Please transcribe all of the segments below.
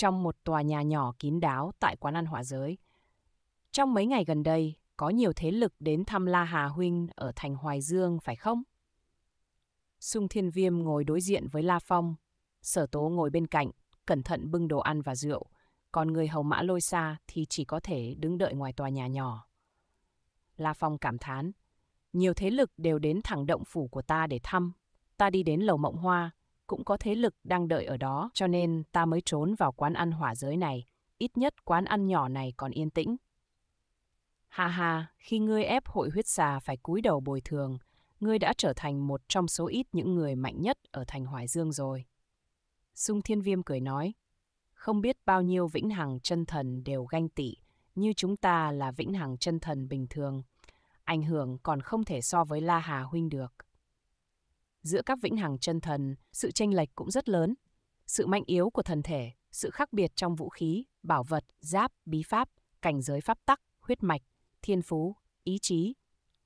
trong một tòa nhà nhỏ kín đáo tại quán ăn hỏa giới. Trong mấy ngày gần đây, có nhiều thế lực đến thăm La Hà Huynh ở thành Hoài Dương phải không? Sung Thiên Viêm ngồi đối diện với La Phong, Sở Tố ngồi bên cạnh, cẩn thận bưng đồ ăn và rượu, còn người hầu mã lôi xa thì chỉ có thể đứng đợi ngoài tòa nhà nhỏ. La Phong cảm thán, nhiều thế lực đều đến thẳng động phủ của ta để thăm. Ta đi đến lầu mộng hoa, cũng có thế lực đang đợi ở đó, cho nên ta mới trốn vào quán ăn hỏa giới này, ít nhất quán ăn nhỏ này còn yên tĩnh. Ha ha, khi ngươi ép hội huyết xà phải cúi đầu bồi thường, ngươi đã trở thành một trong số ít những người mạnh nhất ở thành Hoài Dương rồi. Sung Thiên Viêm cười nói, không biết bao nhiêu vĩnh hằng chân thần đều ganh tị, như chúng ta là vĩnh hằng chân thần bình thường. Ảnh hưởng còn không thể so với La Hà Huynh được giữa các vĩnh hằng chân thần, sự chênh lệch cũng rất lớn. Sự mạnh yếu của thần thể, sự khác biệt trong vũ khí, bảo vật, giáp, bí pháp, cảnh giới pháp tắc, huyết mạch, thiên phú, ý chí.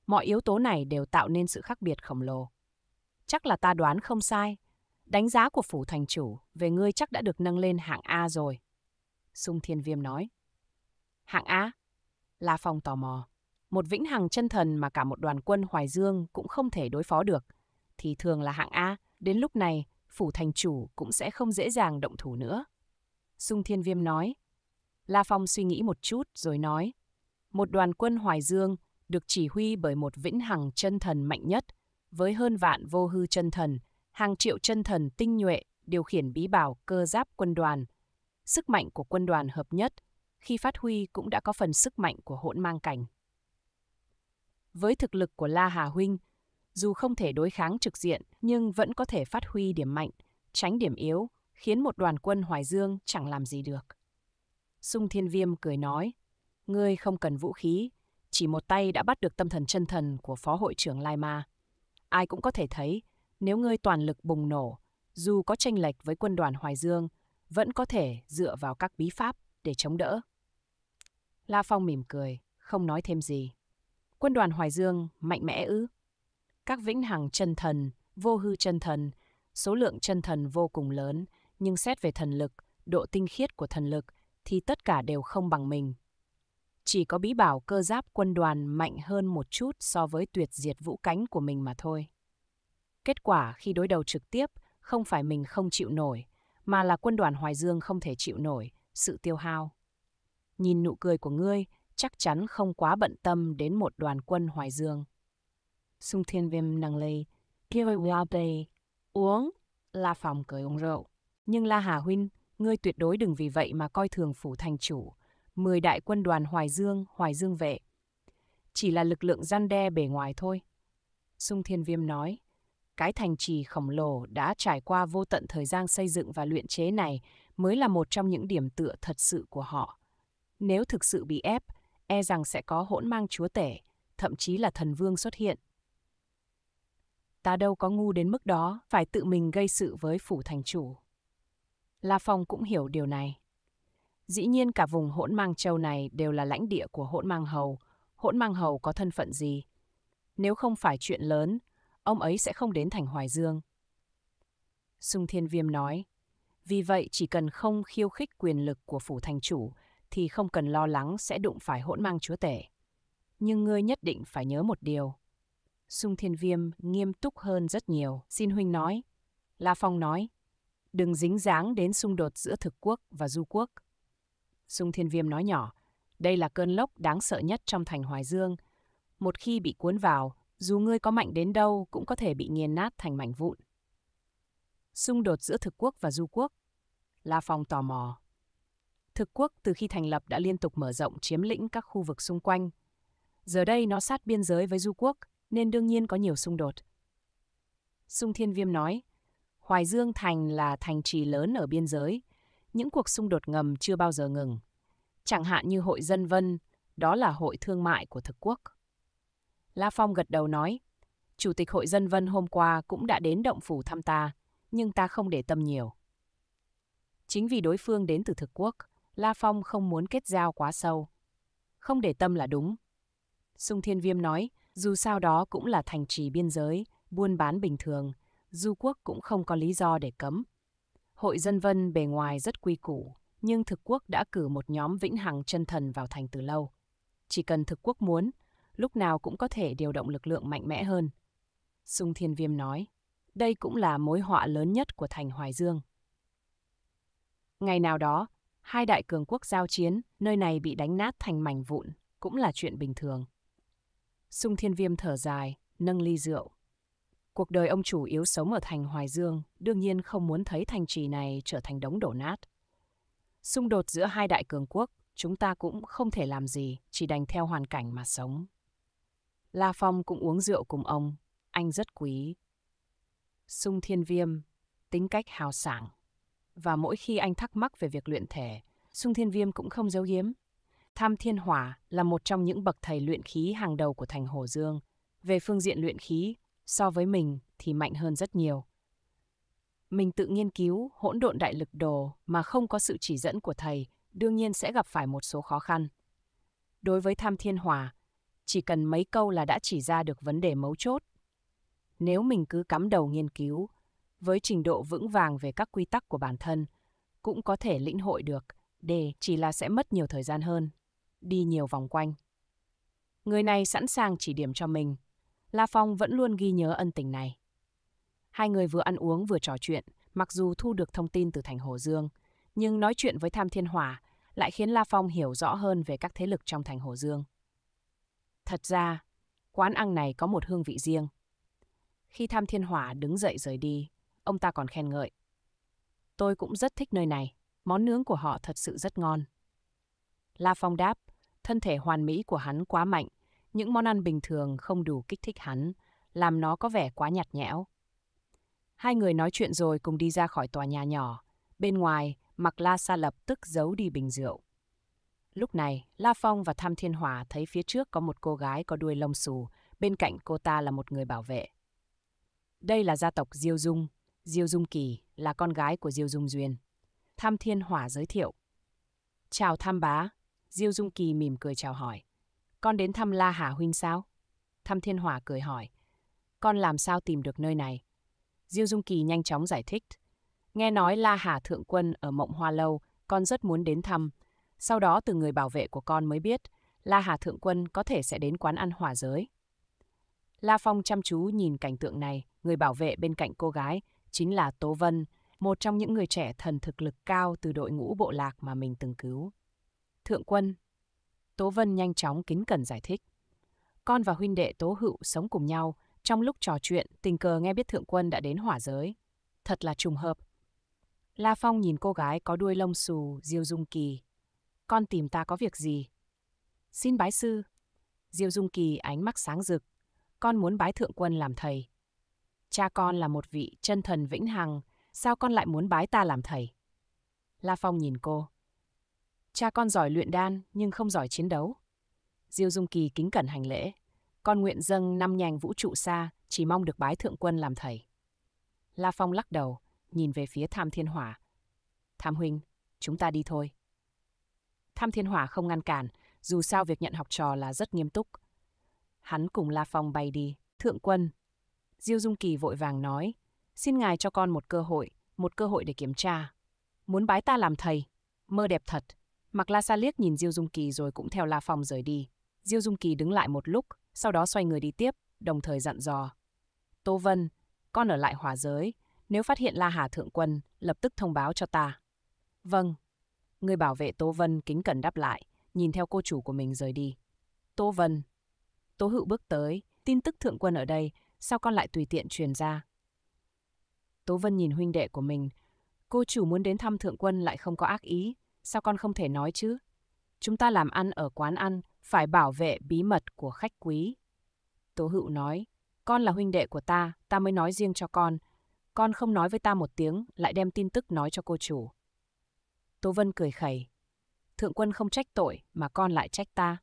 Mọi yếu tố này đều tạo nên sự khác biệt khổng lồ. Chắc là ta đoán không sai. Đánh giá của phủ thành chủ về ngươi chắc đã được nâng lên hạng A rồi. Sung Thiên Viêm nói. Hạng A? La Phong tò mò. Một vĩnh hằng chân thần mà cả một đoàn quân Hoài Dương cũng không thể đối phó được thì thường là hạng A, đến lúc này, phủ thành chủ cũng sẽ không dễ dàng động thủ nữa. Sung Thiên Viêm nói. La Phong suy nghĩ một chút rồi nói. Một đoàn quân Hoài Dương được chỉ huy bởi một vĩnh hằng chân thần mạnh nhất, với hơn vạn vô hư chân thần, hàng triệu chân thần tinh nhuệ điều khiển bí bảo cơ giáp quân đoàn. Sức mạnh của quân đoàn hợp nhất, khi phát huy cũng đã có phần sức mạnh của hỗn mang cảnh. Với thực lực của La Hà Huynh, dù không thể đối kháng trực diện nhưng vẫn có thể phát huy điểm mạnh, tránh điểm yếu, khiến một đoàn quân Hoài Dương chẳng làm gì được. Sung Thiên Viêm cười nói, ngươi không cần vũ khí, chỉ một tay đã bắt được tâm thần chân thần của Phó Hội trưởng Lai Ma. Ai cũng có thể thấy, nếu ngươi toàn lực bùng nổ, dù có tranh lệch với quân đoàn Hoài Dương, vẫn có thể dựa vào các bí pháp để chống đỡ. La Phong mỉm cười, không nói thêm gì. Quân đoàn Hoài Dương mạnh mẽ ư? Các vĩnh hằng chân thần, vô hư chân thần, số lượng chân thần vô cùng lớn, nhưng xét về thần lực, độ tinh khiết của thần lực thì tất cả đều không bằng mình. Chỉ có bí bảo cơ giáp quân đoàn mạnh hơn một chút so với tuyệt diệt vũ cánh của mình mà thôi. Kết quả khi đối đầu trực tiếp, không phải mình không chịu nổi, mà là quân đoàn Hoài Dương không thể chịu nổi, sự tiêu hao. Nhìn nụ cười của ngươi, chắc chắn không quá bận tâm đến một đoàn quân Hoài Dương sung thiên viêm nặng lây, kia hơi qua bề, uống là phòng cởi uống rượu. Nhưng La Hà Huynh, ngươi tuyệt đối đừng vì vậy mà coi thường phủ thành chủ, mười đại quân đoàn Hoài Dương, Hoài Dương vệ. Chỉ là lực lượng gian đe bề ngoài thôi. Sung Thiên Viêm nói, cái thành trì khổng lồ đã trải qua vô tận thời gian xây dựng và luyện chế này mới là một trong những điểm tựa thật sự của họ. Nếu thực sự bị ép, e rằng sẽ có hỗn mang chúa tể, thậm chí là thần vương xuất hiện, ta đâu có ngu đến mức đó, phải tự mình gây sự với phủ thành chủ. La Phong cũng hiểu điều này. Dĩ nhiên cả vùng hỗn mang châu này đều là lãnh địa của hỗn mang hầu, hỗn mang hầu có thân phận gì. Nếu không phải chuyện lớn, ông ấy sẽ không đến thành Hoài Dương. Sung Thiên Viêm nói, vì vậy chỉ cần không khiêu khích quyền lực của phủ thành chủ thì không cần lo lắng sẽ đụng phải hỗn mang chúa tể. Nhưng ngươi nhất định phải nhớ một điều, Sung Thiên Viêm nghiêm túc hơn rất nhiều. Xin huynh nói. La Phong nói. Đừng dính dáng đến xung đột giữa thực quốc và du quốc. Sung Thiên Viêm nói nhỏ. Đây là cơn lốc đáng sợ nhất trong thành Hoài Dương. Một khi bị cuốn vào, dù ngươi có mạnh đến đâu cũng có thể bị nghiền nát thành mảnh vụn. Xung đột giữa thực quốc và du quốc. La Phong tò mò. Thực quốc từ khi thành lập đã liên tục mở rộng chiếm lĩnh các khu vực xung quanh. Giờ đây nó sát biên giới với du quốc – nên đương nhiên có nhiều xung đột. Sung Thiên Viêm nói, Hoài Dương Thành là thành trì lớn ở biên giới, những cuộc xung đột ngầm chưa bao giờ ngừng. Chẳng hạn như hội dân vân, đó là hội thương mại của thực quốc. La Phong gật đầu nói, Chủ tịch hội dân vân hôm qua cũng đã đến động phủ thăm ta, nhưng ta không để tâm nhiều. Chính vì đối phương đến từ thực quốc, La Phong không muốn kết giao quá sâu. Không để tâm là đúng. Sung Thiên Viêm nói, dù sao đó cũng là thành trì biên giới, buôn bán bình thường, du quốc cũng không có lý do để cấm. Hội dân vân bề ngoài rất quy củ, nhưng thực quốc đã cử một nhóm vĩnh hằng chân thần vào thành từ lâu. Chỉ cần thực quốc muốn, lúc nào cũng có thể điều động lực lượng mạnh mẽ hơn. Sung Thiên Viêm nói, đây cũng là mối họa lớn nhất của thành Hoài Dương. Ngày nào đó, hai đại cường quốc giao chiến, nơi này bị đánh nát thành mảnh vụn, cũng là chuyện bình thường. Sung Thiên Viêm thở dài, nâng ly rượu. Cuộc đời ông chủ yếu sống ở thành Hoài Dương, đương nhiên không muốn thấy thành trì này trở thành đống đổ nát. Xung đột giữa hai đại cường quốc, chúng ta cũng không thể làm gì, chỉ đành theo hoàn cảnh mà sống. La Phong cũng uống rượu cùng ông, anh rất quý. Sung Thiên Viêm, tính cách hào sảng. Và mỗi khi anh thắc mắc về việc luyện thể, Sung Thiên Viêm cũng không giấu giếm, Tham Thiên Hỏa là một trong những bậc thầy luyện khí hàng đầu của thành Hồ Dương. Về phương diện luyện khí, so với mình thì mạnh hơn rất nhiều. Mình tự nghiên cứu hỗn độn đại lực đồ mà không có sự chỉ dẫn của thầy, đương nhiên sẽ gặp phải một số khó khăn. Đối với Tham Thiên Hỏa, chỉ cần mấy câu là đã chỉ ra được vấn đề mấu chốt. Nếu mình cứ cắm đầu nghiên cứu, với trình độ vững vàng về các quy tắc của bản thân, cũng có thể lĩnh hội được, đề chỉ là sẽ mất nhiều thời gian hơn đi nhiều vòng quanh. Người này sẵn sàng chỉ điểm cho mình. La Phong vẫn luôn ghi nhớ ân tình này. Hai người vừa ăn uống vừa trò chuyện, mặc dù thu được thông tin từ thành Hồ Dương, nhưng nói chuyện với Tham Thiên Hòa lại khiến La Phong hiểu rõ hơn về các thế lực trong thành Hồ Dương. Thật ra, quán ăn này có một hương vị riêng. Khi Tham Thiên Hòa đứng dậy rời đi, ông ta còn khen ngợi. Tôi cũng rất thích nơi này, món nướng của họ thật sự rất ngon. La Phong đáp, Thân thể hoàn mỹ của hắn quá mạnh, những món ăn bình thường không đủ kích thích hắn, làm nó có vẻ quá nhạt nhẽo. Hai người nói chuyện rồi cùng đi ra khỏi tòa nhà nhỏ. Bên ngoài, mặc La Sa lập tức giấu đi bình rượu. Lúc này, La Phong và Tham Thiên Hòa thấy phía trước có một cô gái có đuôi lông xù, bên cạnh cô ta là một người bảo vệ. Đây là gia tộc Diêu Dung, Diêu Dung Kỳ là con gái của Diêu Dung Duyên. Tham Thiên Hỏa giới thiệu. Chào Tham Bá, Diêu Dung Kỳ mỉm cười chào hỏi. Con đến thăm La Hà Huynh sao? Thăm Thiên Hòa cười hỏi. Con làm sao tìm được nơi này? Diêu Dung Kỳ nhanh chóng giải thích. Nghe nói La Hà Thượng Quân ở Mộng Hoa Lâu, con rất muốn đến thăm. Sau đó từ người bảo vệ của con mới biết, La Hà Thượng Quân có thể sẽ đến quán ăn hỏa giới. La Phong chăm chú nhìn cảnh tượng này, người bảo vệ bên cạnh cô gái, chính là Tố Vân, một trong những người trẻ thần thực lực cao từ đội ngũ bộ lạc mà mình từng cứu. Thượng quân, Tố Vân nhanh chóng kính cẩn giải thích. Con và huynh đệ Tố Hữu sống cùng nhau, trong lúc trò chuyện, tình cờ nghe biết Thượng quân đã đến hỏa giới. Thật là trùng hợp. La Phong nhìn cô gái có đuôi lông xù, Diêu Dung Kỳ. Con tìm ta có việc gì? Xin bái sư. Diêu Dung Kỳ ánh mắt sáng rực. Con muốn bái Thượng quân làm thầy. Cha con là một vị chân thần vĩnh hằng, sao con lại muốn bái ta làm thầy? La Phong nhìn cô. Cha con giỏi luyện đan nhưng không giỏi chiến đấu. Diêu Dung Kỳ kính cẩn hành lễ. Con nguyện dâng năm nhành vũ trụ xa, chỉ mong được bái thượng quân làm thầy. La Phong lắc đầu, nhìn về phía Tham Thiên Hỏa. Tham huynh, chúng ta đi thôi. Tham Thiên Hỏa không ngăn cản, dù sao việc nhận học trò là rất nghiêm túc. Hắn cùng La Phong bay đi, thượng quân. Diêu Dung Kỳ vội vàng nói, xin ngài cho con một cơ hội, một cơ hội để kiểm tra. Muốn bái ta làm thầy, mơ đẹp thật. Mạc La Sa liếc nhìn Diêu Dung Kỳ rồi cũng theo La Phong rời đi. Diêu Dung Kỳ đứng lại một lúc, sau đó xoay người đi tiếp, đồng thời dặn dò. Tô Vân, con ở lại hòa giới, nếu phát hiện La Hà Thượng Quân, lập tức thông báo cho ta. Vâng. Người bảo vệ Tô Vân kính cẩn đáp lại, nhìn theo cô chủ của mình rời đi. Tô Vân. Tố hữu bước tới, tin tức Thượng Quân ở đây, sao con lại tùy tiện truyền ra? Tố Vân nhìn huynh đệ của mình, cô chủ muốn đến thăm Thượng Quân lại không có ác ý, sao con không thể nói chứ? Chúng ta làm ăn ở quán ăn, phải bảo vệ bí mật của khách quý. Tố hữu nói, con là huynh đệ của ta, ta mới nói riêng cho con. Con không nói với ta một tiếng, lại đem tin tức nói cho cô chủ. Tố Vân cười khẩy. Thượng quân không trách tội, mà con lại trách ta.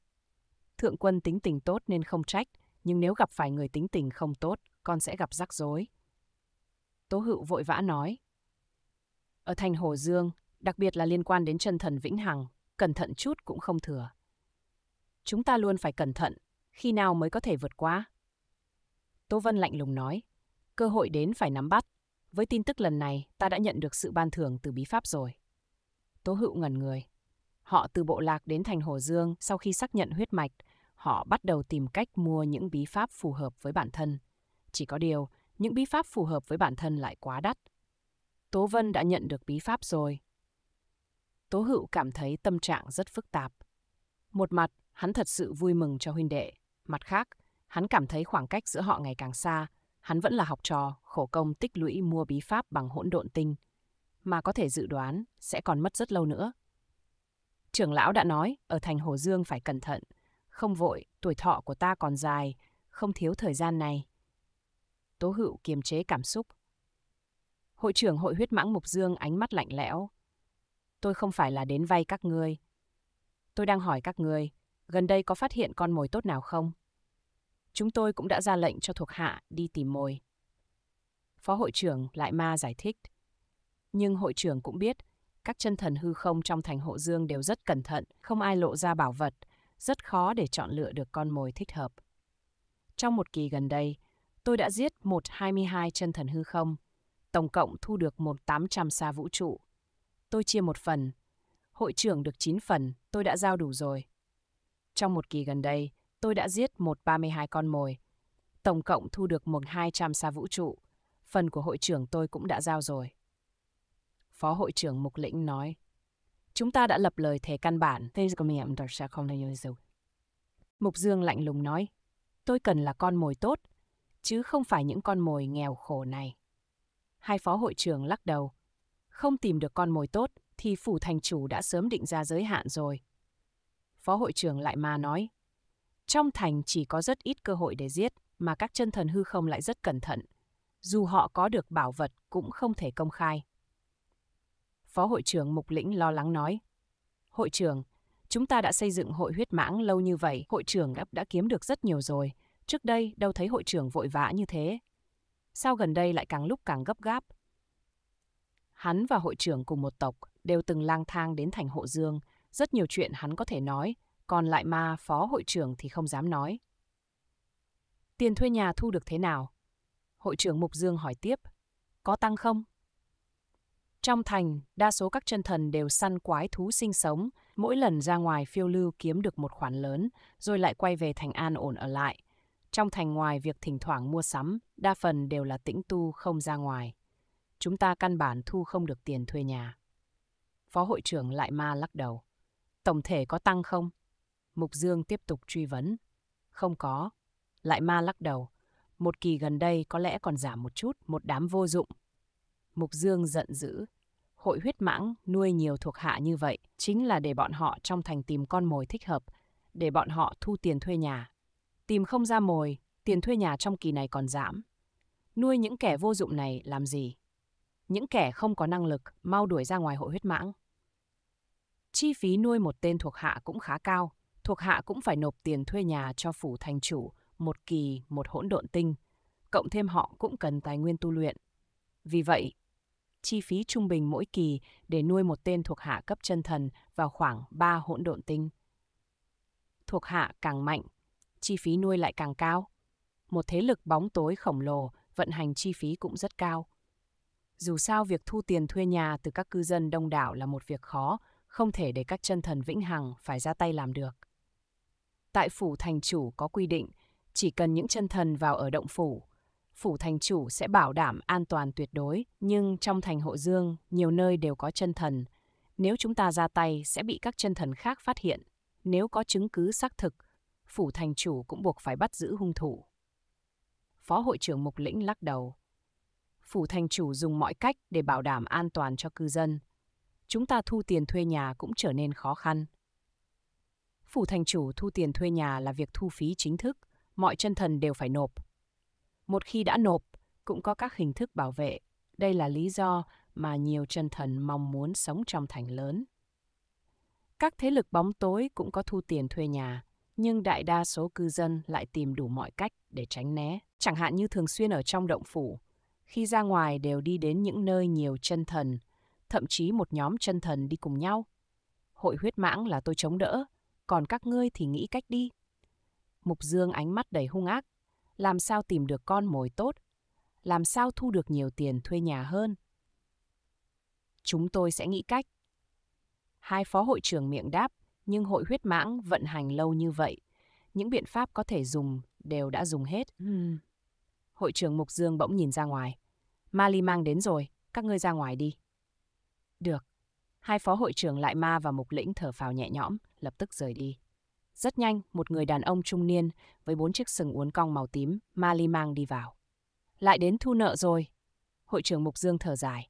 Thượng quân tính tình tốt nên không trách, nhưng nếu gặp phải người tính tình không tốt, con sẽ gặp rắc rối. Tố hữu vội vã nói. Ở thành Hồ Dương, đặc biệt là liên quan đến chân thần vĩnh hằng, cẩn thận chút cũng không thừa. Chúng ta luôn phải cẩn thận, khi nào mới có thể vượt qua? Tô Vân lạnh lùng nói, cơ hội đến phải nắm bắt. Với tin tức lần này, ta đã nhận được sự ban thưởng từ bí pháp rồi. Tố Hữu ngẩn người. Họ từ bộ lạc đến thành Hồ Dương sau khi xác nhận huyết mạch, họ bắt đầu tìm cách mua những bí pháp phù hợp với bản thân. Chỉ có điều, những bí pháp phù hợp với bản thân lại quá đắt. Tố Vân đã nhận được bí pháp rồi, Tố Hữu cảm thấy tâm trạng rất phức tạp. Một mặt, hắn thật sự vui mừng cho huynh đệ. Mặt khác, hắn cảm thấy khoảng cách giữa họ ngày càng xa. Hắn vẫn là học trò, khổ công tích lũy mua bí pháp bằng hỗn độn tinh. Mà có thể dự đoán, sẽ còn mất rất lâu nữa. Trưởng lão đã nói, ở thành Hồ Dương phải cẩn thận. Không vội, tuổi thọ của ta còn dài, không thiếu thời gian này. Tố hữu kiềm chế cảm xúc. Hội trưởng hội huyết mãng Mục Dương ánh mắt lạnh lẽo, tôi không phải là đến vay các ngươi. Tôi đang hỏi các ngươi, gần đây có phát hiện con mồi tốt nào không? Chúng tôi cũng đã ra lệnh cho thuộc hạ đi tìm mồi. Phó hội trưởng lại ma giải thích. Nhưng hội trưởng cũng biết, các chân thần hư không trong thành hộ dương đều rất cẩn thận, không ai lộ ra bảo vật, rất khó để chọn lựa được con mồi thích hợp. Trong một kỳ gần đây, tôi đã giết 122 chân thần hư không, tổng cộng thu được 1800 sa vũ trụ, tôi chia một phần. Hội trưởng được 9 phần, tôi đã giao đủ rồi. Trong một kỳ gần đây, tôi đã giết một 32 con mồi. Tổng cộng thu được một 200 xa vũ trụ. Phần của hội trưởng tôi cũng đã giao rồi. Phó hội trưởng Mục Lĩnh nói, Chúng ta đã lập lời thề căn bản. Mục Dương lạnh lùng nói, tôi cần là con mồi tốt, chứ không phải những con mồi nghèo khổ này. Hai phó hội trưởng lắc đầu, không tìm được con mồi tốt thì phủ thành chủ đã sớm định ra giới hạn rồi. Phó hội trưởng lại mà nói, trong thành chỉ có rất ít cơ hội để giết, mà các chân thần hư không lại rất cẩn thận. Dù họ có được bảo vật cũng không thể công khai. Phó hội trưởng Mục Lĩnh lo lắng nói, Hội trưởng, chúng ta đã xây dựng hội huyết mãng lâu như vậy, hội trưởng đã, đã kiếm được rất nhiều rồi. Trước đây đâu thấy hội trưởng vội vã như thế. Sao gần đây lại càng lúc càng gấp gáp, Hắn và hội trưởng cùng một tộc đều từng lang thang đến thành Hộ Dương, rất nhiều chuyện hắn có thể nói, còn lại ma phó hội trưởng thì không dám nói. Tiền thuê nhà thu được thế nào? Hội trưởng Mục Dương hỏi tiếp. Có tăng không? Trong thành, đa số các chân thần đều săn quái thú sinh sống, mỗi lần ra ngoài phiêu lưu kiếm được một khoản lớn, rồi lại quay về thành an ổn ở lại. Trong thành ngoài việc thỉnh thoảng mua sắm, đa phần đều là tĩnh tu không ra ngoài chúng ta căn bản thu không được tiền thuê nhà. Phó hội trưởng lại ma lắc đầu. Tổng thể có tăng không? Mục Dương tiếp tục truy vấn. Không có. Lại ma lắc đầu. Một kỳ gần đây có lẽ còn giảm một chút, một đám vô dụng. Mục Dương giận dữ. Hội huyết mãng nuôi nhiều thuộc hạ như vậy chính là để bọn họ trong thành tìm con mồi thích hợp, để bọn họ thu tiền thuê nhà. Tìm không ra mồi, tiền thuê nhà trong kỳ này còn giảm. Nuôi những kẻ vô dụng này làm gì? những kẻ không có năng lực mau đuổi ra ngoài hội huyết mãng. Chi phí nuôi một tên thuộc hạ cũng khá cao, thuộc hạ cũng phải nộp tiền thuê nhà cho phủ thành chủ, một kỳ, một hỗn độn tinh, cộng thêm họ cũng cần tài nguyên tu luyện. Vì vậy, chi phí trung bình mỗi kỳ để nuôi một tên thuộc hạ cấp chân thần vào khoảng 3 hỗn độn tinh. Thuộc hạ càng mạnh, chi phí nuôi lại càng cao. Một thế lực bóng tối khổng lồ vận hành chi phí cũng rất cao, dù sao việc thu tiền thuê nhà từ các cư dân đông đảo là một việc khó, không thể để các chân thần vĩnh hằng phải ra tay làm được. Tại phủ thành chủ có quy định, chỉ cần những chân thần vào ở động phủ, phủ thành chủ sẽ bảo đảm an toàn tuyệt đối, nhưng trong thành Hộ Dương, nhiều nơi đều có chân thần. Nếu chúng ta ra tay sẽ bị các chân thần khác phát hiện, nếu có chứng cứ xác thực, phủ thành chủ cũng buộc phải bắt giữ hung thủ. Phó hội trưởng Mục Lĩnh lắc đầu, phủ thành chủ dùng mọi cách để bảo đảm an toàn cho cư dân. Chúng ta thu tiền thuê nhà cũng trở nên khó khăn. Phủ thành chủ thu tiền thuê nhà là việc thu phí chính thức, mọi chân thần đều phải nộp. Một khi đã nộp, cũng có các hình thức bảo vệ. Đây là lý do mà nhiều chân thần mong muốn sống trong thành lớn. Các thế lực bóng tối cũng có thu tiền thuê nhà, nhưng đại đa số cư dân lại tìm đủ mọi cách để tránh né. Chẳng hạn như thường xuyên ở trong động phủ, khi ra ngoài đều đi đến những nơi nhiều chân thần, thậm chí một nhóm chân thần đi cùng nhau. Hội huyết mãng là tôi chống đỡ, còn các ngươi thì nghĩ cách đi. Mục Dương ánh mắt đầy hung ác, làm sao tìm được con mồi tốt, làm sao thu được nhiều tiền thuê nhà hơn. Chúng tôi sẽ nghĩ cách. Hai phó hội trưởng miệng đáp, nhưng hội huyết mãng vận hành lâu như vậy, những biện pháp có thể dùng đều đã dùng hết. Hmm. Hội trưởng Mục Dương bỗng nhìn ra ngoài. Mali mang đến rồi, các ngươi ra ngoài đi. Được. Hai phó hội trưởng Lại Ma và Mục Lĩnh thở phào nhẹ nhõm, lập tức rời đi. Rất nhanh, một người đàn ông trung niên với bốn chiếc sừng uốn cong màu tím, Mali mang đi vào. Lại đến thu nợ rồi. Hội trưởng Mục Dương thở dài.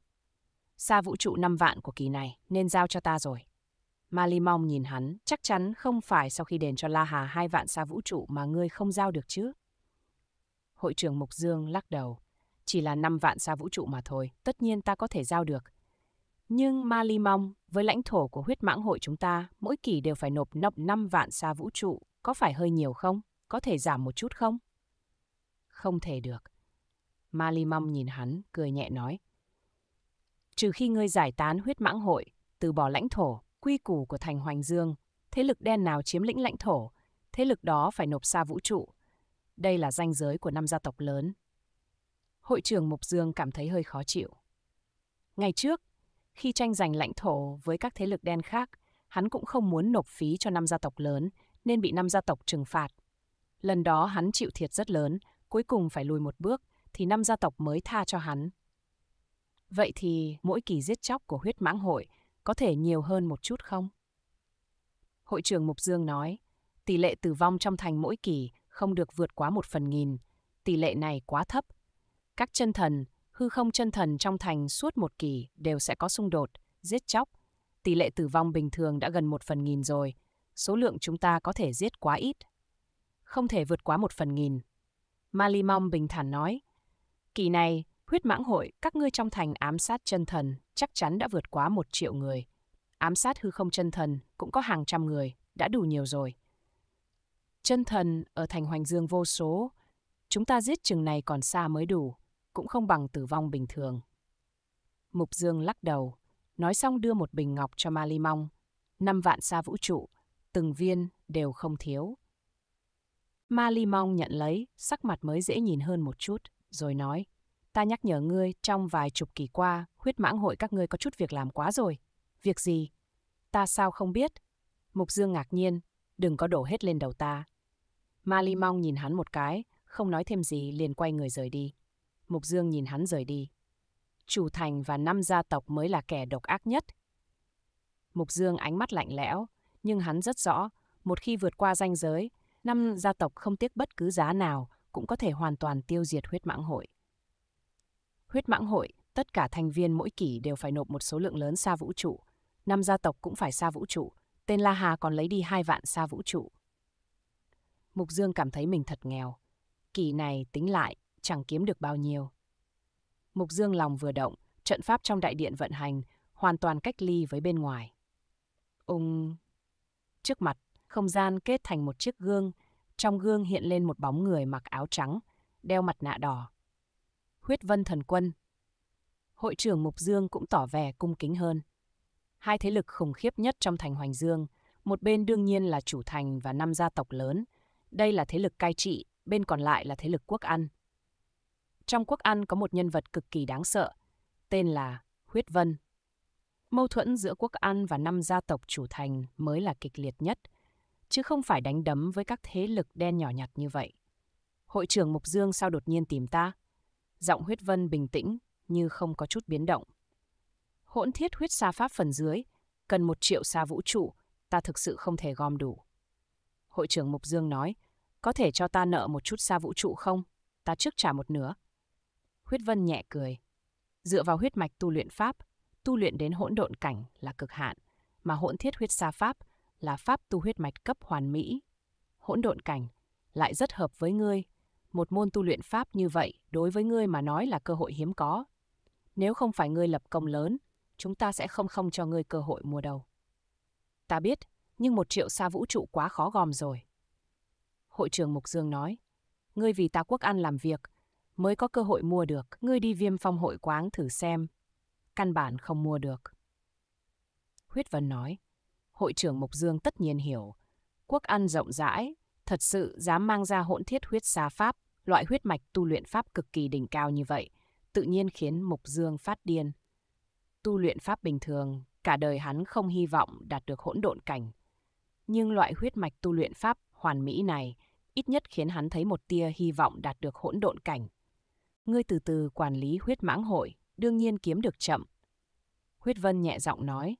Xa vũ trụ năm vạn của kỳ này nên giao cho ta rồi. Mali mong nhìn hắn, chắc chắn không phải sau khi đền cho La Hà hai vạn xa vũ trụ mà ngươi không giao được chứ. Hội trưởng Mục Dương lắc đầu, chỉ là 5 vạn xa vũ trụ mà thôi, tất nhiên ta có thể giao được. Nhưng Mali mong, với lãnh thổ của huyết mãng hội chúng ta, mỗi kỳ đều phải nộp nộp 5 vạn xa vũ trụ, có phải hơi nhiều không? Có thể giảm một chút không? Không thể được. Mali mong nhìn hắn, cười nhẹ nói. Trừ khi ngươi giải tán huyết mãng hội, từ bỏ lãnh thổ, quy củ của thành Hoành Dương, thế lực đen nào chiếm lĩnh lãnh thổ, thế lực đó phải nộp xa vũ trụ. Đây là ranh giới của năm gia tộc lớn, hội trưởng Mộc Dương cảm thấy hơi khó chịu. Ngày trước, khi tranh giành lãnh thổ với các thế lực đen khác, hắn cũng không muốn nộp phí cho năm gia tộc lớn nên bị năm gia tộc trừng phạt. Lần đó hắn chịu thiệt rất lớn, cuối cùng phải lùi một bước thì năm gia tộc mới tha cho hắn. Vậy thì mỗi kỳ giết chóc của huyết mãng hội có thể nhiều hơn một chút không? Hội trưởng Mục Dương nói, tỷ lệ tử vong trong thành mỗi kỳ không được vượt quá một phần nghìn. Tỷ lệ này quá thấp các chân thần, hư không chân thần trong thành suốt một kỳ đều sẽ có xung đột, giết chóc. Tỷ lệ tử vong bình thường đã gần một phần nghìn rồi, số lượng chúng ta có thể giết quá ít. Không thể vượt quá một phần nghìn. Malimong bình thản nói. Kỳ này, huyết mãng hội các ngươi trong thành ám sát chân thần chắc chắn đã vượt quá một triệu người. Ám sát hư không chân thần cũng có hàng trăm người, đã đủ nhiều rồi. Chân thần ở thành Hoành Dương vô số, chúng ta giết chừng này còn xa mới đủ cũng không bằng tử vong bình thường. Mục Dương lắc đầu, nói xong đưa một bình ngọc cho Ma Mong, năm vạn sa vũ trụ, từng viên đều không thiếu. Ma Mong nhận lấy, sắc mặt mới dễ nhìn hơn một chút, rồi nói, ta nhắc nhở ngươi trong vài chục kỳ qua, huyết mãng hội các ngươi có chút việc làm quá rồi. Việc gì? Ta sao không biết? Mục Dương ngạc nhiên, đừng có đổ hết lên đầu ta. Ma Mong nhìn hắn một cái, không nói thêm gì liền quay người rời đi. Mục Dương nhìn hắn rời đi. Chủ thành và năm gia tộc mới là kẻ độc ác nhất. Mục Dương ánh mắt lạnh lẽo, nhưng hắn rất rõ, một khi vượt qua ranh giới, năm gia tộc không tiếc bất cứ giá nào cũng có thể hoàn toàn tiêu diệt huyết mãng hội. Huyết mãng hội, tất cả thành viên mỗi kỷ đều phải nộp một số lượng lớn xa vũ trụ, năm gia tộc cũng phải xa vũ trụ, tên La Hà còn lấy đi hai vạn xa vũ trụ. Mục Dương cảm thấy mình thật nghèo. Kỳ này tính lại, chẳng kiếm được bao nhiêu. Mục Dương lòng vừa động, trận pháp trong đại điện vận hành, hoàn toàn cách ly với bên ngoài. Ung! Trước mặt, không gian kết thành một chiếc gương, trong gương hiện lên một bóng người mặc áo trắng, đeo mặt nạ đỏ. Huyết Vân Thần Quân. Hội trưởng Mục Dương cũng tỏ vẻ cung kính hơn. Hai thế lực khủng khiếp nhất trong thành Hoành Dương, một bên đương nhiên là chủ thành và năm gia tộc lớn, đây là thế lực cai trị, bên còn lại là thế lực quốc ăn. Trong quốc An có một nhân vật cực kỳ đáng sợ, tên là Huyết Vân. Mâu thuẫn giữa quốc An và năm gia tộc chủ thành mới là kịch liệt nhất, chứ không phải đánh đấm với các thế lực đen nhỏ nhặt như vậy. Hội trưởng Mục Dương sao đột nhiên tìm ta? Giọng Huyết Vân bình tĩnh, như không có chút biến động. Hỗn thiết huyết xa pháp phần dưới, cần một triệu xa vũ trụ, ta thực sự không thể gom đủ. Hội trưởng Mục Dương nói, có thể cho ta nợ một chút xa vũ trụ không? Ta trước trả một nửa, Huyết Vân nhẹ cười. Dựa vào huyết mạch tu luyện pháp, tu luyện đến hỗn độn cảnh là cực hạn, mà hỗn thiết huyết xa pháp là pháp tu huyết mạch cấp hoàn mỹ. Hỗn độn cảnh lại rất hợp với ngươi, một môn tu luyện pháp như vậy đối với ngươi mà nói là cơ hội hiếm có. Nếu không phải ngươi lập công lớn, chúng ta sẽ không không cho ngươi cơ hội mua đầu. Ta biết, nhưng một triệu xa vũ trụ quá khó gom rồi. Hội trưởng Mục Dương nói, ngươi vì ta quốc an làm việc, mới có cơ hội mua được. Ngươi đi viêm phong hội quán thử xem. Căn bản không mua được. Huyết Vân nói, hội trưởng mục Dương tất nhiên hiểu. Quốc ăn rộng rãi, thật sự dám mang ra hỗn thiết huyết xa pháp, loại huyết mạch tu luyện pháp cực kỳ đỉnh cao như vậy, tự nhiên khiến mục Dương phát điên. Tu luyện pháp bình thường, cả đời hắn không hy vọng đạt được hỗn độn cảnh. Nhưng loại huyết mạch tu luyện pháp hoàn mỹ này ít nhất khiến hắn thấy một tia hy vọng đạt được hỗn độn cảnh ngươi từ từ quản lý huyết mãng hội, đương nhiên kiếm được chậm. Huyết Vân nhẹ giọng nói,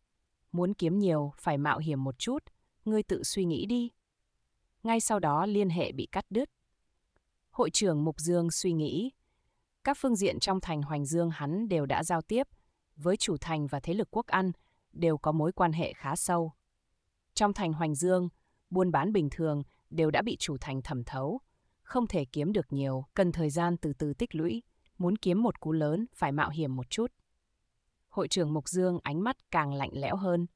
muốn kiếm nhiều phải mạo hiểm một chút, ngươi tự suy nghĩ đi. Ngay sau đó liên hệ bị cắt đứt. Hội trưởng Mục Dương suy nghĩ, các phương diện trong thành Hoành Dương hắn đều đã giao tiếp, với chủ thành và thế lực quốc ăn đều có mối quan hệ khá sâu. Trong thành Hoành Dương, buôn bán bình thường đều đã bị chủ thành thẩm thấu, không thể kiếm được nhiều, cần thời gian từ từ tích lũy, muốn kiếm một cú lớn phải mạo hiểm một chút. Hội trưởng Mục Dương ánh mắt càng lạnh lẽo hơn.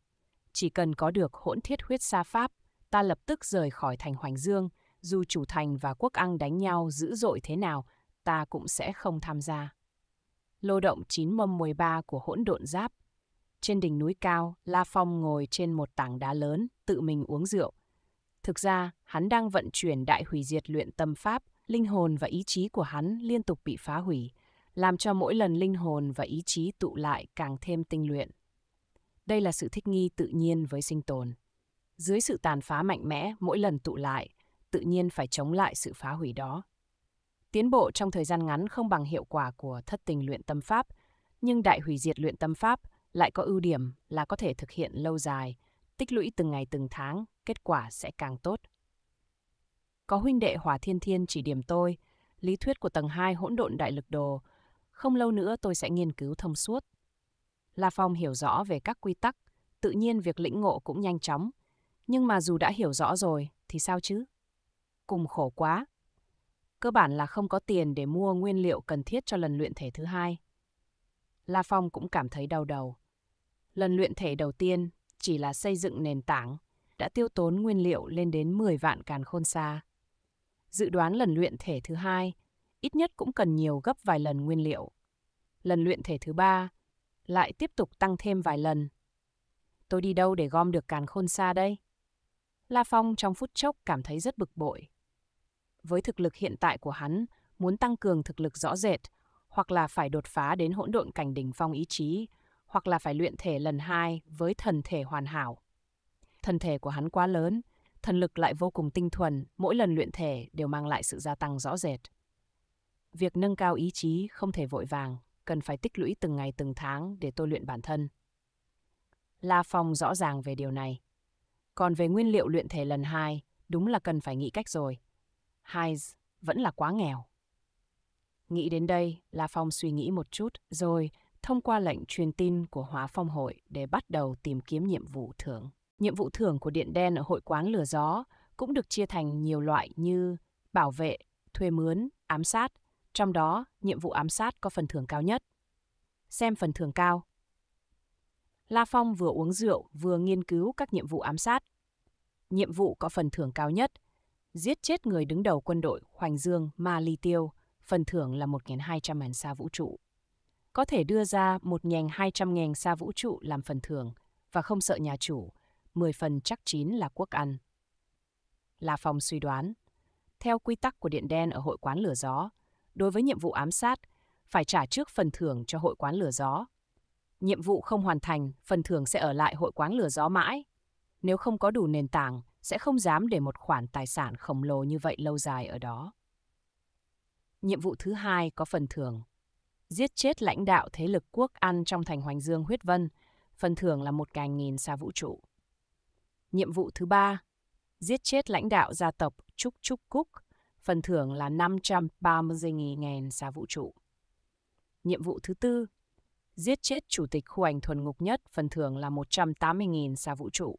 Chỉ cần có được hỗn thiết huyết sa pháp, ta lập tức rời khỏi thành Hoành Dương, dù chủ thành và quốc ăn đánh nhau dữ dội thế nào, ta cũng sẽ không tham gia. Lô động 9 mâm 13 của hỗn độn giáp. Trên đỉnh núi cao, La Phong ngồi trên một tảng đá lớn, tự mình uống rượu, Thực ra, hắn đang vận chuyển đại hủy diệt luyện tâm pháp, linh hồn và ý chí của hắn liên tục bị phá hủy, làm cho mỗi lần linh hồn và ý chí tụ lại càng thêm tinh luyện. Đây là sự thích nghi tự nhiên với sinh tồn. Dưới sự tàn phá mạnh mẽ mỗi lần tụ lại, tự nhiên phải chống lại sự phá hủy đó. Tiến bộ trong thời gian ngắn không bằng hiệu quả của thất tình luyện tâm pháp, nhưng đại hủy diệt luyện tâm pháp lại có ưu điểm là có thể thực hiện lâu dài, tích lũy từng ngày từng tháng kết quả sẽ càng tốt. Có huynh đệ Hỏa Thiên Thiên chỉ điểm tôi, lý thuyết của tầng 2 hỗn độn đại lực đồ, không lâu nữa tôi sẽ nghiên cứu thông suốt. La Phong hiểu rõ về các quy tắc, tự nhiên việc lĩnh ngộ cũng nhanh chóng, nhưng mà dù đã hiểu rõ rồi thì sao chứ? Cùng khổ quá. Cơ bản là không có tiền để mua nguyên liệu cần thiết cho lần luyện thể thứ hai. La Phong cũng cảm thấy đau đầu. Lần luyện thể đầu tiên chỉ là xây dựng nền tảng, đã tiêu tốn nguyên liệu lên đến 10 vạn càn khôn xa. Dự đoán lần luyện thể thứ hai, ít nhất cũng cần nhiều gấp vài lần nguyên liệu. Lần luyện thể thứ ba, lại tiếp tục tăng thêm vài lần. Tôi đi đâu để gom được càn khôn xa đây? La Phong trong phút chốc cảm thấy rất bực bội. Với thực lực hiện tại của hắn, muốn tăng cường thực lực rõ rệt, hoặc là phải đột phá đến hỗn độn cảnh đỉnh phong ý chí, hoặc là phải luyện thể lần hai với thần thể hoàn hảo. Thân thể của hắn quá lớn, thần lực lại vô cùng tinh thuần, mỗi lần luyện thể đều mang lại sự gia tăng rõ rệt. Việc nâng cao ý chí không thể vội vàng, cần phải tích lũy từng ngày từng tháng để tôi luyện bản thân. La Phong rõ ràng về điều này. Còn về nguyên liệu luyện thể lần hai, đúng là cần phải nghĩ cách rồi. Heinz vẫn là quá nghèo. Nghĩ đến đây, La Phong suy nghĩ một chút rồi thông qua lệnh truyền tin của Hóa Phong Hội để bắt đầu tìm kiếm nhiệm vụ thưởng. Nhiệm vụ thưởng của Điện Đen ở hội quán lửa gió cũng được chia thành nhiều loại như bảo vệ, thuê mướn, ám sát. Trong đó, nhiệm vụ ám sát có phần thưởng cao nhất. Xem phần thưởng cao. La Phong vừa uống rượu vừa nghiên cứu các nhiệm vụ ám sát. Nhiệm vụ có phần thưởng cao nhất. Giết chết người đứng đầu quân đội Hoành Dương Ma Ly Tiêu, phần thưởng là 1.200 ngàn xa vũ trụ. Có thể đưa ra 1.200 ngàn xa vũ trụ làm phần thưởng và không sợ nhà chủ, 10 phần chắc chín là quốc ăn. La Phong suy đoán, theo quy tắc của Điện Đen ở hội quán lửa gió, đối với nhiệm vụ ám sát, phải trả trước phần thưởng cho hội quán lửa gió. Nhiệm vụ không hoàn thành, phần thưởng sẽ ở lại hội quán lửa gió mãi. Nếu không có đủ nền tảng, sẽ không dám để một khoản tài sản khổng lồ như vậy lâu dài ở đó. Nhiệm vụ thứ hai có phần thưởng. Giết chết lãnh đạo thế lực quốc ăn trong thành Hoành Dương Huyết Vân, phần thưởng là một càng nghìn xa vũ trụ. Nhiệm vụ thứ ba, giết chết lãnh đạo gia tộc Trúc Trúc Cúc, phần thưởng là 530.000 ngàn xa vũ trụ. Nhiệm vụ thứ tư, giết chết chủ tịch khu ảnh thuần ngục nhất, phần thưởng là 180.000 xa vũ trụ.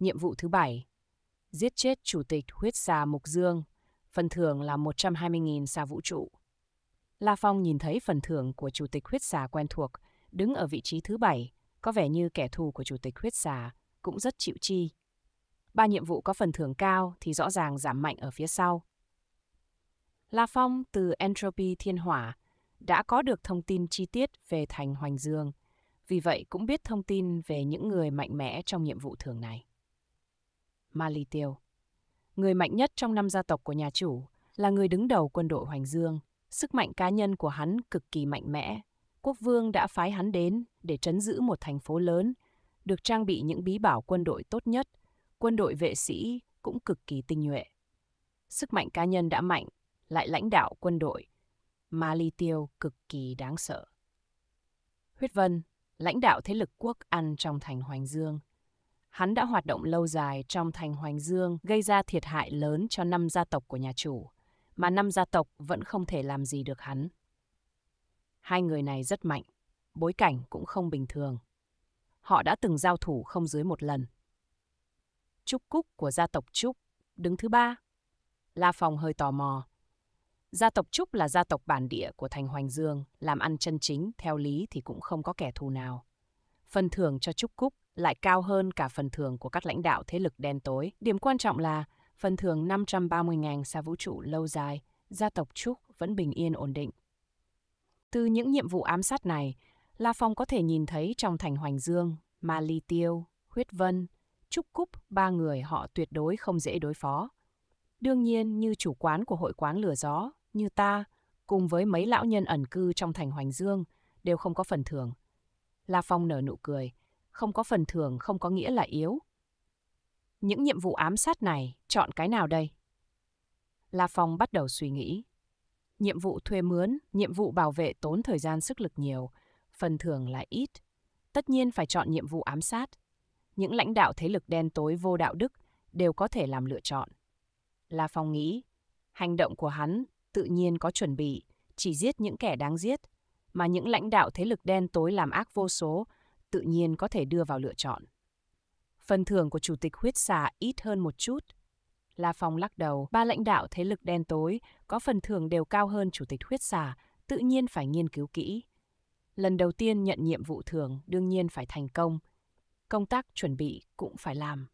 Nhiệm vụ thứ bảy, giết chết chủ tịch huyết xà Mục Dương, phần thưởng là 120.000 xa vũ trụ. La Phong nhìn thấy phần thưởng của chủ tịch huyết xà quen thuộc, đứng ở vị trí thứ bảy, có vẻ như kẻ thù của chủ tịch huyết xà, cũng rất chịu chi. Ba nhiệm vụ có phần thưởng cao thì rõ ràng giảm mạnh ở phía sau. La Phong từ Entropy Thiên Hỏa đã có được thông tin chi tiết về Thành Hoành Dương, vì vậy cũng biết thông tin về những người mạnh mẽ trong nhiệm vụ thường này. Ma Tiêu Người mạnh nhất trong năm gia tộc của nhà chủ là người đứng đầu quân đội Hoành Dương. Sức mạnh cá nhân của hắn cực kỳ mạnh mẽ. Quốc vương đã phái hắn đến để trấn giữ một thành phố lớn được trang bị những bí bảo quân đội tốt nhất, quân đội vệ sĩ cũng cực kỳ tinh nhuệ. Sức mạnh cá nhân đã mạnh, lại lãnh đạo quân đội, mà ly tiêu cực kỳ đáng sợ. Huyết Vân, lãnh đạo thế lực quốc ăn trong thành Hoành Dương. Hắn đã hoạt động lâu dài trong thành Hoành Dương, gây ra thiệt hại lớn cho năm gia tộc của nhà chủ, mà năm gia tộc vẫn không thể làm gì được hắn. Hai người này rất mạnh, bối cảnh cũng không bình thường họ đã từng giao thủ không dưới một lần. Trúc Cúc của gia tộc Trúc, đứng thứ ba. La Phòng hơi tò mò. Gia tộc Trúc là gia tộc bản địa của thành Hoành Dương, làm ăn chân chính, theo lý thì cũng không có kẻ thù nào. Phần thưởng cho Trúc Cúc lại cao hơn cả phần thưởng của các lãnh đạo thế lực đen tối. Điểm quan trọng là phần thưởng 530.000 xa vũ trụ lâu dài, gia tộc Trúc vẫn bình yên ổn định. Từ những nhiệm vụ ám sát này, La Phong có thể nhìn thấy trong thành Hoành Dương, Ma Ly Tiêu, Huyết Vân, Trúc Cúp ba người họ tuyệt đối không dễ đối phó. Đương nhiên như chủ quán của hội quán lửa gió, như ta, cùng với mấy lão nhân ẩn cư trong thành Hoành Dương, đều không có phần thưởng. La Phong nở nụ cười, không có phần thưởng không có nghĩa là yếu. Những nhiệm vụ ám sát này, chọn cái nào đây? La Phong bắt đầu suy nghĩ. Nhiệm vụ thuê mướn, nhiệm vụ bảo vệ tốn thời gian sức lực nhiều – phần thưởng lại ít. Tất nhiên phải chọn nhiệm vụ ám sát. Những lãnh đạo thế lực đen tối vô đạo đức đều có thể làm lựa chọn. La Phong nghĩ, hành động của hắn tự nhiên có chuẩn bị, chỉ giết những kẻ đáng giết, mà những lãnh đạo thế lực đen tối làm ác vô số tự nhiên có thể đưa vào lựa chọn. Phần thưởng của chủ tịch huyết xà ít hơn một chút. La Phong lắc đầu, ba lãnh đạo thế lực đen tối có phần thưởng đều cao hơn chủ tịch huyết xà, tự nhiên phải nghiên cứu kỹ lần đầu tiên nhận nhiệm vụ thường đương nhiên phải thành công, công tác chuẩn bị cũng phải làm.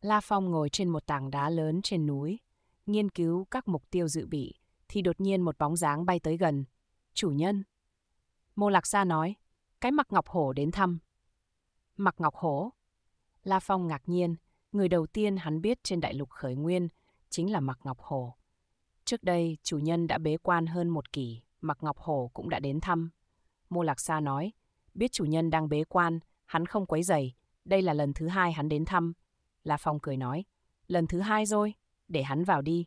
La Phong ngồi trên một tảng đá lớn trên núi, nghiên cứu các mục tiêu dự bị, thì đột nhiên một bóng dáng bay tới gần. Chủ nhân. Mô Lạc Sa nói, cái mặc ngọc hổ đến thăm. Mặc ngọc hổ. La Phong ngạc nhiên, người đầu tiên hắn biết trên đại lục khởi nguyên chính là mặc ngọc hổ. Trước đây, chủ nhân đã bế quan hơn một kỷ. Mạc Ngọc Hổ cũng đã đến thăm. Mô Lạc Sa nói, biết chủ nhân đang bế quan, hắn không quấy rầy, đây là lần thứ hai hắn đến thăm. La Phong cười nói, lần thứ hai rồi, để hắn vào đi.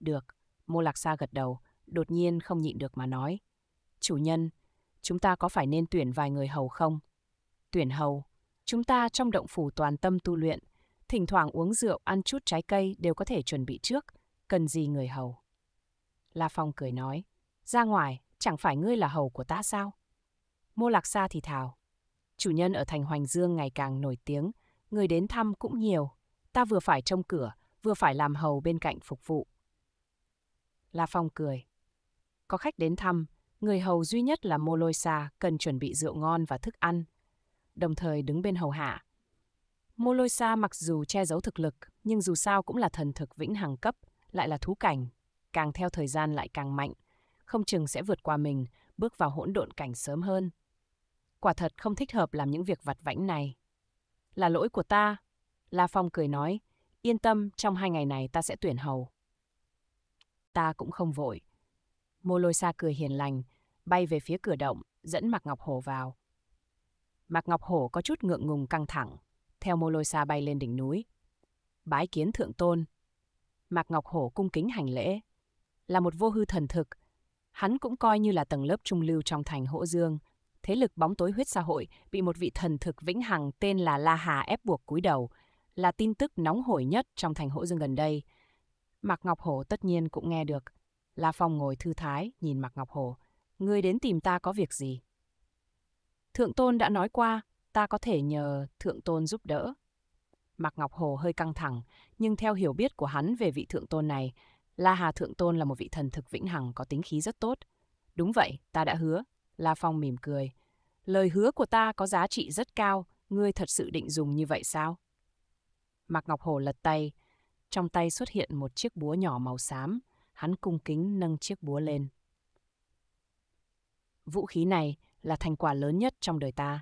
Được, Mô Lạc Sa gật đầu, đột nhiên không nhịn được mà nói. Chủ nhân, chúng ta có phải nên tuyển vài người hầu không? Tuyển hầu, chúng ta trong động phủ toàn tâm tu luyện, thỉnh thoảng uống rượu ăn chút trái cây đều có thể chuẩn bị trước, cần gì người hầu. La Phong cười nói, ra ngoài, chẳng phải ngươi là hầu của ta sao? Mô Lạc Sa thì thào. Chủ nhân ở thành Hoành Dương ngày càng nổi tiếng, người đến thăm cũng nhiều. Ta vừa phải trông cửa, vừa phải làm hầu bên cạnh phục vụ. La Phong cười. Có khách đến thăm, người hầu duy nhất là Mô Lôi Sa cần chuẩn bị rượu ngon và thức ăn, đồng thời đứng bên hầu hạ. Mô Lôi Sa mặc dù che giấu thực lực, nhưng dù sao cũng là thần thực vĩnh hằng cấp, lại là thú cảnh, càng theo thời gian lại càng mạnh, không chừng sẽ vượt qua mình, bước vào hỗn độn cảnh sớm hơn. Quả thật không thích hợp làm những việc vặt vãnh này. Là lỗi của ta, La Phong cười nói, yên tâm, trong hai ngày này ta sẽ tuyển hầu. Ta cũng không vội. Mô lôi xa cười hiền lành, bay về phía cửa động, dẫn Mạc Ngọc Hổ vào. Mạc Ngọc Hổ có chút ngượng ngùng căng thẳng, theo mô lôi xa bay lên đỉnh núi. Bái kiến thượng tôn. Mạc Ngọc Hổ cung kính hành lễ. Là một vô hư thần thực, Hắn cũng coi như là tầng lớp trung lưu trong thành Hỗ Dương. Thế lực bóng tối huyết xã hội bị một vị thần thực vĩnh hằng tên là La Hà ép buộc cúi đầu, là tin tức nóng hổi nhất trong thành Hỗ Dương gần đây. Mạc Ngọc Hổ tất nhiên cũng nghe được. La Phong ngồi thư thái, nhìn Mạc Ngọc Hổ. Ngươi đến tìm ta có việc gì? Thượng Tôn đã nói qua, ta có thể nhờ Thượng Tôn giúp đỡ. Mạc Ngọc Hồ hơi căng thẳng, nhưng theo hiểu biết của hắn về vị Thượng Tôn này, La Hà Thượng Tôn là một vị thần thực vĩnh hằng có tính khí rất tốt. Đúng vậy, ta đã hứa. La Phong mỉm cười. Lời hứa của ta có giá trị rất cao, ngươi thật sự định dùng như vậy sao? Mạc Ngọc Hồ lật tay. Trong tay xuất hiện một chiếc búa nhỏ màu xám. Hắn cung kính nâng chiếc búa lên. Vũ khí này là thành quả lớn nhất trong đời ta.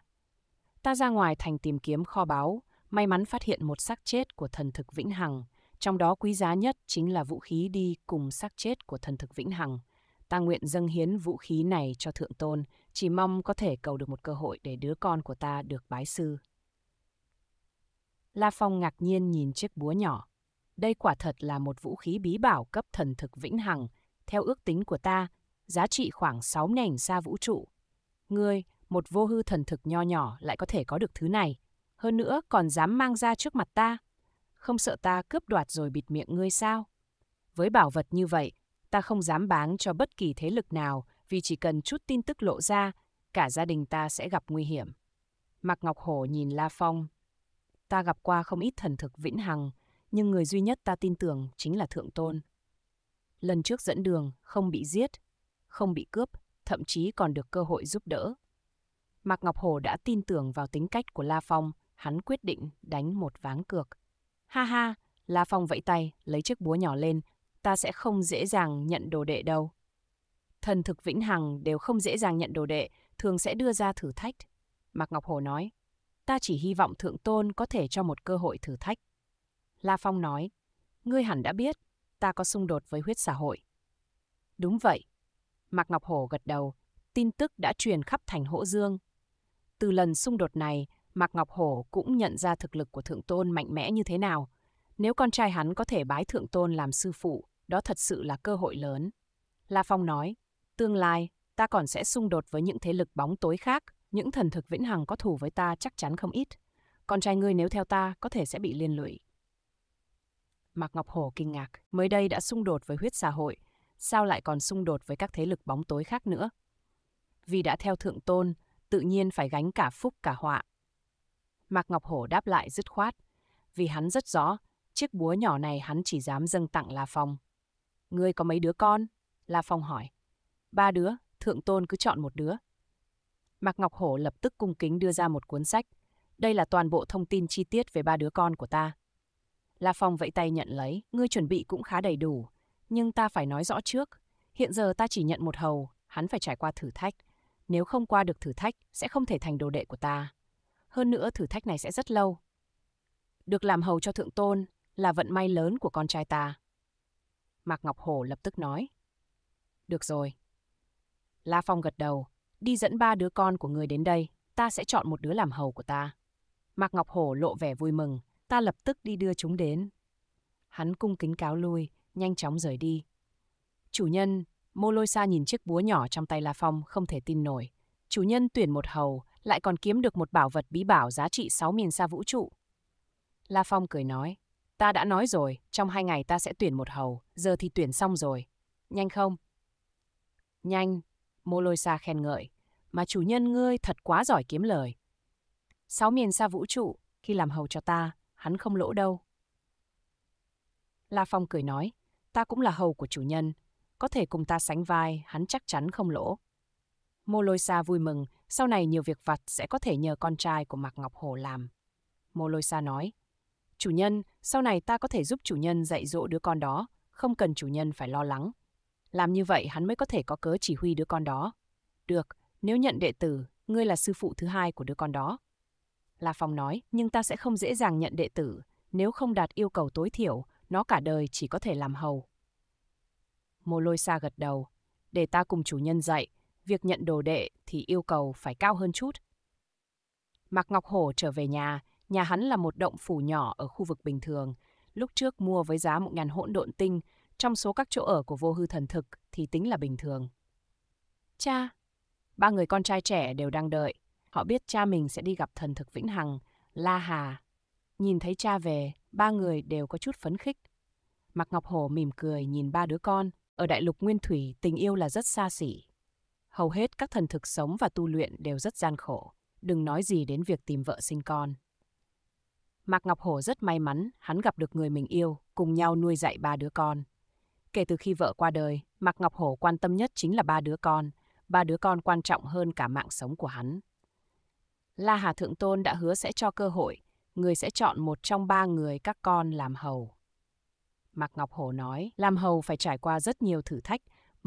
Ta ra ngoài thành tìm kiếm kho báu, may mắn phát hiện một xác chết của thần thực Vĩnh Hằng – trong đó quý giá nhất chính là vũ khí đi cùng xác chết của thần thực vĩnh hằng. Ta nguyện dâng hiến vũ khí này cho Thượng Tôn, chỉ mong có thể cầu được một cơ hội để đứa con của ta được bái sư. La Phong ngạc nhiên nhìn chiếc búa nhỏ. Đây quả thật là một vũ khí bí bảo cấp thần thực vĩnh hằng. Theo ước tính của ta, giá trị khoảng 6 nền xa vũ trụ. Ngươi, một vô hư thần thực nho nhỏ lại có thể có được thứ này. Hơn nữa còn dám mang ra trước mặt ta không sợ ta cướp đoạt rồi bịt miệng ngươi sao? Với bảo vật như vậy, ta không dám bán cho bất kỳ thế lực nào vì chỉ cần chút tin tức lộ ra, cả gia đình ta sẽ gặp nguy hiểm. Mạc Ngọc Hổ nhìn La Phong. Ta gặp qua không ít thần thực vĩnh hằng, nhưng người duy nhất ta tin tưởng chính là Thượng Tôn. Lần trước dẫn đường, không bị giết, không bị cướp, thậm chí còn được cơ hội giúp đỡ. Mạc Ngọc Hổ đã tin tưởng vào tính cách của La Phong, hắn quyết định đánh một ván cược. Ha ha, La Phong vẫy tay, lấy chiếc búa nhỏ lên, ta sẽ không dễ dàng nhận đồ đệ đâu. Thần thực vĩnh hằng đều không dễ dàng nhận đồ đệ, thường sẽ đưa ra thử thách. Mạc Ngọc Hồ nói, ta chỉ hy vọng Thượng Tôn có thể cho một cơ hội thử thách. La Phong nói, ngươi hẳn đã biết, ta có xung đột với huyết xã hội. Đúng vậy. Mạc Ngọc Hồ gật đầu, tin tức đã truyền khắp thành Hỗ Dương. Từ lần xung đột này, Mạc Ngọc Hổ cũng nhận ra thực lực của Thượng Tôn mạnh mẽ như thế nào. Nếu con trai hắn có thể bái Thượng Tôn làm sư phụ, đó thật sự là cơ hội lớn. La Phong nói, tương lai, ta còn sẽ xung đột với những thế lực bóng tối khác, những thần thực vĩnh hằng có thù với ta chắc chắn không ít. Con trai ngươi nếu theo ta có thể sẽ bị liên lụy. Mạc Ngọc Hổ kinh ngạc, mới đây đã xung đột với huyết xã hội, sao lại còn xung đột với các thế lực bóng tối khác nữa? Vì đã theo thượng tôn, tự nhiên phải gánh cả phúc cả họa, Mạc Ngọc Hổ đáp lại dứt khoát, vì hắn rất rõ, chiếc búa nhỏ này hắn chỉ dám dâng tặng La Phong. Ngươi có mấy đứa con? La Phong hỏi. Ba đứa, thượng tôn cứ chọn một đứa. Mạc Ngọc Hổ lập tức cung kính đưa ra một cuốn sách. Đây là toàn bộ thông tin chi tiết về ba đứa con của ta. La Phong vẫy tay nhận lấy, ngươi chuẩn bị cũng khá đầy đủ. Nhưng ta phải nói rõ trước, hiện giờ ta chỉ nhận một hầu, hắn phải trải qua thử thách. Nếu không qua được thử thách, sẽ không thể thành đồ đệ của ta hơn nữa thử thách này sẽ rất lâu. Được làm hầu cho thượng tôn là vận may lớn của con trai ta. Mạc Ngọc Hổ lập tức nói. Được rồi. La Phong gật đầu, đi dẫn ba đứa con của người đến đây, ta sẽ chọn một đứa làm hầu của ta. Mạc Ngọc Hổ lộ vẻ vui mừng, ta lập tức đi đưa chúng đến. Hắn cung kính cáo lui, nhanh chóng rời đi. Chủ nhân, Mô Lôi Sa nhìn chiếc búa nhỏ trong tay La Phong không thể tin nổi. Chủ nhân tuyển một hầu lại còn kiếm được một bảo vật bí bảo giá trị 6 miền xa vũ trụ. La Phong cười nói, ta đã nói rồi, trong hai ngày ta sẽ tuyển một hầu, giờ thì tuyển xong rồi. Nhanh không? Nhanh, Mô Lôi Sa khen ngợi, mà chủ nhân ngươi thật quá giỏi kiếm lời. Sáu miền xa vũ trụ, khi làm hầu cho ta, hắn không lỗ đâu. La Phong cười nói, ta cũng là hầu của chủ nhân, có thể cùng ta sánh vai, hắn chắc chắn không lỗ. Mô Lôi Sa vui mừng, sau này nhiều việc vặt sẽ có thể nhờ con trai của Mạc Ngọc Hồ làm. Mô Lôi Sa nói, chủ nhân, sau này ta có thể giúp chủ nhân dạy dỗ đứa con đó, không cần chủ nhân phải lo lắng. Làm như vậy hắn mới có thể có cớ chỉ huy đứa con đó. Được, nếu nhận đệ tử, ngươi là sư phụ thứ hai của đứa con đó. La Phong nói, nhưng ta sẽ không dễ dàng nhận đệ tử, nếu không đạt yêu cầu tối thiểu, nó cả đời chỉ có thể làm hầu. Mô lôi xa gật đầu, để ta cùng chủ nhân dạy, việc nhận đồ đệ thì yêu cầu phải cao hơn chút. Mạc Ngọc Hổ trở về nhà, nhà hắn là một động phủ nhỏ ở khu vực bình thường, lúc trước mua với giá một ngàn hỗn độn tinh, trong số các chỗ ở của vô hư thần thực thì tính là bình thường. Cha, ba người con trai trẻ đều đang đợi, họ biết cha mình sẽ đi gặp thần thực Vĩnh Hằng, La Hà. Nhìn thấy cha về, ba người đều có chút phấn khích. Mạc Ngọc Hổ mỉm cười nhìn ba đứa con, ở đại lục Nguyên Thủy tình yêu là rất xa xỉ, Hầu hết các thần thực sống và tu luyện đều rất gian khổ, đừng nói gì đến việc tìm vợ sinh con. Mạc Ngọc Hổ rất may mắn, hắn gặp được người mình yêu, cùng nhau nuôi dạy ba đứa con. Kể từ khi vợ qua đời, Mạc Ngọc Hổ quan tâm nhất chính là ba đứa con, ba đứa con quan trọng hơn cả mạng sống của hắn. La Hà Thượng Tôn đã hứa sẽ cho cơ hội, người sẽ chọn một trong ba người các con làm hầu. Mạc Ngọc Hổ nói, làm hầu phải trải qua rất nhiều thử thách,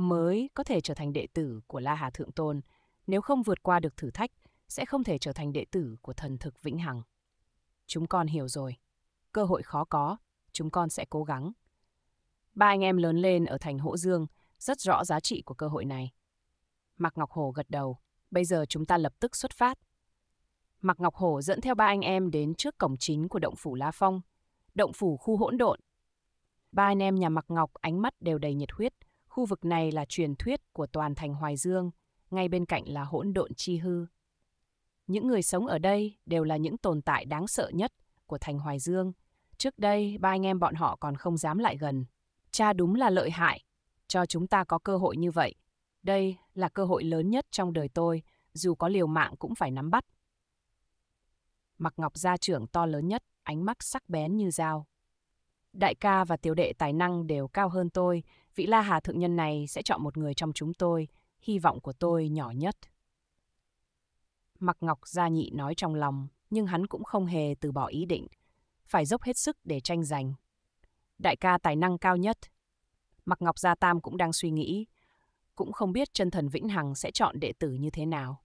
mới có thể trở thành đệ tử của La Hà Thượng Tôn, nếu không vượt qua được thử thách, sẽ không thể trở thành đệ tử của thần thực vĩnh hằng. Chúng con hiểu rồi, cơ hội khó có, chúng con sẽ cố gắng. Ba anh em lớn lên ở thành Hỗ Dương, rất rõ giá trị của cơ hội này. Mạc Ngọc Hồ gật đầu, bây giờ chúng ta lập tức xuất phát. Mạc Ngọc Hồ dẫn theo ba anh em đến trước cổng chính của động phủ La Phong, động phủ khu hỗn độn. Ba anh em nhà Mạc Ngọc ánh mắt đều đầy nhiệt huyết, Khu vực này là truyền thuyết của toàn thành Hoài Dương, ngay bên cạnh là hỗn độn chi hư. Những người sống ở đây đều là những tồn tại đáng sợ nhất của thành Hoài Dương. Trước đây, ba anh em bọn họ còn không dám lại gần. Cha đúng là lợi hại, cho chúng ta có cơ hội như vậy. Đây là cơ hội lớn nhất trong đời tôi, dù có liều mạng cũng phải nắm bắt. Mặc Ngọc gia trưởng to lớn nhất, ánh mắt sắc bén như dao. Đại ca và tiểu đệ tài năng đều cao hơn tôi, Vị La Hà Thượng Nhân này sẽ chọn một người trong chúng tôi, hy vọng của tôi nhỏ nhất. Mặc Ngọc Gia Nhị nói trong lòng, nhưng hắn cũng không hề từ bỏ ý định, phải dốc hết sức để tranh giành. Đại ca tài năng cao nhất. Mặc Ngọc Gia Tam cũng đang suy nghĩ, cũng không biết chân thần Vĩnh Hằng sẽ chọn đệ tử như thế nào.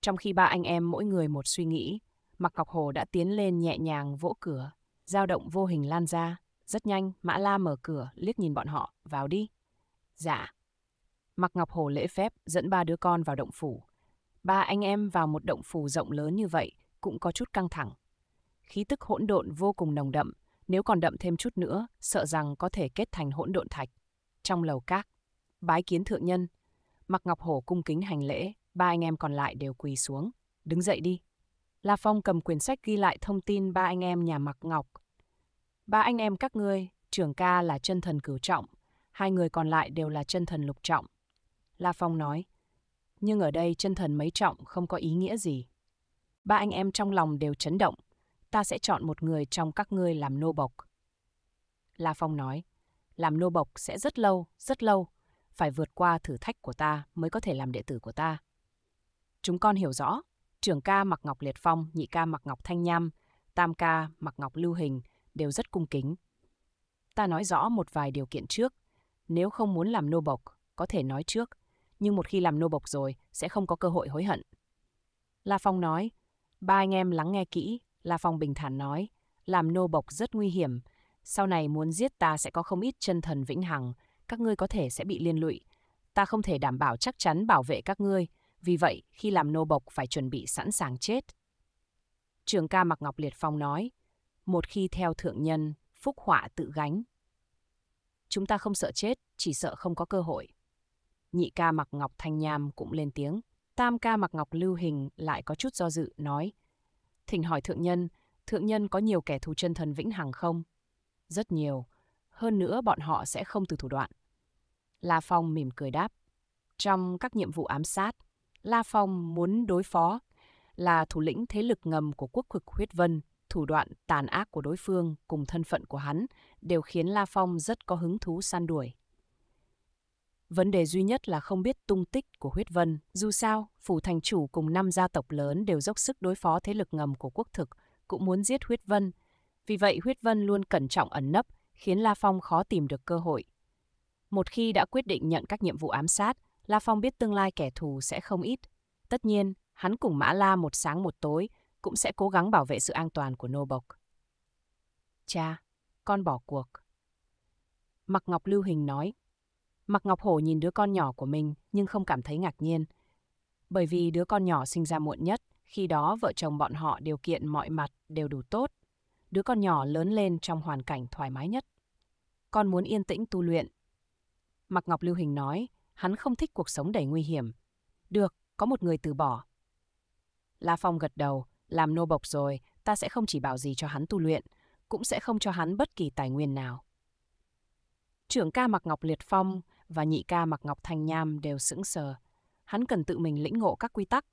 Trong khi ba anh em mỗi người một suy nghĩ, Mặc Ngọc Hồ đã tiến lên nhẹ nhàng vỗ cửa, dao động vô hình lan ra. Rất nhanh, Mã La mở cửa, liếc nhìn bọn họ, vào đi. Dạ. Mặc Ngọc Hồ lễ phép dẫn ba đứa con vào động phủ. Ba anh em vào một động phủ rộng lớn như vậy cũng có chút căng thẳng. Khí tức hỗn độn vô cùng nồng đậm, nếu còn đậm thêm chút nữa, sợ rằng có thể kết thành hỗn độn thạch. Trong lầu các, bái kiến thượng nhân, Mặc Ngọc Hổ cung kính hành lễ, ba anh em còn lại đều quỳ xuống, đứng dậy đi. La Phong cầm quyển sách ghi lại thông tin ba anh em nhà Mặc Ngọc, Ba anh em các ngươi, trưởng ca là chân thần cửu trọng, hai người còn lại đều là chân thần lục trọng. La Phong nói, nhưng ở đây chân thần mấy trọng không có ý nghĩa gì. Ba anh em trong lòng đều chấn động, ta sẽ chọn một người trong các ngươi làm nô bộc. La Phong nói, làm nô bộc sẽ rất lâu, rất lâu, phải vượt qua thử thách của ta mới có thể làm đệ tử của ta. Chúng con hiểu rõ, trưởng ca mặc Ngọc Liệt Phong, nhị ca mặc Ngọc Thanh Nham, tam ca mặc Ngọc Lưu Hình, đều rất cung kính. Ta nói rõ một vài điều kiện trước. Nếu không muốn làm nô bộc, có thể nói trước, nhưng một khi làm nô bộc rồi sẽ không có cơ hội hối hận. La Phong nói, ba anh em lắng nghe kỹ, La Phong bình thản nói, làm nô bộc rất nguy hiểm, sau này muốn giết ta sẽ có không ít chân thần vĩnh hằng, các ngươi có thể sẽ bị liên lụy. Ta không thể đảm bảo chắc chắn bảo vệ các ngươi, vì vậy khi làm nô bộc phải chuẩn bị sẵn sàng chết. Trường ca Mạc Ngọc Liệt Phong nói, một khi theo thượng nhân, phúc họa tự gánh. Chúng ta không sợ chết, chỉ sợ không có cơ hội. Nhị ca mặc ngọc thanh nham cũng lên tiếng. Tam ca mặc ngọc lưu hình lại có chút do dự, nói. Thỉnh hỏi thượng nhân, thượng nhân có nhiều kẻ thù chân thần vĩnh hằng không? Rất nhiều. Hơn nữa bọn họ sẽ không từ thủ đoạn. La Phong mỉm cười đáp. Trong các nhiệm vụ ám sát, La Phong muốn đối phó là thủ lĩnh thế lực ngầm của quốc cực huyết vân, thủ đoạn tàn ác của đối phương cùng thân phận của hắn đều khiến La Phong rất có hứng thú săn đuổi. Vấn đề duy nhất là không biết tung tích của huyết vân. Dù sao, phủ thành chủ cùng năm gia tộc lớn đều dốc sức đối phó thế lực ngầm của quốc thực, cũng muốn giết huyết vân. Vì vậy huyết vân luôn cẩn trọng ẩn nấp, khiến La Phong khó tìm được cơ hội. Một khi đã quyết định nhận các nhiệm vụ ám sát, La Phong biết tương lai kẻ thù sẽ không ít. Tất nhiên, hắn cùng Mã La một sáng một tối, cũng sẽ cố gắng bảo vệ sự an toàn của Nobok. Cha, con bỏ cuộc. Mặc Ngọc lưu hình nói. Mặc Ngọc Hổ nhìn đứa con nhỏ của mình nhưng không cảm thấy ngạc nhiên. Bởi vì đứa con nhỏ sinh ra muộn nhất, khi đó vợ chồng bọn họ điều kiện mọi mặt đều đủ tốt. Đứa con nhỏ lớn lên trong hoàn cảnh thoải mái nhất. Con muốn yên tĩnh tu luyện. Mặc Ngọc Lưu Hình nói, hắn không thích cuộc sống đầy nguy hiểm. Được, có một người từ bỏ. La Phong gật đầu, làm nô bộc rồi, ta sẽ không chỉ bảo gì cho hắn tu luyện, cũng sẽ không cho hắn bất kỳ tài nguyên nào. Trưởng ca mặc Ngọc Liệt Phong và nhị ca mặc Ngọc Thanh Nham đều sững sờ. Hắn cần tự mình lĩnh ngộ các quy tắc.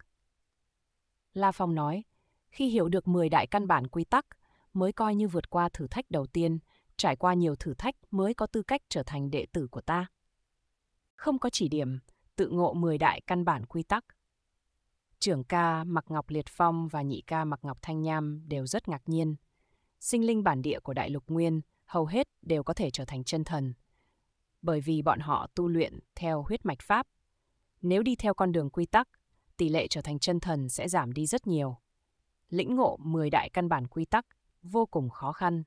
La Phong nói, khi hiểu được 10 đại căn bản quy tắc, mới coi như vượt qua thử thách đầu tiên, trải qua nhiều thử thách mới có tư cách trở thành đệ tử của ta. Không có chỉ điểm, tự ngộ 10 đại căn bản quy tắc, Trưởng ca Mặc Ngọc Liệt Phong và nhị ca Mặc Ngọc Thanh Nham đều rất ngạc nhiên. Sinh linh bản địa của Đại Lục Nguyên hầu hết đều có thể trở thành chân thần, bởi vì bọn họ tu luyện theo huyết mạch pháp. Nếu đi theo con đường quy tắc, tỷ lệ trở thành chân thần sẽ giảm đi rất nhiều. Lĩnh ngộ 10 đại căn bản quy tắc vô cùng khó khăn.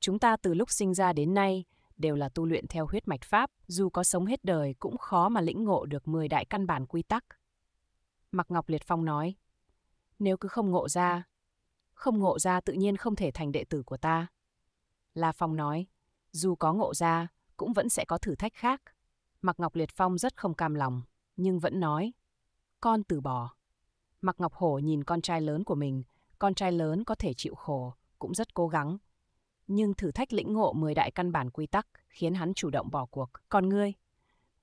Chúng ta từ lúc sinh ra đến nay đều là tu luyện theo huyết mạch pháp, dù có sống hết đời cũng khó mà lĩnh ngộ được 10 đại căn bản quy tắc. Mạc Ngọc Liệt Phong nói. Nếu cứ không ngộ ra, không ngộ ra tự nhiên không thể thành đệ tử của ta. La Phong nói, dù có ngộ ra, cũng vẫn sẽ có thử thách khác. Mạc Ngọc Liệt Phong rất không cam lòng, nhưng vẫn nói, con từ bỏ. Mạc Ngọc Hổ nhìn con trai lớn của mình, con trai lớn có thể chịu khổ, cũng rất cố gắng. Nhưng thử thách lĩnh ngộ mười đại căn bản quy tắc khiến hắn chủ động bỏ cuộc. Còn ngươi?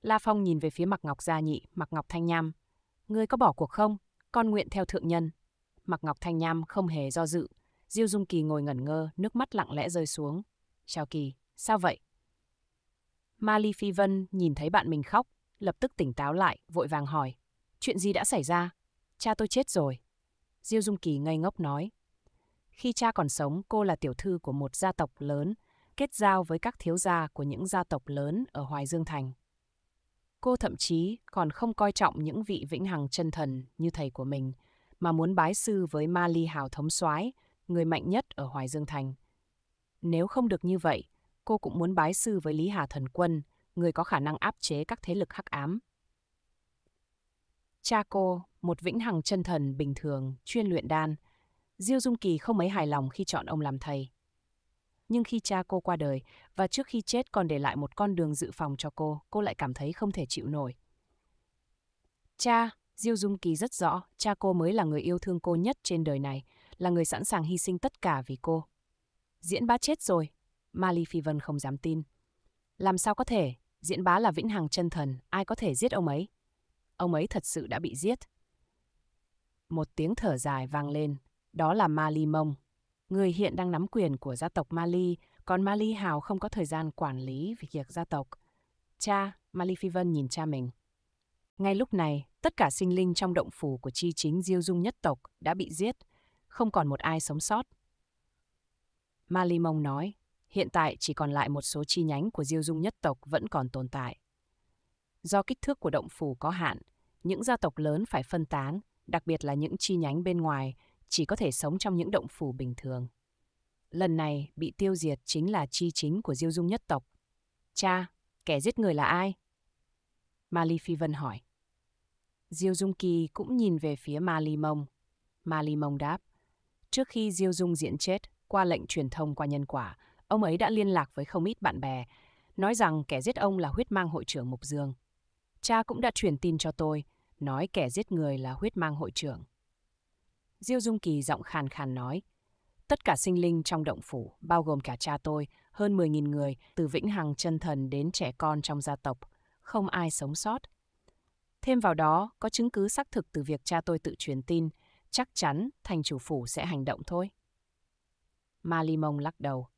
La Phong nhìn về phía Mạc Ngọc Gia Nhị, Mạc Ngọc Thanh Nham, ngươi có bỏ cuộc không? Con nguyện theo thượng nhân. Mặc Ngọc Thanh Nham không hề do dự. Diêu Dung Kỳ ngồi ngẩn ngơ, nước mắt lặng lẽ rơi xuống. Chào Kỳ, sao vậy? Ma Ly Phi Vân nhìn thấy bạn mình khóc, lập tức tỉnh táo lại, vội vàng hỏi. Chuyện gì đã xảy ra? Cha tôi chết rồi. Diêu Dung Kỳ ngây ngốc nói. Khi cha còn sống, cô là tiểu thư của một gia tộc lớn, kết giao với các thiếu gia của những gia tộc lớn ở Hoài Dương Thành cô thậm chí còn không coi trọng những vị vĩnh hằng chân thần như thầy của mình, mà muốn bái sư với Ma Ly Hào Thống soái, người mạnh nhất ở Hoài Dương Thành. Nếu không được như vậy, cô cũng muốn bái sư với Lý Hà Thần Quân, người có khả năng áp chế các thế lực hắc ám. Cha cô, một vĩnh hằng chân thần bình thường, chuyên luyện đan, Diêu Dung Kỳ không mấy hài lòng khi chọn ông làm thầy nhưng khi cha cô qua đời và trước khi chết còn để lại một con đường dự phòng cho cô, cô lại cảm thấy không thể chịu nổi. Cha, Diêu Dung Kỳ rất rõ, cha cô mới là người yêu thương cô nhất trên đời này, là người sẵn sàng hy sinh tất cả vì cô. Diễn bá chết rồi, Mali Phi Vân không dám tin. Làm sao có thể, diễn bá là vĩnh hằng chân thần, ai có thể giết ông ấy? Ông ấy thật sự đã bị giết. Một tiếng thở dài vang lên, đó là Mali Mông, người hiện đang nắm quyền của gia tộc Mali, còn Mali Hào không có thời gian quản lý việc gia tộc. Cha, Mali Phi Vân nhìn cha mình. Ngay lúc này, tất cả sinh linh trong động phủ của chi chính diêu dung nhất tộc đã bị giết, không còn một ai sống sót. Mali Mông nói, hiện tại chỉ còn lại một số chi nhánh của diêu dung nhất tộc vẫn còn tồn tại. Do kích thước của động phủ có hạn, những gia tộc lớn phải phân tán, đặc biệt là những chi nhánh bên ngoài, chỉ có thể sống trong những động phủ bình thường. Lần này bị tiêu diệt chính là chi chính của Diêu Dung nhất tộc. Cha, kẻ giết người là ai? Mali Phi Vân hỏi. Diêu Dung Kỳ cũng nhìn về phía Mali Mông. Mali Mông đáp. Trước khi Diêu Dung diễn chết, qua lệnh truyền thông qua nhân quả, ông ấy đã liên lạc với không ít bạn bè, nói rằng kẻ giết ông là huyết mang hội trưởng Mục Dương. Cha cũng đã truyền tin cho tôi, nói kẻ giết người là huyết mang hội trưởng. Diêu Dung Kỳ giọng khàn khàn nói. Tất cả sinh linh trong động phủ, bao gồm cả cha tôi, hơn 10.000 người, từ vĩnh hằng chân thần đến trẻ con trong gia tộc, không ai sống sót. Thêm vào đó, có chứng cứ xác thực từ việc cha tôi tự truyền tin, chắc chắn thành chủ phủ sẽ hành động thôi. Ma Ly Mông lắc đầu.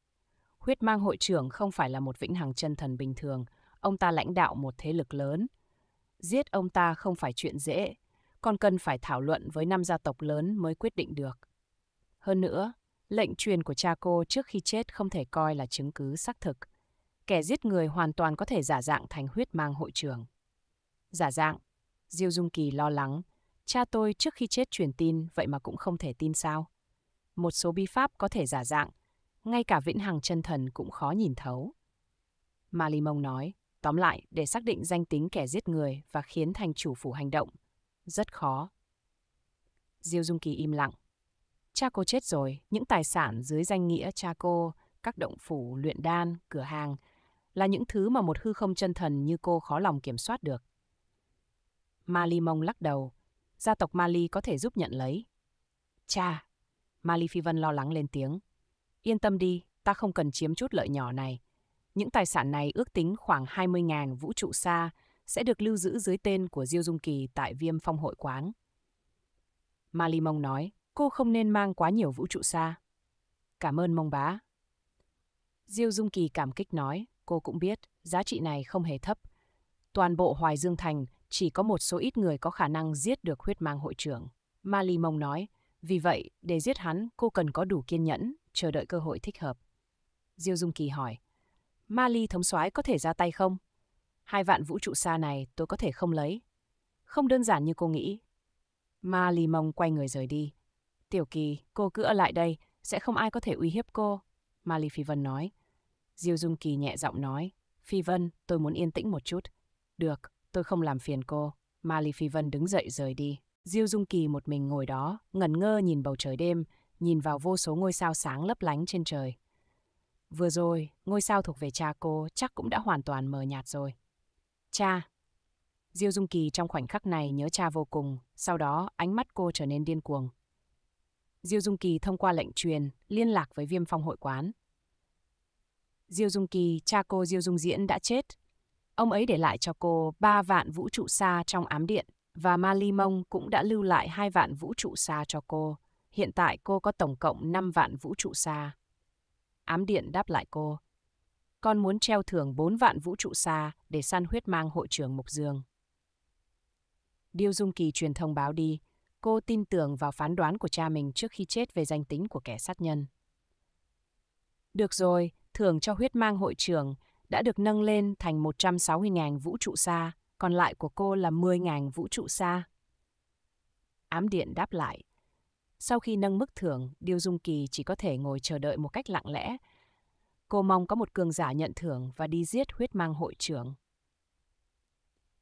Huyết mang hội trưởng không phải là một vĩnh hằng chân thần bình thường, ông ta lãnh đạo một thế lực lớn. Giết ông ta không phải chuyện dễ, con cần phải thảo luận với năm gia tộc lớn mới quyết định được. Hơn nữa, lệnh truyền của cha cô trước khi chết không thể coi là chứng cứ xác thực. Kẻ giết người hoàn toàn có thể giả dạng thành huyết mang hội trường. Giả dạng, Diêu Dung Kỳ lo lắng, cha tôi trước khi chết truyền tin vậy mà cũng không thể tin sao. Một số bi pháp có thể giả dạng, ngay cả vĩnh hằng chân thần cũng khó nhìn thấu. mông nói, tóm lại để xác định danh tính kẻ giết người và khiến thành chủ phủ hành động – rất khó. Diêu Dung Kỳ im lặng. Cha cô chết rồi, những tài sản dưới danh nghĩa cha cô, các động phủ, luyện đan, cửa hàng là những thứ mà một hư không chân thần như cô khó lòng kiểm soát được. Mali mông lắc đầu, gia tộc Mali có thể giúp nhận lấy. Cha, Mali Phi Vân lo lắng lên tiếng. Yên tâm đi, ta không cần chiếm chút lợi nhỏ này. Những tài sản này ước tính khoảng 20.000 vũ trụ xa, sẽ được lưu giữ dưới tên của Diêu Dung Kỳ tại Viêm Phong Hội Quán. Mali Mông nói, cô không nên mang quá nhiều vũ trụ xa. Cảm ơn Mông Bá. Diêu Dung Kỳ cảm kích nói, cô cũng biết, giá trị này không hề thấp. Toàn bộ Hoài Dương Thành chỉ có một số ít người có khả năng giết được huyết mang hội trưởng. Mali Mông nói, vì vậy, để giết hắn, cô cần có đủ kiên nhẫn, chờ đợi cơ hội thích hợp. Diêu Dung Kỳ hỏi, Mali thống soái có thể ra tay không? Hai vạn vũ trụ xa này tôi có thể không lấy. Không đơn giản như cô nghĩ. Ma lì mông quay người rời đi. Tiểu kỳ, cô cứ ở lại đây, sẽ không ai có thể uy hiếp cô. Ma lì phi vân nói. Diêu Dung Kỳ nhẹ giọng nói. Phi Vân, tôi muốn yên tĩnh một chút. Được, tôi không làm phiền cô. Ma lì phi vân đứng dậy rời đi. Diêu Dung Kỳ một mình ngồi đó, ngẩn ngơ nhìn bầu trời đêm, nhìn vào vô số ngôi sao sáng lấp lánh trên trời. Vừa rồi, ngôi sao thuộc về cha cô chắc cũng đã hoàn toàn mờ nhạt rồi. Cha! Diêu Dung Kỳ trong khoảnh khắc này nhớ cha vô cùng, sau đó ánh mắt cô trở nên điên cuồng. Diêu Dung Kỳ thông qua lệnh truyền, liên lạc với viêm phong hội quán. Diêu Dung Kỳ, cha cô Diêu Dung Diễn đã chết. Ông ấy để lại cho cô ba vạn vũ trụ xa trong ám điện, và Ma Ly Mông cũng đã lưu lại hai vạn vũ trụ xa cho cô. Hiện tại cô có tổng cộng 5 vạn vũ trụ xa. Ám điện đáp lại cô, con muốn treo thưởng bốn vạn vũ trụ xa để săn huyết mang hội trưởng Mục Dương. Điêu Dung Kỳ truyền thông báo đi, cô tin tưởng vào phán đoán của cha mình trước khi chết về danh tính của kẻ sát nhân. Được rồi, thưởng cho huyết mang hội trưởng đã được nâng lên thành 160.000 vũ trụ xa, còn lại của cô là 10.000 vũ trụ xa. Ám điện đáp lại. Sau khi nâng mức thưởng, Điêu Dung Kỳ chỉ có thể ngồi chờ đợi một cách lặng lẽ, Cô mong có một cường giả nhận thưởng và đi giết huyết mang hội trưởng.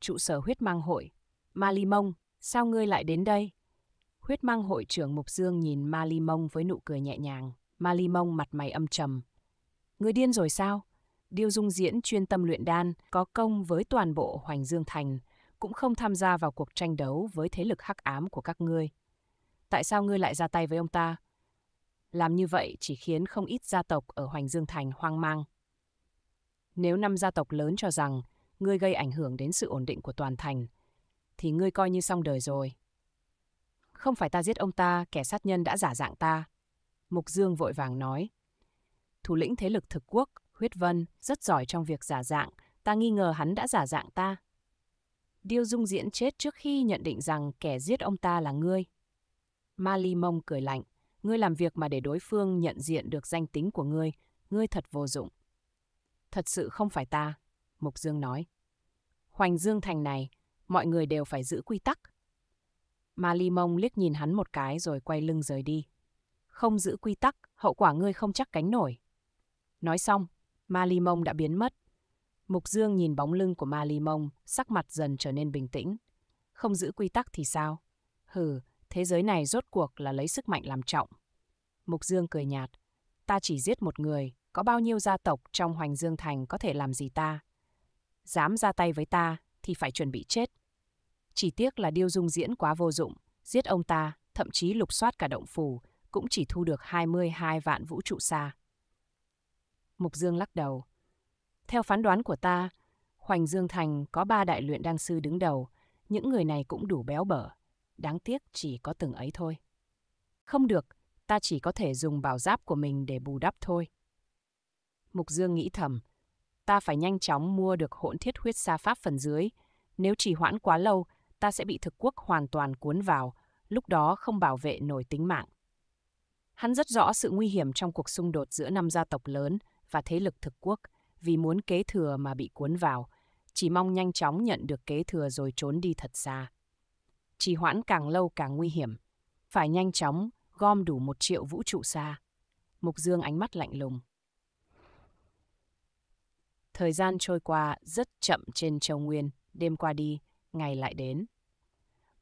Trụ sở huyết mang hội. Ma Ly Mông, sao ngươi lại đến đây? Huyết mang hội trưởng Mục Dương nhìn Ma Ly Mông với nụ cười nhẹ nhàng. Ma Ly Mông mặt mày âm trầm. Ngươi điên rồi sao? Điêu Dung Diễn chuyên tâm luyện đan, có công với toàn bộ Hoành Dương Thành, cũng không tham gia vào cuộc tranh đấu với thế lực hắc ám của các ngươi. Tại sao ngươi lại ra tay với ông ta? làm như vậy chỉ khiến không ít gia tộc ở Hoành Dương Thành hoang mang. Nếu năm gia tộc lớn cho rằng ngươi gây ảnh hưởng đến sự ổn định của toàn thành, thì ngươi coi như xong đời rồi. Không phải ta giết ông ta, kẻ sát nhân đã giả dạng ta. Mục Dương vội vàng nói. Thủ lĩnh thế lực thực quốc, Huyết Vân, rất giỏi trong việc giả dạng, ta nghi ngờ hắn đã giả dạng ta. Điêu Dung Diễn chết trước khi nhận định rằng kẻ giết ông ta là ngươi. Ma Ly Mông cười lạnh. Ngươi làm việc mà để đối phương nhận diện được danh tính của ngươi, ngươi thật vô dụng. Thật sự không phải ta, Mục Dương nói. Hoành Dương Thành này, mọi người đều phải giữ quy tắc. Ma Ly Mông liếc nhìn hắn một cái rồi quay lưng rời đi. Không giữ quy tắc, hậu quả ngươi không chắc cánh nổi. Nói xong, Ma Ly Mông đã biến mất. Mục Dương nhìn bóng lưng của Ma Ly Mông, sắc mặt dần trở nên bình tĩnh. Không giữ quy tắc thì sao? Hừ, thế giới này rốt cuộc là lấy sức mạnh làm trọng. Mục Dương cười nhạt, ta chỉ giết một người, có bao nhiêu gia tộc trong Hoành Dương Thành có thể làm gì ta? Dám ra tay với ta thì phải chuẩn bị chết. Chỉ tiếc là Điêu Dung diễn quá vô dụng, giết ông ta, thậm chí lục soát cả động phủ, cũng chỉ thu được 22 vạn vũ trụ xa. Mục Dương lắc đầu. Theo phán đoán của ta, Hoành Dương Thành có ba đại luyện đan sư đứng đầu, những người này cũng đủ béo bở, đáng tiếc chỉ có từng ấy thôi. Không được, ta chỉ có thể dùng bảo giáp của mình để bù đắp thôi. Mục Dương nghĩ thầm, ta phải nhanh chóng mua được hỗn thiết huyết sa pháp phần dưới, nếu trì hoãn quá lâu, ta sẽ bị thực quốc hoàn toàn cuốn vào, lúc đó không bảo vệ nổi tính mạng. Hắn rất rõ sự nguy hiểm trong cuộc xung đột giữa năm gia tộc lớn và thế lực thực quốc, vì muốn kế thừa mà bị cuốn vào, chỉ mong nhanh chóng nhận được kế thừa rồi trốn đi thật xa trì hoãn càng lâu càng nguy hiểm. Phải nhanh chóng, gom đủ một triệu vũ trụ xa. Mục Dương ánh mắt lạnh lùng. Thời gian trôi qua rất chậm trên châu Nguyên, đêm qua đi, ngày lại đến.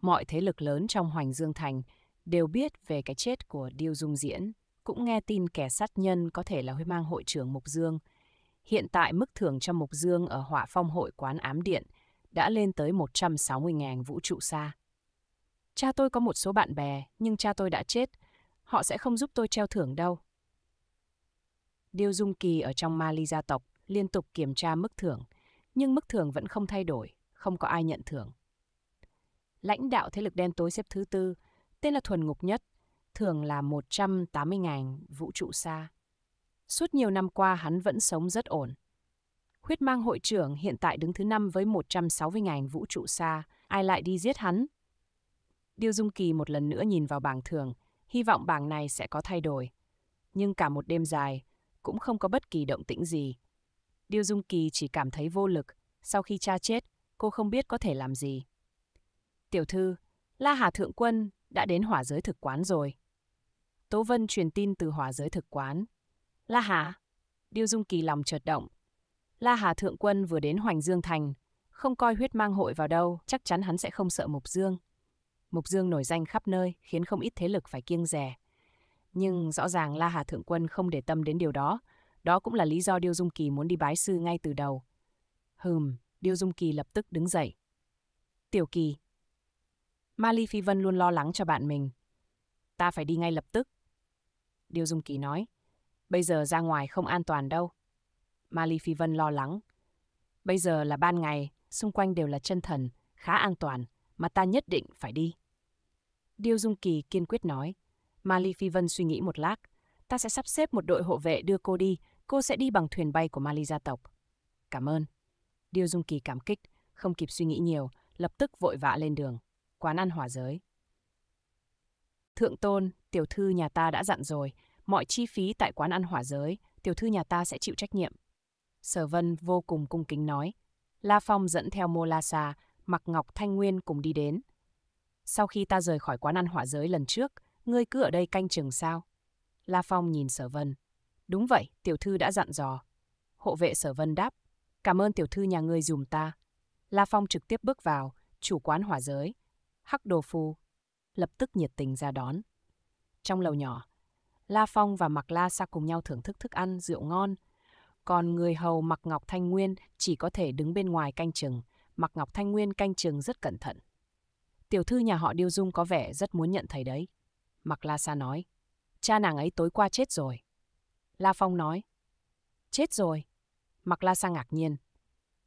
Mọi thế lực lớn trong Hoành Dương Thành đều biết về cái chết của Điêu Dung Diễn, cũng nghe tin kẻ sát nhân có thể là huy mang hội trưởng Mục Dương. Hiện tại mức thưởng cho Mục Dương ở Hỏa Phong hội quán ám điện đã lên tới 160.000 vũ trụ xa. Cha tôi có một số bạn bè, nhưng cha tôi đã chết. Họ sẽ không giúp tôi treo thưởng đâu. Điêu Dung Kỳ ở trong Mali gia tộc liên tục kiểm tra mức thưởng, nhưng mức thưởng vẫn không thay đổi, không có ai nhận thưởng. Lãnh đạo thế lực đen tối xếp thứ tư, tên là Thuần Ngục Nhất, thường là 180.000 vũ trụ xa. Suốt nhiều năm qua hắn vẫn sống rất ổn. Huyết mang hội trưởng hiện tại đứng thứ năm với 160.000 vũ trụ xa, ai lại đi giết hắn Điêu Dung Kỳ một lần nữa nhìn vào bảng thường, hy vọng bảng này sẽ có thay đổi. Nhưng cả một đêm dài, cũng không có bất kỳ động tĩnh gì. Điêu Dung Kỳ chỉ cảm thấy vô lực, sau khi cha chết, cô không biết có thể làm gì. Tiểu thư, La Hà Thượng Quân đã đến hỏa giới thực quán rồi. Tố Vân truyền tin từ hỏa giới thực quán. La Hà, Điêu Dung Kỳ lòng chợt động. La Hà Thượng Quân vừa đến Hoành Dương Thành, không coi huyết mang hội vào đâu, chắc chắn hắn sẽ không sợ Mục Dương. Mục Dương nổi danh khắp nơi khiến không ít thế lực phải kiêng rè. Nhưng rõ ràng La Hà Thượng Quân không để tâm đến điều đó. Đó cũng là lý do Điêu Dung Kỳ muốn đi bái sư ngay từ đầu. Hừm, Điêu Dung Kỳ lập tức đứng dậy. Tiểu Kỳ. Ma Ly Phi Vân luôn lo lắng cho bạn mình. Ta phải đi ngay lập tức. Điêu Dung Kỳ nói. Bây giờ ra ngoài không an toàn đâu. Ma Ly Phi Vân lo lắng. Bây giờ là ban ngày, xung quanh đều là chân thần, khá an toàn, mà ta nhất định phải đi. Điêu Dung Kỳ kiên quyết nói. Ma Ly Phi Vân suy nghĩ một lát. Ta sẽ sắp xếp một đội hộ vệ đưa cô đi, cô sẽ đi bằng thuyền bay của Ma Ly gia tộc. Cảm ơn. Điêu Dung Kỳ cảm kích, không kịp suy nghĩ nhiều, lập tức vội vã lên đường. Quán ăn hỏa giới. Thượng tôn, tiểu thư nhà ta đã dặn rồi, mọi chi phí tại quán ăn hỏa giới, tiểu thư nhà ta sẽ chịu trách nhiệm. Sở Vân vô cùng cung kính nói. La Phong dẫn theo Mô La Sa, Mặc Ngọc Thanh Nguyên cùng đi đến sau khi ta rời khỏi quán ăn hỏa giới lần trước, ngươi cứ ở đây canh chừng sao? La Phong nhìn Sở Vân. Đúng vậy, tiểu thư đã dặn dò. Hộ vệ Sở Vân đáp. Cảm ơn tiểu thư nhà ngươi dùm ta. La Phong trực tiếp bước vào, chủ quán hỏa giới. Hắc đồ phu. Lập tức nhiệt tình ra đón. Trong lầu nhỏ, La Phong và Mạc La Sa cùng nhau thưởng thức thức ăn, rượu ngon. Còn người hầu Mạc Ngọc Thanh Nguyên chỉ có thể đứng bên ngoài canh chừng. Mạc Ngọc Thanh Nguyên canh chừng rất cẩn thận tiểu thư nhà họ Điêu Dung có vẻ rất muốn nhận thầy đấy. Mặc La Sa nói, cha nàng ấy tối qua chết rồi. La Phong nói, chết rồi. Mặc La Sa ngạc nhiên,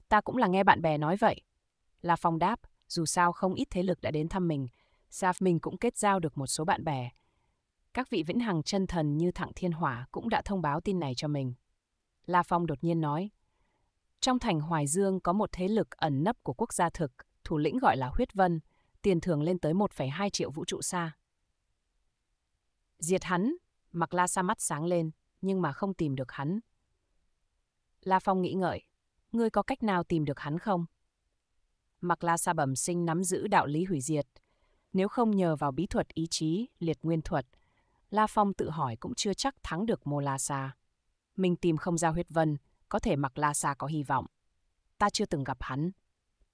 ta cũng là nghe bạn bè nói vậy. La Phong đáp, dù sao không ít thế lực đã đến thăm mình, Saf mình cũng kết giao được một số bạn bè. Các vị vĩnh hằng chân thần như Thẳng Thiên Hỏa cũng đã thông báo tin này cho mình. La Phong đột nhiên nói, trong thành Hoài Dương có một thế lực ẩn nấp của quốc gia thực, thủ lĩnh gọi là Huyết Vân – tiền thưởng lên tới 1,2 triệu vũ trụ xa. Diệt hắn, Mặc La Sa mắt sáng lên, nhưng mà không tìm được hắn. La Phong nghĩ ngợi, ngươi có cách nào tìm được hắn không? Mặc La Sa bẩm sinh nắm giữ đạo lý hủy diệt. Nếu không nhờ vào bí thuật ý chí, liệt nguyên thuật, La Phong tự hỏi cũng chưa chắc thắng được Mô La Sa. Mình tìm không ra huyết vân, có thể Mặc La Sa có hy vọng. Ta chưa từng gặp hắn.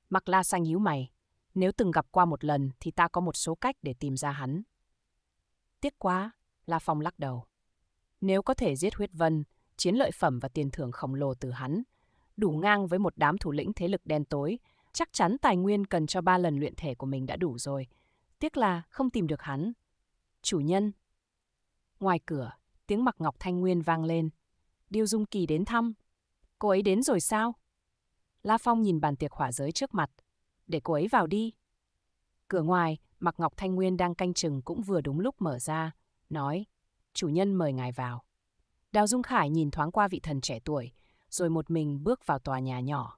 Mặc La Sa nhíu mày, nếu từng gặp qua một lần thì ta có một số cách để tìm ra hắn. Tiếc quá, La Phong lắc đầu. Nếu có thể giết huyết vân, chiến lợi phẩm và tiền thưởng khổng lồ từ hắn, đủ ngang với một đám thủ lĩnh thế lực đen tối, chắc chắn tài nguyên cần cho ba lần luyện thể của mình đã đủ rồi. Tiếc là không tìm được hắn. Chủ nhân. Ngoài cửa, tiếng mặc ngọc thanh nguyên vang lên. Điêu Dung Kỳ đến thăm. Cô ấy đến rồi sao? La Phong nhìn bàn tiệc hỏa giới trước mặt, để cô ấy vào đi. Cửa ngoài, Mạc Ngọc Thanh Nguyên đang canh chừng cũng vừa đúng lúc mở ra, nói, chủ nhân mời ngài vào. Đào Dung Khải nhìn thoáng qua vị thần trẻ tuổi, rồi một mình bước vào tòa nhà nhỏ.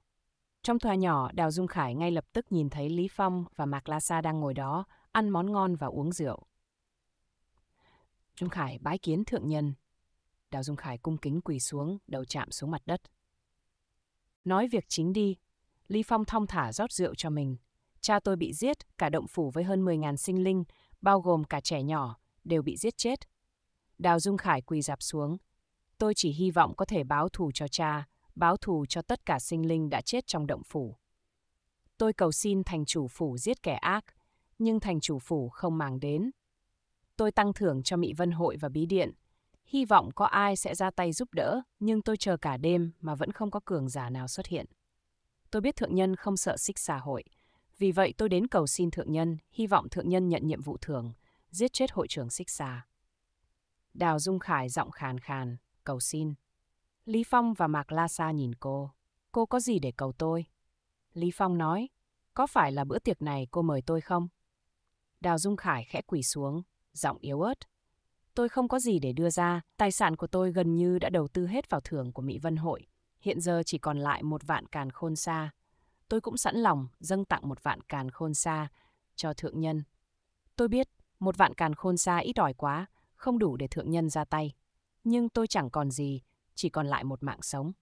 Trong tòa nhỏ, Đào Dung Khải ngay lập tức nhìn thấy Lý Phong và Mạc La Sa đang ngồi đó, ăn món ngon và uống rượu. Dung Khải bái kiến thượng nhân. Đào Dung Khải cung kính quỳ xuống, đầu chạm xuống mặt đất. Nói việc chính đi, Ly Phong thong thả rót rượu cho mình. Cha tôi bị giết, cả động phủ với hơn 10.000 sinh linh, bao gồm cả trẻ nhỏ, đều bị giết chết. Đào Dung Khải quỳ dạp xuống. Tôi chỉ hy vọng có thể báo thù cho cha, báo thù cho tất cả sinh linh đã chết trong động phủ. Tôi cầu xin thành chủ phủ giết kẻ ác, nhưng thành chủ phủ không màng đến. Tôi tăng thưởng cho Mỹ Vân Hội và Bí Điện. Hy vọng có ai sẽ ra tay giúp đỡ, nhưng tôi chờ cả đêm mà vẫn không có cường giả nào xuất hiện. Tôi biết thượng nhân không sợ xích xã hội. Vì vậy tôi đến cầu xin thượng nhân, hy vọng thượng nhân nhận nhiệm vụ thường, giết chết hội trưởng xích xà. Đào Dung Khải giọng khàn khàn, cầu xin. Lý Phong và Mạc La Sa nhìn cô. Cô có gì để cầu tôi? Lý Phong nói, có phải là bữa tiệc này cô mời tôi không? Đào Dung Khải khẽ quỳ xuống, giọng yếu ớt. Tôi không có gì để đưa ra, tài sản của tôi gần như đã đầu tư hết vào thưởng của Mỹ Vân Hội hiện giờ chỉ còn lại một vạn càn khôn xa. Tôi cũng sẵn lòng dâng tặng một vạn càn khôn xa cho thượng nhân. Tôi biết, một vạn càn khôn xa ít đòi quá, không đủ để thượng nhân ra tay. Nhưng tôi chẳng còn gì, chỉ còn lại một mạng sống.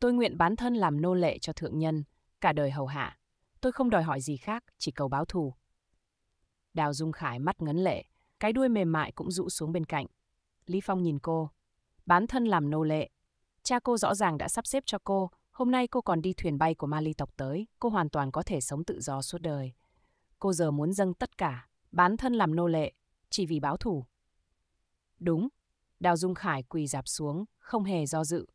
Tôi nguyện bán thân làm nô lệ cho thượng nhân, cả đời hầu hạ. Tôi không đòi hỏi gì khác, chỉ cầu báo thù. Đào Dung Khải mắt ngấn lệ, cái đuôi mềm mại cũng rũ xuống bên cạnh. Lý Phong nhìn cô. Bán thân làm nô lệ, Cha cô rõ ràng đã sắp xếp cho cô, hôm nay cô còn đi thuyền bay của Mali tộc tới, cô hoàn toàn có thể sống tự do suốt đời. Cô giờ muốn dâng tất cả, bán thân làm nô lệ, chỉ vì báo thù. Đúng, Đào Dung Khải quỳ dạp xuống, không hề do dự.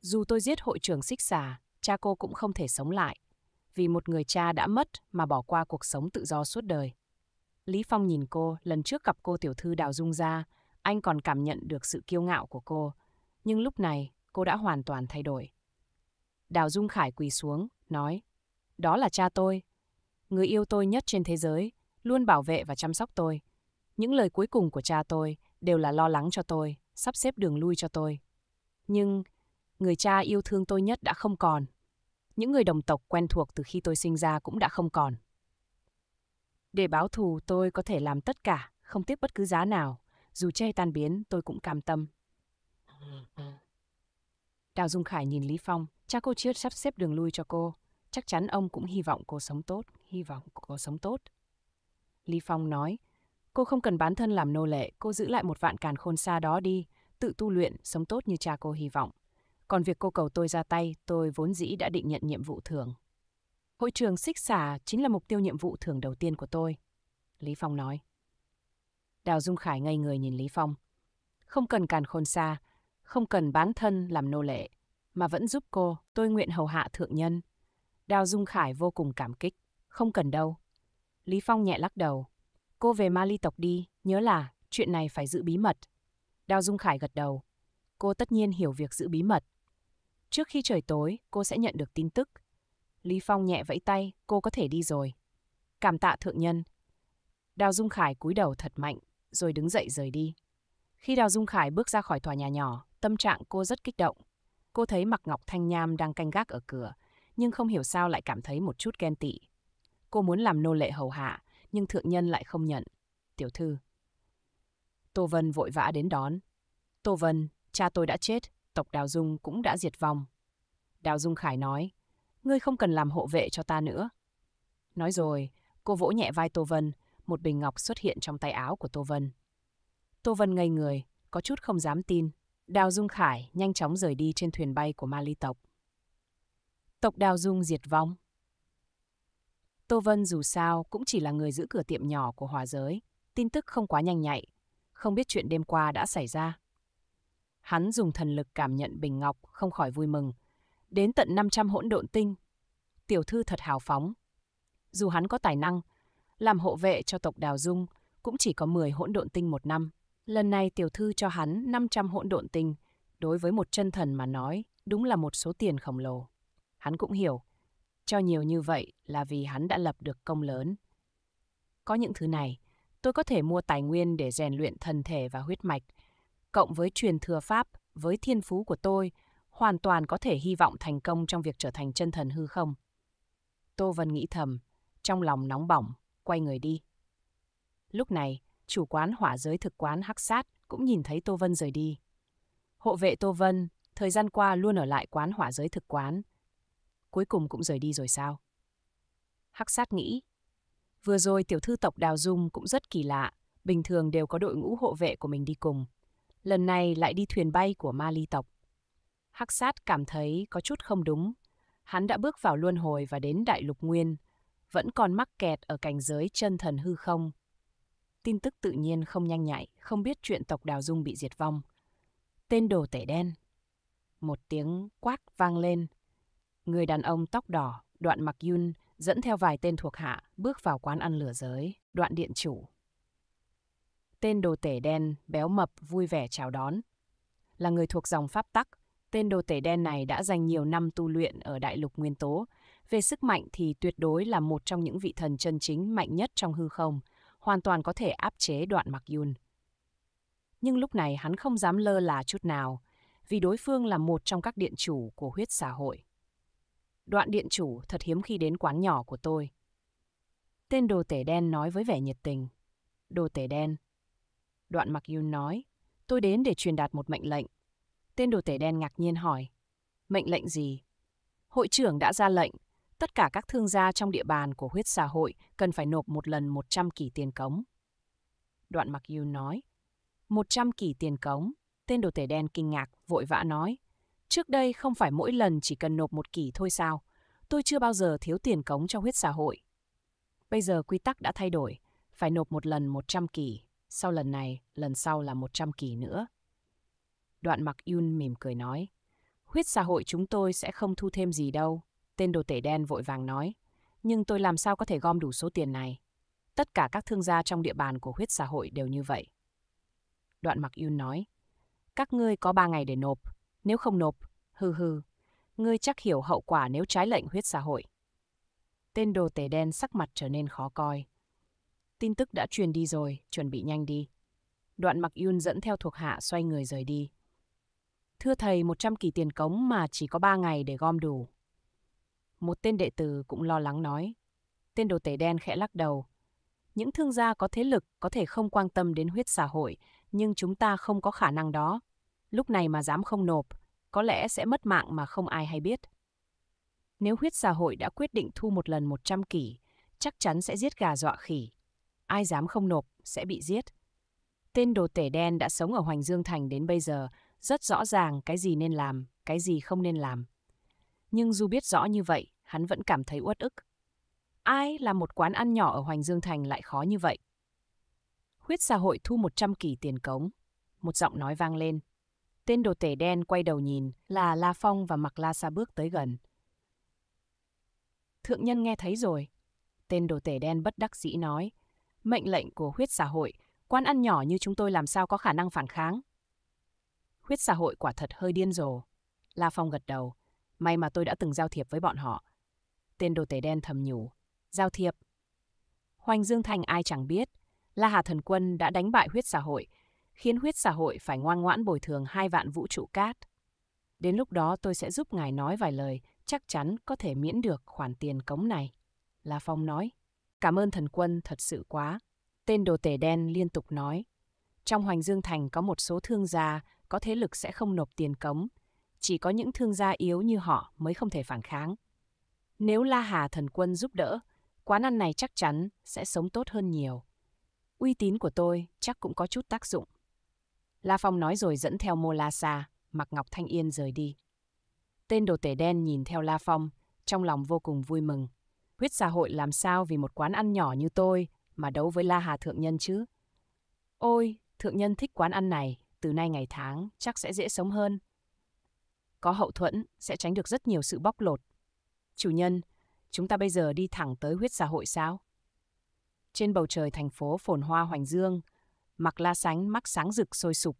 Dù tôi giết hội trưởng xích xà, cha cô cũng không thể sống lại. Vì một người cha đã mất mà bỏ qua cuộc sống tự do suốt đời. Lý Phong nhìn cô, lần trước gặp cô tiểu thư Đào Dung ra, anh còn cảm nhận được sự kiêu ngạo của cô. Nhưng lúc này, cô đã hoàn toàn thay đổi. Đào Dung Khải quỳ xuống, nói, đó là cha tôi, người yêu tôi nhất trên thế giới, luôn bảo vệ và chăm sóc tôi. Những lời cuối cùng của cha tôi đều là lo lắng cho tôi, sắp xếp đường lui cho tôi. Nhưng, người cha yêu thương tôi nhất đã không còn. Những người đồng tộc quen thuộc từ khi tôi sinh ra cũng đã không còn. Để báo thù tôi có thể làm tất cả, không tiếc bất cứ giá nào. Dù che tan biến tôi cũng cam tâm. Ừ, ừ. Đào Dung Khải nhìn Lý Phong, cha cô chưa sắp xếp đường lui cho cô. Chắc chắn ông cũng hy vọng cô sống tốt, hy vọng cô sống tốt. Lý Phong nói, cô không cần bán thân làm nô lệ, cô giữ lại một vạn càn khôn xa đó đi, tự tu luyện, sống tốt như cha cô hy vọng. Còn việc cô cầu tôi ra tay, tôi vốn dĩ đã định nhận nhiệm vụ thưởng. Hội trường xích xả chính là mục tiêu nhiệm vụ thưởng đầu tiên của tôi. Lý Phong nói. Đào Dung Khải ngây người nhìn Lý Phong. Không cần càn khôn xa, không cần bán thân làm nô lệ, mà vẫn giúp cô, tôi nguyện hầu hạ thượng nhân. Đào Dung Khải vô cùng cảm kích, không cần đâu. Lý Phong nhẹ lắc đầu. Cô về ma ly tộc đi, nhớ là chuyện này phải giữ bí mật. Đào Dung Khải gật đầu. Cô tất nhiên hiểu việc giữ bí mật. Trước khi trời tối, cô sẽ nhận được tin tức. Lý Phong nhẹ vẫy tay, cô có thể đi rồi. Cảm tạ thượng nhân. Đào Dung Khải cúi đầu thật mạnh, rồi đứng dậy rời đi. Khi Đào Dung Khải bước ra khỏi tòa nhà nhỏ, Tâm trạng cô rất kích động. Cô thấy Mạc Ngọc Thanh Nham đang canh gác ở cửa, nhưng không hiểu sao lại cảm thấy một chút ghen tị. Cô muốn làm nô lệ hầu hạ, nhưng thượng nhân lại không nhận. Tiểu thư. Tô Vân vội vã đến đón. Tô Vân, cha tôi đã chết, tộc Đào Dung cũng đã diệt vong. Đào Dung Khải nói, ngươi không cần làm hộ vệ cho ta nữa. Nói rồi, cô vỗ nhẹ vai Tô Vân, một bình ngọc xuất hiện trong tay áo của Tô Vân. Tô Vân ngây người, có chút không dám tin. Đào Dung Khải nhanh chóng rời đi trên thuyền bay của ma ly tộc. Tộc Đào Dung diệt vong. Tô Vân dù sao cũng chỉ là người giữ cửa tiệm nhỏ của hòa giới, tin tức không quá nhanh nhạy, không biết chuyện đêm qua đã xảy ra. Hắn dùng thần lực cảm nhận Bình Ngọc không khỏi vui mừng, đến tận 500 hỗn độn tinh. Tiểu thư thật hào phóng. Dù hắn có tài năng, làm hộ vệ cho tộc Đào Dung cũng chỉ có 10 hỗn độn tinh một năm. Lần này tiểu thư cho hắn 500 hỗn độn tinh, đối với một chân thần mà nói, đúng là một số tiền khổng lồ. Hắn cũng hiểu, cho nhiều như vậy là vì hắn đã lập được công lớn. Có những thứ này, tôi có thể mua tài nguyên để rèn luyện thân thể và huyết mạch, cộng với truyền thừa pháp, với thiên phú của tôi, hoàn toàn có thể hy vọng thành công trong việc trở thành chân thần hư không. Tô Vân nghĩ thầm, trong lòng nóng bỏng, quay người đi. Lúc này, chủ quán hỏa giới thực quán hắc sát, cũng nhìn thấy Tô Vân rời đi. Hộ vệ Tô Vân, thời gian qua luôn ở lại quán hỏa giới thực quán. Cuối cùng cũng rời đi rồi sao? Hắc sát nghĩ. Vừa rồi tiểu thư tộc Đào Dung cũng rất kỳ lạ, bình thường đều có đội ngũ hộ vệ của mình đi cùng. Lần này lại đi thuyền bay của ma ly tộc. Hắc sát cảm thấy có chút không đúng. Hắn đã bước vào luân hồi và đến đại lục nguyên, vẫn còn mắc kẹt ở cảnh giới chân thần hư không, tin tức tự nhiên không nhanh nhạy, không biết chuyện tộc Đào Dung bị diệt vong. Tên đồ tể đen. Một tiếng quát vang lên. Người đàn ông tóc đỏ, đoạn mặc yun, dẫn theo vài tên thuộc hạ, bước vào quán ăn lửa giới, đoạn điện chủ. Tên đồ tể đen, béo mập, vui vẻ chào đón. Là người thuộc dòng pháp tắc, tên đồ tể đen này đã dành nhiều năm tu luyện ở đại lục nguyên tố. Về sức mạnh thì tuyệt đối là một trong những vị thần chân chính mạnh nhất trong hư không – hoàn toàn có thể áp chế đoạn mặc Yun. Nhưng lúc này hắn không dám lơ là chút nào, vì đối phương là một trong các điện chủ của huyết xã hội. Đoạn điện chủ thật hiếm khi đến quán nhỏ của tôi. Tên đồ tể đen nói với vẻ nhiệt tình. Đồ tể đen. Đoạn mặc Yun nói, tôi đến để truyền đạt một mệnh lệnh. Tên đồ tể đen ngạc nhiên hỏi, mệnh lệnh gì? Hội trưởng đã ra lệnh, tất cả các thương gia trong địa bàn của huyết xã hội cần phải nộp một lần 100 kỳ tiền cống. Đoạn Mặc Yêu nói, 100 kỳ tiền cống, tên đồ tể đen kinh ngạc, vội vã nói, trước đây không phải mỗi lần chỉ cần nộp một kỳ thôi sao, tôi chưa bao giờ thiếu tiền cống cho huyết xã hội. Bây giờ quy tắc đã thay đổi, phải nộp một lần 100 kỳ, sau lần này, lần sau là 100 kỳ nữa. Đoạn Mặc Yun mỉm cười nói, huyết xã hội chúng tôi sẽ không thu thêm gì đâu, Tên đồ tể đen vội vàng nói, nhưng tôi làm sao có thể gom đủ số tiền này? Tất cả các thương gia trong địa bàn của huyết xã hội đều như vậy. Đoạn mặc Yun nói, các ngươi có ba ngày để nộp, nếu không nộp, hừ hừ, ngươi chắc hiểu hậu quả nếu trái lệnh huyết xã hội. Tên đồ tể đen sắc mặt trở nên khó coi. Tin tức đã truyền đi rồi, chuẩn bị nhanh đi. Đoạn mặc Yun dẫn theo thuộc hạ xoay người rời đi. Thưa thầy, 100 kỳ tiền cống mà chỉ có 3 ngày để gom đủ, một tên đệ tử cũng lo lắng nói. Tên đồ tể đen khẽ lắc đầu. Những thương gia có thế lực có thể không quan tâm đến huyết xã hội, nhưng chúng ta không có khả năng đó. Lúc này mà dám không nộp, có lẽ sẽ mất mạng mà không ai hay biết. Nếu huyết xã hội đã quyết định thu một lần 100 kỷ, chắc chắn sẽ giết gà dọa khỉ. Ai dám không nộp sẽ bị giết. Tên đồ tể đen đã sống ở Hoành Dương Thành đến bây giờ, rất rõ ràng cái gì nên làm, cái gì không nên làm. Nhưng dù biết rõ như vậy, hắn vẫn cảm thấy uất ức. Ai là một quán ăn nhỏ ở Hoành Dương Thành lại khó như vậy? Huyết xã hội thu 100 kỳ tiền cống. Một giọng nói vang lên. Tên đồ tể đen quay đầu nhìn là La Phong và Mặc La Sa bước tới gần. Thượng nhân nghe thấy rồi. Tên đồ tể đen bất đắc dĩ nói. Mệnh lệnh của huyết xã hội, quán ăn nhỏ như chúng tôi làm sao có khả năng phản kháng. Huyết xã hội quả thật hơi điên rồ. La Phong gật đầu. May mà tôi đã từng giao thiệp với bọn họ tên đồ tể đen thầm nhủ. Giao thiệp. Hoành Dương Thành ai chẳng biết, La Hà Thần Quân đã đánh bại huyết xã hội, khiến huyết xã hội phải ngoan ngoãn bồi thường hai vạn vũ trụ cát. Đến lúc đó tôi sẽ giúp ngài nói vài lời, chắc chắn có thể miễn được khoản tiền cống này. La Phong nói, cảm ơn thần quân thật sự quá. Tên đồ tể đen liên tục nói, trong Hoành Dương Thành có một số thương gia có thế lực sẽ không nộp tiền cống, chỉ có những thương gia yếu như họ mới không thể phản kháng. Nếu La Hà thần quân giúp đỡ, quán ăn này chắc chắn sẽ sống tốt hơn nhiều. Uy tín của tôi chắc cũng có chút tác dụng. La Phong nói rồi dẫn theo Mô La Sa, mặc Ngọc Thanh Yên rời đi. Tên đồ tể đen nhìn theo La Phong, trong lòng vô cùng vui mừng. Huyết xã hội làm sao vì một quán ăn nhỏ như tôi mà đấu với La Hà Thượng Nhân chứ? Ôi, Thượng Nhân thích quán ăn này, từ nay ngày tháng chắc sẽ dễ sống hơn. Có hậu thuẫn sẽ tránh được rất nhiều sự bóc lột Chủ nhân, chúng ta bây giờ đi thẳng tới huyết xã hội sao? Trên bầu trời thành phố phồn hoa hoành dương, mặc la sánh mắt sáng rực sôi sục,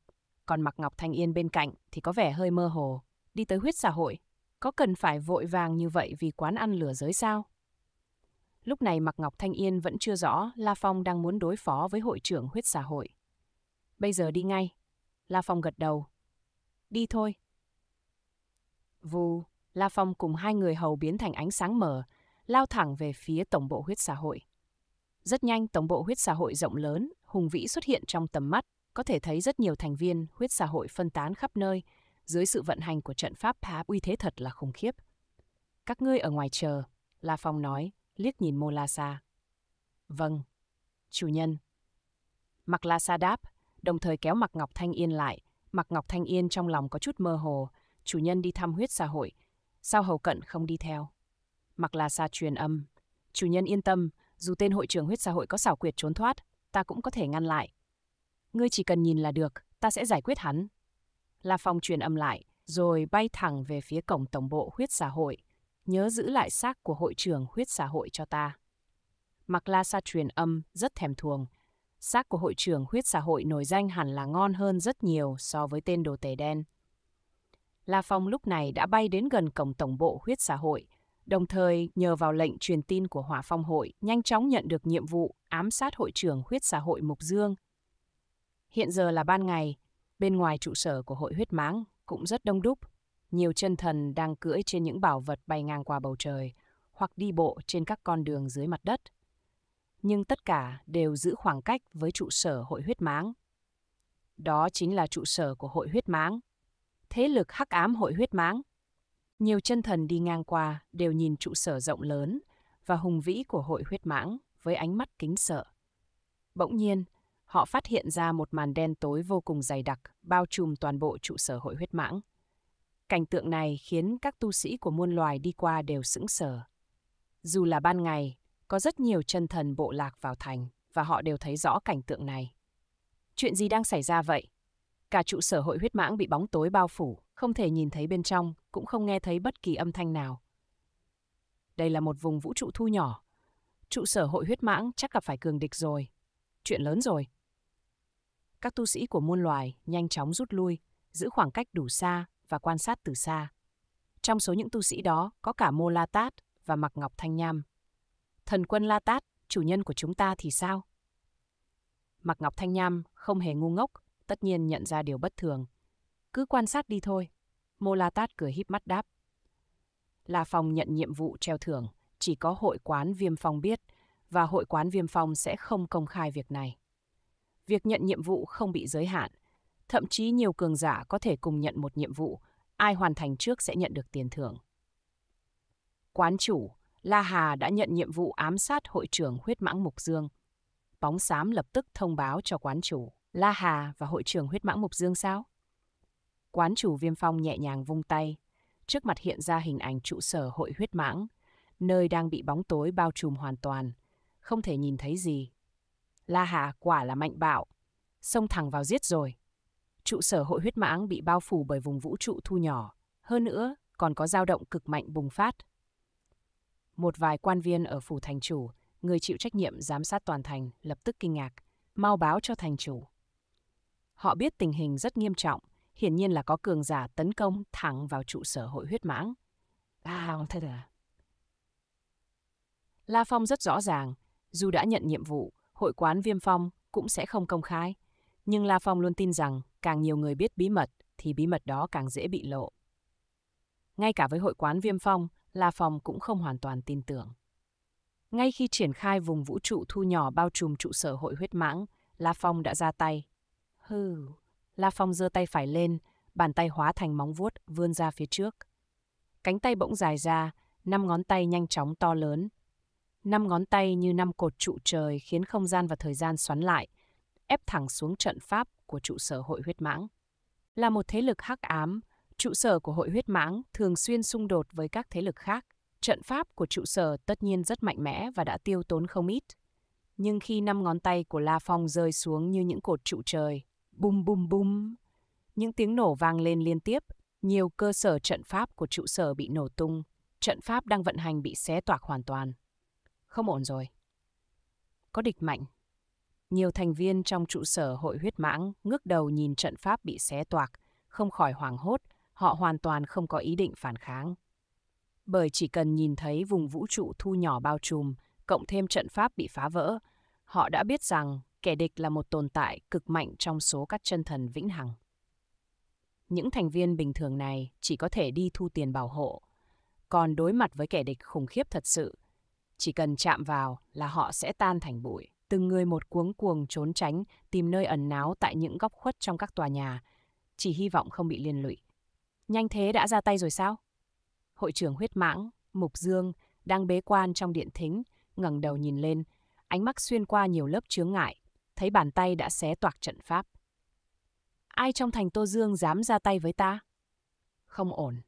còn mặc ngọc thanh yên bên cạnh thì có vẻ hơi mơ hồ. Đi tới huyết xã hội, có cần phải vội vàng như vậy vì quán ăn lửa giới sao? Lúc này mặc Ngọc Thanh Yên vẫn chưa rõ La Phong đang muốn đối phó với hội trưởng huyết xã hội. Bây giờ đi ngay. La Phong gật đầu. Đi thôi. Vù. La Phong cùng hai người hầu biến thành ánh sáng mờ, lao thẳng về phía tổng bộ huyết xã hội. Rất nhanh tổng bộ huyết xã hội rộng lớn, hùng vĩ xuất hiện trong tầm mắt, có thể thấy rất nhiều thành viên huyết xã hội phân tán khắp nơi, dưới sự vận hành của trận pháp phá uy thế thật là khủng khiếp. Các ngươi ở ngoài chờ, La Phong nói, liếc nhìn Mô La Sa. Vâng, chủ nhân. Mặc La Sa đáp, đồng thời kéo Mặc Ngọc Thanh Yên lại. Mặc Ngọc Thanh Yên trong lòng có chút mơ hồ, chủ nhân đi thăm huyết xã hội, sao hầu cận không đi theo. Mặc là xa truyền âm, chủ nhân yên tâm, dù tên hội trưởng huyết xã hội có xảo quyệt trốn thoát, ta cũng có thể ngăn lại. Ngươi chỉ cần nhìn là được, ta sẽ giải quyết hắn. La Phong truyền âm lại, rồi bay thẳng về phía cổng tổng bộ huyết xã hội, nhớ giữ lại xác của hội trưởng huyết xã hội cho ta. Mặc La Sa truyền âm, rất thèm thuồng. Xác của hội trưởng huyết xã hội nổi danh hẳn là ngon hơn rất nhiều so với tên đồ tể đen. La Phong lúc này đã bay đến gần cổng tổng bộ huyết xã hội, đồng thời nhờ vào lệnh truyền tin của Hỏa Phong hội nhanh chóng nhận được nhiệm vụ ám sát hội trưởng huyết xã hội Mục Dương. Hiện giờ là ban ngày, bên ngoài trụ sở của hội huyết máng cũng rất đông đúc, nhiều chân thần đang cưỡi trên những bảo vật bay ngang qua bầu trời hoặc đi bộ trên các con đường dưới mặt đất. Nhưng tất cả đều giữ khoảng cách với trụ sở hội huyết máng. Đó chính là trụ sở của hội huyết máng thế lực hắc ám hội huyết mãng. Nhiều chân thần đi ngang qua đều nhìn trụ sở rộng lớn và hùng vĩ của hội huyết mãng với ánh mắt kính sợ. Bỗng nhiên, họ phát hiện ra một màn đen tối vô cùng dày đặc, bao trùm toàn bộ trụ sở hội huyết mãng. Cảnh tượng này khiến các tu sĩ của muôn loài đi qua đều sững sờ. Dù là ban ngày, có rất nhiều chân thần bộ lạc vào thành và họ đều thấy rõ cảnh tượng này. Chuyện gì đang xảy ra vậy? Cả trụ sở hội huyết mãng bị bóng tối bao phủ, không thể nhìn thấy bên trong, cũng không nghe thấy bất kỳ âm thanh nào. Đây là một vùng vũ trụ thu nhỏ. Trụ sở hội huyết mãng chắc gặp phải cường địch rồi. Chuyện lớn rồi. Các tu sĩ của muôn loài nhanh chóng rút lui, giữ khoảng cách đủ xa và quan sát từ xa. Trong số những tu sĩ đó có cả Mô La Tát và Mạc Ngọc Thanh Nham. Thần quân La Tát, chủ nhân của chúng ta thì sao? Mạc Ngọc Thanh Nham không hề ngu ngốc, tất nhiên nhận ra điều bất thường. Cứ quan sát đi thôi. Mô La Tát cười híp mắt đáp. La Phong nhận nhiệm vụ treo thưởng, chỉ có hội quán Viêm Phong biết, và hội quán Viêm Phong sẽ không công khai việc này. Việc nhận nhiệm vụ không bị giới hạn, thậm chí nhiều cường giả có thể cùng nhận một nhiệm vụ, ai hoàn thành trước sẽ nhận được tiền thưởng. Quán chủ, La Hà đã nhận nhiệm vụ ám sát hội trưởng huyết mãng Mục Dương. Bóng xám lập tức thông báo cho quán chủ. La Hà và hội trưởng huyết mãng Mục Dương sao? Quán chủ viêm phong nhẹ nhàng vung tay, trước mặt hiện ra hình ảnh trụ sở hội huyết mãng, nơi đang bị bóng tối bao trùm hoàn toàn, không thể nhìn thấy gì. La Hà quả là mạnh bạo, xông thẳng vào giết rồi. Trụ sở hội huyết mãng bị bao phủ bởi vùng vũ trụ thu nhỏ, hơn nữa còn có dao động cực mạnh bùng phát. Một vài quan viên ở phủ thành chủ, người chịu trách nhiệm giám sát toàn thành, lập tức kinh ngạc, mau báo cho thành chủ. Họ biết tình hình rất nghiêm trọng, hiển nhiên là có cường giả tấn công thẳng vào trụ sở hội huyết mãng. À, thật à? La Phong rất rõ ràng, dù đã nhận nhiệm vụ, hội quán viêm phong cũng sẽ không công khai. Nhưng La Phong luôn tin rằng càng nhiều người biết bí mật thì bí mật đó càng dễ bị lộ. Ngay cả với hội quán viêm phong, La Phong cũng không hoàn toàn tin tưởng. Ngay khi triển khai vùng vũ trụ thu nhỏ bao trùm trụ sở hội huyết mãng, La Phong đã ra tay. Hừ, La Phong giơ tay phải lên, bàn tay hóa thành móng vuốt vươn ra phía trước. Cánh tay bỗng dài ra, năm ngón tay nhanh chóng to lớn. Năm ngón tay như năm cột trụ trời khiến không gian và thời gian xoắn lại, ép thẳng xuống trận pháp của trụ sở hội huyết mãng. Là một thế lực hắc ám, trụ sở của hội huyết mãng thường xuyên xung đột với các thế lực khác. Trận pháp của trụ sở tất nhiên rất mạnh mẽ và đã tiêu tốn không ít. Nhưng khi năm ngón tay của La Phong rơi xuống như những cột trụ trời, Bùm bùm bùm. Những tiếng nổ vang lên liên tiếp, nhiều cơ sở trận pháp của trụ sở bị nổ tung, trận pháp đang vận hành bị xé toạc hoàn toàn. Không ổn rồi. Có địch mạnh. Nhiều thành viên trong trụ sở hội huyết mãng ngước đầu nhìn trận pháp bị xé toạc, không khỏi hoảng hốt, họ hoàn toàn không có ý định phản kháng. Bởi chỉ cần nhìn thấy vùng vũ trụ thu nhỏ bao trùm, cộng thêm trận pháp bị phá vỡ, họ đã biết rằng kẻ địch là một tồn tại cực mạnh trong số các chân thần vĩnh hằng. Những thành viên bình thường này chỉ có thể đi thu tiền bảo hộ, còn đối mặt với kẻ địch khủng khiếp thật sự, chỉ cần chạm vào là họ sẽ tan thành bụi, từng người một cuống cuồng trốn tránh, tìm nơi ẩn náu tại những góc khuất trong các tòa nhà, chỉ hy vọng không bị liên lụy. Nhanh thế đã ra tay rồi sao? Hội trưởng huyết mãng, Mục Dương, đang bế quan trong điện thính, ngẩng đầu nhìn lên, ánh mắt xuyên qua nhiều lớp chướng ngại, thấy bàn tay đã xé toạc trận pháp. Ai trong thành Tô Dương dám ra tay với ta? Không ổn.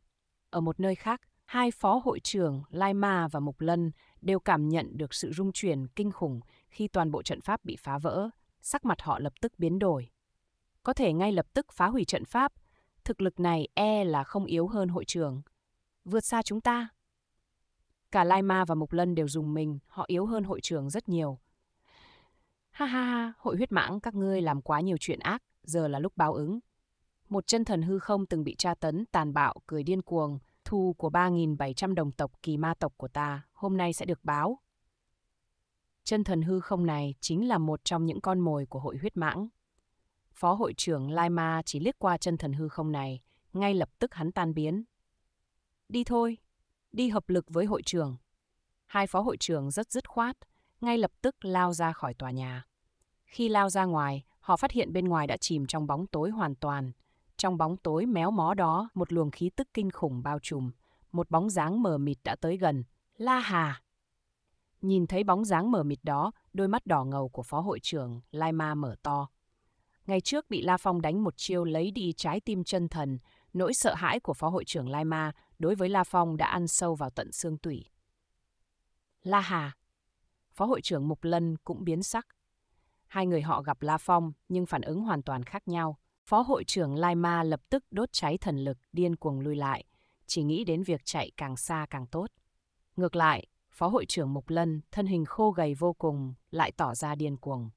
Ở một nơi khác, hai phó hội trưởng Lai Ma và Mục Lân đều cảm nhận được sự rung chuyển kinh khủng khi toàn bộ trận pháp bị phá vỡ, sắc mặt họ lập tức biến đổi. Có thể ngay lập tức phá hủy trận pháp, thực lực này e là không yếu hơn hội trưởng. Vượt xa chúng ta. Cả Lai Ma và Mục Lân đều dùng mình, họ yếu hơn hội trưởng rất nhiều, Ha ha ha, hội huyết mãng các ngươi làm quá nhiều chuyện ác, giờ là lúc báo ứng. Một chân thần hư không từng bị tra tấn, tàn bạo, cười điên cuồng, thu của 3.700 đồng tộc kỳ ma tộc của ta, hôm nay sẽ được báo. Chân thần hư không này chính là một trong những con mồi của hội huyết mãng. Phó hội trưởng Lai Ma chỉ liếc qua chân thần hư không này, ngay lập tức hắn tan biến. Đi thôi, đi hợp lực với hội trưởng. Hai phó hội trưởng rất dứt khoát, ngay lập tức lao ra khỏi tòa nhà. Khi lao ra ngoài, họ phát hiện bên ngoài đã chìm trong bóng tối hoàn toàn. Trong bóng tối méo mó đó, một luồng khí tức kinh khủng bao trùm. Một bóng dáng mờ mịt đã tới gần. La Hà! Nhìn thấy bóng dáng mờ mịt đó, đôi mắt đỏ ngầu của phó hội trưởng Lai Ma mở to. Ngày trước bị La Phong đánh một chiêu lấy đi trái tim chân thần, nỗi sợ hãi của phó hội trưởng Lai Ma đối với La Phong đã ăn sâu vào tận xương tủy. La Hà, Phó hội trưởng Mục Lân cũng biến sắc. Hai người họ gặp La Phong nhưng phản ứng hoàn toàn khác nhau. Phó hội trưởng Lai Ma lập tức đốt cháy thần lực, điên cuồng lui lại, chỉ nghĩ đến việc chạy càng xa càng tốt. Ngược lại, Phó hội trưởng Mục Lân, thân hình khô gầy vô cùng, lại tỏ ra điên cuồng.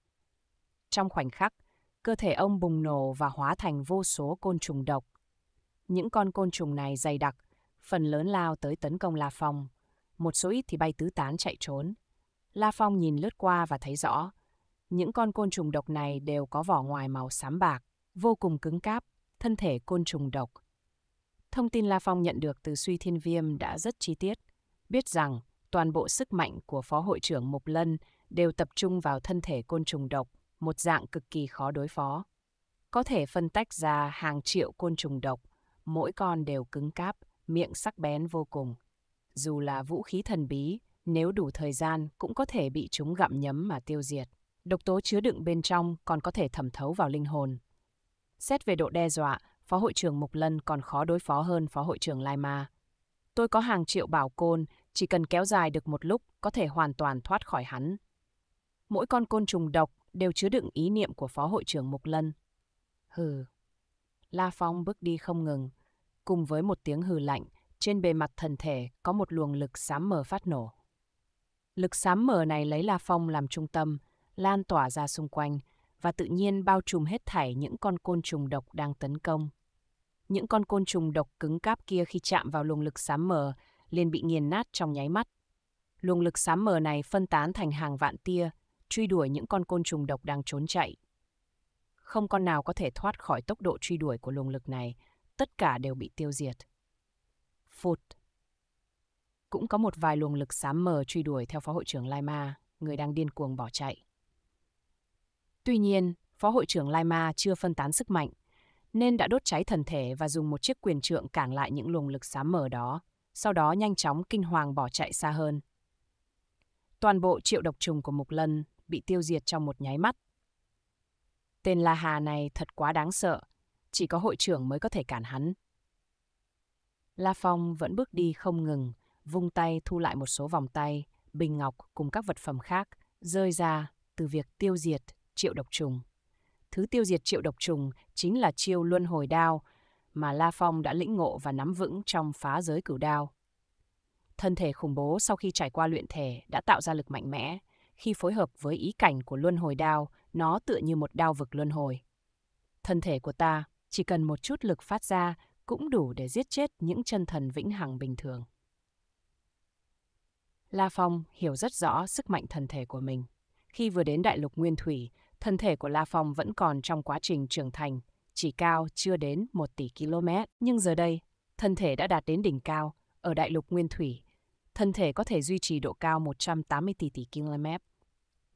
Trong khoảnh khắc, cơ thể ông bùng nổ và hóa thành vô số côn trùng độc. Những con côn trùng này dày đặc, phần lớn lao tới tấn công La Phong, một số ít thì bay tứ tán chạy trốn. La Phong nhìn lướt qua và thấy rõ. Những con côn trùng độc này đều có vỏ ngoài màu xám bạc, vô cùng cứng cáp, thân thể côn trùng độc. Thông tin La Phong nhận được từ suy thiên viêm đã rất chi tiết. Biết rằng, toàn bộ sức mạnh của Phó Hội trưởng Mục Lân đều tập trung vào thân thể côn trùng độc, một dạng cực kỳ khó đối phó. Có thể phân tách ra hàng triệu côn trùng độc, mỗi con đều cứng cáp, miệng sắc bén vô cùng. Dù là vũ khí thần bí, nếu đủ thời gian cũng có thể bị chúng gặm nhấm mà tiêu diệt. Độc tố chứa đựng bên trong còn có thể thẩm thấu vào linh hồn. Xét về độ đe dọa, Phó hội trưởng Mục Lân còn khó đối phó hơn Phó hội trưởng Lai Ma. Tôi có hàng triệu bảo côn, chỉ cần kéo dài được một lúc có thể hoàn toàn thoát khỏi hắn. Mỗi con côn trùng độc đều chứa đựng ý niệm của Phó hội trưởng Mục Lân. Hừ. La Phong bước đi không ngừng, cùng với một tiếng hừ lạnh, trên bề mặt thần thể có một luồng lực xám mờ phát nổ. Lực sám mờ này lấy La Phong làm trung tâm, lan tỏa ra xung quanh và tự nhiên bao trùm hết thảy những con côn trùng độc đang tấn công. Những con côn trùng độc cứng cáp kia khi chạm vào luồng lực sám mờ liền bị nghiền nát trong nháy mắt. Luồng lực sám mờ này phân tán thành hàng vạn tia, truy đuổi những con côn trùng độc đang trốn chạy. Không con nào có thể thoát khỏi tốc độ truy đuổi của luồng lực này, tất cả đều bị tiêu diệt. Phụt! cũng có một vài luồng lực xám mờ truy đuổi theo Phó Hội trưởng Lai Ma, người đang điên cuồng bỏ chạy. Tuy nhiên, Phó Hội trưởng Lai Ma chưa phân tán sức mạnh, nên đã đốt cháy thần thể và dùng một chiếc quyền trượng cản lại những luồng lực xám mờ đó, sau đó nhanh chóng kinh hoàng bỏ chạy xa hơn. Toàn bộ triệu độc trùng của Mục Lân bị tiêu diệt trong một nháy mắt. Tên La Hà này thật quá đáng sợ, chỉ có hội trưởng mới có thể cản hắn. La Phong vẫn bước đi không ngừng, vung tay thu lại một số vòng tay, bình ngọc cùng các vật phẩm khác rơi ra từ việc tiêu diệt triệu độc trùng. Thứ tiêu diệt triệu độc trùng chính là chiêu luân hồi đao mà La Phong đã lĩnh ngộ và nắm vững trong phá giới cửu đao. Thân thể khủng bố sau khi trải qua luyện thể đã tạo ra lực mạnh mẽ. Khi phối hợp với ý cảnh của luân hồi đao, nó tựa như một đao vực luân hồi. Thân thể của ta chỉ cần một chút lực phát ra cũng đủ để giết chết những chân thần vĩnh hằng bình thường. La Phong hiểu rất rõ sức mạnh thần thể của mình. Khi vừa đến đại lục Nguyên Thủy, thân thể của La Phong vẫn còn trong quá trình trưởng thành, chỉ cao chưa đến 1 tỷ km. Nhưng giờ đây, thân thể đã đạt đến đỉnh cao ở đại lục Nguyên Thủy. Thân thể có thể duy trì độ cao 180 tỷ tỷ km.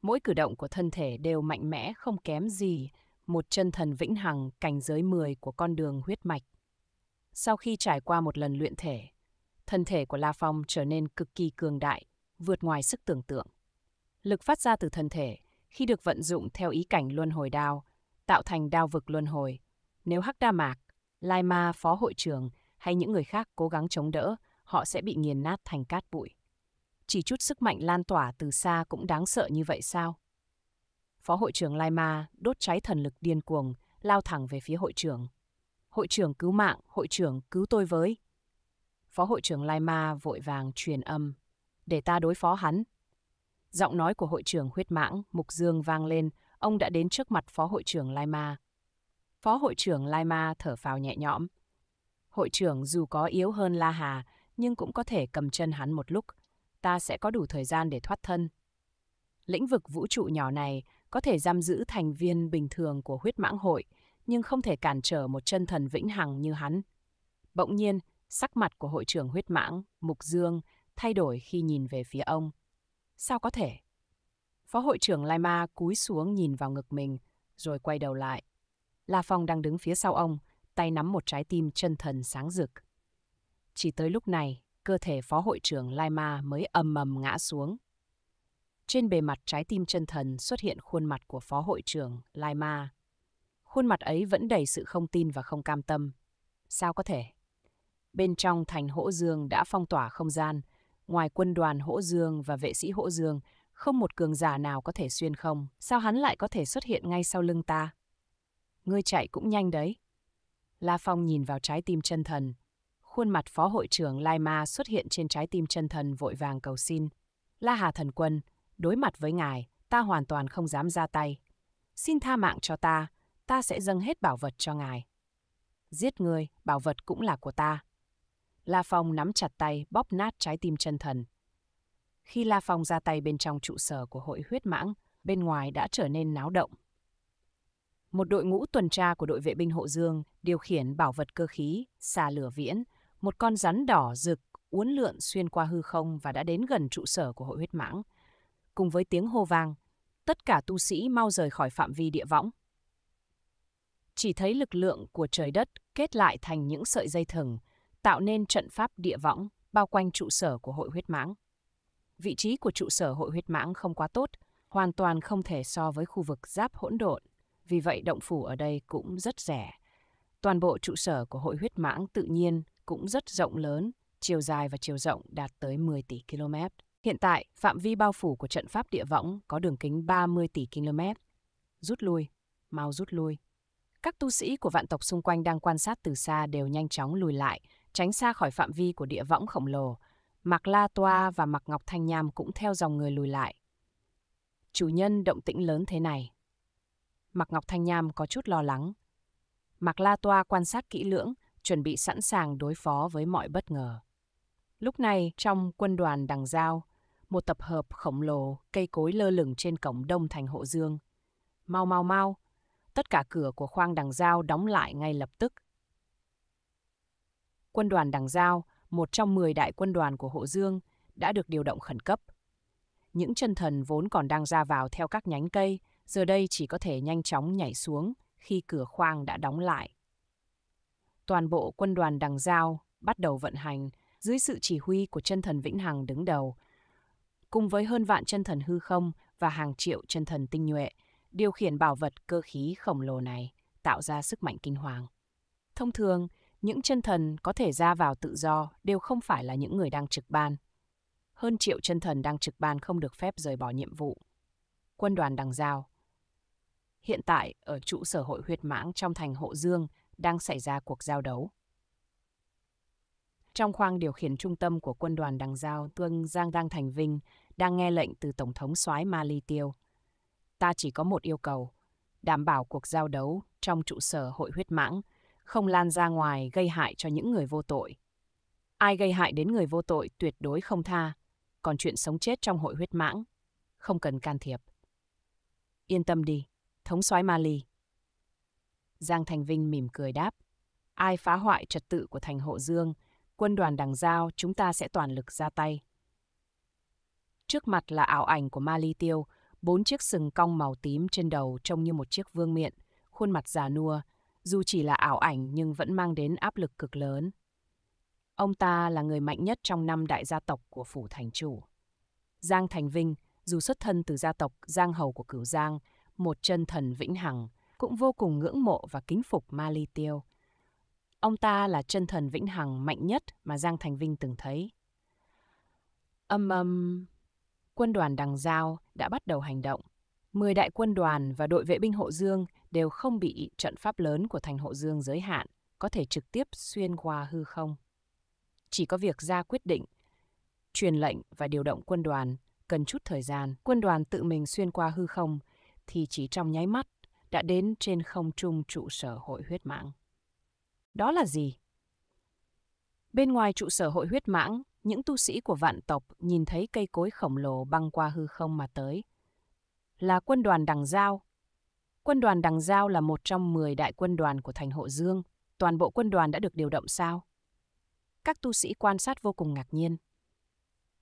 Mỗi cử động của thân thể đều mạnh mẽ không kém gì một chân thần vĩnh hằng cảnh giới 10 của con đường huyết mạch. Sau khi trải qua một lần luyện thể, thân thể của La Phong trở nên cực kỳ cường đại, vượt ngoài sức tưởng tượng. Lực phát ra từ thân thể, khi được vận dụng theo ý cảnh luân hồi đao, tạo thành đao vực luân hồi. Nếu Hắc Đa Mạc, Lai Ma phó hội trưởng hay những người khác cố gắng chống đỡ, họ sẽ bị nghiền nát thành cát bụi. Chỉ chút sức mạnh lan tỏa từ xa cũng đáng sợ như vậy sao? Phó hội trưởng Lai Ma đốt cháy thần lực điên cuồng, lao thẳng về phía hội trưởng. Hội trưởng cứu mạng, hội trưởng cứu tôi với, Phó hội trưởng Lai Ma vội vàng truyền âm. Để ta đối phó hắn. Giọng nói của hội trưởng huyết mãng, Mục Dương vang lên, ông đã đến trước mặt phó hội trưởng Lai Ma. Phó hội trưởng Lai Ma thở phào nhẹ nhõm. Hội trưởng dù có yếu hơn La Hà, nhưng cũng có thể cầm chân hắn một lúc. Ta sẽ có đủ thời gian để thoát thân. Lĩnh vực vũ trụ nhỏ này có thể giam giữ thành viên bình thường của huyết mãng hội, nhưng không thể cản trở một chân thần vĩnh hằng như hắn. Bỗng nhiên, Sắc mặt của hội trưởng huyết mãng, Mục Dương, thay đổi khi nhìn về phía ông. Sao có thể? Phó hội trưởng Lai Ma cúi xuống nhìn vào ngực mình, rồi quay đầu lại. La Phong đang đứng phía sau ông, tay nắm một trái tim chân thần sáng rực. Chỉ tới lúc này, cơ thể phó hội trưởng Lai Ma mới ầm ầm ngã xuống. Trên bề mặt trái tim chân thần xuất hiện khuôn mặt của phó hội trưởng Lai Ma. Khuôn mặt ấy vẫn đầy sự không tin và không cam tâm. Sao có thể? Bên trong thành Hỗ Dương đã phong tỏa không gian, ngoài quân đoàn Hỗ Dương và vệ sĩ Hỗ Dương, không một cường giả nào có thể xuyên không, sao hắn lại có thể xuất hiện ngay sau lưng ta? Ngươi chạy cũng nhanh đấy. La Phong nhìn vào trái tim chân thần. Khuôn mặt phó hội trưởng Lai Ma xuất hiện trên trái tim chân thần vội vàng cầu xin. La Hà thần quân, đối mặt với ngài, ta hoàn toàn không dám ra tay. Xin tha mạng cho ta, ta sẽ dâng hết bảo vật cho ngài. Giết người, bảo vật cũng là của ta. La Phong nắm chặt tay, bóp nát trái tim chân thần. Khi La Phong ra tay bên trong trụ sở của hội huyết mãng, bên ngoài đã trở nên náo động. Một đội ngũ tuần tra của đội vệ binh Hộ Dương điều khiển bảo vật cơ khí, xà lửa viễn, một con rắn đỏ rực uốn lượn xuyên qua hư không và đã đến gần trụ sở của hội huyết mãng. Cùng với tiếng hô vang, tất cả tu sĩ mau rời khỏi phạm vi địa võng. Chỉ thấy lực lượng của trời đất kết lại thành những sợi dây thừng, tạo nên trận pháp địa võng bao quanh trụ sở của hội huyết mãng. Vị trí của trụ sở hội huyết mãng không quá tốt, hoàn toàn không thể so với khu vực giáp hỗn độn, vì vậy động phủ ở đây cũng rất rẻ. Toàn bộ trụ sở của hội huyết mãng tự nhiên cũng rất rộng lớn, chiều dài và chiều rộng đạt tới 10 tỷ km. Hiện tại, phạm vi bao phủ của trận pháp địa võng có đường kính 30 tỷ km. Rút lui, mau rút lui. Các tu sĩ của vạn tộc xung quanh đang quan sát từ xa đều nhanh chóng lùi lại, tránh xa khỏi phạm vi của địa võng khổng lồ, Mạc La Toa và Mạc Ngọc Thanh Nham cũng theo dòng người lùi lại. Chủ nhân động tĩnh lớn thế này. Mạc Ngọc Thanh Nham có chút lo lắng. Mạc La Toa quan sát kỹ lưỡng, chuẩn bị sẵn sàng đối phó với mọi bất ngờ. Lúc này, trong quân đoàn đằng giao, một tập hợp khổng lồ, cây cối lơ lửng trên cổng đông thành hộ dương. Mau mau mau, tất cả cửa của khoang đằng giao đóng lại ngay lập tức – quân đoàn Đằng Giao, một trong 10 đại quân đoàn của Hộ Dương, đã được điều động khẩn cấp. Những chân thần vốn còn đang ra vào theo các nhánh cây, giờ đây chỉ có thể nhanh chóng nhảy xuống khi cửa khoang đã đóng lại. Toàn bộ quân đoàn Đằng Giao bắt đầu vận hành dưới sự chỉ huy của chân thần Vĩnh Hằng đứng đầu, cùng với hơn vạn chân thần hư không và hàng triệu chân thần tinh nhuệ, điều khiển bảo vật cơ khí khổng lồ này, tạo ra sức mạnh kinh hoàng. Thông thường, những chân thần có thể ra vào tự do đều không phải là những người đang trực ban. Hơn triệu chân thần đang trực ban không được phép rời bỏ nhiệm vụ. Quân đoàn đằng giao Hiện tại, ở trụ sở hội huyết mãng trong thành Hộ Dương đang xảy ra cuộc giao đấu. Trong khoang điều khiển trung tâm của quân đoàn đằng giao Tương Giang Đăng Thành Vinh đang nghe lệnh từ Tổng thống soái Ma Ly Tiêu. Ta chỉ có một yêu cầu, đảm bảo cuộc giao đấu trong trụ sở hội huyết mãng – không lan ra ngoài gây hại cho những người vô tội. Ai gây hại đến người vô tội tuyệt đối không tha, còn chuyện sống chết trong hội huyết mãng, không cần can thiệp. Yên tâm đi, thống soái Mali. Giang Thành Vinh mỉm cười đáp, ai phá hoại trật tự của thành Hộ Dương, quân đoàn đằng giao chúng ta sẽ toàn lực ra tay. Trước mặt là ảo ảnh của Mali Tiêu, bốn chiếc sừng cong màu tím trên đầu trông như một chiếc vương miện, khuôn mặt già nua, dù chỉ là ảo ảnh nhưng vẫn mang đến áp lực cực lớn. Ông ta là người mạnh nhất trong năm đại gia tộc của phủ thành chủ. Giang Thành Vinh, dù xuất thân từ gia tộc Giang Hầu của Cửu Giang, một chân thần vĩnh hằng, cũng vô cùng ngưỡng mộ và kính phục Ma Ly Tiêu. Ông ta là chân thần vĩnh hằng mạnh nhất mà Giang Thành Vinh từng thấy. Âm âm, quân đoàn đằng giao đã bắt đầu hành động. 10 đại quân đoàn và đội vệ binh Hộ Dương đều không bị trận pháp lớn của thành Hộ Dương giới hạn, có thể trực tiếp xuyên qua hư không. Chỉ có việc ra quyết định, truyền lệnh và điều động quân đoàn cần chút thời gian. Quân đoàn tự mình xuyên qua hư không thì chỉ trong nháy mắt đã đến trên không trung trụ sở hội huyết mãng. Đó là gì? Bên ngoài trụ sở hội huyết mãng, những tu sĩ của vạn tộc nhìn thấy cây cối khổng lồ băng qua hư không mà tới – là quân đoàn Đằng Giao. Quân đoàn Đằng Giao là một trong 10 đại quân đoàn của thành Hộ Dương, toàn bộ quân đoàn đã được điều động sao? Các tu sĩ quan sát vô cùng ngạc nhiên.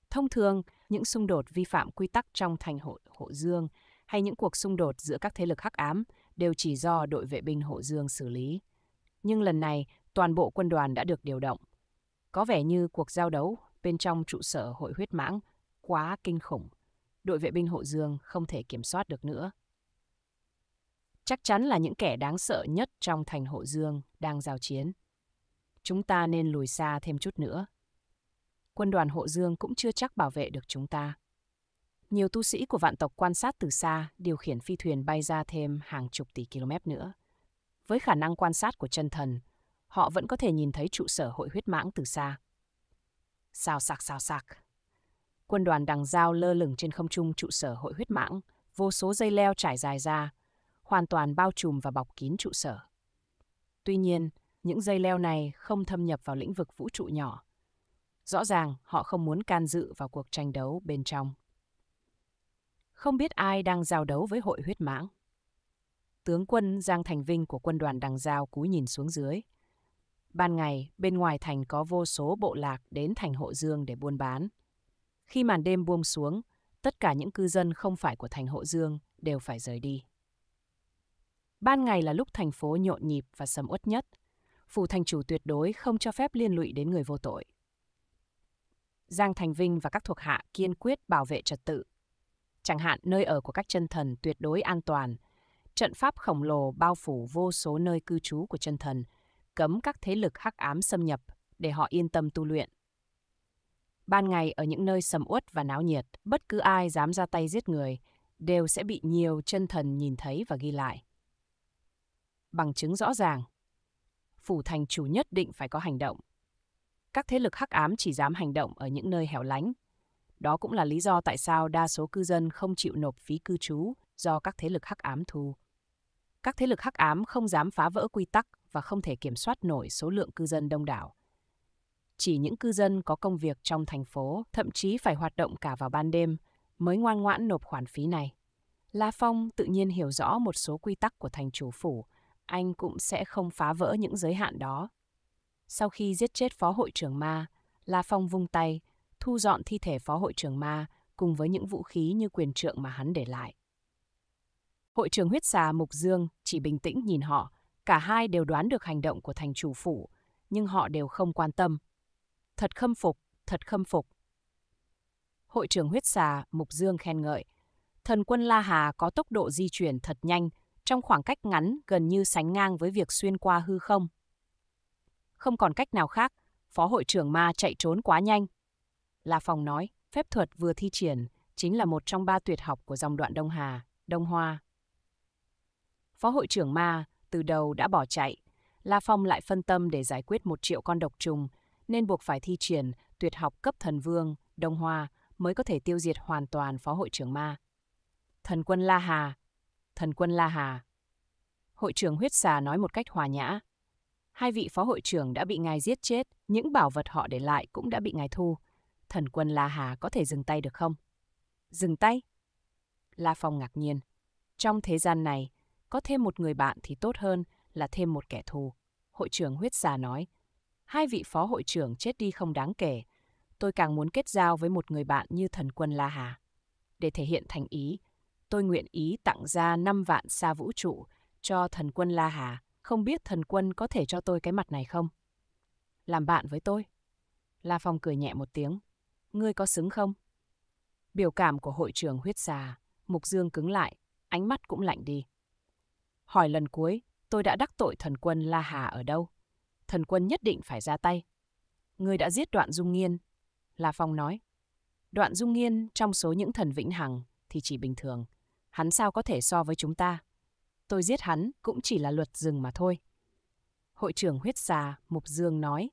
Thông thường, những xung đột vi phạm quy tắc trong thành Hộ, Hộ Dương hay những cuộc xung đột giữa các thế lực hắc ám đều chỉ do đội vệ binh Hộ Dương xử lý. Nhưng lần này, toàn bộ quân đoàn đã được điều động. Có vẻ như cuộc giao đấu bên trong trụ sở hội huyết mãng quá kinh khủng đội vệ binh hộ dương không thể kiểm soát được nữa. Chắc chắn là những kẻ đáng sợ nhất trong thành hộ dương đang giao chiến. Chúng ta nên lùi xa thêm chút nữa. Quân đoàn hộ dương cũng chưa chắc bảo vệ được chúng ta. Nhiều tu sĩ của vạn tộc quan sát từ xa điều khiển phi thuyền bay ra thêm hàng chục tỷ km nữa. Với khả năng quan sát của chân thần, họ vẫn có thể nhìn thấy trụ sở hội huyết mãng từ xa. Xào sạc xào sạc, quân đoàn đằng dao lơ lửng trên không trung trụ sở hội huyết mãng, vô số dây leo trải dài ra, hoàn toàn bao trùm và bọc kín trụ sở. Tuy nhiên, những dây leo này không thâm nhập vào lĩnh vực vũ trụ nhỏ. Rõ ràng, họ không muốn can dự vào cuộc tranh đấu bên trong. Không biết ai đang giao đấu với hội huyết mãng. Tướng quân Giang Thành Vinh của quân đoàn đằng dao cúi nhìn xuống dưới. Ban ngày, bên ngoài thành có vô số bộ lạc đến thành hộ dương để buôn bán. Khi màn đêm buông xuống, tất cả những cư dân không phải của thành Hộ Dương đều phải rời đi. Ban ngày là lúc thành phố nhộn nhịp và sầm uất nhất. Phủ thành chủ tuyệt đối không cho phép liên lụy đến người vô tội. Giang Thành Vinh và các thuộc hạ kiên quyết bảo vệ trật tự. Chẳng hạn nơi ở của các chân thần tuyệt đối an toàn, trận pháp khổng lồ bao phủ vô số nơi cư trú của chân thần, cấm các thế lực hắc ám xâm nhập để họ yên tâm tu luyện. Ban ngày ở những nơi sầm uất và náo nhiệt, bất cứ ai dám ra tay giết người đều sẽ bị nhiều chân thần nhìn thấy và ghi lại. Bằng chứng rõ ràng, phủ thành chủ nhất định phải có hành động. Các thế lực hắc ám chỉ dám hành động ở những nơi hẻo lánh. Đó cũng là lý do tại sao đa số cư dân không chịu nộp phí cư trú do các thế lực hắc ám thu. Các thế lực hắc ám không dám phá vỡ quy tắc và không thể kiểm soát nổi số lượng cư dân đông đảo chỉ những cư dân có công việc trong thành phố, thậm chí phải hoạt động cả vào ban đêm, mới ngoan ngoãn nộp khoản phí này. La Phong tự nhiên hiểu rõ một số quy tắc của thành chủ phủ, anh cũng sẽ không phá vỡ những giới hạn đó. Sau khi giết chết phó hội trưởng ma, La Phong vung tay, thu dọn thi thể phó hội trưởng ma cùng với những vũ khí như quyền trượng mà hắn để lại. Hội trưởng huyết xà Mục Dương chỉ bình tĩnh nhìn họ, cả hai đều đoán được hành động của thành chủ phủ, nhưng họ đều không quan tâm, Thật khâm phục, thật khâm phục. Hội trưởng huyết xà Mục Dương khen ngợi. Thần quân La Hà có tốc độ di chuyển thật nhanh, trong khoảng cách ngắn gần như sánh ngang với việc xuyên qua hư không. Không còn cách nào khác, phó hội trưởng ma chạy trốn quá nhanh. La Phong nói, phép thuật vừa thi triển chính là một trong ba tuyệt học của dòng đoạn Đông Hà, Đông Hoa. Phó hội trưởng ma từ đầu đã bỏ chạy, La Phong lại phân tâm để giải quyết một triệu con độc trùng nên buộc phải thi triển tuyệt học cấp thần vương, Đông Hoa, mới có thể tiêu diệt hoàn toàn phó hội trưởng ma. Thần quân La Hà, thần quân La Hà. Hội trưởng huyết xà nói một cách hòa nhã. Hai vị phó hội trưởng đã bị ngài giết chết, những bảo vật họ để lại cũng đã bị ngài thu. Thần quân La Hà có thể dừng tay được không? Dừng tay? La Phong ngạc nhiên. Trong thế gian này, có thêm một người bạn thì tốt hơn là thêm một kẻ thù. Hội trưởng huyết xà nói, hai vị phó hội trưởng chết đi không đáng kể. Tôi càng muốn kết giao với một người bạn như thần quân La Hà. Để thể hiện thành ý, tôi nguyện ý tặng ra 5 vạn sa vũ trụ cho thần quân La Hà. Không biết thần quân có thể cho tôi cái mặt này không? Làm bạn với tôi. La Phong cười nhẹ một tiếng. Ngươi có xứng không? Biểu cảm của hội trưởng huyết xà, mục dương cứng lại, ánh mắt cũng lạnh đi. Hỏi lần cuối, tôi đã đắc tội thần quân La Hà ở đâu? thần quân nhất định phải ra tay. Ngươi đã giết đoạn dung nghiên, La Phong nói. Đoạn dung nghiên trong số những thần vĩnh hằng thì chỉ bình thường, hắn sao có thể so với chúng ta. Tôi giết hắn cũng chỉ là luật rừng mà thôi. Hội trưởng huyết xà Mục Dương nói.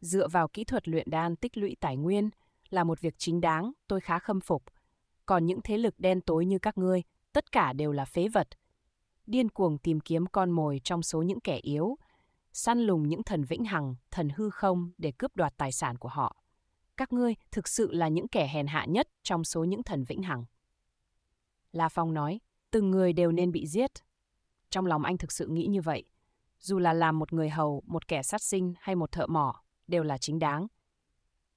Dựa vào kỹ thuật luyện đan tích lũy tài nguyên là một việc chính đáng, tôi khá khâm phục. Còn những thế lực đen tối như các ngươi, tất cả đều là phế vật. Điên cuồng tìm kiếm con mồi trong số những kẻ yếu, săn lùng những thần vĩnh hằng, thần hư không để cướp đoạt tài sản của họ. Các ngươi thực sự là những kẻ hèn hạ nhất trong số những thần vĩnh hằng. La Phong nói, từng người đều nên bị giết. Trong lòng anh thực sự nghĩ như vậy. Dù là làm một người hầu, một kẻ sát sinh hay một thợ mỏ, đều là chính đáng.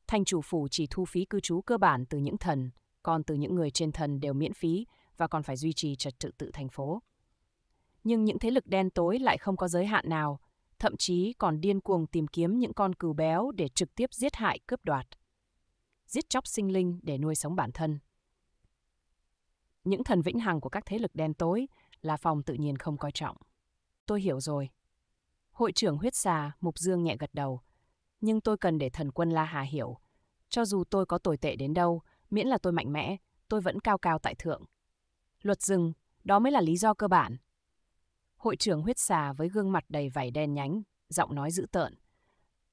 Thành chủ phủ chỉ thu phí cư trú cơ bản từ những thần, còn từ những người trên thần đều miễn phí và còn phải duy trì trật tự tự thành phố. Nhưng những thế lực đen tối lại không có giới hạn nào, thậm chí còn điên cuồng tìm kiếm những con cừu béo để trực tiếp giết hại cướp đoạt. Giết chóc sinh linh để nuôi sống bản thân. Những thần vĩnh hằng của các thế lực đen tối là phòng tự nhiên không coi trọng. Tôi hiểu rồi. Hội trưởng huyết xà, Mục Dương nhẹ gật đầu. Nhưng tôi cần để thần quân La Hà hiểu. Cho dù tôi có tồi tệ đến đâu, miễn là tôi mạnh mẽ, tôi vẫn cao cao tại thượng. Luật rừng, đó mới là lý do cơ bản Hội trưởng huyết xà với gương mặt đầy vảy đen nhánh, giọng nói dữ tợn.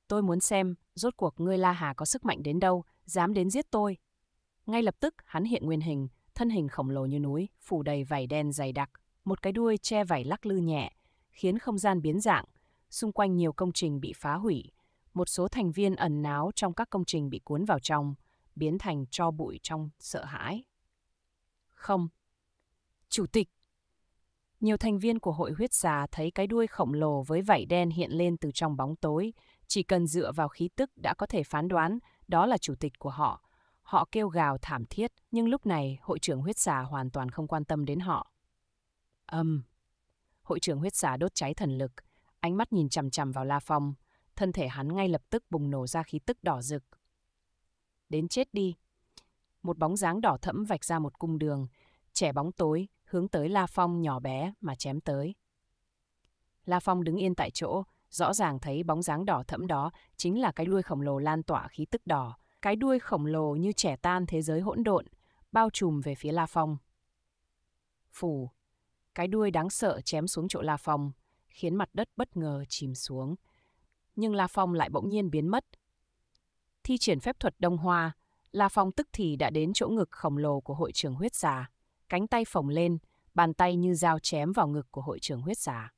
Tôi muốn xem, rốt cuộc ngươi La Hà có sức mạnh đến đâu, dám đến giết tôi. Ngay lập tức, hắn hiện nguyên hình, thân hình khổng lồ như núi, phủ đầy vảy đen dày đặc, một cái đuôi che vảy lắc lư nhẹ, khiến không gian biến dạng. Xung quanh nhiều công trình bị phá hủy, một số thành viên ẩn náo trong các công trình bị cuốn vào trong, biến thành cho bụi trong sợ hãi. Không. Chủ tịch, nhiều thành viên của hội huyết xà thấy cái đuôi khổng lồ với vảy đen hiện lên từ trong bóng tối, chỉ cần dựa vào khí tức đã có thể phán đoán đó là chủ tịch của họ. Họ kêu gào thảm thiết, nhưng lúc này hội trưởng huyết xà hoàn toàn không quan tâm đến họ. Âm. Um, hội trưởng huyết xà đốt cháy thần lực, ánh mắt nhìn chằm chằm vào La Phong, thân thể hắn ngay lập tức bùng nổ ra khí tức đỏ rực. Đến chết đi. Một bóng dáng đỏ thẫm vạch ra một cung đường, trẻ bóng tối, hướng tới La Phong nhỏ bé mà chém tới. La Phong đứng yên tại chỗ, rõ ràng thấy bóng dáng đỏ thẫm đó chính là cái đuôi khổng lồ lan tỏa khí tức đỏ, cái đuôi khổng lồ như trẻ tan thế giới hỗn độn, bao trùm về phía La Phong. Phù, cái đuôi đáng sợ chém xuống chỗ La Phong, khiến mặt đất bất ngờ chìm xuống. Nhưng La Phong lại bỗng nhiên biến mất. Thi triển phép thuật đông hoa, La Phong tức thì đã đến chỗ ngực khổng lồ của hội trưởng huyết giả cánh tay phồng lên, bàn tay như dao chém vào ngực của hội trưởng huyết giả.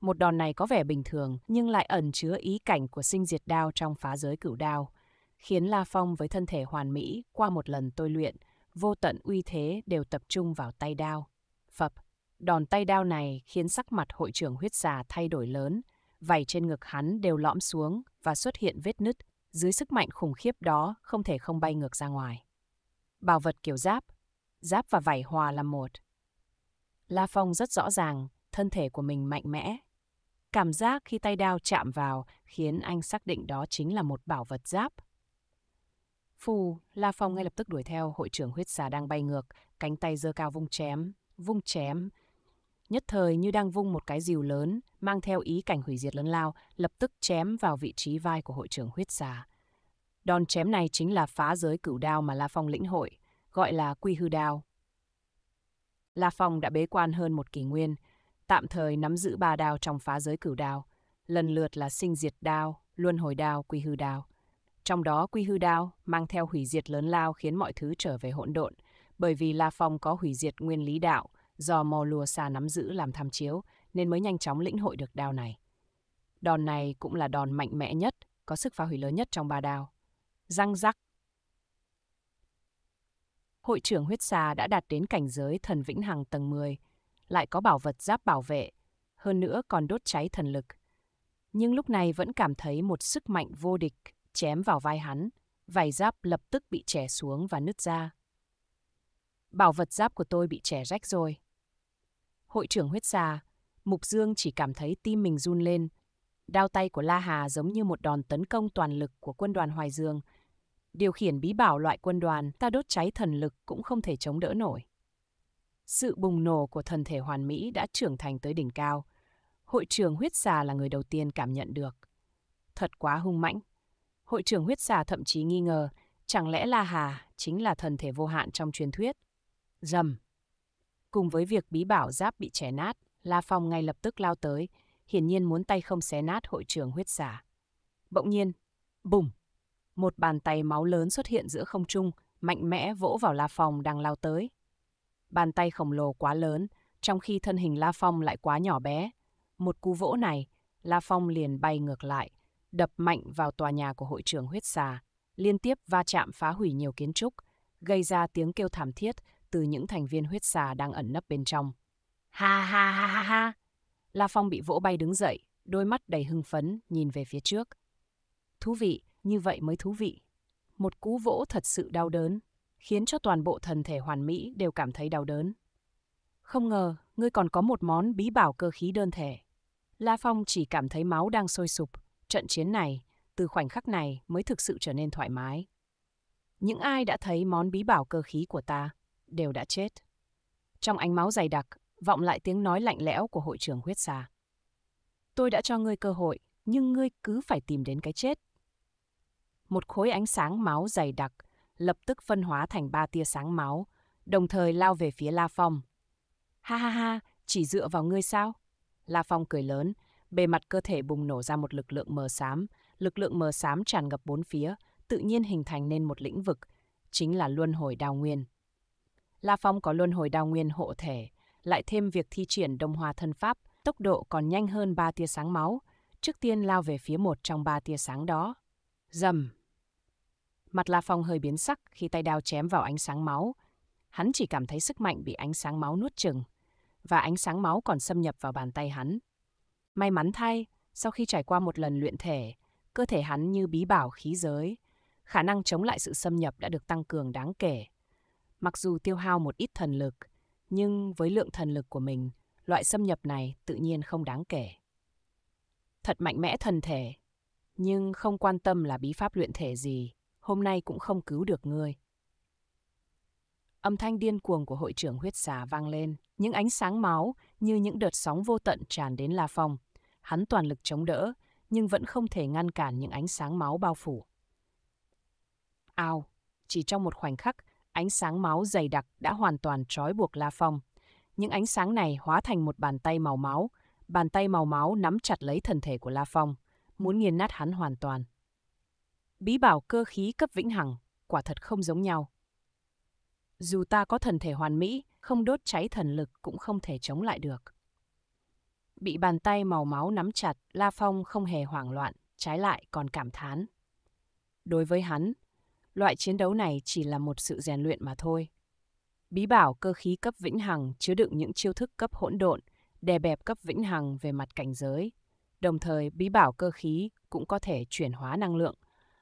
Một đòn này có vẻ bình thường nhưng lại ẩn chứa ý cảnh của sinh diệt đao trong phá giới cửu đao, khiến La Phong với thân thể hoàn mỹ qua một lần tôi luyện, vô tận uy thế đều tập trung vào tay đao. Phập, đòn tay đao này khiến sắc mặt hội trưởng huyết giả thay đổi lớn, vảy trên ngực hắn đều lõm xuống và xuất hiện vết nứt, dưới sức mạnh khủng khiếp đó không thể không bay ngược ra ngoài. Bảo vật kiểu giáp, giáp và vảy hòa là một. La Phong rất rõ ràng, thân thể của mình mạnh mẽ. Cảm giác khi tay đao chạm vào khiến anh xác định đó chính là một bảo vật giáp. Phù, La Phong ngay lập tức đuổi theo hội trưởng huyết xà đang bay ngược, cánh tay giơ cao vung chém, vung chém. Nhất thời như đang vung một cái dìu lớn, mang theo ý cảnh hủy diệt lớn lao, lập tức chém vào vị trí vai của hội trưởng huyết xà. Đòn chém này chính là phá giới cửu đao mà La Phong lĩnh hội – gọi là Quy Hư Đao. La Phong đã bế quan hơn một kỷ nguyên, tạm thời nắm giữ ba đao trong phá giới cửu đao, lần lượt là sinh diệt đao, luân hồi đao, quy hư đao. Trong đó quy hư đao mang theo hủy diệt lớn lao khiến mọi thứ trở về hỗn độn, bởi vì La Phong có hủy diệt nguyên lý đạo do Mò Lùa Sa nắm giữ làm tham chiếu nên mới nhanh chóng lĩnh hội được đao này. Đòn này cũng là đòn mạnh mẽ nhất, có sức phá hủy lớn nhất trong ba đao. Răng rắc, hội trưởng huyết xà đã đạt đến cảnh giới thần vĩnh hằng tầng 10, lại có bảo vật giáp bảo vệ, hơn nữa còn đốt cháy thần lực. Nhưng lúc này vẫn cảm thấy một sức mạnh vô địch chém vào vai hắn, vải giáp lập tức bị chẻ xuống và nứt ra. Bảo vật giáp của tôi bị chẻ rách rồi. Hội trưởng huyết xà, Mục Dương chỉ cảm thấy tim mình run lên. Đao tay của La Hà giống như một đòn tấn công toàn lực của quân đoàn Hoài Dương – điều khiển bí bảo loại quân đoàn ta đốt cháy thần lực cũng không thể chống đỡ nổi. Sự bùng nổ của thần thể hoàn mỹ đã trưởng thành tới đỉnh cao. Hội trưởng huyết xà là người đầu tiên cảm nhận được. Thật quá hung mãnh. Hội trưởng huyết xà thậm chí nghi ngờ, chẳng lẽ La Hà chính là thần thể vô hạn trong truyền thuyết? Rầm. Cùng với việc bí bảo giáp bị chẻ nát, La Phong ngay lập tức lao tới, hiển nhiên muốn tay không xé nát hội trưởng huyết xà. Bỗng nhiên, bùng một bàn tay máu lớn xuất hiện giữa không trung, mạnh mẽ vỗ vào La Phong đang lao tới. Bàn tay khổng lồ quá lớn, trong khi thân hình La Phong lại quá nhỏ bé. Một cú vỗ này, La Phong liền bay ngược lại, đập mạnh vào tòa nhà của hội trưởng huyết xà, liên tiếp va chạm phá hủy nhiều kiến trúc, gây ra tiếng kêu thảm thiết từ những thành viên huyết xà đang ẩn nấp bên trong. Ha ha ha ha ha! La Phong bị vỗ bay đứng dậy, đôi mắt đầy hưng phấn nhìn về phía trước. Thú vị, như vậy mới thú vị. Một cú vỗ thật sự đau đớn, khiến cho toàn bộ thần thể hoàn mỹ đều cảm thấy đau đớn. Không ngờ, ngươi còn có một món bí bảo cơ khí đơn thể. La Phong chỉ cảm thấy máu đang sôi sụp. trận chiến này, từ khoảnh khắc này mới thực sự trở nên thoải mái. Những ai đã thấy món bí bảo cơ khí của ta, đều đã chết. Trong ánh máu dày đặc, vọng lại tiếng nói lạnh lẽo của hội trưởng huyết xà. Tôi đã cho ngươi cơ hội, nhưng ngươi cứ phải tìm đến cái chết một khối ánh sáng máu dày đặc, lập tức phân hóa thành ba tia sáng máu, đồng thời lao về phía La Phong. Ha ha ha, chỉ dựa vào ngươi sao? La Phong cười lớn, bề mặt cơ thể bùng nổ ra một lực lượng mờ xám, lực lượng mờ xám tràn ngập bốn phía, tự nhiên hình thành nên một lĩnh vực, chính là luân hồi đào nguyên. La Phong có luân hồi đào nguyên hộ thể, lại thêm việc thi triển đồng hòa thân pháp, tốc độ còn nhanh hơn ba tia sáng máu, trước tiên lao về phía một trong ba tia sáng đó. Dầm. Mặt La Phong hơi biến sắc khi tay đao chém vào ánh sáng máu. Hắn chỉ cảm thấy sức mạnh bị ánh sáng máu nuốt chừng, và ánh sáng máu còn xâm nhập vào bàn tay hắn. May mắn thay, sau khi trải qua một lần luyện thể, cơ thể hắn như bí bảo khí giới, khả năng chống lại sự xâm nhập đã được tăng cường đáng kể. Mặc dù tiêu hao một ít thần lực, nhưng với lượng thần lực của mình, loại xâm nhập này tự nhiên không đáng kể. Thật mạnh mẽ thần thể, nhưng không quan tâm là bí pháp luyện thể gì, hôm nay cũng không cứu được ngươi. Âm thanh điên cuồng của hội trưởng huyết xà vang lên, những ánh sáng máu như những đợt sóng vô tận tràn đến La Phong. Hắn toàn lực chống đỡ, nhưng vẫn không thể ngăn cản những ánh sáng máu bao phủ. Ao, chỉ trong một khoảnh khắc, ánh sáng máu dày đặc đã hoàn toàn trói buộc La Phong. Những ánh sáng này hóa thành một bàn tay màu máu, bàn tay màu máu nắm chặt lấy thân thể của La Phong muốn nghiền nát hắn hoàn toàn. Bí bảo cơ khí cấp vĩnh hằng, quả thật không giống nhau. Dù ta có thần thể hoàn mỹ, không đốt cháy thần lực cũng không thể chống lại được. Bị bàn tay màu máu nắm chặt, La Phong không hề hoảng loạn, trái lại còn cảm thán. Đối với hắn, loại chiến đấu này chỉ là một sự rèn luyện mà thôi. Bí bảo cơ khí cấp vĩnh hằng chứa đựng những chiêu thức cấp hỗn độn, đè bẹp cấp vĩnh hằng về mặt cảnh giới, Đồng thời, bí bảo cơ khí cũng có thể chuyển hóa năng lượng.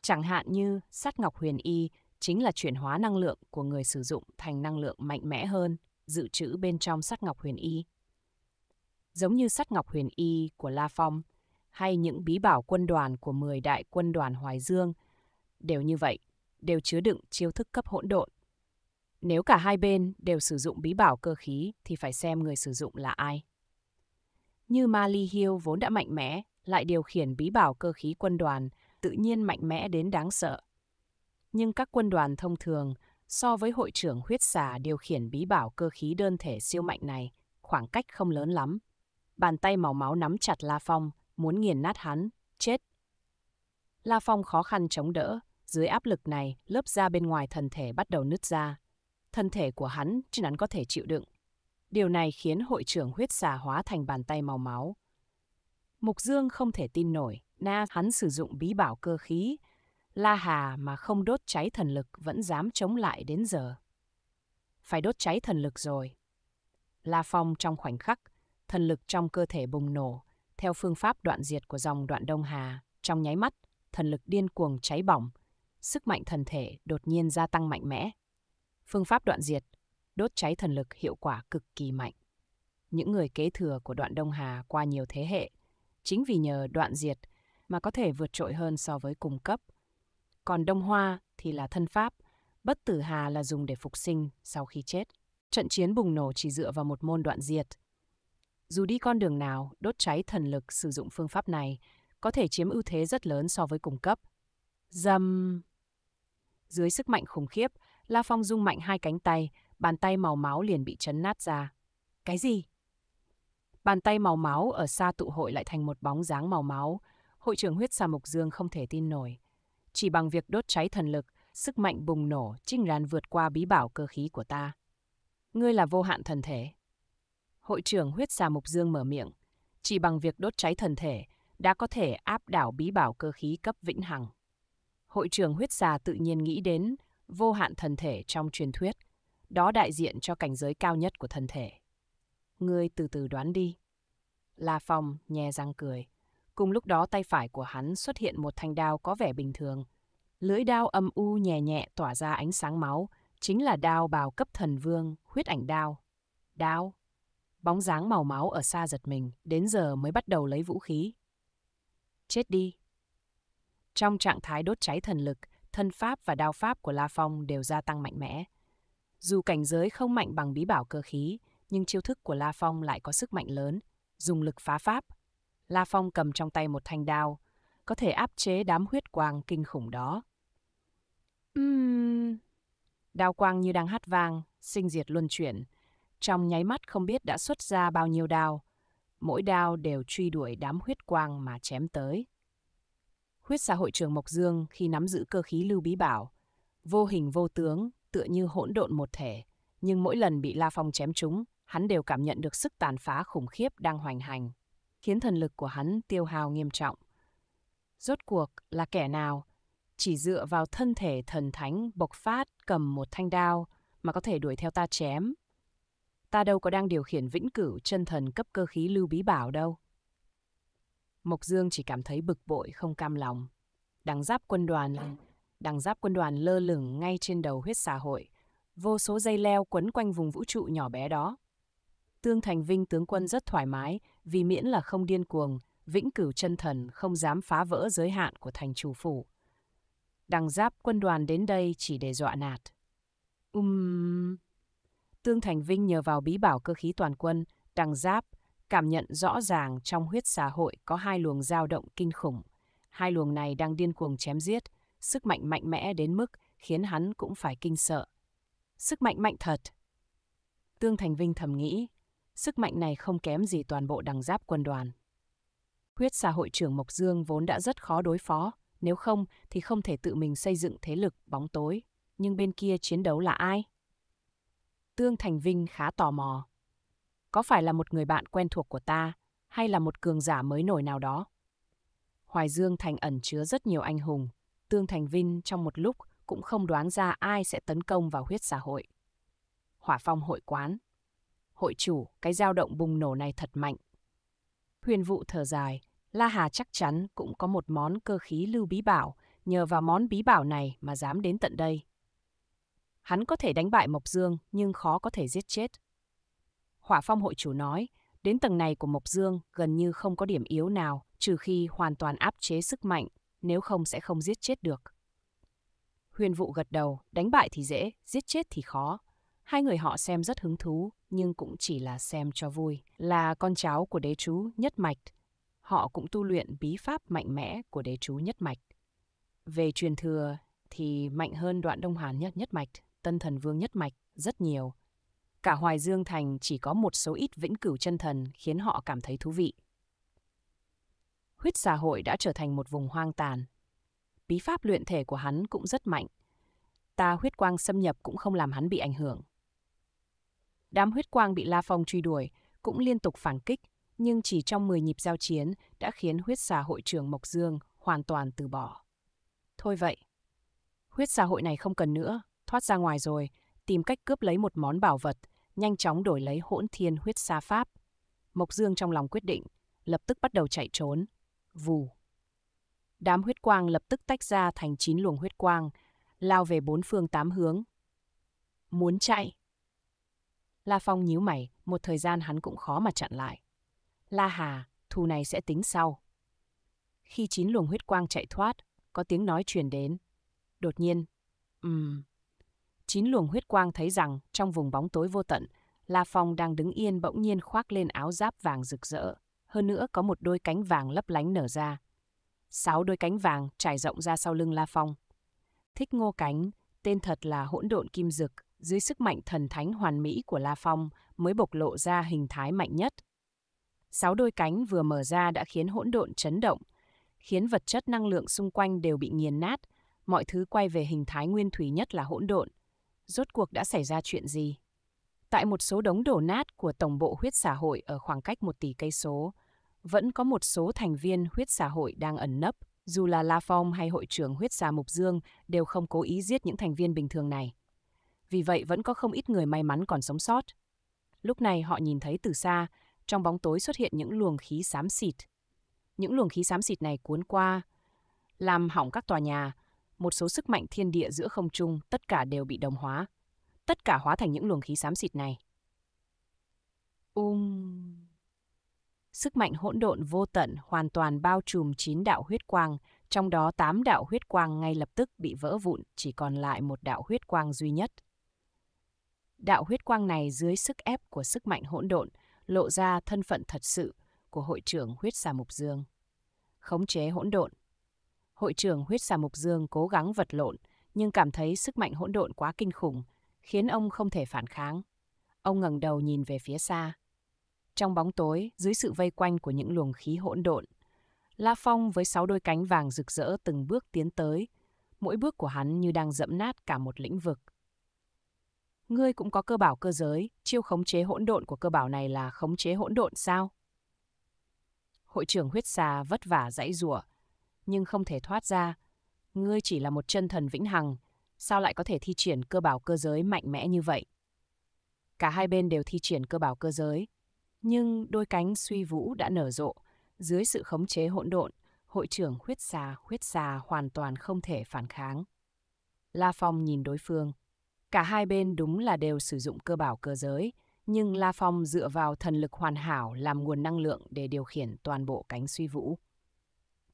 Chẳng hạn như sắt ngọc huyền y chính là chuyển hóa năng lượng của người sử dụng thành năng lượng mạnh mẽ hơn, dự trữ bên trong sắt ngọc huyền y. Giống như sắt ngọc huyền y của La Phong hay những bí bảo quân đoàn của 10 đại quân đoàn Hoài Dương, đều như vậy, đều chứa đựng chiêu thức cấp hỗn độn. Nếu cả hai bên đều sử dụng bí bảo cơ khí thì phải xem người sử dụng là ai như Ma Ly Hiêu vốn đã mạnh mẽ, lại điều khiển bí bảo cơ khí quân đoàn, tự nhiên mạnh mẽ đến đáng sợ. Nhưng các quân đoàn thông thường, so với hội trưởng huyết xà điều khiển bí bảo cơ khí đơn thể siêu mạnh này, khoảng cách không lớn lắm. Bàn tay màu máu nắm chặt La Phong, muốn nghiền nát hắn, chết. La Phong khó khăn chống đỡ, dưới áp lực này, lớp da bên ngoài thân thể bắt đầu nứt ra. Thân thể của hắn, chứ hắn có thể chịu đựng, Điều này khiến hội trưởng huyết xà hóa thành bàn tay màu máu. Mục Dương không thể tin nổi, na hắn sử dụng bí bảo cơ khí, La Hà mà không đốt cháy thần lực vẫn dám chống lại đến giờ. Phải đốt cháy thần lực rồi. La Phong trong khoảnh khắc, thần lực trong cơ thể bùng nổ, theo phương pháp đoạn diệt của dòng đoạn Đông Hà, trong nháy mắt, thần lực điên cuồng cháy bỏng, sức mạnh thần thể đột nhiên gia tăng mạnh mẽ. Phương pháp đoạn diệt đốt cháy thần lực hiệu quả cực kỳ mạnh. Những người kế thừa của đoạn Đông Hà qua nhiều thế hệ, chính vì nhờ đoạn diệt mà có thể vượt trội hơn so với cùng cấp. Còn Đông Hoa thì là thân pháp, bất tử hà là dùng để phục sinh sau khi chết. Trận chiến bùng nổ chỉ dựa vào một môn đoạn diệt. Dù đi con đường nào, đốt cháy thần lực sử dụng phương pháp này có thể chiếm ưu thế rất lớn so với cùng cấp. Dầm! Dưới sức mạnh khủng khiếp, La Phong rung mạnh hai cánh tay, bàn tay màu máu liền bị chấn nát ra. Cái gì? Bàn tay màu máu ở xa tụ hội lại thành một bóng dáng màu máu, hội trưởng huyết xà mục dương không thể tin nổi. Chỉ bằng việc đốt cháy thần lực, sức mạnh bùng nổ, trinh rán vượt qua bí bảo cơ khí của ta. Ngươi là vô hạn thần thể. Hội trưởng huyết xà mục dương mở miệng, chỉ bằng việc đốt cháy thần thể, đã có thể áp đảo bí bảo cơ khí cấp vĩnh hằng. Hội trưởng huyết xà tự nhiên nghĩ đến vô hạn thần thể trong truyền thuyết, đó đại diện cho cảnh giới cao nhất của thân thể. Ngươi từ từ đoán đi. La Phong nhè răng cười. Cùng lúc đó tay phải của hắn xuất hiện một thanh đao có vẻ bình thường. Lưỡi đao âm u nhẹ nhẹ tỏa ra ánh sáng máu, chính là đao bào cấp thần vương, huyết ảnh đao. Đao. Bóng dáng màu máu ở xa giật mình, đến giờ mới bắt đầu lấy vũ khí. Chết đi. Trong trạng thái đốt cháy thần lực, thân pháp và đao pháp của La Phong đều gia tăng mạnh mẽ. Dù cảnh giới không mạnh bằng bí bảo cơ khí, nhưng chiêu thức của La Phong lại có sức mạnh lớn, dùng lực phá pháp. La Phong cầm trong tay một thanh đao, có thể áp chế đám huyết quang kinh khủng đó. Uhm. Đao quang như đang hát vang, sinh diệt luân chuyển. Trong nháy mắt không biết đã xuất ra bao nhiêu đao. Mỗi đao đều truy đuổi đám huyết quang mà chém tới. Huyết xã hội trường Mộc Dương khi nắm giữ cơ khí lưu bí bảo, vô hình vô tướng tựa như hỗn độn một thể, nhưng mỗi lần bị La Phong chém trúng, hắn đều cảm nhận được sức tàn phá khủng khiếp đang hoành hành, khiến thần lực của hắn tiêu hao nghiêm trọng. Rốt cuộc là kẻ nào? Chỉ dựa vào thân thể thần thánh bộc phát cầm một thanh đao mà có thể đuổi theo ta chém. Ta đâu có đang điều khiển vĩnh cửu chân thần cấp cơ khí lưu bí bảo đâu. Mộc Dương chỉ cảm thấy bực bội không cam lòng. Đằng giáp quân đoàn đằng giáp quân đoàn lơ lửng ngay trên đầu huyết xã hội, vô số dây leo quấn quanh vùng vũ trụ nhỏ bé đó. Tương Thành Vinh tướng quân rất thoải mái, vì miễn là không điên cuồng, vĩnh cửu chân thần không dám phá vỡ giới hạn của thành chủ phủ. Đằng giáp quân đoàn đến đây chỉ để dọa nạt. Um... Tương Thành Vinh nhờ vào bí bảo cơ khí toàn quân, đằng giáp, cảm nhận rõ ràng trong huyết xã hội có hai luồng dao động kinh khủng. Hai luồng này đang điên cuồng chém giết, sức mạnh mạnh mẽ đến mức khiến hắn cũng phải kinh sợ. Sức mạnh mạnh thật. Tương Thành Vinh thầm nghĩ, sức mạnh này không kém gì toàn bộ đằng giáp quân đoàn. Huyết xã hội trưởng Mộc Dương vốn đã rất khó đối phó, nếu không thì không thể tự mình xây dựng thế lực bóng tối. Nhưng bên kia chiến đấu là ai? Tương Thành Vinh khá tò mò. Có phải là một người bạn quen thuộc của ta, hay là một cường giả mới nổi nào đó? Hoài Dương Thành ẩn chứa rất nhiều anh hùng, Tương Thành Vinh trong một lúc cũng không đoán ra ai sẽ tấn công vào huyết xã hội. Hỏa phong hội quán. Hội chủ, cái dao động bùng nổ này thật mạnh. Huyền vụ thở dài, La Hà chắc chắn cũng có một món cơ khí lưu bí bảo, nhờ vào món bí bảo này mà dám đến tận đây. Hắn có thể đánh bại Mộc Dương nhưng khó có thể giết chết. Hỏa phong hội chủ nói, đến tầng này của Mộc Dương gần như không có điểm yếu nào, trừ khi hoàn toàn áp chế sức mạnh nếu không sẽ không giết chết được. Huyền Vũ gật đầu, đánh bại thì dễ, giết chết thì khó. Hai người họ xem rất hứng thú, nhưng cũng chỉ là xem cho vui. Là con cháu của đế chú Nhất Mạch, họ cũng tu luyện bí pháp mạnh mẽ của đế chú Nhất Mạch. Về truyền thừa thì mạnh hơn đoạn Đông Hàn Nhất Nhất Mạch, Tân Thần Vương Nhất Mạch rất nhiều. Cả Hoài Dương Thành chỉ có một số ít vĩnh cửu chân thần khiến họ cảm thấy thú vị huyết Xà hội đã trở thành một vùng hoang tàn. Bí pháp luyện thể của hắn cũng rất mạnh. Ta huyết quang xâm nhập cũng không làm hắn bị ảnh hưởng. Đám huyết quang bị La Phong truy đuổi, cũng liên tục phản kích, nhưng chỉ trong 10 nhịp giao chiến đã khiến huyết Xà hội trưởng Mộc Dương hoàn toàn từ bỏ. Thôi vậy, huyết Xà hội này không cần nữa, thoát ra ngoài rồi, tìm cách cướp lấy một món bảo vật, nhanh chóng đổi lấy hỗn thiên huyết Xà pháp. Mộc Dương trong lòng quyết định, lập tức bắt đầu chạy trốn, vù. Đám huyết quang lập tức tách ra thành chín luồng huyết quang, lao về bốn phương tám hướng. Muốn chạy. La Phong nhíu mày, một thời gian hắn cũng khó mà chặn lại. La Hà, thù này sẽ tính sau. Khi chín luồng huyết quang chạy thoát, có tiếng nói truyền đến. Đột nhiên, ừm. Um, chín luồng huyết quang thấy rằng trong vùng bóng tối vô tận, La Phong đang đứng yên bỗng nhiên khoác lên áo giáp vàng rực rỡ hơn nữa có một đôi cánh vàng lấp lánh nở ra. Sáu đôi cánh vàng trải rộng ra sau lưng La Phong. Thích Ngô Cánh, tên thật là hỗn độn kim dực, dưới sức mạnh thần thánh hoàn mỹ của La Phong mới bộc lộ ra hình thái mạnh nhất. Sáu đôi cánh vừa mở ra đã khiến hỗn độn chấn động, khiến vật chất năng lượng xung quanh đều bị nghiền nát, mọi thứ quay về hình thái nguyên thủy nhất là hỗn độn. Rốt cuộc đã xảy ra chuyện gì? Tại một số đống đổ nát của tổng bộ huyết xã hội ở khoảng cách một tỷ cây số, vẫn có một số thành viên huyết xã hội đang ẩn nấp, dù là La Phong hay hội trưởng huyết xã Mục Dương đều không cố ý giết những thành viên bình thường này. Vì vậy vẫn có không ít người may mắn còn sống sót. Lúc này họ nhìn thấy từ xa, trong bóng tối xuất hiện những luồng khí xám xịt. Những luồng khí xám xịt này cuốn qua, làm hỏng các tòa nhà, một số sức mạnh thiên địa giữa không trung tất cả đều bị đồng hóa. Tất cả hóa thành những luồng khí xám xịt này. Um sức mạnh hỗn độn vô tận hoàn toàn bao trùm chín đạo huyết quang, trong đó tám đạo huyết quang ngay lập tức bị vỡ vụn, chỉ còn lại một đạo huyết quang duy nhất. Đạo huyết quang này dưới sức ép của sức mạnh hỗn độn, lộ ra thân phận thật sự của hội trưởng huyết xà mục dương. Khống chế hỗn độn Hội trưởng huyết xà mục dương cố gắng vật lộn, nhưng cảm thấy sức mạnh hỗn độn quá kinh khủng, khiến ông không thể phản kháng. Ông ngẩng đầu nhìn về phía xa. Trong bóng tối, dưới sự vây quanh của những luồng khí hỗn độn, La Phong với sáu đôi cánh vàng rực rỡ từng bước tiến tới, mỗi bước của hắn như đang dẫm nát cả một lĩnh vực. Ngươi cũng có cơ bảo cơ giới, chiêu khống chế hỗn độn của cơ bảo này là khống chế hỗn độn sao? Hội trưởng huyết xà vất vả dãy rủa, nhưng không thể thoát ra. Ngươi chỉ là một chân thần vĩnh hằng, sao lại có thể thi triển cơ bảo cơ giới mạnh mẽ như vậy? Cả hai bên đều thi triển cơ bảo cơ giới, nhưng đôi cánh suy vũ đã nở rộ. Dưới sự khống chế hỗn độn, hội trưởng huyết xà huyết xà hoàn toàn không thể phản kháng. La Phong nhìn đối phương. Cả hai bên đúng là đều sử dụng cơ bảo cơ giới, nhưng La Phong dựa vào thần lực hoàn hảo làm nguồn năng lượng để điều khiển toàn bộ cánh suy vũ.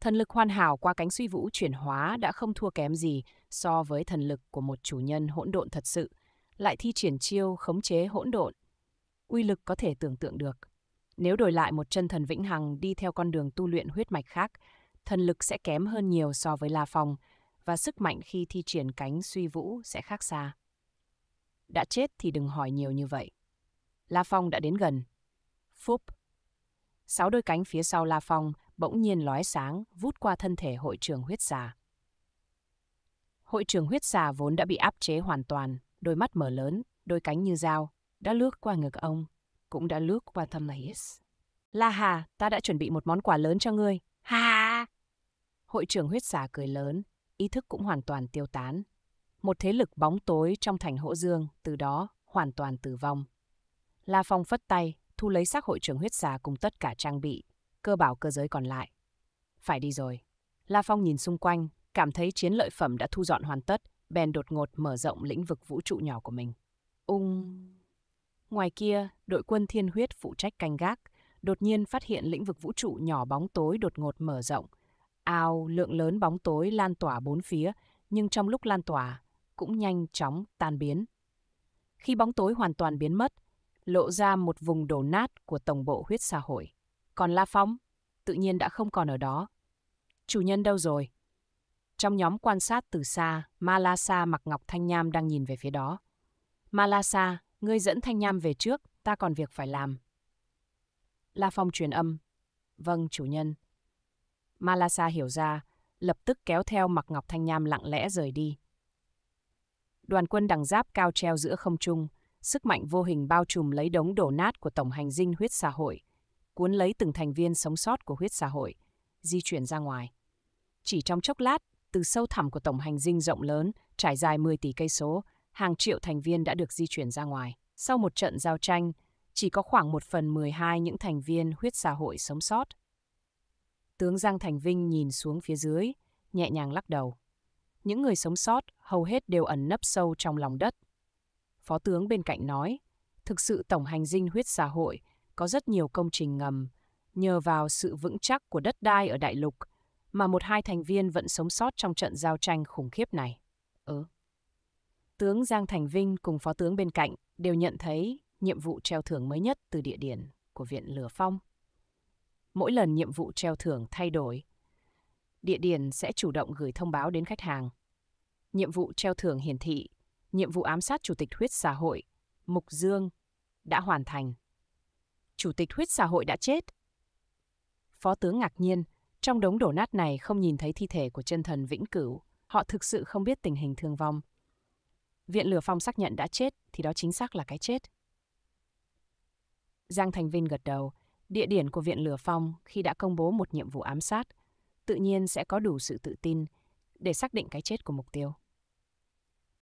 Thần lực hoàn hảo qua cánh suy vũ chuyển hóa đã không thua kém gì so với thần lực của một chủ nhân hỗn độn thật sự, lại thi triển chiêu khống chế hỗn độn, uy lực có thể tưởng tượng được. Nếu đổi lại một chân thần vĩnh hằng đi theo con đường tu luyện huyết mạch khác, thần lực sẽ kém hơn nhiều so với La Phong và sức mạnh khi thi triển cánh suy vũ sẽ khác xa. Đã chết thì đừng hỏi nhiều như vậy. La Phong đã đến gần. Phúp. Sáu đôi cánh phía sau La Phong bỗng nhiên lói sáng vút qua thân thể hội trường huyết xà. Hội trường huyết xà vốn đã bị áp chế hoàn toàn, đôi mắt mở lớn, đôi cánh như dao, đã lướt qua ngực ông, cũng đã lướt qua Thamais. La Hà, ta đã chuẩn bị một món quà lớn cho ngươi. hà Hội trưởng huyết xà cười lớn, ý thức cũng hoàn toàn tiêu tán. Một thế lực bóng tối trong thành Hỗ Dương, từ đó hoàn toàn tử vong. La Phong phất tay, thu lấy xác hội trưởng huyết xà cùng tất cả trang bị, cơ bảo cơ giới còn lại. Phải đi rồi. La Phong nhìn xung quanh, cảm thấy chiến lợi phẩm đã thu dọn hoàn tất, bèn đột ngột mở rộng lĩnh vực vũ trụ nhỏ của mình. Ung... Ngoài kia, đội quân thiên huyết phụ trách canh gác, đột nhiên phát hiện lĩnh vực vũ trụ nhỏ bóng tối đột ngột mở rộng. Ao, lượng lớn bóng tối lan tỏa bốn phía, nhưng trong lúc lan tỏa, cũng nhanh chóng tan biến. Khi bóng tối hoàn toàn biến mất, lộ ra một vùng đổ nát của tổng bộ huyết xã hội. Còn La Phong, tự nhiên đã không còn ở đó. Chủ nhân đâu rồi? Trong nhóm quan sát từ xa, Malasa mặc ngọc thanh nham đang nhìn về phía đó. Malasa, ngươi dẫn Thanh Nham về trước, ta còn việc phải làm. La Phong truyền âm. Vâng, chủ nhân. Malasa hiểu ra, lập tức kéo theo mặc Ngọc Thanh Nham lặng lẽ rời đi. Đoàn quân đằng giáp cao treo giữa không trung, sức mạnh vô hình bao trùm lấy đống đổ nát của tổng hành dinh huyết xã hội, cuốn lấy từng thành viên sống sót của huyết xã hội, di chuyển ra ngoài. Chỉ trong chốc lát, từ sâu thẳm của tổng hành dinh rộng lớn, trải dài 10 tỷ cây số, hàng triệu thành viên đã được di chuyển ra ngoài. Sau một trận giao tranh, chỉ có khoảng một phần 12 những thành viên huyết xã hội sống sót. Tướng Giang Thành Vinh nhìn xuống phía dưới, nhẹ nhàng lắc đầu. Những người sống sót hầu hết đều ẩn nấp sâu trong lòng đất. Phó tướng bên cạnh nói, thực sự tổng hành dinh huyết xã hội có rất nhiều công trình ngầm, nhờ vào sự vững chắc của đất đai ở đại lục mà một hai thành viên vẫn sống sót trong trận giao tranh khủng khiếp này. Ừ tướng Giang Thành Vinh cùng phó tướng bên cạnh đều nhận thấy nhiệm vụ treo thưởng mới nhất từ địa điển của Viện Lửa Phong. Mỗi lần nhiệm vụ treo thưởng thay đổi, địa điển sẽ chủ động gửi thông báo đến khách hàng. Nhiệm vụ treo thưởng hiển thị, nhiệm vụ ám sát Chủ tịch Huyết xã hội, Mục Dương, đã hoàn thành. Chủ tịch Huyết xã hội đã chết. Phó tướng ngạc nhiên, trong đống đổ nát này không nhìn thấy thi thể của chân thần vĩnh cửu, họ thực sự không biết tình hình thương vong. Viện Lửa Phong xác nhận đã chết thì đó chính xác là cái chết. Giang Thành Vinh gật đầu, địa điểm của Viện Lửa Phong khi đã công bố một nhiệm vụ ám sát, tự nhiên sẽ có đủ sự tự tin để xác định cái chết của mục tiêu.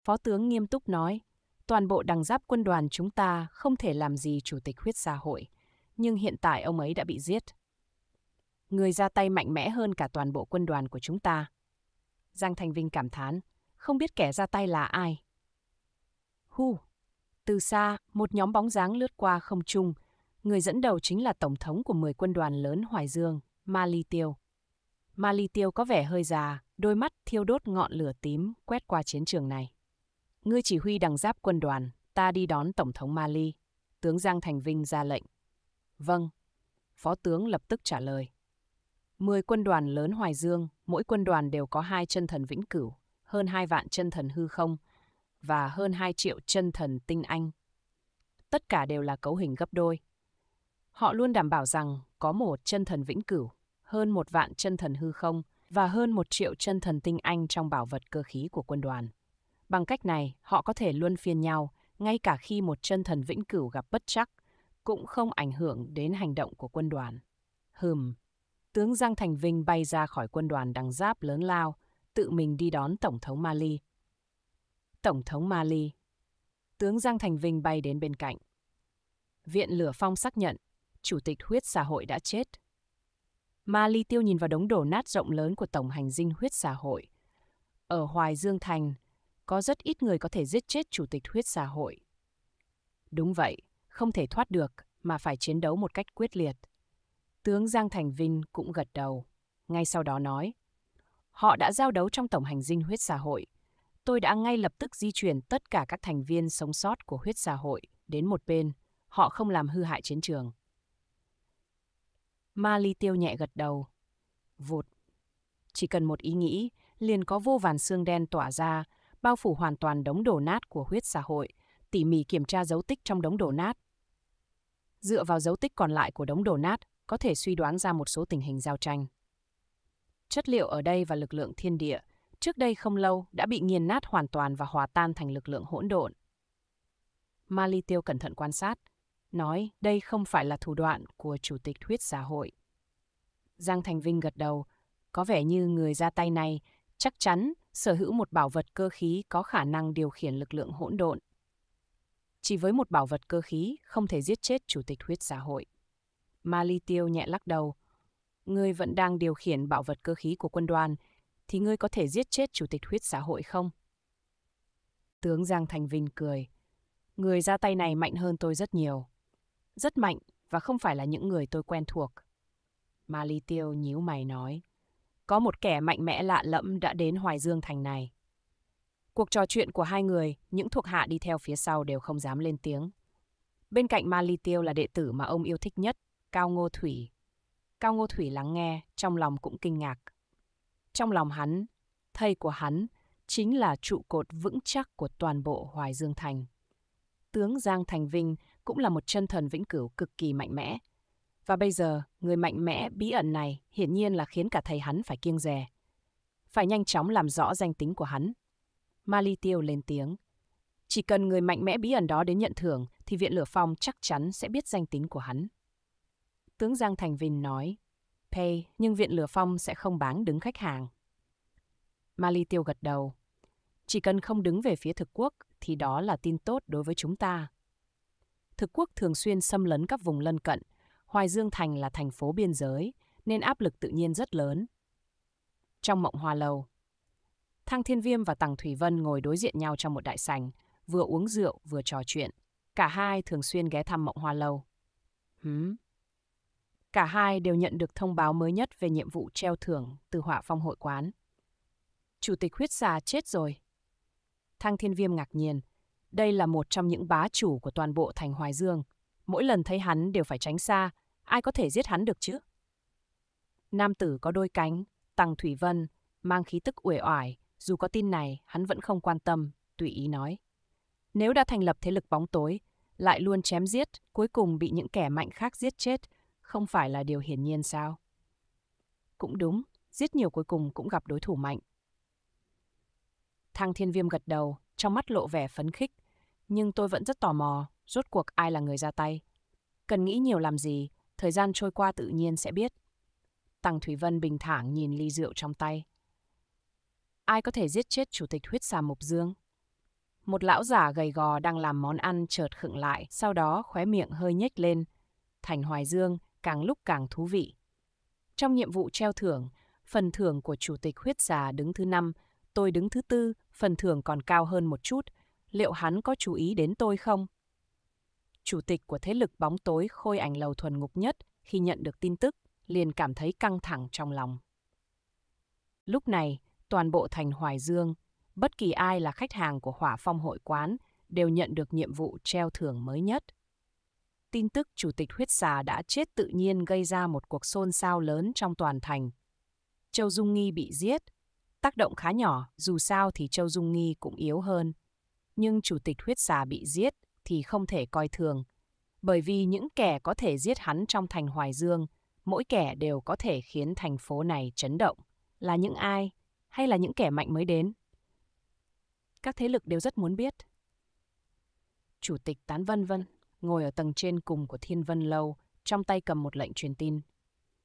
Phó tướng nghiêm túc nói, toàn bộ đằng giáp quân đoàn chúng ta không thể làm gì chủ tịch huyết xã hội, nhưng hiện tại ông ấy đã bị giết. Người ra tay mạnh mẽ hơn cả toàn bộ quân đoàn của chúng ta. Giang Thành Vinh cảm thán, không biết kẻ ra tay là ai. Hu. Từ xa, một nhóm bóng dáng lướt qua không trung. Người dẫn đầu chính là tổng thống của 10 quân đoàn lớn Hoài Dương, Ma Ly Tiêu. Ma Ly Tiêu có vẻ hơi già, đôi mắt thiêu đốt ngọn lửa tím quét qua chiến trường này. Ngươi chỉ huy đằng giáp quân đoàn, ta đi đón tổng thống Ma Ly. Tướng Giang Thành Vinh ra lệnh. Vâng. Phó tướng lập tức trả lời. Mười quân đoàn lớn Hoài Dương, mỗi quân đoàn đều có hai chân thần vĩnh cửu, hơn hai vạn chân thần hư không – và hơn 2 triệu chân thần tinh anh. Tất cả đều là cấu hình gấp đôi. Họ luôn đảm bảo rằng có một chân thần vĩnh cửu, hơn một vạn chân thần hư không và hơn một triệu chân thần tinh anh trong bảo vật cơ khí của quân đoàn. Bằng cách này, họ có thể luôn phiên nhau, ngay cả khi một chân thần vĩnh cửu gặp bất chắc, cũng không ảnh hưởng đến hành động của quân đoàn. Hừm, tướng Giang Thành Vinh bay ra khỏi quân đoàn đằng giáp lớn lao, tự mình đi đón Tổng thống Mali. Tổng thống Mali. Tướng Giang Thành Vinh bay đến bên cạnh. Viện Lửa Phong xác nhận, Chủ tịch huyết xã hội đã chết. Mali tiêu nhìn vào đống đổ nát rộng lớn của Tổng hành dinh huyết xã hội. Ở Hoài Dương Thành, có rất ít người có thể giết chết Chủ tịch huyết xã hội. Đúng vậy, không thể thoát được, mà phải chiến đấu một cách quyết liệt. Tướng Giang Thành Vinh cũng gật đầu. Ngay sau đó nói, họ đã giao đấu trong Tổng hành dinh huyết xã hội, tôi đã ngay lập tức di chuyển tất cả các thành viên sống sót của huyết xã hội đến một bên, họ không làm hư hại chiến trường. Ma Ly Tiêu nhẹ gật đầu. Vụt. Chỉ cần một ý nghĩ, liền có vô vàn xương đen tỏa ra, bao phủ hoàn toàn đống đổ nát của huyết xã hội, tỉ mỉ kiểm tra dấu tích trong đống đổ nát. Dựa vào dấu tích còn lại của đống đổ nát, có thể suy đoán ra một số tình hình giao tranh. Chất liệu ở đây và lực lượng thiên địa – trước đây không lâu đã bị nghiền nát hoàn toàn và hòa tan thành lực lượng hỗn độn. Mali Tiêu cẩn thận quan sát, nói đây không phải là thủ đoạn của Chủ tịch Thuyết Xã hội. Giang Thành Vinh gật đầu, có vẻ như người ra tay này chắc chắn sở hữu một bảo vật cơ khí có khả năng điều khiển lực lượng hỗn độn. Chỉ với một bảo vật cơ khí không thể giết chết Chủ tịch Huyết Xã hội. Mali Tiêu nhẹ lắc đầu. Ngươi vẫn đang điều khiển bảo vật cơ khí của quân đoàn, thì ngươi có thể giết chết chủ tịch huyết xã hội không? Tướng Giang Thành Vinh cười. Người ra tay này mạnh hơn tôi rất nhiều. Rất mạnh và không phải là những người tôi quen thuộc. Ma Ly Tiêu nhíu mày nói. Có một kẻ mạnh mẽ lạ lẫm đã đến Hoài Dương Thành này. Cuộc trò chuyện của hai người, những thuộc hạ đi theo phía sau đều không dám lên tiếng. Bên cạnh Ma Ly Tiêu là đệ tử mà ông yêu thích nhất, Cao Ngô Thủy. Cao Ngô Thủy lắng nghe, trong lòng cũng kinh ngạc. Trong lòng hắn, thầy của hắn chính là trụ cột vững chắc của toàn bộ Hoài Dương Thành. Tướng Giang Thành Vinh cũng là một chân thần vĩnh cửu cực kỳ mạnh mẽ. Và bây giờ, người mạnh mẽ bí ẩn này hiển nhiên là khiến cả thầy hắn phải kiêng dè. Phải nhanh chóng làm rõ danh tính của hắn. Ma Ly Tiêu lên tiếng. Chỉ cần người mạnh mẽ bí ẩn đó đến nhận thưởng thì Viện Lửa Phong chắc chắn sẽ biết danh tính của hắn. Tướng Giang Thành Vinh nói. Pay, nhưng Viện Lửa Phong sẽ không bán đứng khách hàng. Mali Tiêu gật đầu. Chỉ cần không đứng về phía thực quốc thì đó là tin tốt đối với chúng ta. Thực quốc thường xuyên xâm lấn các vùng lân cận, Hoài Dương Thành là thành phố biên giới, nên áp lực tự nhiên rất lớn. Trong mộng hoa lầu, Thang Thiên Viêm và Tằng Thủy Vân ngồi đối diện nhau trong một đại sành, vừa uống rượu vừa trò chuyện. Cả hai thường xuyên ghé thăm mộng hoa Lầu. Hứ, Cả hai đều nhận được thông báo mới nhất về nhiệm vụ treo thưởng từ họa phong hội quán. Chủ tịch huyết xà chết rồi. Thăng Thiên Viêm ngạc nhiên. Đây là một trong những bá chủ của toàn bộ thành Hoài Dương. Mỗi lần thấy hắn đều phải tránh xa, ai có thể giết hắn được chứ? Nam tử có đôi cánh, Tăng Thủy Vân, mang khí tức uể oải, dù có tin này, hắn vẫn không quan tâm, tùy ý nói. Nếu đã thành lập thế lực bóng tối, lại luôn chém giết, cuối cùng bị những kẻ mạnh khác giết chết, không phải là điều hiển nhiên sao? Cũng đúng, giết nhiều cuối cùng cũng gặp đối thủ mạnh. Thăng thiên viêm gật đầu, trong mắt lộ vẻ phấn khích, nhưng tôi vẫn rất tò mò, rốt cuộc ai là người ra tay. Cần nghĩ nhiều làm gì, thời gian trôi qua tự nhiên sẽ biết. Tăng Thủy Vân bình thản nhìn ly rượu trong tay. Ai có thể giết chết chủ tịch huyết xà Mộc Dương? Một lão giả gầy gò đang làm món ăn chợt khựng lại, sau đó khóe miệng hơi nhếch lên. Thành Hoài Dương, càng lúc càng thú vị. Trong nhiệm vụ treo thưởng, phần thưởng của chủ tịch huyết già đứng thứ năm, tôi đứng thứ tư, phần thưởng còn cao hơn một chút, liệu hắn có chú ý đến tôi không? Chủ tịch của thế lực bóng tối khôi ảnh lầu thuần ngục nhất khi nhận được tin tức, liền cảm thấy căng thẳng trong lòng. Lúc này, toàn bộ thành Hoài Dương, bất kỳ ai là khách hàng của Hỏa Phong hội quán đều nhận được nhiệm vụ treo thưởng mới nhất tin tức chủ tịch huyết xà đã chết tự nhiên gây ra một cuộc xôn xao lớn trong toàn thành. Châu Dung Nghi bị giết. Tác động khá nhỏ, dù sao thì Châu Dung Nghi cũng yếu hơn. Nhưng chủ tịch huyết xà bị giết thì không thể coi thường. Bởi vì những kẻ có thể giết hắn trong thành Hoài Dương, mỗi kẻ đều có thể khiến thành phố này chấn động. Là những ai? Hay là những kẻ mạnh mới đến? Các thế lực đều rất muốn biết. Chủ tịch tán vân vân ngồi ở tầng trên cùng của Thiên Vân Lâu, trong tay cầm một lệnh truyền tin.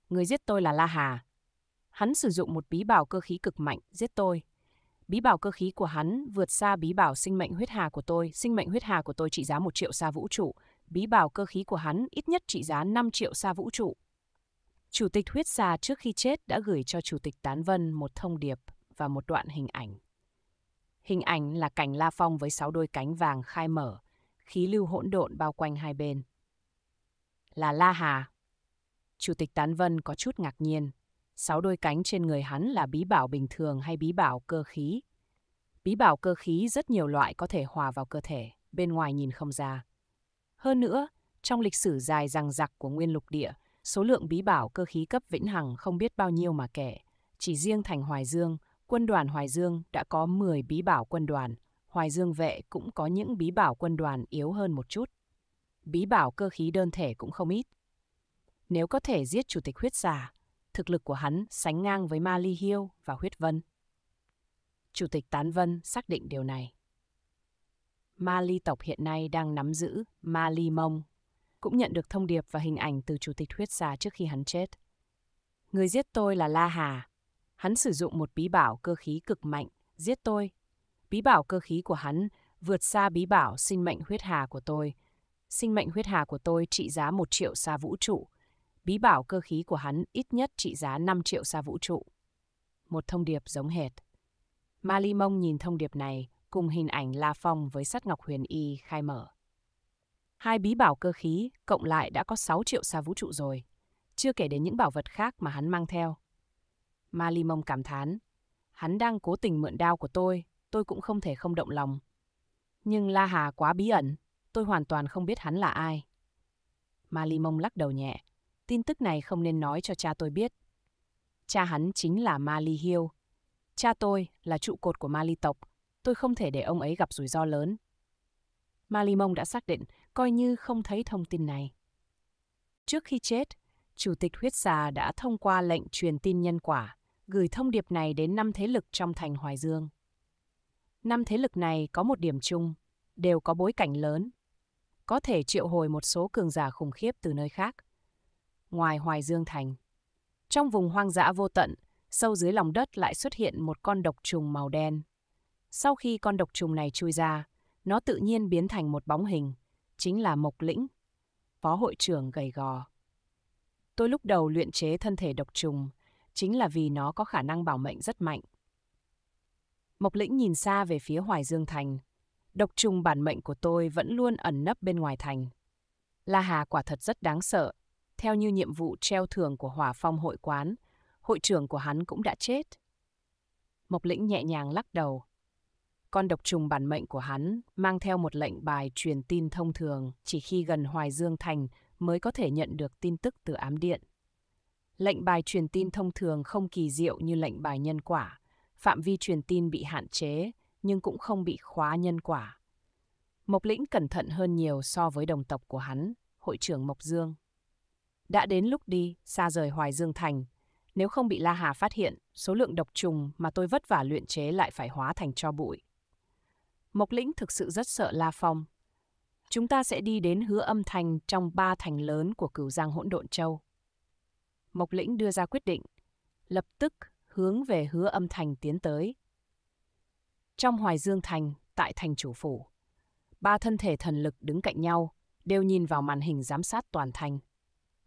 Người giết tôi là La Hà. Hắn sử dụng một bí bảo cơ khí cực mạnh, giết tôi. Bí bảo cơ khí của hắn vượt xa bí bảo sinh mệnh huyết hà của tôi. Sinh mệnh huyết hà của tôi trị giá 1 triệu sa vũ trụ. Bí bảo cơ khí của hắn ít nhất trị giá 5 triệu sa vũ trụ. Chủ tịch huyết xà trước khi chết đã gửi cho Chủ tịch Tán Vân một thông điệp và một đoạn hình ảnh. Hình ảnh là cảnh La Phong với sáu đôi cánh vàng khai mở, khí lưu hỗn độn bao quanh hai bên. Là La Hà. Chủ tịch Tán Vân có chút ngạc nhiên. Sáu đôi cánh trên người hắn là bí bảo bình thường hay bí bảo cơ khí. Bí bảo cơ khí rất nhiều loại có thể hòa vào cơ thể, bên ngoài nhìn không ra. Hơn nữa, trong lịch sử dài rằng giặc của nguyên lục địa, số lượng bí bảo cơ khí cấp vĩnh hằng không biết bao nhiêu mà kể. Chỉ riêng thành Hoài Dương, quân đoàn Hoài Dương đã có 10 bí bảo quân đoàn, Hoài Dương vệ cũng có những bí bảo quân đoàn yếu hơn một chút. Bí bảo cơ khí đơn thể cũng không ít. Nếu có thể giết chủ tịch huyết giả, thực lực của hắn sánh ngang với Ma Ly Hiêu và huyết vân. Chủ tịch Tán Vân xác định điều này. Ma Ly tộc hiện nay đang nắm giữ Ma Ly Mông, cũng nhận được thông điệp và hình ảnh từ chủ tịch huyết giả trước khi hắn chết. Người giết tôi là La Hà. Hắn sử dụng một bí bảo cơ khí cực mạnh, giết tôi Bí bảo cơ khí của hắn vượt xa bí bảo sinh mệnh huyết hà của tôi. Sinh mệnh huyết hà của tôi trị giá 1 triệu xa vũ trụ. Bí bảo cơ khí của hắn ít nhất trị giá 5 triệu xa vũ trụ. Một thông điệp giống hệt. Ma Ly Mông nhìn thông điệp này cùng hình ảnh La Phong với sắt ngọc huyền y khai mở. Hai bí bảo cơ khí cộng lại đã có 6 triệu xa vũ trụ rồi, chưa kể đến những bảo vật khác mà hắn mang theo. Ma Ly Mông cảm thán, hắn đang cố tình mượn đao của tôi tôi cũng không thể không động lòng. Nhưng La Hà quá bí ẩn, tôi hoàn toàn không biết hắn là ai. Ma Ly Mông lắc đầu nhẹ, tin tức này không nên nói cho cha tôi biết. Cha hắn chính là Ma Ly Hiêu. Cha tôi là trụ cột của Ma Ly tộc, tôi không thể để ông ấy gặp rủi ro lớn. Ma Ly Mông đã xác định, coi như không thấy thông tin này. Trước khi chết, Chủ tịch Huyết Xà đã thông qua lệnh truyền tin nhân quả, gửi thông điệp này đến năm thế lực trong thành Hoài Dương năm thế lực này có một điểm chung, đều có bối cảnh lớn. Có thể triệu hồi một số cường giả khủng khiếp từ nơi khác. Ngoài Hoài Dương Thành, trong vùng hoang dã vô tận, sâu dưới lòng đất lại xuất hiện một con độc trùng màu đen. Sau khi con độc trùng này chui ra, nó tự nhiên biến thành một bóng hình, chính là Mộc Lĩnh. Phó hội trưởng gầy gò. Tôi lúc đầu luyện chế thân thể độc trùng, chính là vì nó có khả năng bảo mệnh rất mạnh. Mộc Lĩnh nhìn xa về phía Hoài Dương Thành. Độc trùng bản mệnh của tôi vẫn luôn ẩn nấp bên ngoài thành. La Hà quả thật rất đáng sợ. Theo như nhiệm vụ treo thưởng của Hỏa Phong hội quán, hội trưởng của hắn cũng đã chết. Mộc Lĩnh nhẹ nhàng lắc đầu. Con độc trùng bản mệnh của hắn mang theo một lệnh bài truyền tin thông thường chỉ khi gần Hoài Dương Thành mới có thể nhận được tin tức từ ám điện. Lệnh bài truyền tin thông thường không kỳ diệu như lệnh bài nhân quả phạm vi truyền tin bị hạn chế nhưng cũng không bị khóa nhân quả. Mộc Lĩnh cẩn thận hơn nhiều so với đồng tộc của hắn, hội trưởng Mộc Dương. Đã đến lúc đi, xa rời Hoài Dương Thành. Nếu không bị La Hà phát hiện, số lượng độc trùng mà tôi vất vả luyện chế lại phải hóa thành cho bụi. Mộc Lĩnh thực sự rất sợ La Phong. Chúng ta sẽ đi đến hứa âm thành trong ba thành lớn của cửu giang hỗn độn châu. Mộc Lĩnh đưa ra quyết định. Lập tức, hướng về hứa âm thành tiến tới. Trong Hoài Dương Thành, tại thành chủ phủ, ba thân thể thần lực đứng cạnh nhau, đều nhìn vào màn hình giám sát toàn thành.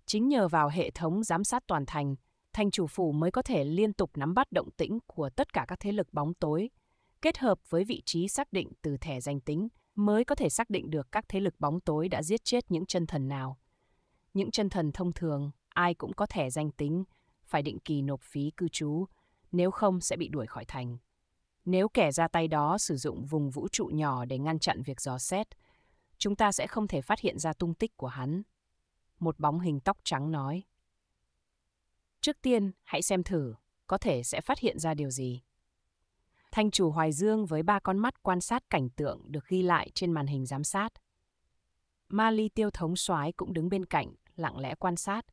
Chính nhờ vào hệ thống giám sát toàn thành, thành chủ phủ mới có thể liên tục nắm bắt động tĩnh của tất cả các thế lực bóng tối, kết hợp với vị trí xác định từ thẻ danh tính mới có thể xác định được các thế lực bóng tối đã giết chết những chân thần nào. Những chân thần thông thường, ai cũng có thẻ danh tính, phải định kỳ nộp phí cư trú, nếu không sẽ bị đuổi khỏi thành. Nếu kẻ ra tay đó sử dụng vùng vũ trụ nhỏ để ngăn chặn việc dò xét, chúng ta sẽ không thể phát hiện ra tung tích của hắn. Một bóng hình tóc trắng nói. Trước tiên, hãy xem thử, có thể sẽ phát hiện ra điều gì. Thanh chủ Hoài Dương với ba con mắt quan sát cảnh tượng được ghi lại trên màn hình giám sát. Ma Ly Tiêu Thống soái cũng đứng bên cạnh, lặng lẽ quan sát –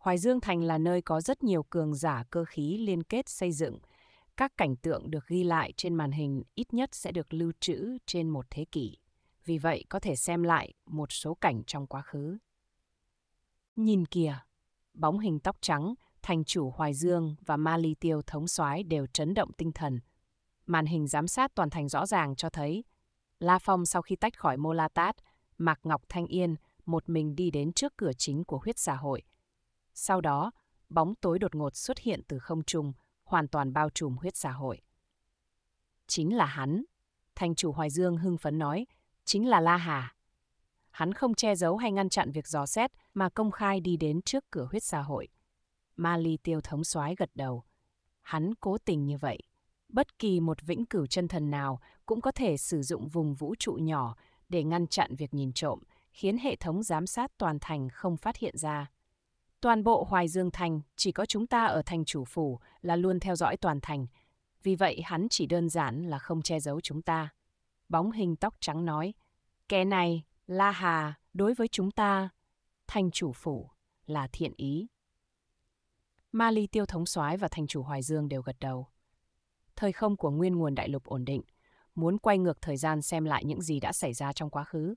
Hoài Dương Thành là nơi có rất nhiều cường giả cơ khí liên kết xây dựng. Các cảnh tượng được ghi lại trên màn hình ít nhất sẽ được lưu trữ trên một thế kỷ. Vì vậy có thể xem lại một số cảnh trong quá khứ. Nhìn kìa, bóng hình tóc trắng, thành chủ Hoài Dương và Ma Ly Tiêu thống soái đều chấn động tinh thần. Màn hình giám sát toàn thành rõ ràng cho thấy, La Phong sau khi tách khỏi Mô La Tát, Mạc Ngọc Thanh Yên một mình đi đến trước cửa chính của huyết xã hội – sau đó, bóng tối đột ngột xuất hiện từ không trung, hoàn toàn bao trùm huyết xã hội. Chính là hắn, thành chủ Hoài Dương hưng phấn nói, chính là La Hà. Hắn không che giấu hay ngăn chặn việc dò xét mà công khai đi đến trước cửa huyết xã hội. Ma Ly Tiêu thống soái gật đầu. Hắn cố tình như vậy. Bất kỳ một vĩnh cửu chân thần nào cũng có thể sử dụng vùng vũ trụ nhỏ để ngăn chặn việc nhìn trộm, khiến hệ thống giám sát toàn thành không phát hiện ra. Toàn bộ Hoài Dương Thành, chỉ có chúng ta ở thành chủ phủ là luôn theo dõi toàn thành. Vì vậy hắn chỉ đơn giản là không che giấu chúng ta. Bóng hình tóc trắng nói, kẻ này, La Hà, đối với chúng ta, thành chủ phủ, là thiện ý. Ma Ly Tiêu Thống soái và thành chủ Hoài Dương đều gật đầu. Thời không của nguyên nguồn đại lục ổn định, muốn quay ngược thời gian xem lại những gì đã xảy ra trong quá khứ.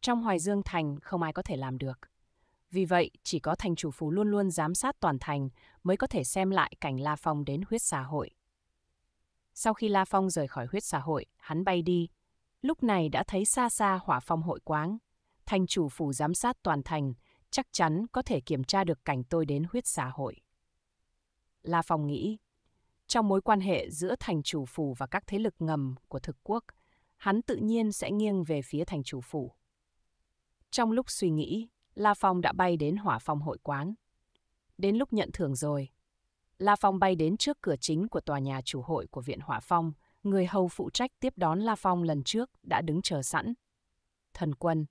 Trong Hoài Dương Thành không ai có thể làm được. Vì vậy, chỉ có thành chủ phủ luôn luôn giám sát toàn thành mới có thể xem lại cảnh La Phong đến huyết xã hội. Sau khi La Phong rời khỏi huyết xã hội, hắn bay đi. Lúc này đã thấy xa xa hỏa phong hội quáng. Thành chủ phủ giám sát toàn thành, chắc chắn có thể kiểm tra được cảnh tôi đến huyết xã hội. La Phong nghĩ, trong mối quan hệ giữa thành chủ phủ và các thế lực ngầm của thực quốc, hắn tự nhiên sẽ nghiêng về phía thành chủ phủ. Trong lúc suy nghĩ, La Phong đã bay đến hỏa phòng hội quán. Đến lúc nhận thưởng rồi. La Phong bay đến trước cửa chính của tòa nhà chủ hội của Viện Hỏa Phong, người hầu phụ trách tiếp đón La Phong lần trước đã đứng chờ sẵn. Thần quân,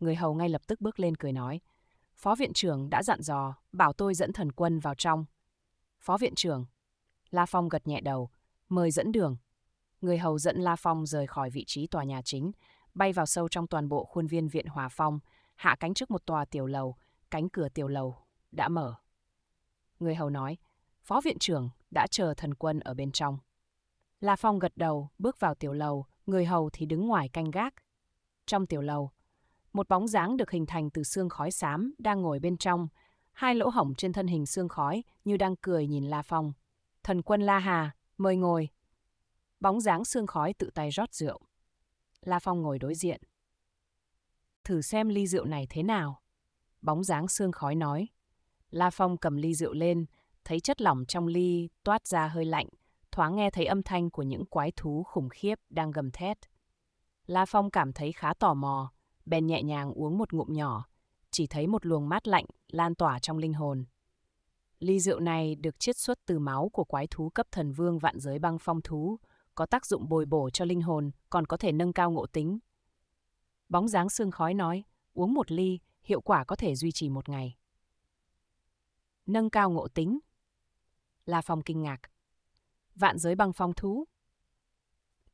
người hầu ngay lập tức bước lên cười nói, Phó viện trưởng đã dặn dò, bảo tôi dẫn thần quân vào trong. Phó viện trưởng, La Phong gật nhẹ đầu, mời dẫn đường. Người hầu dẫn La Phong rời khỏi vị trí tòa nhà chính, bay vào sâu trong toàn bộ khuôn viên Viện Hòa Phong, hạ cánh trước một tòa tiểu lầu, cánh cửa tiểu lầu đã mở. Người hầu nói, phó viện trưởng đã chờ thần quân ở bên trong. La Phong gật đầu, bước vào tiểu lầu, người hầu thì đứng ngoài canh gác. Trong tiểu lầu, một bóng dáng được hình thành từ xương khói xám đang ngồi bên trong, hai lỗ hổng trên thân hình xương khói như đang cười nhìn La Phong. Thần quân La Hà, mời ngồi. Bóng dáng xương khói tự tay rót rượu. La Phong ngồi đối diện thử xem ly rượu này thế nào. Bóng dáng sương khói nói. La Phong cầm ly rượu lên, thấy chất lỏng trong ly toát ra hơi lạnh, thoáng nghe thấy âm thanh của những quái thú khủng khiếp đang gầm thét. La Phong cảm thấy khá tò mò, bèn nhẹ nhàng uống một ngụm nhỏ, chỉ thấy một luồng mát lạnh lan tỏa trong linh hồn. Ly rượu này được chiết xuất từ máu của quái thú cấp thần vương vạn giới băng phong thú, có tác dụng bồi bổ cho linh hồn, còn có thể nâng cao ngộ tính, Bóng dáng xương khói nói, uống một ly, hiệu quả có thể duy trì một ngày. Nâng cao ngộ tính. là phòng kinh ngạc. Vạn giới băng phong thú.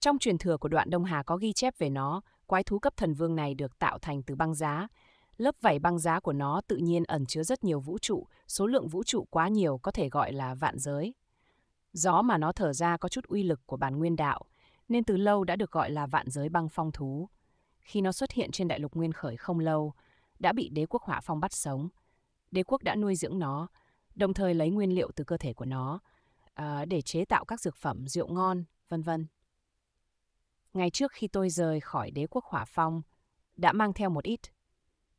Trong truyền thừa của đoạn Đông Hà có ghi chép về nó, quái thú cấp thần vương này được tạo thành từ băng giá. Lớp vảy băng giá của nó tự nhiên ẩn chứa rất nhiều vũ trụ, số lượng vũ trụ quá nhiều có thể gọi là vạn giới. Gió mà nó thở ra có chút uy lực của bản nguyên đạo, nên từ lâu đã được gọi là vạn giới băng phong thú khi nó xuất hiện trên đại lục nguyên khởi không lâu, đã bị đế quốc hỏa phong bắt sống. Đế quốc đã nuôi dưỡng nó, đồng thời lấy nguyên liệu từ cơ thể của nó à, để chế tạo các dược phẩm, rượu ngon, vân vân. Ngày trước khi tôi rời khỏi đế quốc hỏa phong, đã mang theo một ít.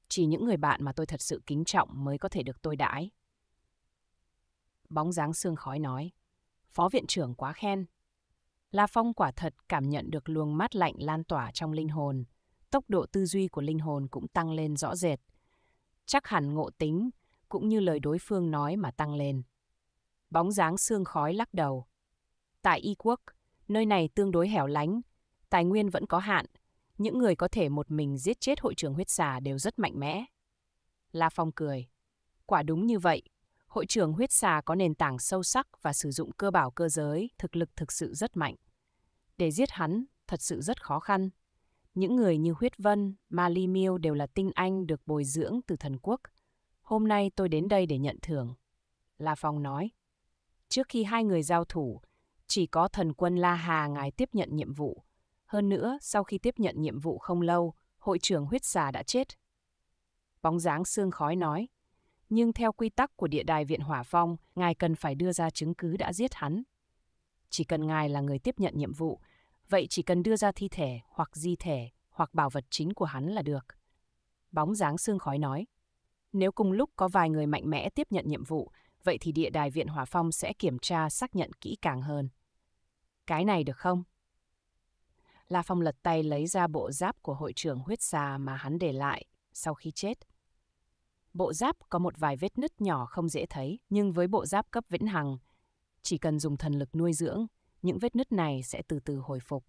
Chỉ những người bạn mà tôi thật sự kính trọng mới có thể được tôi đãi. Bóng dáng xương khói nói, Phó viện trưởng quá khen. La Phong quả thật cảm nhận được luồng mát lạnh lan tỏa trong linh hồn, tốc độ tư duy của linh hồn cũng tăng lên rõ rệt. Chắc hẳn ngộ tính, cũng như lời đối phương nói mà tăng lên. Bóng dáng xương khói lắc đầu. Tại Y Quốc, nơi này tương đối hẻo lánh, tài nguyên vẫn có hạn, những người có thể một mình giết chết hội trưởng huyết xà đều rất mạnh mẽ. La Phong cười. Quả đúng như vậy, hội trưởng huyết xà có nền tảng sâu sắc và sử dụng cơ bảo cơ giới, thực lực thực sự rất mạnh. Để giết hắn, thật sự rất khó khăn. Những người như Huyết Vân, Ma Ly Miêu đều là tinh anh được bồi dưỡng từ thần quốc. Hôm nay tôi đến đây để nhận thưởng. La Phong nói. Trước khi hai người giao thủ, chỉ có thần quân La Hà ngài tiếp nhận nhiệm vụ. Hơn nữa, sau khi tiếp nhận nhiệm vụ không lâu, hội trưởng huyết xà đã chết. Bóng dáng xương khói nói, nhưng theo quy tắc của địa đài viện hỏa phong, ngài cần phải đưa ra chứng cứ đã giết hắn. Chỉ cần ngài là người tiếp nhận nhiệm vụ, vậy chỉ cần đưa ra thi thể hoặc di thể hoặc bảo vật chính của hắn là được. Bóng dáng xương khói nói, nếu cùng lúc có vài người mạnh mẽ tiếp nhận nhiệm vụ, vậy thì địa đài viện Hỏa Phong sẽ kiểm tra xác nhận kỹ càng hơn. Cái này được không? La Phong lật tay lấy ra bộ giáp của hội trưởng huyết xà mà hắn để lại sau khi chết. Bộ giáp có một vài vết nứt nhỏ không dễ thấy, nhưng với bộ giáp cấp vĩnh hằng, chỉ cần dùng thần lực nuôi dưỡng, những vết nứt này sẽ từ từ hồi phục.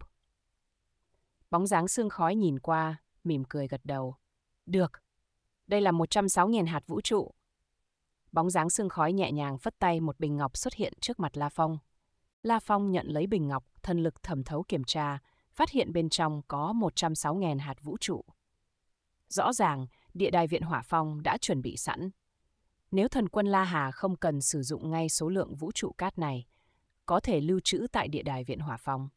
Bóng dáng xương khói nhìn qua, mỉm cười gật đầu. Được, đây là 106.000 hạt vũ trụ. Bóng dáng xương khói nhẹ nhàng phất tay một bình ngọc xuất hiện trước mặt La Phong. La Phong nhận lấy bình ngọc, thần lực thẩm thấu kiểm tra, phát hiện bên trong có 106.000 hạt vũ trụ. Rõ ràng, địa đài viện Hỏa Phong đã chuẩn bị sẵn. Nếu thần quân La Hà không cần sử dụng ngay số lượng vũ trụ cát này, có thể lưu trữ tại địa đài Viện Hỏa phong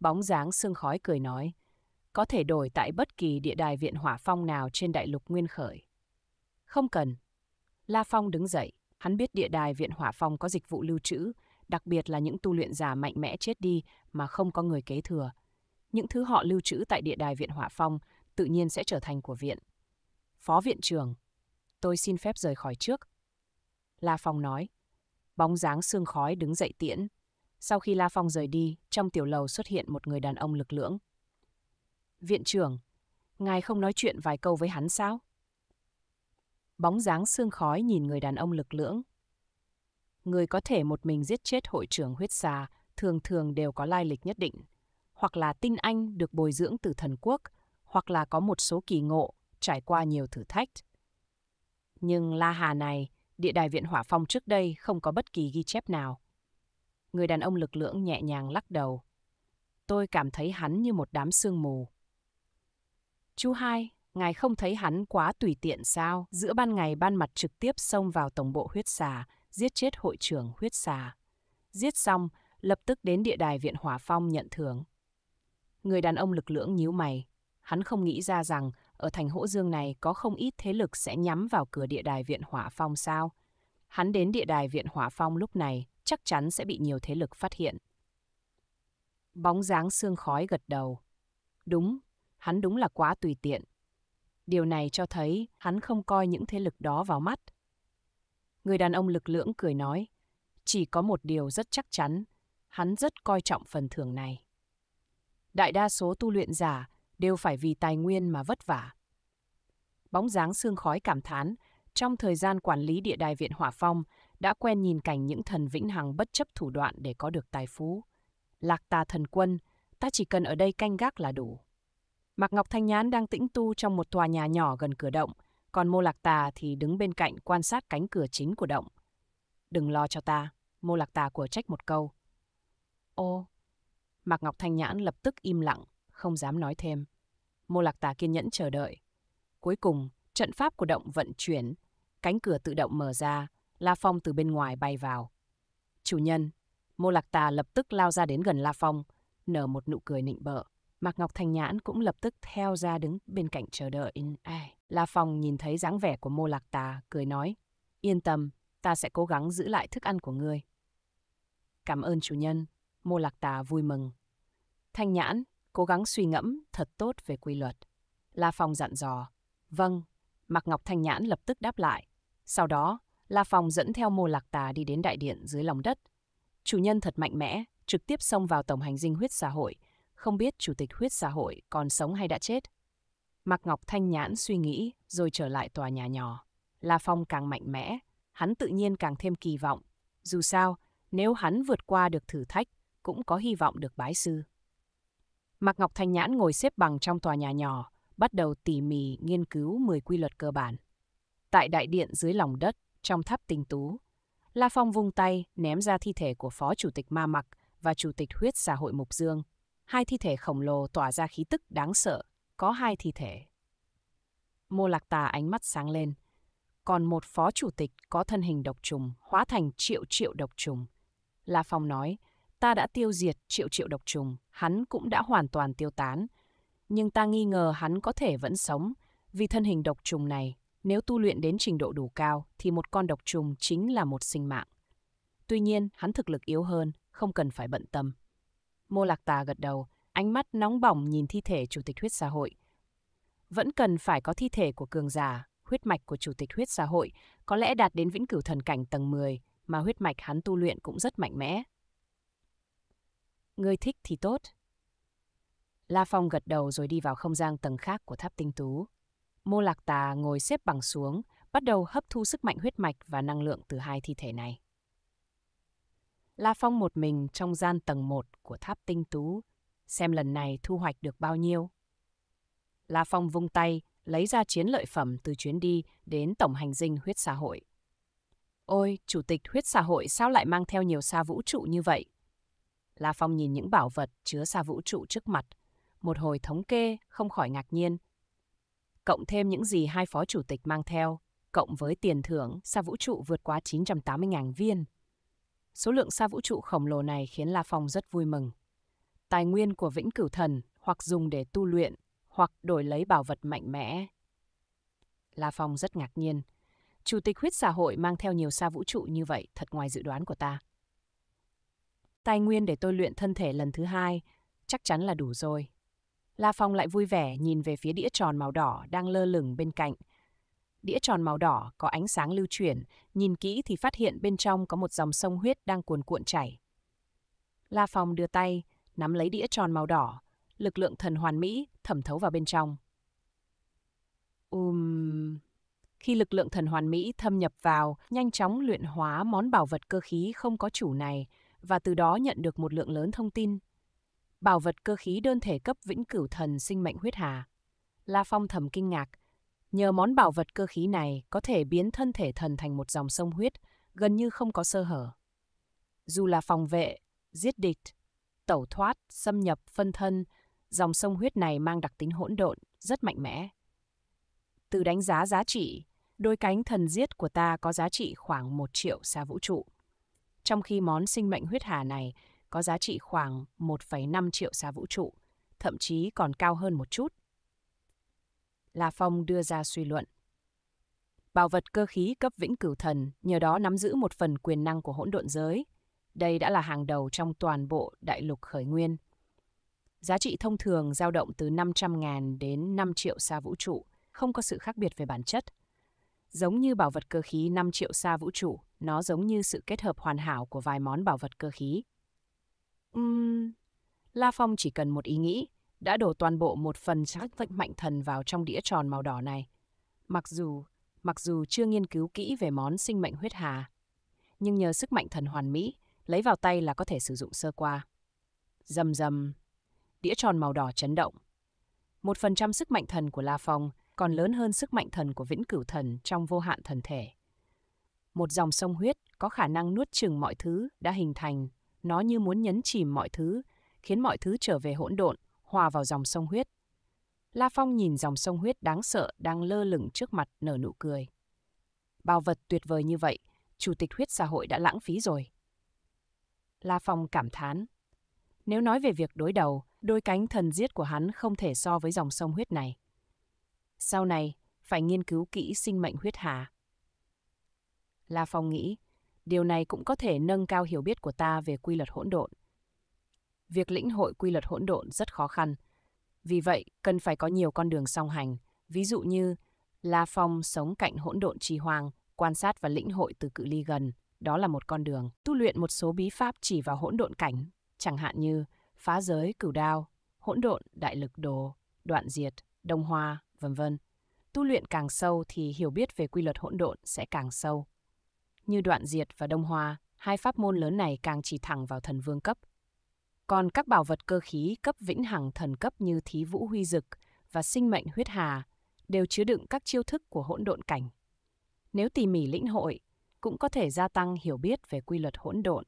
Bóng dáng sương khói cười nói, có thể đổi tại bất kỳ địa đài Viện Hỏa Phong nào trên đại lục nguyên khởi. Không cần. La Phong đứng dậy, hắn biết địa đài Viện Hỏa Phong có dịch vụ lưu trữ, đặc biệt là những tu luyện già mạnh mẽ chết đi mà không có người kế thừa. Những thứ họ lưu trữ tại địa đài Viện Hỏa Phong tự nhiên sẽ trở thành của viện. Phó viện trưởng, tôi xin phép rời khỏi trước. La Phong nói, bóng dáng sương khói đứng dậy tiễn. Sau khi La Phong rời đi, trong tiểu lầu xuất hiện một người đàn ông lực lưỡng. Viện trưởng, ngài không nói chuyện vài câu với hắn sao? Bóng dáng sương khói nhìn người đàn ông lực lưỡng. Người có thể một mình giết chết hội trưởng huyết xà thường thường đều có lai lịch nhất định, hoặc là tinh anh được bồi dưỡng từ thần quốc, hoặc là có một số kỳ ngộ, trải qua nhiều thử thách. Nhưng La Hà này địa đài viện hỏa phong trước đây không có bất kỳ ghi chép nào. Người đàn ông lực lưỡng nhẹ nhàng lắc đầu. Tôi cảm thấy hắn như một đám sương mù. Chú hai, ngài không thấy hắn quá tùy tiện sao? Giữa ban ngày ban mặt trực tiếp xông vào tổng bộ huyết xà, giết chết hội trưởng huyết xà. Giết xong, lập tức đến địa đài viện hỏa phong nhận thưởng. Người đàn ông lực lưỡng nhíu mày. Hắn không nghĩ ra rằng ở thành Hỗ Dương này có không ít thế lực sẽ nhắm vào cửa địa đài Viện Hỏa Phong sao? Hắn đến địa đài Viện Hỏa Phong lúc này chắc chắn sẽ bị nhiều thế lực phát hiện. Bóng dáng xương khói gật đầu. Đúng, hắn đúng là quá tùy tiện. Điều này cho thấy hắn không coi những thế lực đó vào mắt. Người đàn ông lực lưỡng cười nói, chỉ có một điều rất chắc chắn, hắn rất coi trọng phần thưởng này. Đại đa số tu luyện giả đều phải vì tài nguyên mà vất vả. Bóng dáng xương khói cảm thán, trong thời gian quản lý địa đài viện Hỏa Phong, đã quen nhìn cảnh những thần vĩnh hằng bất chấp thủ đoạn để có được tài phú. Lạc tà thần quân, ta chỉ cần ở đây canh gác là đủ. Mạc Ngọc Thanh Nhãn đang tĩnh tu trong một tòa nhà nhỏ gần cửa động, còn Mô Lạc Tà thì đứng bên cạnh quan sát cánh cửa chính của động. Đừng lo cho ta, Mô Lạc Tà của trách một câu. Ô, Mạc Ngọc Thanh Nhãn lập tức im lặng, không dám nói thêm. Mô Lạc Tà kiên nhẫn chờ đợi. Cuối cùng, trận pháp của động vận chuyển, cánh cửa tự động mở ra, La Phong từ bên ngoài bay vào. Chủ nhân, Mô Lạc Tà lập tức lao ra đến gần La Phong, nở một nụ cười nịnh bợ. Mạc Ngọc Thanh Nhãn cũng lập tức theo ra đứng bên cạnh chờ đợi. Ai? La Phong nhìn thấy dáng vẻ của Mô Lạc Tà, cười nói. Yên tâm, ta sẽ cố gắng giữ lại thức ăn của ngươi. Cảm ơn chủ nhân, Mô Lạc Tà vui mừng. Thanh Nhãn, cố gắng suy ngẫm thật tốt về quy luật. La Phong dặn dò. Vâng, Mạc Ngọc Thanh Nhãn lập tức đáp lại. Sau đó, La Phong dẫn theo mô lạc tà đi đến đại điện dưới lòng đất. Chủ nhân thật mạnh mẽ, trực tiếp xông vào tổng hành dinh huyết xã hội, không biết chủ tịch huyết xã hội còn sống hay đã chết. Mạc Ngọc Thanh Nhãn suy nghĩ rồi trở lại tòa nhà nhỏ. La Phong càng mạnh mẽ, hắn tự nhiên càng thêm kỳ vọng. Dù sao, nếu hắn vượt qua được thử thách, cũng có hy vọng được bái sư. Mạc Ngọc Thanh Nhãn ngồi xếp bằng trong tòa nhà nhỏ, bắt đầu tỉ mỉ nghiên cứu 10 quy luật cơ bản. Tại đại điện dưới lòng đất, trong tháp tinh tú, La Phong vung tay ném ra thi thể của Phó Chủ tịch Ma Mặc và Chủ tịch Huyết xã hội Mục Dương. Hai thi thể khổng lồ tỏa ra khí tức đáng sợ, có hai thi thể. Mô Lạc Tà ánh mắt sáng lên. Còn một phó chủ tịch có thân hình độc trùng, hóa thành triệu triệu độc trùng. La Phong nói, Ta đã tiêu diệt triệu triệu độc trùng, hắn cũng đã hoàn toàn tiêu tán. Nhưng ta nghi ngờ hắn có thể vẫn sống, vì thân hình độc trùng này, nếu tu luyện đến trình độ đủ cao thì một con độc trùng chính là một sinh mạng. Tuy nhiên, hắn thực lực yếu hơn, không cần phải bận tâm. Mô Lạc Tà gật đầu, ánh mắt nóng bỏng nhìn thi thể chủ tịch huyết xã hội. Vẫn cần phải có thi thể của cường giả, huyết mạch của chủ tịch huyết xã hội có lẽ đạt đến vĩnh cửu thần cảnh tầng 10, mà huyết mạch hắn tu luyện cũng rất mạnh mẽ ngươi thích thì tốt. La Phong gật đầu rồi đi vào không gian tầng khác của tháp tinh tú. Mô Lạc Tà ngồi xếp bằng xuống, bắt đầu hấp thu sức mạnh huyết mạch và năng lượng từ hai thi thể này. La Phong một mình trong gian tầng 1 của tháp tinh tú, xem lần này thu hoạch được bao nhiêu. La Phong vung tay, lấy ra chiến lợi phẩm từ chuyến đi đến tổng hành dinh huyết xã hội. Ôi, chủ tịch huyết xã hội sao lại mang theo nhiều sa vũ trụ như vậy? La Phong nhìn những bảo vật chứa xa vũ trụ trước mặt, một hồi thống kê không khỏi ngạc nhiên. Cộng thêm những gì hai phó chủ tịch mang theo, cộng với tiền thưởng xa vũ trụ vượt quá 980.000 viên. Số lượng xa vũ trụ khổng lồ này khiến La Phong rất vui mừng. Tài nguyên của Vĩnh Cửu Thần hoặc dùng để tu luyện, hoặc đổi lấy bảo vật mạnh mẽ. La Phong rất ngạc nhiên. Chủ tịch huyết xã hội mang theo nhiều xa vũ trụ như vậy thật ngoài dự đoán của ta tài nguyên để tôi luyện thân thể lần thứ hai, chắc chắn là đủ rồi. La Phong lại vui vẻ nhìn về phía đĩa tròn màu đỏ đang lơ lửng bên cạnh. Đĩa tròn màu đỏ có ánh sáng lưu chuyển, nhìn kỹ thì phát hiện bên trong có một dòng sông huyết đang cuồn cuộn chảy. La Phong đưa tay, nắm lấy đĩa tròn màu đỏ, lực lượng thần hoàn mỹ thẩm thấu vào bên trong. Um, khi lực lượng thần hoàn mỹ thâm nhập vào, nhanh chóng luyện hóa món bảo vật cơ khí không có chủ này, và từ đó nhận được một lượng lớn thông tin. Bảo vật cơ khí đơn thể cấp vĩnh cửu thần sinh mệnh huyết hà. La Phong thầm kinh ngạc. Nhờ món bảo vật cơ khí này có thể biến thân thể thần thành một dòng sông huyết, gần như không có sơ hở. Dù là phòng vệ, giết địch, tẩu thoát, xâm nhập, phân thân, dòng sông huyết này mang đặc tính hỗn độn, rất mạnh mẽ. Từ đánh giá giá trị, đôi cánh thần giết của ta có giá trị khoảng 1 triệu xa vũ trụ trong khi món sinh mệnh huyết hà này có giá trị khoảng 1,5 triệu xa vũ trụ, thậm chí còn cao hơn một chút. La Phong đưa ra suy luận. Bảo vật cơ khí cấp vĩnh cửu thần, nhờ đó nắm giữ một phần quyền năng của hỗn độn giới. Đây đã là hàng đầu trong toàn bộ đại lục khởi nguyên. Giá trị thông thường dao động từ 500.000 đến 5 triệu xa vũ trụ, không có sự khác biệt về bản chất. Giống như bảo vật cơ khí 5 triệu xa vũ trụ, nó giống như sự kết hợp hoàn hảo của vài món bảo vật cơ khí. Uhm, La Phong chỉ cần một ý nghĩ, đã đổ toàn bộ một phần sắc vận mạnh thần vào trong đĩa tròn màu đỏ này. Mặc dù, mặc dù chưa nghiên cứu kỹ về món sinh mệnh huyết hà, nhưng nhờ sức mạnh thần hoàn mỹ, lấy vào tay là có thể sử dụng sơ qua. Dầm dầm, đĩa tròn màu đỏ chấn động. Một phần trăm sức mạnh thần của La Phong còn lớn hơn sức mạnh thần của vĩnh cửu thần trong vô hạn thần thể một dòng sông huyết có khả năng nuốt chửng mọi thứ đã hình thành, nó như muốn nhấn chìm mọi thứ, khiến mọi thứ trở về hỗn độn, hòa vào dòng sông huyết. La Phong nhìn dòng sông huyết đáng sợ đang lơ lửng trước mặt nở nụ cười. Bao vật tuyệt vời như vậy, chủ tịch huyết xã hội đã lãng phí rồi. La Phong cảm thán. Nếu nói về việc đối đầu, đôi cánh thần giết của hắn không thể so với dòng sông huyết này. Sau này, phải nghiên cứu kỹ sinh mệnh huyết hà. La Phong nghĩ, điều này cũng có thể nâng cao hiểu biết của ta về quy luật hỗn độn. Việc lĩnh hội quy luật hỗn độn rất khó khăn, vì vậy cần phải có nhiều con đường song hành, ví dụ như La Phong sống cạnh hỗn độn trì hoàng, quan sát và lĩnh hội từ cự ly gần, đó là một con đường. Tu luyện một số bí pháp chỉ vào hỗn độn cảnh, chẳng hạn như phá giới cửu đao, hỗn độn đại lực đồ, đoạn diệt, đông hoa, vân vân. Tu luyện càng sâu thì hiểu biết về quy luật hỗn độn sẽ càng sâu như đoạn diệt và đông hòa, hai pháp môn lớn này càng chỉ thẳng vào thần vương cấp. Còn các bảo vật cơ khí cấp vĩnh hằng thần cấp như thí vũ huy dực và sinh mệnh huyết hà đều chứa đựng các chiêu thức của hỗn độn cảnh. Nếu tỉ mỉ lĩnh hội, cũng có thể gia tăng hiểu biết về quy luật hỗn độn.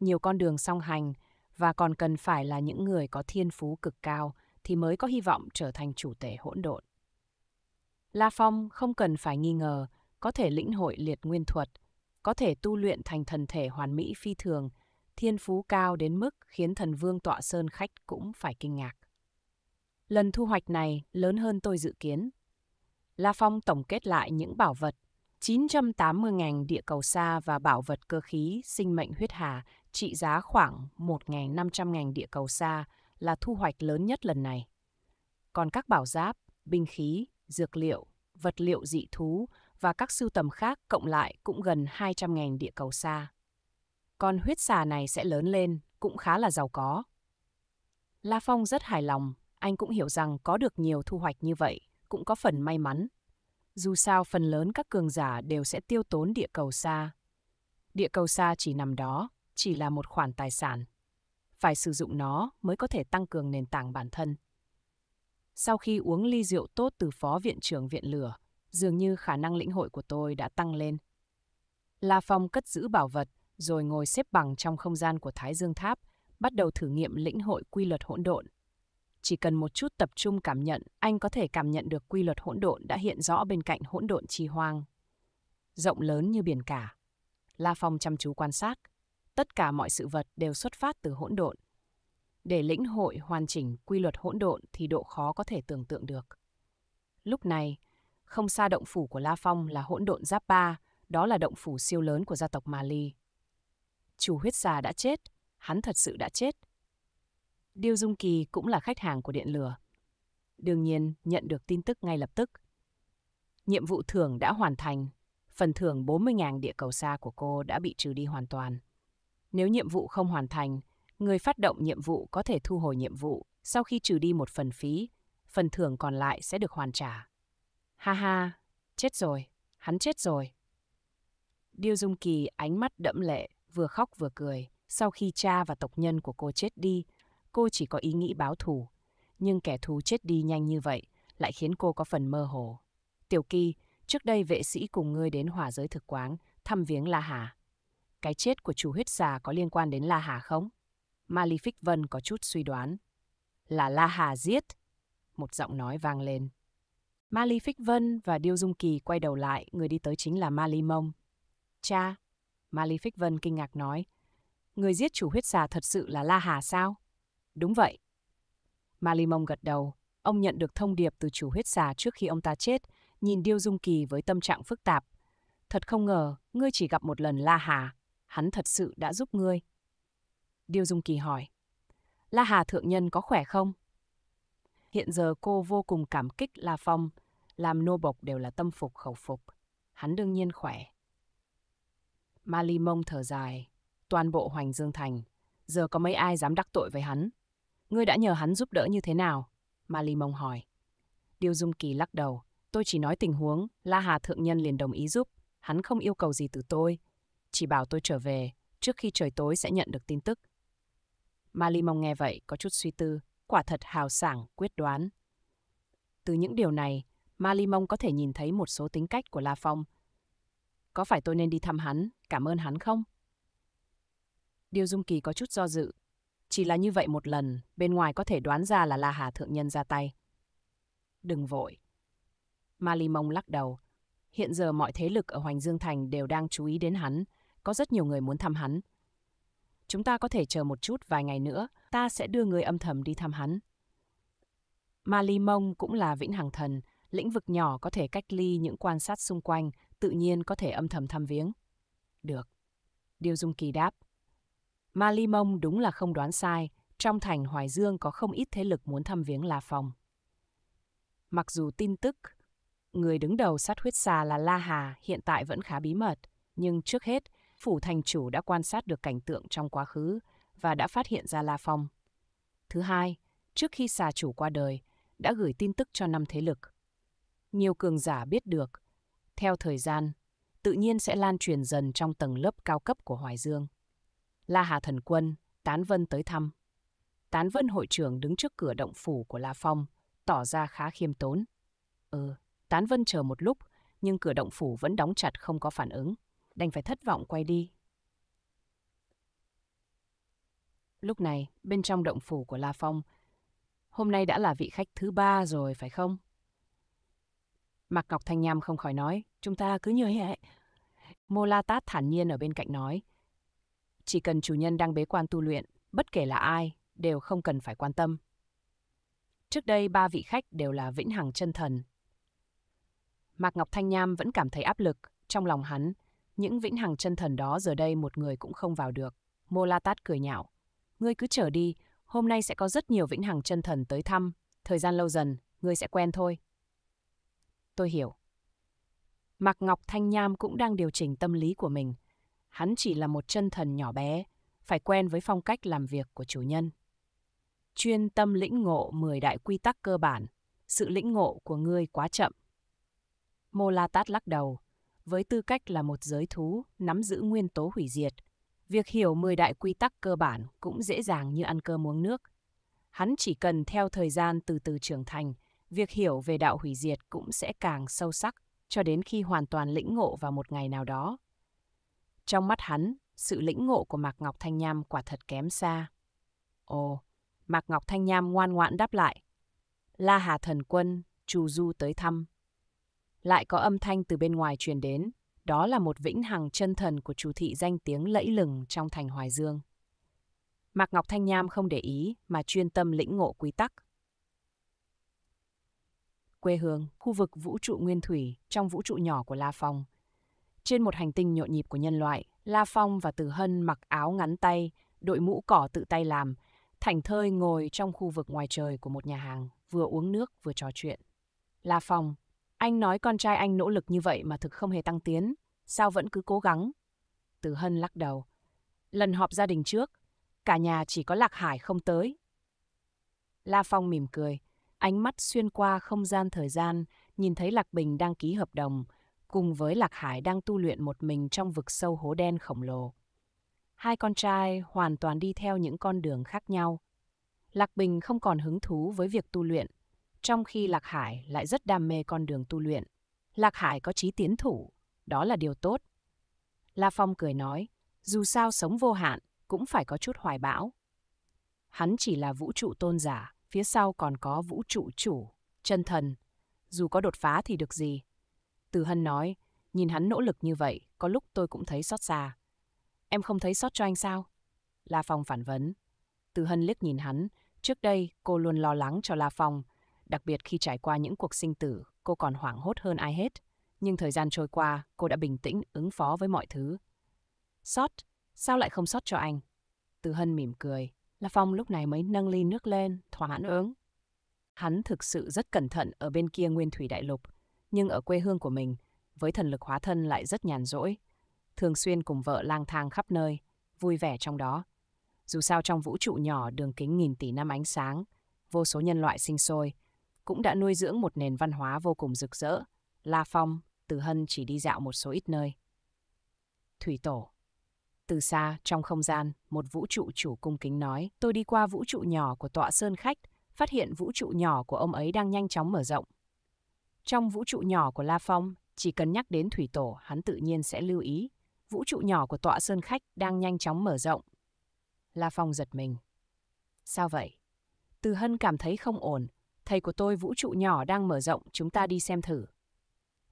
Nhiều con đường song hành và còn cần phải là những người có thiên phú cực cao thì mới có hy vọng trở thành chủ tể hỗn độn. La Phong không cần phải nghi ngờ có thể lĩnh hội liệt nguyên thuật, có thể tu luyện thành thần thể hoàn mỹ phi thường, thiên phú cao đến mức khiến thần vương tọa sơn khách cũng phải kinh ngạc. Lần thu hoạch này lớn hơn tôi dự kiến. La Phong tổng kết lại những bảo vật 980 ngành địa cầu xa và bảo vật cơ khí sinh mệnh huyết hà trị giá khoảng 1.500 ngành địa cầu xa là thu hoạch lớn nhất lần này. Còn các bảo giáp, binh khí, dược liệu, vật liệu dị thú và các sưu tầm khác cộng lại cũng gần 200.000 địa cầu xa. Con huyết xà này sẽ lớn lên, cũng khá là giàu có. La Phong rất hài lòng, anh cũng hiểu rằng có được nhiều thu hoạch như vậy cũng có phần may mắn. Dù sao phần lớn các cường giả đều sẽ tiêu tốn địa cầu xa. Địa cầu xa chỉ nằm đó, chỉ là một khoản tài sản. Phải sử dụng nó mới có thể tăng cường nền tảng bản thân. Sau khi uống ly rượu tốt từ phó viện trưởng viện lửa, dường như khả năng lĩnh hội của tôi đã tăng lên. La Phong cất giữ bảo vật, rồi ngồi xếp bằng trong không gian của Thái Dương Tháp, bắt đầu thử nghiệm lĩnh hội quy luật hỗn độn. Chỉ cần một chút tập trung cảm nhận, anh có thể cảm nhận được quy luật hỗn độn đã hiện rõ bên cạnh hỗn độn chi hoang. Rộng lớn như biển cả. La Phong chăm chú quan sát. Tất cả mọi sự vật đều xuất phát từ hỗn độn. Để lĩnh hội hoàn chỉnh quy luật hỗn độn thì độ khó có thể tưởng tượng được. Lúc này, không xa động phủ của La Phong là hỗn độn giáp ba, đó là động phủ siêu lớn của gia tộc Mali. Chủ huyết già đã chết, hắn thật sự đã chết. Điêu Dung Kỳ cũng là khách hàng của điện lửa. Đương nhiên, nhận được tin tức ngay lập tức. Nhiệm vụ thưởng đã hoàn thành, phần thưởng 40.000 địa cầu xa của cô đã bị trừ đi hoàn toàn. Nếu nhiệm vụ không hoàn thành, người phát động nhiệm vụ có thể thu hồi nhiệm vụ sau khi trừ đi một phần phí, phần thưởng còn lại sẽ được hoàn trả. Ha ha, chết rồi, hắn chết rồi. Điêu Dung Kỳ ánh mắt đẫm lệ, vừa khóc vừa cười. Sau khi cha và tộc nhân của cô chết đi, cô chỉ có ý nghĩ báo thù. Nhưng kẻ thù chết đi nhanh như vậy lại khiến cô có phần mơ hồ. Tiểu Kỳ, trước đây vệ sĩ cùng ngươi đến hỏa giới thực quáng, thăm viếng La Hà. Cái chết của chủ huyết xà có liên quan đến La Hà không? Malefic Vân có chút suy đoán. Là La Hà giết. Một giọng nói vang lên. Mali Phích Vân và Điêu Dung Kỳ quay đầu lại, người đi tới chính là Mali Mông. Cha, Mali Phích Vân kinh ngạc nói, người giết chủ huyết xà thật sự là La Hà sao? Đúng vậy. Mali Mông gật đầu, ông nhận được thông điệp từ chủ huyết xà trước khi ông ta chết, nhìn Điêu Dung Kỳ với tâm trạng phức tạp. Thật không ngờ, ngươi chỉ gặp một lần La Hà, hắn thật sự đã giúp ngươi. Điêu Dung Kỳ hỏi, La Hà thượng nhân có khỏe không? Hiện giờ cô vô cùng cảm kích La Phong, làm nô bộc đều là tâm phục khẩu phục. Hắn đương nhiên khỏe. Mali Ly Mông thở dài, toàn bộ Hoành Dương Thành, giờ có mấy ai dám đắc tội với hắn? Ngươi đã nhờ hắn giúp đỡ như thế nào? Mali Ly Mông hỏi. Điêu Dung Kỳ lắc đầu, tôi chỉ nói tình huống, La Hà Thượng Nhân liền đồng ý giúp, hắn không yêu cầu gì từ tôi, chỉ bảo tôi trở về, trước khi trời tối sẽ nhận được tin tức. Mali Ly Mông nghe vậy có chút suy tư, quả thật hào sảng, quyết đoán. Từ những điều này, Ma Mông có thể nhìn thấy một số tính cách của La Phong. Có phải tôi nên đi thăm hắn, cảm ơn hắn không? Điều Dung Kỳ có chút do dự. Chỉ là như vậy một lần, bên ngoài có thể đoán ra là La Hà Thượng Nhân ra tay. Đừng vội. Ma Mông lắc đầu. Hiện giờ mọi thế lực ở Hoành Dương Thành đều đang chú ý đến hắn, có rất nhiều người muốn thăm hắn. Chúng ta có thể chờ một chút vài ngày nữa, ta sẽ đưa người âm thầm đi thăm hắn. Mali Ly Mông cũng là vĩnh hằng thần, lĩnh vực nhỏ có thể cách ly những quan sát xung quanh, tự nhiên có thể âm thầm thăm viếng. Được. Điều Dung Kỳ đáp. Mali Ly Mông đúng là không đoán sai, trong thành Hoài Dương có không ít thế lực muốn thăm viếng La Phong. Mặc dù tin tức, người đứng đầu sát huyết xà là La Hà hiện tại vẫn khá bí mật, nhưng trước hết, phủ thành chủ đã quan sát được cảnh tượng trong quá khứ, và đã phát hiện ra La Phong. Thứ hai, trước khi xà chủ qua đời, đã gửi tin tức cho năm thế lực. Nhiều cường giả biết được, theo thời gian, tự nhiên sẽ lan truyền dần trong tầng lớp cao cấp của Hoài Dương. La Hà Thần Quân, Tán Vân tới thăm. Tán Vân hội trưởng đứng trước cửa động phủ của La Phong, tỏ ra khá khiêm tốn. Ừ, Tán Vân chờ một lúc, nhưng cửa động phủ vẫn đóng chặt không có phản ứng, đành phải thất vọng quay đi Lúc này, bên trong động phủ của La Phong, hôm nay đã là vị khách thứ ba rồi phải không? Mạc Ngọc Thanh Nham không khỏi nói, chúng ta cứ như vậy. Mô La Tát thản nhiên ở bên cạnh nói, chỉ cần chủ nhân đang bế quan tu luyện, bất kể là ai, đều không cần phải quan tâm. Trước đây ba vị khách đều là vĩnh hằng chân thần. Mạc Ngọc Thanh Nham vẫn cảm thấy áp lực, trong lòng hắn, những vĩnh hằng chân thần đó giờ đây một người cũng không vào được. Mô La Tát cười nhạo ngươi cứ trở đi, hôm nay sẽ có rất nhiều vĩnh hằng chân thần tới thăm, thời gian lâu dần, ngươi sẽ quen thôi. Tôi hiểu. Mạc Ngọc Thanh Nham cũng đang điều chỉnh tâm lý của mình. Hắn chỉ là một chân thần nhỏ bé, phải quen với phong cách làm việc của chủ nhân. Chuyên tâm lĩnh ngộ 10 đại quy tắc cơ bản, sự lĩnh ngộ của ngươi quá chậm. Mô La Tát lắc đầu, với tư cách là một giới thú nắm giữ nguyên tố hủy diệt, Việc hiểu 10 đại quy tắc cơ bản cũng dễ dàng như ăn cơm uống nước. Hắn chỉ cần theo thời gian từ từ trưởng thành, việc hiểu về đạo hủy diệt cũng sẽ càng sâu sắc cho đến khi hoàn toàn lĩnh ngộ vào một ngày nào đó. Trong mắt hắn, sự lĩnh ngộ của Mạc Ngọc Thanh Nham quả thật kém xa. Ồ, Mạc Ngọc Thanh Nham ngoan ngoãn đáp lại. La Hà Thần Quân, Trù Du tới thăm. Lại có âm thanh từ bên ngoài truyền đến. Đó là một vĩnh hằng chân thần của chủ thị danh tiếng lẫy lừng trong thành Hoài Dương. Mạc Ngọc Thanh Nham không để ý mà chuyên tâm lĩnh ngộ quy tắc. Quê hương, khu vực vũ trụ nguyên thủy trong vũ trụ nhỏ của La Phong. Trên một hành tinh nhộn nhịp của nhân loại, La Phong và Từ Hân mặc áo ngắn tay, đội mũ cỏ tự tay làm, thảnh thơi ngồi trong khu vực ngoài trời của một nhà hàng, vừa uống nước vừa trò chuyện. La Phong, anh nói con trai anh nỗ lực như vậy mà thực không hề tăng tiến, sao vẫn cứ cố gắng? Từ Hân lắc đầu. Lần họp gia đình trước, cả nhà chỉ có Lạc Hải không tới. La Phong mỉm cười, ánh mắt xuyên qua không gian thời gian, nhìn thấy Lạc Bình đang ký hợp đồng, cùng với Lạc Hải đang tu luyện một mình trong vực sâu hố đen khổng lồ. Hai con trai hoàn toàn đi theo những con đường khác nhau. Lạc Bình không còn hứng thú với việc tu luyện, trong khi Lạc Hải lại rất đam mê con đường tu luyện. Lạc Hải có trí tiến thủ, đó là điều tốt. La Phong cười nói, dù sao sống vô hạn, cũng phải có chút hoài bão. Hắn chỉ là vũ trụ tôn giả, phía sau còn có vũ trụ chủ, chân thần. Dù có đột phá thì được gì? Từ Hân nói, nhìn hắn nỗ lực như vậy, có lúc tôi cũng thấy xót xa. Em không thấy xót cho anh sao? La Phong phản vấn. Từ Hân liếc nhìn hắn, trước đây cô luôn lo lắng cho La Phong, Đặc biệt khi trải qua những cuộc sinh tử, cô còn hoảng hốt hơn ai hết. Nhưng thời gian trôi qua, cô đã bình tĩnh ứng phó với mọi thứ. Sót, sao lại không sót cho anh? Từ Hân mỉm cười, La Phong lúc này mới nâng ly nước lên, thỏa mãn ứng. Hắn thực sự rất cẩn thận ở bên kia nguyên thủy đại lục, nhưng ở quê hương của mình, với thần lực hóa thân lại rất nhàn rỗi, thường xuyên cùng vợ lang thang khắp nơi, vui vẻ trong đó. Dù sao trong vũ trụ nhỏ đường kính nghìn tỷ năm ánh sáng, vô số nhân loại sinh sôi, cũng đã nuôi dưỡng một nền văn hóa vô cùng rực rỡ. La Phong, Từ Hân chỉ đi dạo một số ít nơi. Thủy Tổ Từ xa, trong không gian, một vũ trụ chủ cung kính nói, tôi đi qua vũ trụ nhỏ của tọa sơn khách, phát hiện vũ trụ nhỏ của ông ấy đang nhanh chóng mở rộng. Trong vũ trụ nhỏ của La Phong, chỉ cần nhắc đến Thủy Tổ, hắn tự nhiên sẽ lưu ý, vũ trụ nhỏ của tọa sơn khách đang nhanh chóng mở rộng. La Phong giật mình. Sao vậy? Từ Hân cảm thấy không ổn, thầy của tôi vũ trụ nhỏ đang mở rộng, chúng ta đi xem thử.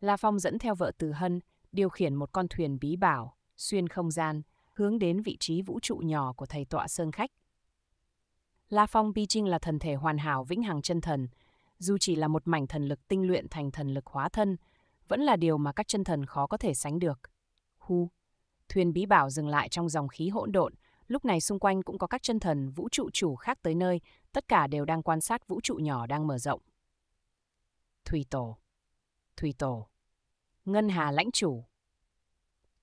La Phong dẫn theo vợ Từ Hân, điều khiển một con thuyền bí bảo, xuyên không gian, hướng đến vị trí vũ trụ nhỏ của thầy tọa Sơn Khách. La Phong Bi Trinh là thần thể hoàn hảo vĩnh hằng chân thần, dù chỉ là một mảnh thần lực tinh luyện thành thần lực hóa thân, vẫn là điều mà các chân thần khó có thể sánh được. Hu, thuyền bí bảo dừng lại trong dòng khí hỗn độn, Lúc này xung quanh cũng có các chân thần vũ trụ chủ khác tới nơi, tất cả đều đang quan sát vũ trụ nhỏ đang mở rộng. Thủy Tổ Thủy Tổ Ngân Hà Lãnh Chủ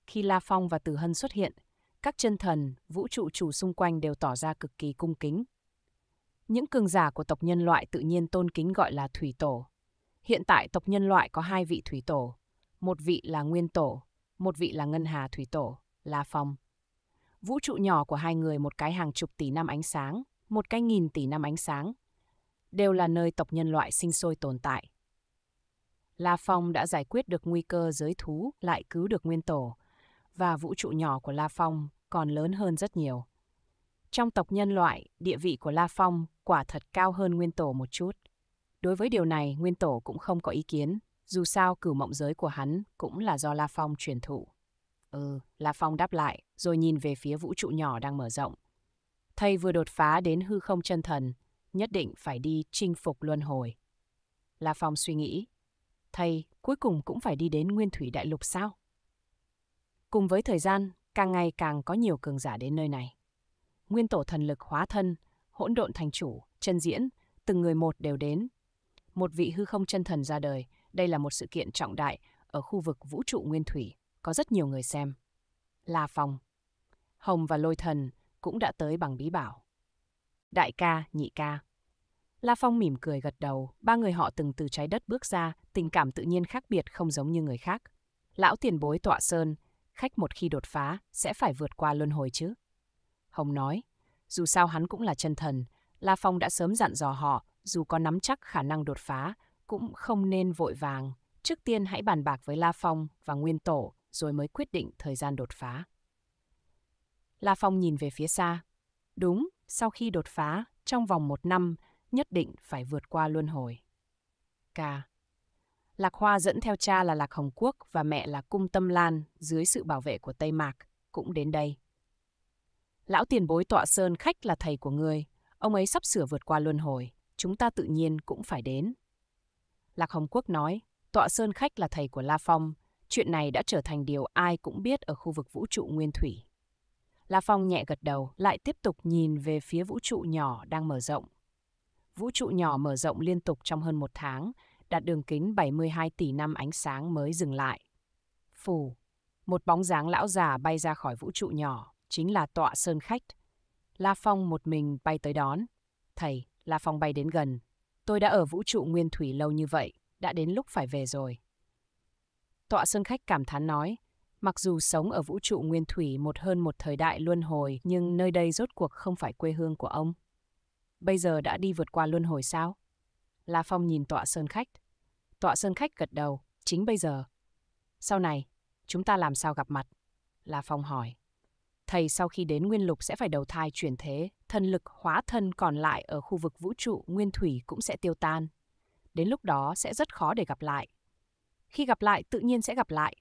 Khi La Phong và Từ Hân xuất hiện, các chân thần, vũ trụ chủ xung quanh đều tỏ ra cực kỳ cung kính. Những cường giả của tộc nhân loại tự nhiên tôn kính gọi là Thủy Tổ. Hiện tại tộc nhân loại có hai vị Thủy Tổ, một vị là Nguyên Tổ, một vị là Ngân Hà Thủy Tổ, La Phong vũ trụ nhỏ của hai người một cái hàng chục tỷ năm ánh sáng, một cái nghìn tỷ năm ánh sáng, đều là nơi tộc nhân loại sinh sôi tồn tại. La Phong đã giải quyết được nguy cơ giới thú lại cứu được nguyên tổ, và vũ trụ nhỏ của La Phong còn lớn hơn rất nhiều. Trong tộc nhân loại, địa vị của La Phong quả thật cao hơn nguyên tổ một chút. Đối với điều này, nguyên tổ cũng không có ý kiến, dù sao cửu mộng giới của hắn cũng là do La Phong truyền thụ. Ừ, La Phong đáp lại, rồi nhìn về phía vũ trụ nhỏ đang mở rộng. Thầy vừa đột phá đến hư không chân thần, nhất định phải đi chinh phục luân hồi. La Phong suy nghĩ, thầy cuối cùng cũng phải đi đến nguyên thủy đại lục sao? Cùng với thời gian, càng ngày càng có nhiều cường giả đến nơi này. Nguyên tổ thần lực hóa thân, hỗn độn thành chủ, chân diễn, từng người một đều đến. Một vị hư không chân thần ra đời, đây là một sự kiện trọng đại ở khu vực vũ trụ nguyên thủy có rất nhiều người xem. La Phong, Hồng và Lôi Thần cũng đã tới bằng bí bảo. Đại ca, nhị ca. La Phong mỉm cười gật đầu, ba người họ từng từ trái đất bước ra, tình cảm tự nhiên khác biệt không giống như người khác. Lão tiền bối tọa sơn, khách một khi đột phá, sẽ phải vượt qua luân hồi chứ. Hồng nói, dù sao hắn cũng là chân thần, La Phong đã sớm dặn dò họ, dù có nắm chắc khả năng đột phá, cũng không nên vội vàng. Trước tiên hãy bàn bạc với La Phong và Nguyên Tổ, rồi mới quyết định thời gian đột phá. La Phong nhìn về phía xa. Đúng, sau khi đột phá, trong vòng một năm, nhất định phải vượt qua luân hồi. Ca, Lạc Hoa dẫn theo cha là Lạc Hồng Quốc và mẹ là Cung Tâm Lan dưới sự bảo vệ của Tây Mạc, cũng đến đây. Lão tiền bối tọa sơn khách là thầy của người, ông ấy sắp sửa vượt qua luân hồi, chúng ta tự nhiên cũng phải đến. Lạc Hồng Quốc nói, tọa sơn khách là thầy của La Phong, Chuyện này đã trở thành điều ai cũng biết ở khu vực vũ trụ nguyên thủy. La Phong nhẹ gật đầu, lại tiếp tục nhìn về phía vũ trụ nhỏ đang mở rộng. Vũ trụ nhỏ mở rộng liên tục trong hơn một tháng, đạt đường kính 72 tỷ năm ánh sáng mới dừng lại. Phù, một bóng dáng lão già bay ra khỏi vũ trụ nhỏ, chính là tọa sơn khách. La Phong một mình bay tới đón. Thầy, La Phong bay đến gần. Tôi đã ở vũ trụ nguyên thủy lâu như vậy, đã đến lúc phải về rồi. Tọa Sơn Khách cảm thán nói, mặc dù sống ở vũ trụ nguyên thủy một hơn một thời đại luân hồi nhưng nơi đây rốt cuộc không phải quê hương của ông. Bây giờ đã đi vượt qua luân hồi sao? La Phong nhìn Tọa Sơn Khách. Tọa Sơn Khách gật đầu, chính bây giờ. Sau này, chúng ta làm sao gặp mặt? La Phong hỏi. Thầy sau khi đến nguyên lục sẽ phải đầu thai chuyển thế, thân lực hóa thân còn lại ở khu vực vũ trụ nguyên thủy cũng sẽ tiêu tan. Đến lúc đó sẽ rất khó để gặp lại khi gặp lại tự nhiên sẽ gặp lại.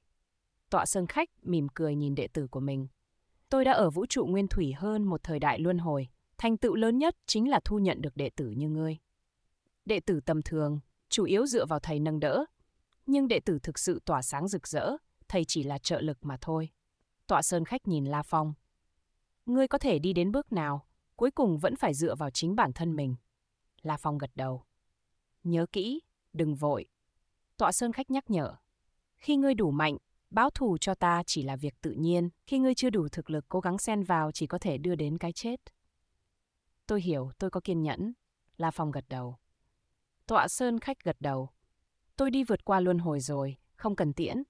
Tọa sơn khách mỉm cười nhìn đệ tử của mình. Tôi đã ở vũ trụ nguyên thủy hơn một thời đại luân hồi, thành tựu lớn nhất chính là thu nhận được đệ tử như ngươi. Đệ tử tầm thường, chủ yếu dựa vào thầy nâng đỡ, nhưng đệ tử thực sự tỏa sáng rực rỡ, thầy chỉ là trợ lực mà thôi. Tọa sơn khách nhìn La Phong. Ngươi có thể đi đến bước nào, cuối cùng vẫn phải dựa vào chính bản thân mình. La Phong gật đầu. Nhớ kỹ, đừng vội, Tọa sơn khách nhắc nhở. Khi ngươi đủ mạnh, báo thù cho ta chỉ là việc tự nhiên. Khi ngươi chưa đủ thực lực cố gắng xen vào chỉ có thể đưa đến cái chết. Tôi hiểu, tôi có kiên nhẫn. La Phong gật đầu. Tọa sơn khách gật đầu. Tôi đi vượt qua luân hồi rồi, không cần tiễn.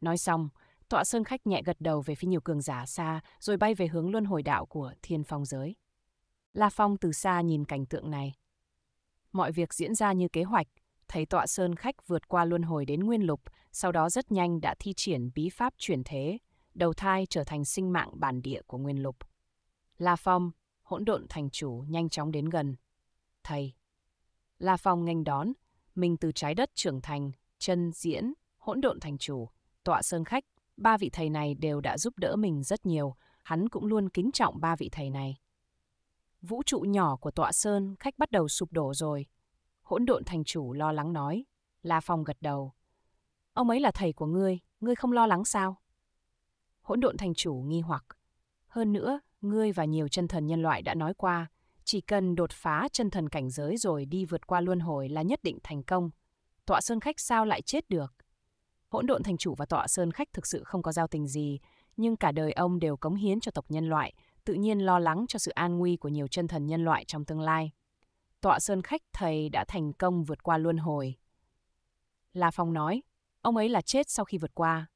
Nói xong, tọa sơn khách nhẹ gật đầu về phía nhiều cường giả xa, rồi bay về hướng luân hồi đạo của thiên phong giới. La Phong từ xa nhìn cảnh tượng này. Mọi việc diễn ra như kế hoạch, thấy tọa sơn khách vượt qua luân hồi đến nguyên lục, sau đó rất nhanh đã thi triển bí pháp chuyển thế, đầu thai trở thành sinh mạng bản địa của nguyên lục. La Phong, hỗn độn thành chủ nhanh chóng đến gần. Thầy. La Phong nghênh đón, mình từ trái đất trưởng thành, chân diễn, hỗn độn thành chủ, tọa sơn khách, ba vị thầy này đều đã giúp đỡ mình rất nhiều, hắn cũng luôn kính trọng ba vị thầy này. Vũ trụ nhỏ của tọa sơn khách bắt đầu sụp đổ rồi, Hỗn độn thành chủ lo lắng nói. La Phong gật đầu. Ông ấy là thầy của ngươi, ngươi không lo lắng sao? Hỗn độn thành chủ nghi hoặc. Hơn nữa, ngươi và nhiều chân thần nhân loại đã nói qua, chỉ cần đột phá chân thần cảnh giới rồi đi vượt qua luân hồi là nhất định thành công. Tọa sơn khách sao lại chết được? Hỗn độn thành chủ và tọa sơn khách thực sự không có giao tình gì, nhưng cả đời ông đều cống hiến cho tộc nhân loại, tự nhiên lo lắng cho sự an nguy của nhiều chân thần nhân loại trong tương lai tọa sơn khách thầy đã thành công vượt qua luân hồi. La Phong nói, ông ấy là chết sau khi vượt qua.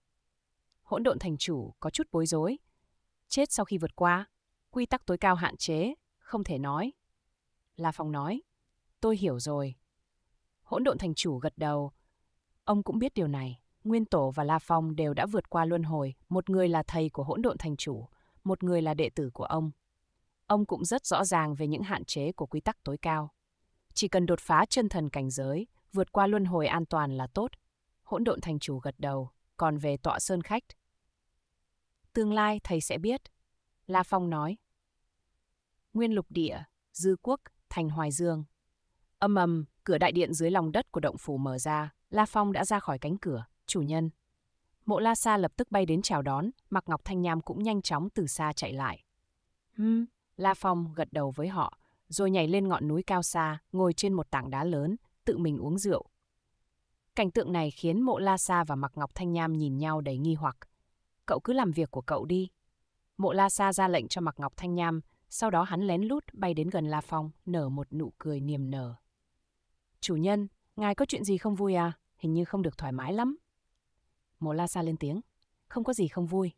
Hỗn độn thành chủ có chút bối rối. Chết sau khi vượt qua, quy tắc tối cao hạn chế, không thể nói. La Phong nói, tôi hiểu rồi. Hỗn độn thành chủ gật đầu. Ông cũng biết điều này, Nguyên Tổ và La Phong đều đã vượt qua luân hồi, một người là thầy của hỗn độn thành chủ, một người là đệ tử của ông. Ông cũng rất rõ ràng về những hạn chế của quy tắc tối cao. Chỉ cần đột phá chân thần cảnh giới, vượt qua luân hồi an toàn là tốt. Hỗn độn thành chủ gật đầu, còn về tọa sơn khách. Tương lai thầy sẽ biết. La Phong nói. Nguyên lục địa, dư quốc, thành hoài dương. Âm ầm, cửa đại điện dưới lòng đất của động phủ mở ra, La Phong đã ra khỏi cánh cửa, chủ nhân. Mộ La Sa lập tức bay đến chào đón, Mạc Ngọc Thanh Nham cũng nhanh chóng từ xa chạy lại. Hừm, La Phong gật đầu với họ, rồi nhảy lên ngọn núi cao xa, ngồi trên một tảng đá lớn, tự mình uống rượu. Cảnh tượng này khiến Mộ La Sa và Mạc Ngọc Thanh Nham nhìn nhau đầy nghi hoặc. Cậu cứ làm việc của cậu đi. Mộ La Sa ra lệnh cho Mạc Ngọc Thanh Nham, sau đó hắn lén lút bay đến gần La Phong, nở một nụ cười niềm nở. Chủ nhân, ngài có chuyện gì không vui à? Hình như không được thoải mái lắm. Mộ La Sa lên tiếng, không có gì không vui.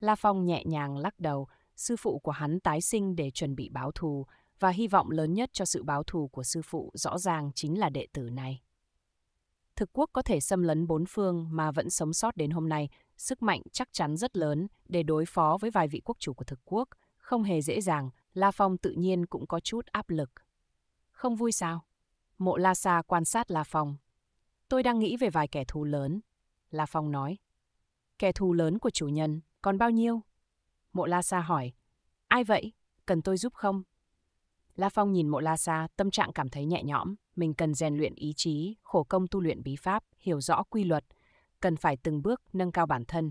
La Phong nhẹ nhàng lắc đầu, sư phụ của hắn tái sinh để chuẩn bị báo thù và hy vọng lớn nhất cho sự báo thù của sư phụ rõ ràng chính là đệ tử này. Thực quốc có thể xâm lấn bốn phương mà vẫn sống sót đến hôm nay, sức mạnh chắc chắn rất lớn để đối phó với vài vị quốc chủ của thực quốc, không hề dễ dàng, La Phong tự nhiên cũng có chút áp lực. Không vui sao? Mộ La Sa quan sát La Phong. Tôi đang nghĩ về vài kẻ thù lớn. La Phong nói. Kẻ thù lớn của chủ nhân, còn bao nhiêu? Mộ La Sa hỏi, ai vậy? Cần tôi giúp không? La Phong nhìn mộ La Sa, tâm trạng cảm thấy nhẹ nhõm. Mình cần rèn luyện ý chí, khổ công tu luyện bí pháp, hiểu rõ quy luật. Cần phải từng bước nâng cao bản thân.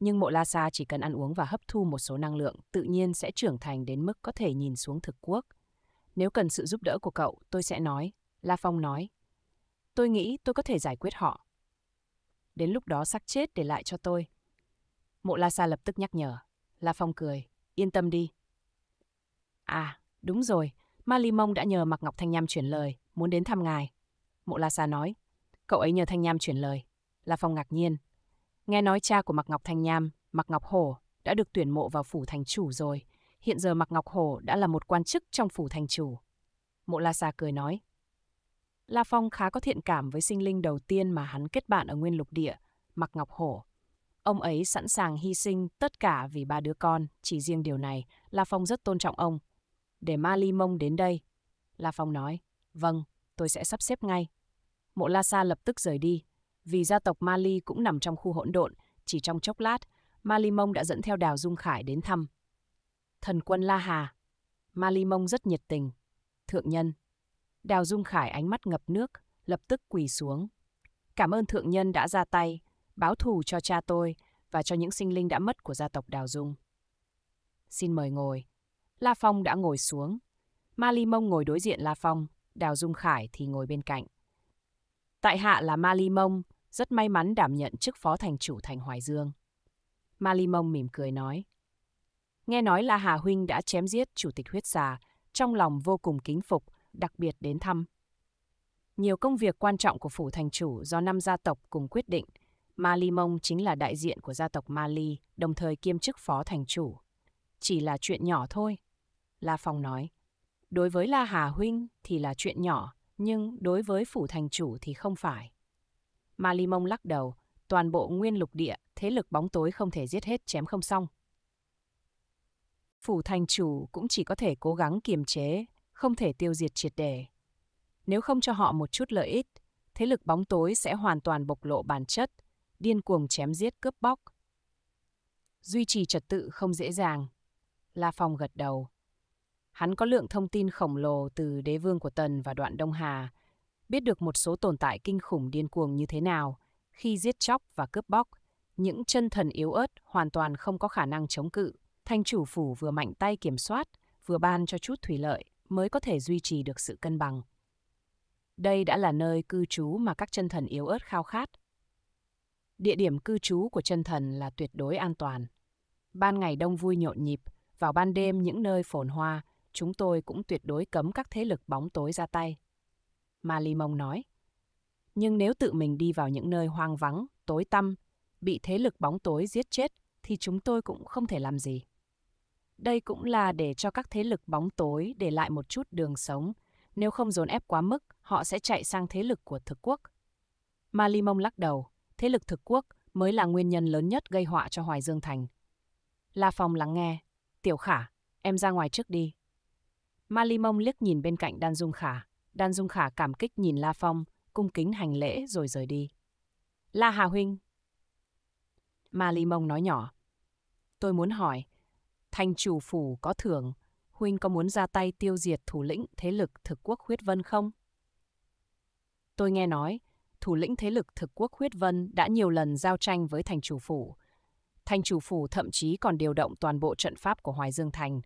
Nhưng mộ La Sa chỉ cần ăn uống và hấp thu một số năng lượng, tự nhiên sẽ trưởng thành đến mức có thể nhìn xuống thực quốc. Nếu cần sự giúp đỡ của cậu, tôi sẽ nói. La Phong nói. Tôi nghĩ tôi có thể giải quyết họ. Đến lúc đó sắc chết để lại cho tôi. Mộ La Sa lập tức nhắc nhở. La Phong cười, yên tâm đi. À, đúng rồi, Ma Ly Mông đã nhờ Mạc Ngọc Thanh Nham chuyển lời, muốn đến thăm ngài. Mộ La Sa nói, cậu ấy nhờ Thanh Nham chuyển lời. La Phong ngạc nhiên. Nghe nói cha của Mạc Ngọc Thanh Nham, Mạc Ngọc Hổ, đã được tuyển mộ vào phủ thành chủ rồi. Hiện giờ Mạc Ngọc Hổ đã là một quan chức trong phủ thành chủ. Mộ La Sa cười nói. La Phong khá có thiện cảm với sinh linh đầu tiên mà hắn kết bạn ở nguyên lục địa, Mạc Ngọc Hổ. Ông ấy sẵn sàng hy sinh tất cả vì ba đứa con, chỉ riêng điều này, La Phong rất tôn trọng ông. Để Ma Ly Mông đến đây. La Phong nói, vâng, tôi sẽ sắp xếp ngay. Mộ La Sa lập tức rời đi, vì gia tộc Ma Ly cũng nằm trong khu hỗn độn, chỉ trong chốc lát, Ma Ly Mông đã dẫn theo Đào Dung Khải đến thăm. Thần quân La Hà, Ma Ly Mông rất nhiệt tình. Thượng nhân, Đào Dung Khải ánh mắt ngập nước, lập tức quỳ xuống. Cảm ơn thượng nhân đã ra tay, báo thù cho cha tôi và cho những sinh linh đã mất của gia tộc Đào Dung. Xin mời ngồi. La Phong đã ngồi xuống. Ma Ly Mông ngồi đối diện La Phong, Đào Dung Khải thì ngồi bên cạnh. Tại hạ là Ma Ly Mông, rất may mắn đảm nhận chức phó thành chủ thành Hoài Dương. Ma Ly Mông mỉm cười nói. Nghe nói là Hà Huynh đã chém giết chủ tịch huyết xà, trong lòng vô cùng kính phục, đặc biệt đến thăm. Nhiều công việc quan trọng của phủ thành chủ do năm gia tộc cùng quyết định, Mali Mông chính là đại diện của gia tộc Mali, đồng thời kiêm chức phó thành chủ. Chỉ là chuyện nhỏ thôi, La Phong nói. Đối với La Hà Huynh thì là chuyện nhỏ, nhưng đối với phủ thành chủ thì không phải. Mali Mông lắc đầu, toàn bộ nguyên lục địa, thế lực bóng tối không thể giết hết chém không xong. Phủ thành chủ cũng chỉ có thể cố gắng kiềm chế, không thể tiêu diệt triệt để. Nếu không cho họ một chút lợi ích, thế lực bóng tối sẽ hoàn toàn bộc lộ bản chất, điên cuồng chém giết cướp bóc. Duy trì trật tự không dễ dàng. La Phong gật đầu. Hắn có lượng thông tin khổng lồ từ đế vương của Tần và đoạn Đông Hà, biết được một số tồn tại kinh khủng điên cuồng như thế nào khi giết chóc và cướp bóc. Những chân thần yếu ớt hoàn toàn không có khả năng chống cự. Thanh chủ phủ vừa mạnh tay kiểm soát, vừa ban cho chút thủy lợi mới có thể duy trì được sự cân bằng. Đây đã là nơi cư trú mà các chân thần yếu ớt khao khát, địa điểm cư trú của chân thần là tuyệt đối an toàn. Ban ngày đông vui nhộn nhịp, vào ban đêm những nơi phồn hoa, chúng tôi cũng tuyệt đối cấm các thế lực bóng tối ra tay. Malimong nói. Nhưng nếu tự mình đi vào những nơi hoang vắng, tối tăm, bị thế lực bóng tối giết chết, thì chúng tôi cũng không thể làm gì. Đây cũng là để cho các thế lực bóng tối để lại một chút đường sống, nếu không dồn ép quá mức, họ sẽ chạy sang thế lực của thực quốc. Malimong lắc đầu, thế lực thực quốc mới là nguyên nhân lớn nhất gây họa cho Hoài Dương Thành. La Phong lắng nghe, Tiểu Khả, em ra ngoài trước đi. Ma li Mông liếc nhìn bên cạnh Đan Dung Khả, Đan Dung Khả cảm kích nhìn La Phong, cung kính hành lễ rồi rời đi. La Hà Huynh. Ma li Mông nói nhỏ. Tôi muốn hỏi, thành chủ phủ có thưởng, Huynh có muốn ra tay tiêu diệt thủ lĩnh thế lực thực quốc huyết vân không? Tôi nghe nói, thủ lĩnh thế lực thực quốc Huyết Vân đã nhiều lần giao tranh với thành chủ phủ. Thành chủ phủ thậm chí còn điều động toàn bộ trận pháp của Hoài Dương Thành,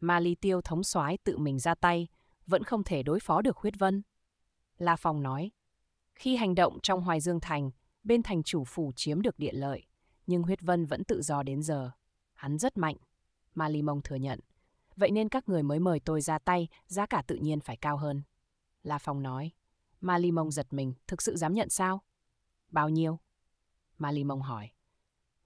mà Ly Tiêu thống soái tự mình ra tay, vẫn không thể đối phó được Huyết Vân. La Phong nói, khi hành động trong Hoài Dương Thành, bên thành chủ phủ chiếm được địa lợi, nhưng Huyết Vân vẫn tự do đến giờ. Hắn rất mạnh, ma Ly Mông thừa nhận. Vậy nên các người mới mời tôi ra tay, giá cả tự nhiên phải cao hơn. La Phong nói. Malimong giật mình, thực sự dám nhận sao? Bao nhiêu? Malimong hỏi.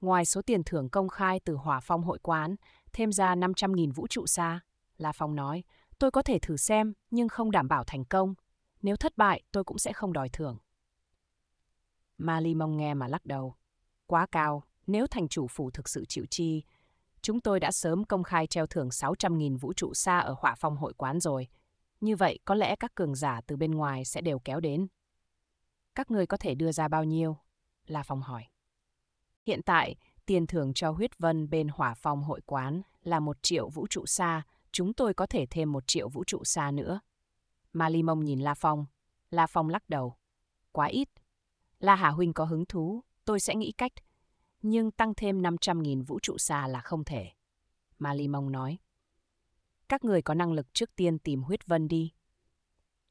Ngoài số tiền thưởng công khai từ hỏa phong hội quán, thêm ra 500.000 vũ trụ xa, La Phong nói, tôi có thể thử xem nhưng không đảm bảo thành công. Nếu thất bại tôi cũng sẽ không đòi thưởng. Malimong nghe mà lắc đầu. Quá cao, nếu thành chủ phủ thực sự chịu chi, chúng tôi đã sớm công khai treo thưởng 600.000 vũ trụ xa ở hỏa phong hội quán rồi, như vậy có lẽ các cường giả từ bên ngoài sẽ đều kéo đến. Các người có thể đưa ra bao nhiêu? La Phong hỏi. Hiện tại, tiền thưởng cho huyết vân bên hỏa phong hội quán là một triệu vũ trụ xa, chúng tôi có thể thêm một triệu vũ trụ xa nữa. Ma Li Mông nhìn La Phong. La Phong lắc đầu. Quá ít. La Hà Huynh có hứng thú, tôi sẽ nghĩ cách. Nhưng tăng thêm 500.000 vũ trụ xa là không thể. Ma Li Mông nói. Các người có năng lực trước tiên tìm huyết vân đi.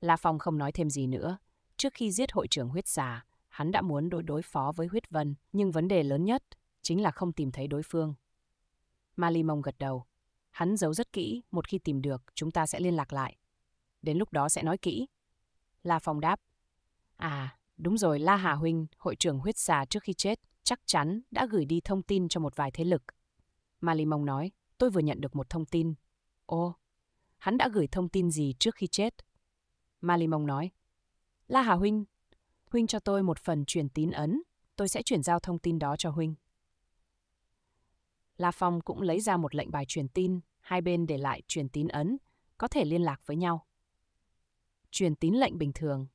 La Phong không nói thêm gì nữa. Trước khi giết hội trưởng huyết xà, hắn đã muốn đối đối phó với huyết vân, nhưng vấn đề lớn nhất chính là không tìm thấy đối phương. Mali Mông gật đầu. Hắn giấu rất kỹ, một khi tìm được, chúng ta sẽ liên lạc lại. Đến lúc đó sẽ nói kỹ. La Phong đáp. À, đúng rồi, La Hà Huynh, hội trưởng huyết xà trước khi chết, chắc chắn đã gửi đi thông tin cho một vài thế lực. Mali Mông nói, tôi vừa nhận được một thông tin, Ồ, hắn đã gửi thông tin gì trước khi chết? Malimong nói. La Hà Huynh, Huynh cho tôi một phần truyền tín ấn, tôi sẽ chuyển giao thông tin đó cho Huynh. La Phong cũng lấy ra một lệnh bài truyền tin, hai bên để lại truyền tín ấn, có thể liên lạc với nhau. Truyền tín lệnh bình thường.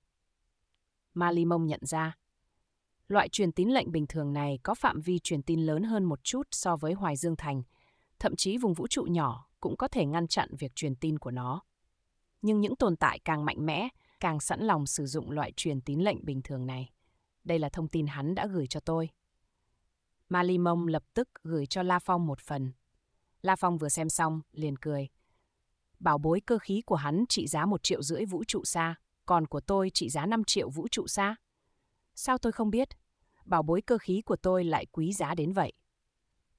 Malimong nhận ra, loại truyền tín lệnh bình thường này có phạm vi truyền tin lớn hơn một chút so với Hoài Dương Thành, thậm chí vùng vũ trụ nhỏ cũng có thể ngăn chặn việc truyền tin của nó. Nhưng những tồn tại càng mạnh mẽ, càng sẵn lòng sử dụng loại truyền tín lệnh bình thường này. Đây là thông tin hắn đã gửi cho tôi. Malimong lập tức gửi cho La Phong một phần. La Phong vừa xem xong, liền cười. Bảo bối cơ khí của hắn trị giá một triệu rưỡi vũ trụ xa, còn của tôi trị giá 5 triệu vũ trụ xa. Sao tôi không biết? Bảo bối cơ khí của tôi lại quý giá đến vậy.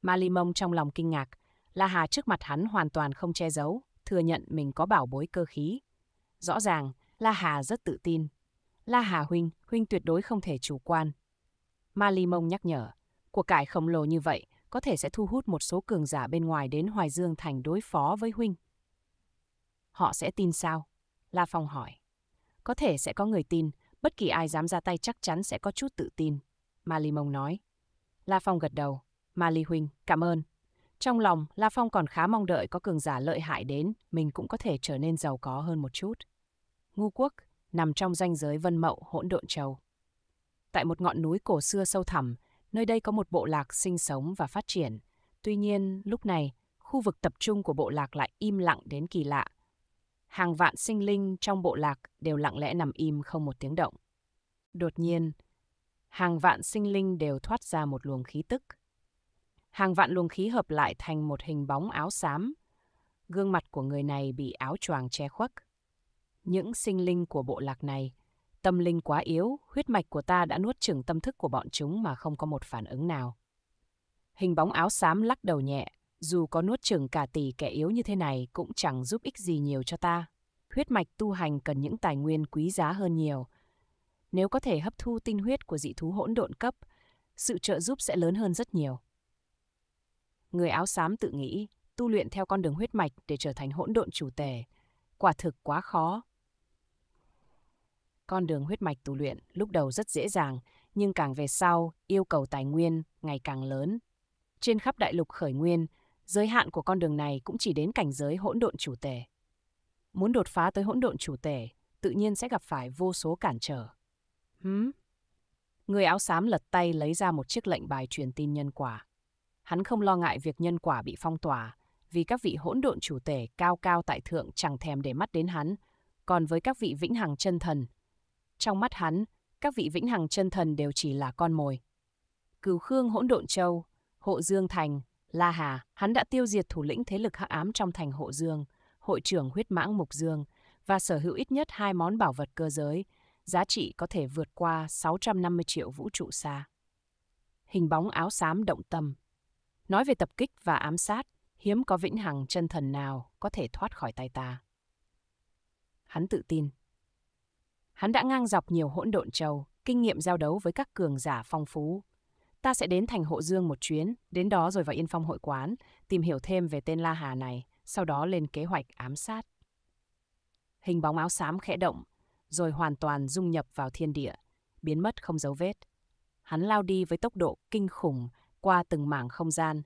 Malimong trong lòng kinh ngạc, La Hà trước mặt hắn hoàn toàn không che giấu, thừa nhận mình có bảo bối cơ khí. Rõ ràng, La Hà rất tự tin. La Hà huynh, huynh tuyệt đối không thể chủ quan. Ma Ly Mông nhắc nhở, cuộc cải khổng lồ như vậy có thể sẽ thu hút một số cường giả bên ngoài đến Hoài Dương Thành đối phó với huynh. Họ sẽ tin sao? La Phong hỏi. Có thể sẽ có người tin, bất kỳ ai dám ra tay chắc chắn sẽ có chút tự tin. Ma Ly Mông nói. La Phong gật đầu. Ma Ly Huynh, cảm ơn, trong lòng, La Phong còn khá mong đợi có cường giả lợi hại đến, mình cũng có thể trở nên giàu có hơn một chút. Ngu quốc, nằm trong ranh giới Vân Mậu, hỗn độn châu. Tại một ngọn núi cổ xưa sâu thẳm, nơi đây có một bộ lạc sinh sống và phát triển. Tuy nhiên, lúc này, khu vực tập trung của bộ lạc lại im lặng đến kỳ lạ. Hàng vạn sinh linh trong bộ lạc đều lặng lẽ nằm im không một tiếng động. Đột nhiên, hàng vạn sinh linh đều thoát ra một luồng khí tức – hàng vạn luồng khí hợp lại thành một hình bóng áo xám. Gương mặt của người này bị áo choàng che khuất. Những sinh linh của bộ lạc này, tâm linh quá yếu, huyết mạch của ta đã nuốt chửng tâm thức của bọn chúng mà không có một phản ứng nào. Hình bóng áo xám lắc đầu nhẹ, dù có nuốt chửng cả tỷ kẻ yếu như thế này cũng chẳng giúp ích gì nhiều cho ta. Huyết mạch tu hành cần những tài nguyên quý giá hơn nhiều. Nếu có thể hấp thu tinh huyết của dị thú hỗn độn cấp, sự trợ giúp sẽ lớn hơn rất nhiều người áo xám tự nghĩ, tu luyện theo con đường huyết mạch để trở thành hỗn độn chủ tể, quả thực quá khó. Con đường huyết mạch tu luyện lúc đầu rất dễ dàng, nhưng càng về sau, yêu cầu tài nguyên ngày càng lớn. Trên khắp đại lục khởi nguyên, giới hạn của con đường này cũng chỉ đến cảnh giới hỗn độn chủ tể. Muốn đột phá tới hỗn độn chủ tể, tự nhiên sẽ gặp phải vô số cản trở. Hứ? Người áo xám lật tay lấy ra một chiếc lệnh bài truyền tin nhân quả. Hắn không lo ngại việc nhân quả bị phong tỏa, vì các vị hỗn độn chủ tể cao cao tại thượng chẳng thèm để mắt đến hắn, còn với các vị vĩnh hằng chân thần, trong mắt hắn, các vị vĩnh hằng chân thần đều chỉ là con mồi. Cửu Khương Hỗn Độn Châu, Hộ Dương Thành, La Hà, hắn đã tiêu diệt thủ lĩnh thế lực hắc ám trong thành Hộ Dương, hội trưởng huyết mãng Mục Dương và sở hữu ít nhất hai món bảo vật cơ giới, giá trị có thể vượt qua 650 triệu vũ trụ xa. Hình bóng áo xám động tâm, Nói về tập kích và ám sát, hiếm có vĩnh hằng chân thần nào có thể thoát khỏi tay ta. Hắn tự tin. Hắn đã ngang dọc nhiều hỗn độn châu, kinh nghiệm giao đấu với các cường giả phong phú. Ta sẽ đến thành Hộ Dương một chuyến, đến đó rồi vào Yên Phong hội quán, tìm hiểu thêm về tên La Hà này, sau đó lên kế hoạch ám sát. Hình bóng áo xám khẽ động, rồi hoàn toàn dung nhập vào thiên địa, biến mất không dấu vết. Hắn lao đi với tốc độ kinh khủng qua từng mảng không gian,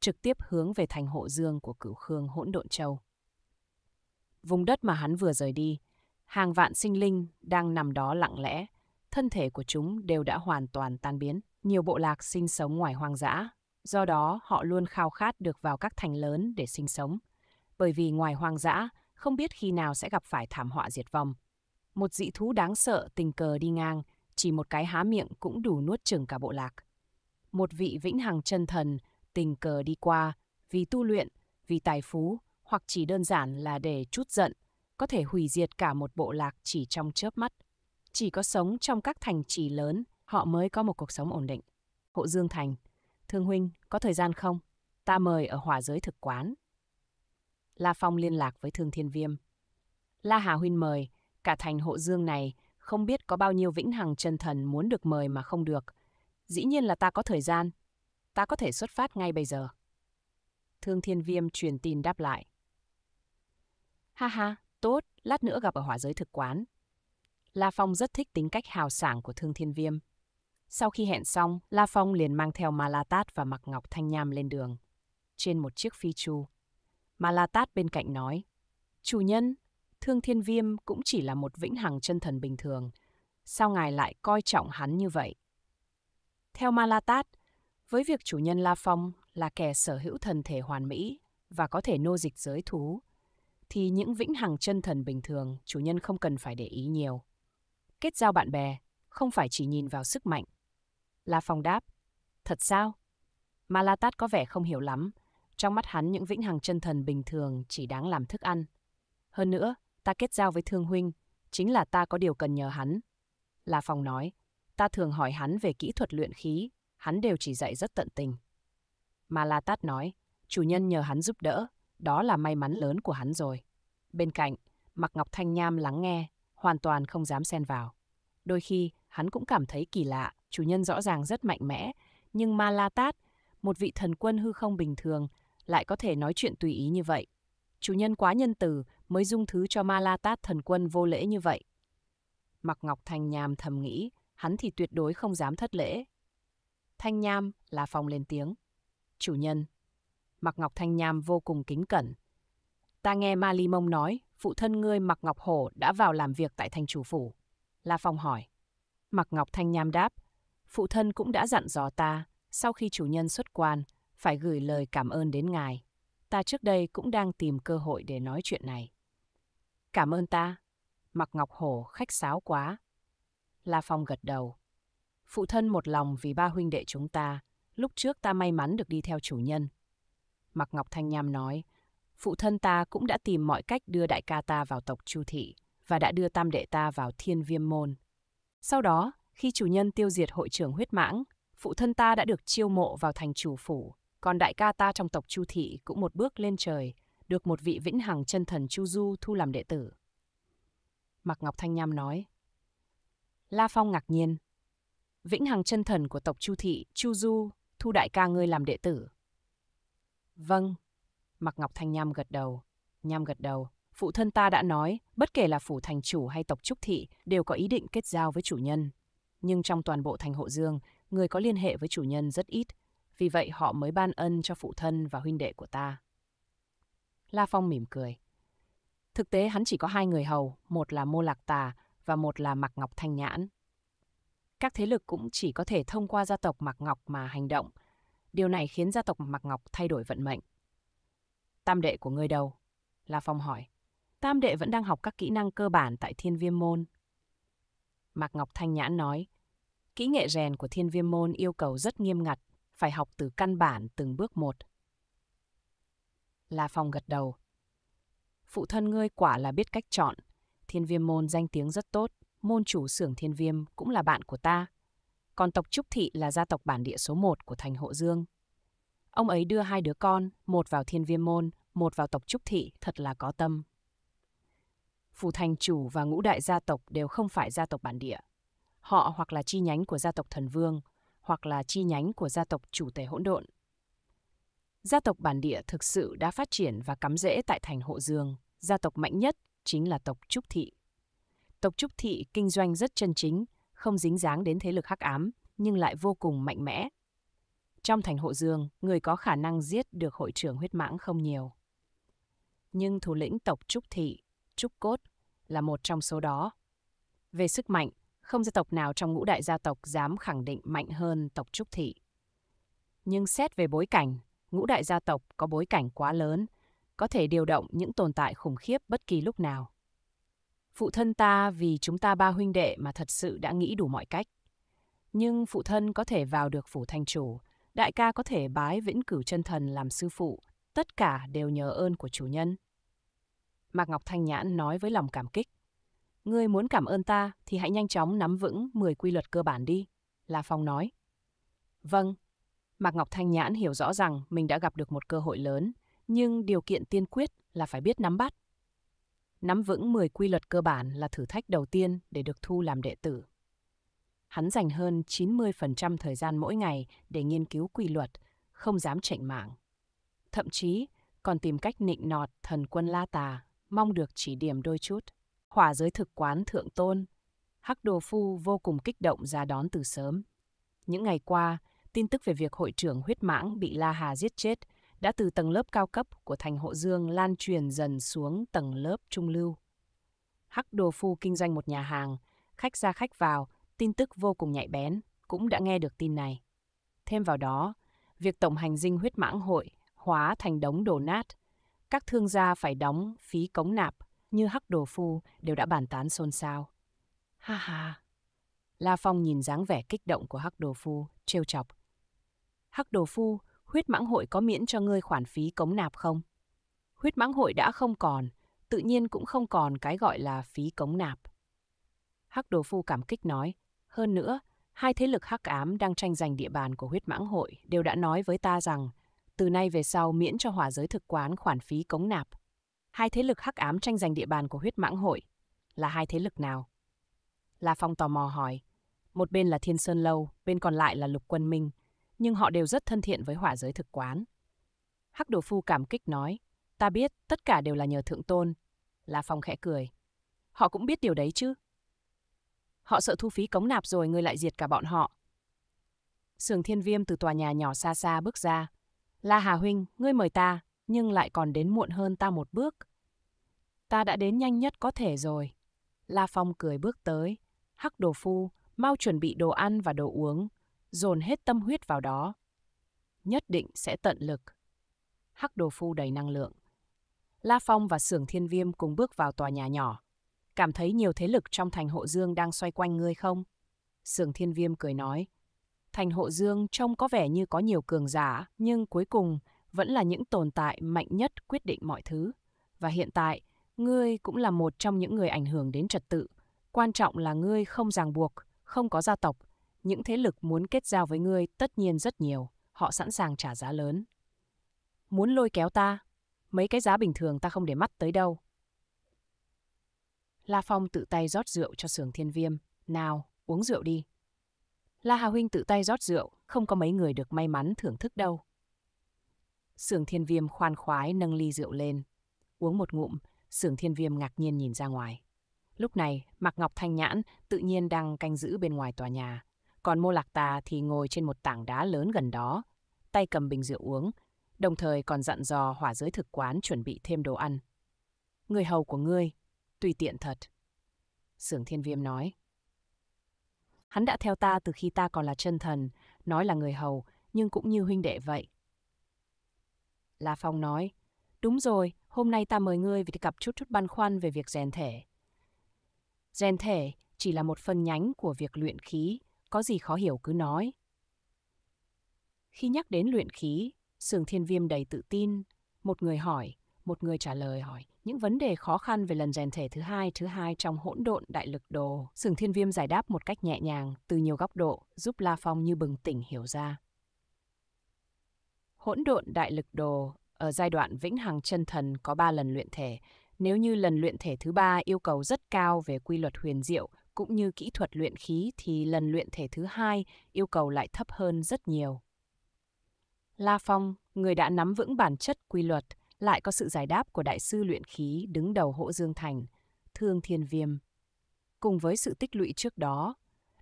trực tiếp hướng về thành hộ dương của cửu khương hỗn độn châu. Vùng đất mà hắn vừa rời đi, hàng vạn sinh linh đang nằm đó lặng lẽ, thân thể của chúng đều đã hoàn toàn tan biến. Nhiều bộ lạc sinh sống ngoài hoang dã, do đó họ luôn khao khát được vào các thành lớn để sinh sống. Bởi vì ngoài hoang dã, không biết khi nào sẽ gặp phải thảm họa diệt vong. Một dị thú đáng sợ tình cờ đi ngang, chỉ một cái há miệng cũng đủ nuốt chửng cả bộ lạc một vị vĩnh hằng chân thần tình cờ đi qua vì tu luyện, vì tài phú hoặc chỉ đơn giản là để chút giận, có thể hủy diệt cả một bộ lạc chỉ trong chớp mắt. Chỉ có sống trong các thành trì lớn, họ mới có một cuộc sống ổn định. Hộ Dương Thành, Thương Huynh, có thời gian không? Ta mời ở hỏa giới thực quán. La Phong liên lạc với Thương Thiên Viêm. La Hà Huynh mời, cả thành hộ Dương này không biết có bao nhiêu vĩnh hằng chân thần muốn được mời mà không được, Dĩ nhiên là ta có thời gian. Ta có thể xuất phát ngay bây giờ. Thương Thiên Viêm truyền tin đáp lại. Ha ha, tốt, lát nữa gặp ở hỏa giới thực quán. La Phong rất thích tính cách hào sảng của Thương Thiên Viêm. Sau khi hẹn xong, La Phong liền mang theo Ma Tát và Mặc Ngọc Thanh Nham lên đường. Trên một chiếc phi chu, Ma Tát bên cạnh nói, Chủ nhân, Thương Thiên Viêm cũng chỉ là một vĩnh hằng chân thần bình thường. Sao ngài lại coi trọng hắn như vậy? Theo Malatat, với việc chủ nhân La Phong là kẻ sở hữu thần thể hoàn mỹ và có thể nô dịch giới thú, thì những vĩnh hằng chân thần bình thường chủ nhân không cần phải để ý nhiều. Kết giao bạn bè không phải chỉ nhìn vào sức mạnh. La Phong đáp, thật sao? Malatat có vẻ không hiểu lắm, trong mắt hắn những vĩnh hằng chân thần bình thường chỉ đáng làm thức ăn. Hơn nữa, ta kết giao với thương huynh, chính là ta có điều cần nhờ hắn. La Phong nói, ta thường hỏi hắn về kỹ thuật luyện khí, hắn đều chỉ dạy rất tận tình. Mà La Tát nói, chủ nhân nhờ hắn giúp đỡ, đó là may mắn lớn của hắn rồi. Bên cạnh, Mạc Ngọc Thanh Nham lắng nghe, hoàn toàn không dám xen vào. Đôi khi, hắn cũng cảm thấy kỳ lạ, chủ nhân rõ ràng rất mạnh mẽ, nhưng Ma La Tát, một vị thần quân hư không bình thường, lại có thể nói chuyện tùy ý như vậy. Chủ nhân quá nhân từ mới dung thứ cho Ma La Tát thần quân vô lễ như vậy. Mạc Ngọc Thanh Nham thầm nghĩ, hắn thì tuyệt đối không dám thất lễ. Thanh Nham là phòng lên tiếng. Chủ nhân. mặc Ngọc Thanh Nham vô cùng kính cẩn. Ta nghe Ma Ly Mông nói, phụ thân ngươi mặc Ngọc Hổ đã vào làm việc tại thành chủ phủ. La Phong hỏi. mặc Ngọc Thanh Nham đáp, phụ thân cũng đã dặn dò ta, sau khi chủ nhân xuất quan, phải gửi lời cảm ơn đến ngài. Ta trước đây cũng đang tìm cơ hội để nói chuyện này. Cảm ơn ta. mặc Ngọc Hổ khách sáo quá, La Phong gật đầu. Phụ thân một lòng vì ba huynh đệ chúng ta, lúc trước ta may mắn được đi theo chủ nhân. Mạc Ngọc Thanh Nham nói, phụ thân ta cũng đã tìm mọi cách đưa đại ca ta vào tộc Chu Thị và đã đưa tam đệ ta vào thiên viêm môn. Sau đó, khi chủ nhân tiêu diệt hội trưởng huyết mãng, phụ thân ta đã được chiêu mộ vào thành chủ phủ, còn đại ca ta trong tộc Chu Thị cũng một bước lên trời, được một vị vĩnh hằng chân thần Chu Du thu làm đệ tử. Mạc Ngọc Thanh Nham nói, La Phong ngạc nhiên. Vĩnh Hằng chân thần của tộc Chu thị, Chu Du, thu đại ca ngươi làm đệ tử. Vâng. Mạc Ngọc Thanh Nham gật đầu. Nham gật đầu. Phụ thân ta đã nói, bất kể là phủ thành chủ hay tộc Trúc Thị đều có ý định kết giao với chủ nhân. Nhưng trong toàn bộ thành hộ Dương, người có liên hệ với chủ nhân rất ít. Vì vậy họ mới ban ân cho phụ thân và huynh đệ của ta. La Phong mỉm cười. Thực tế hắn chỉ có hai người hầu, một là Mô Lạc Tà, và một là Mạc Ngọc Thanh Nhãn. Các thế lực cũng chỉ có thể thông qua gia tộc Mạc Ngọc mà hành động. Điều này khiến gia tộc Mạc Ngọc thay đổi vận mệnh. Tam đệ của ngươi đâu? La Phong hỏi. Tam đệ vẫn đang học các kỹ năng cơ bản tại Thiên Viêm Môn. Mạc Ngọc Thanh Nhãn nói, kỹ nghệ rèn của Thiên Viêm Môn yêu cầu rất nghiêm ngặt, phải học từ căn bản từng bước một. La Phong gật đầu. Phụ thân ngươi quả là biết cách chọn. Thiên Viêm môn danh tiếng rất tốt, môn chủ xưởng Thiên Viêm cũng là bạn của ta. Còn tộc Trúc Thị là gia tộc bản địa số 1 của thành Hộ Dương. Ông ấy đưa hai đứa con, một vào Thiên Viêm môn, một vào tộc Trúc Thị, thật là có tâm. Phủ thành chủ và ngũ đại gia tộc đều không phải gia tộc bản địa. Họ hoặc là chi nhánh của gia tộc Thần Vương, hoặc là chi nhánh của gia tộc chủ tể hỗn độn. Gia tộc bản địa thực sự đã phát triển và cắm rễ tại thành Hộ Dương, gia tộc mạnh nhất chính là tộc Trúc Thị. Tộc Trúc Thị kinh doanh rất chân chính, không dính dáng đến thế lực hắc ám, nhưng lại vô cùng mạnh mẽ. Trong thành hộ dương, người có khả năng giết được hội trưởng huyết mãng không nhiều. Nhưng thủ lĩnh tộc Trúc Thị, Trúc Cốt, là một trong số đó. Về sức mạnh, không gia tộc nào trong ngũ đại gia tộc dám khẳng định mạnh hơn tộc Trúc Thị. Nhưng xét về bối cảnh, ngũ đại gia tộc có bối cảnh quá lớn, có thể điều động những tồn tại khủng khiếp bất kỳ lúc nào. Phụ thân ta vì chúng ta ba huynh đệ mà thật sự đã nghĩ đủ mọi cách. Nhưng phụ thân có thể vào được phủ thanh chủ, đại ca có thể bái vĩnh cửu chân thần làm sư phụ, tất cả đều nhờ ơn của chủ nhân. Mạc Ngọc Thanh Nhãn nói với lòng cảm kích. Ngươi muốn cảm ơn ta thì hãy nhanh chóng nắm vững 10 quy luật cơ bản đi, La Phong nói. Vâng. Mạc Ngọc Thanh Nhãn hiểu rõ rằng mình đã gặp được một cơ hội lớn, nhưng điều kiện tiên quyết là phải biết nắm bắt. Nắm vững 10 quy luật cơ bản là thử thách đầu tiên để được thu làm đệ tử. Hắn dành hơn 90% thời gian mỗi ngày để nghiên cứu quy luật, không dám chảnh mạng. Thậm chí còn tìm cách nịnh nọt thần quân La Tà, mong được chỉ điểm đôi chút. Hỏa giới thực quán thượng tôn, Hắc Đồ Phu vô cùng kích động ra đón từ sớm. Những ngày qua, tin tức về việc hội trưởng huyết mãng bị La Hà giết chết đã từ tầng lớp cao cấp của thành hộ Dương lan truyền dần xuống tầng lớp trung lưu. Hắc Đồ Phu kinh doanh một nhà hàng, khách ra khách vào, tin tức vô cùng nhạy bén, cũng đã nghe được tin này. Thêm vào đó, việc tổng hành dinh huyết mãng hội hóa thành đống đổ nát, các thương gia phải đóng phí cống nạp như Hắc Đồ Phu đều đã bàn tán xôn xao. Ha ha! La Phong nhìn dáng vẻ kích động của Hắc Đồ Phu, trêu chọc. Hắc Đồ Phu huyết mãng hội có miễn cho ngươi khoản phí cống nạp không? Huyết mãng hội đã không còn, tự nhiên cũng không còn cái gọi là phí cống nạp. Hắc Đồ Phu cảm kích nói, hơn nữa, hai thế lực hắc ám đang tranh giành địa bàn của huyết mãng hội đều đã nói với ta rằng, từ nay về sau miễn cho hỏa giới thực quán khoản phí cống nạp. Hai thế lực hắc ám tranh giành địa bàn của huyết mãng hội là hai thế lực nào? La Phong tò mò hỏi. Một bên là Thiên Sơn Lâu, bên còn lại là Lục Quân Minh – nhưng họ đều rất thân thiện với hỏa giới thực quán. Hắc Đồ Phu cảm kích nói, ta biết tất cả đều là nhờ Thượng Tôn. La Phong khẽ cười. Họ cũng biết điều đấy chứ. Họ sợ thu phí cống nạp rồi ngươi lại diệt cả bọn họ. Sường Thiên Viêm từ tòa nhà nhỏ xa xa bước ra. La Hà Huynh, ngươi mời ta, nhưng lại còn đến muộn hơn ta một bước. Ta đã đến nhanh nhất có thể rồi. La Phong cười bước tới. Hắc đồ phu, mau chuẩn bị đồ ăn và đồ uống, dồn hết tâm huyết vào đó. Nhất định sẽ tận lực. Hắc đồ phu đầy năng lượng. La Phong và Sưởng Thiên Viêm cùng bước vào tòa nhà nhỏ. Cảm thấy nhiều thế lực trong thành hộ dương đang xoay quanh ngươi không? Sưởng Thiên Viêm cười nói. Thành hộ dương trông có vẻ như có nhiều cường giả, nhưng cuối cùng vẫn là những tồn tại mạnh nhất quyết định mọi thứ. Và hiện tại, ngươi cũng là một trong những người ảnh hưởng đến trật tự. Quan trọng là ngươi không ràng buộc, không có gia tộc, những thế lực muốn kết giao với ngươi tất nhiên rất nhiều, họ sẵn sàng trả giá lớn. Muốn lôi kéo ta, mấy cái giá bình thường ta không để mắt tới đâu. La Phong tự tay rót rượu cho Sường Thiên Viêm, "Nào, uống rượu đi." La Hà huynh tự tay rót rượu, không có mấy người được may mắn thưởng thức đâu. Sường Thiên Viêm khoan khoái nâng ly rượu lên, uống một ngụm, Sường Thiên Viêm ngạc nhiên nhìn ra ngoài. Lúc này, Mạc Ngọc Thanh Nhãn tự nhiên đang canh giữ bên ngoài tòa nhà, còn Mô Lạc Tà thì ngồi trên một tảng đá lớn gần đó, tay cầm bình rượu uống, đồng thời còn dặn dò hỏa giới thực quán chuẩn bị thêm đồ ăn. Người hầu của ngươi, tùy tiện thật. Sưởng Thiên Viêm nói. Hắn đã theo ta từ khi ta còn là chân thần, nói là người hầu, nhưng cũng như huynh đệ vậy. La Phong nói, đúng rồi, hôm nay ta mời ngươi vì gặp chút chút băn khoăn về việc rèn thể. Rèn thể chỉ là một phần nhánh của việc luyện khí, có gì khó hiểu cứ nói. Khi nhắc đến luyện khí, Sường Thiên Viêm đầy tự tin, một người hỏi, một người trả lời hỏi những vấn đề khó khăn về lần rèn thể thứ hai thứ hai trong hỗn độn đại lực đồ. Sừng Thiên Viêm giải đáp một cách nhẹ nhàng từ nhiều góc độ, giúp La Phong như bừng tỉnh hiểu ra. Hỗn độn đại lực đồ ở giai đoạn vĩnh hằng chân thần có ba lần luyện thể. Nếu như lần luyện thể thứ ba yêu cầu rất cao về quy luật huyền diệu, cũng như kỹ thuật luyện khí thì lần luyện thể thứ hai yêu cầu lại thấp hơn rất nhiều. La Phong, người đã nắm vững bản chất quy luật, lại có sự giải đáp của đại sư luyện khí đứng đầu hộ Dương Thành, Thương Thiên Viêm. Cùng với sự tích lũy trước đó,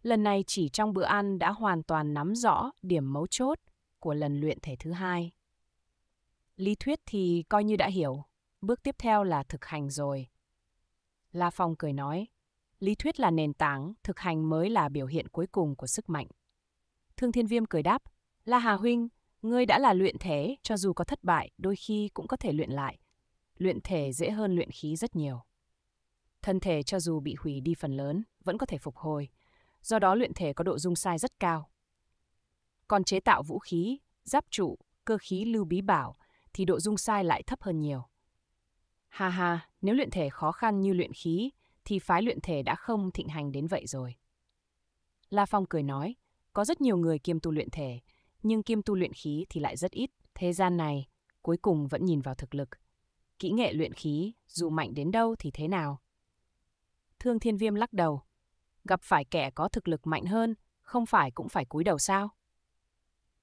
lần này chỉ trong bữa ăn đã hoàn toàn nắm rõ điểm mấu chốt của lần luyện thể thứ hai. Lý thuyết thì coi như đã hiểu, bước tiếp theo là thực hành rồi. La Phong cười nói, lý thuyết là nền tảng, thực hành mới là biểu hiện cuối cùng của sức mạnh. Thương Thiên Viêm cười đáp, La Hà Huynh, ngươi đã là luyện thể, cho dù có thất bại, đôi khi cũng có thể luyện lại. Luyện thể dễ hơn luyện khí rất nhiều. Thân thể cho dù bị hủy đi phần lớn, vẫn có thể phục hồi. Do đó luyện thể có độ dung sai rất cao. Còn chế tạo vũ khí, giáp trụ, cơ khí lưu bí bảo thì độ dung sai lại thấp hơn nhiều. Ha ha, nếu luyện thể khó khăn như luyện khí, thì phái luyện thể đã không thịnh hành đến vậy rồi. La Phong cười nói, có rất nhiều người kiêm tu luyện thể, nhưng kiêm tu luyện khí thì lại rất ít. Thế gian này, cuối cùng vẫn nhìn vào thực lực. Kỹ nghệ luyện khí, dù mạnh đến đâu thì thế nào? Thương Thiên Viêm lắc đầu. Gặp phải kẻ có thực lực mạnh hơn, không phải cũng phải cúi đầu sao?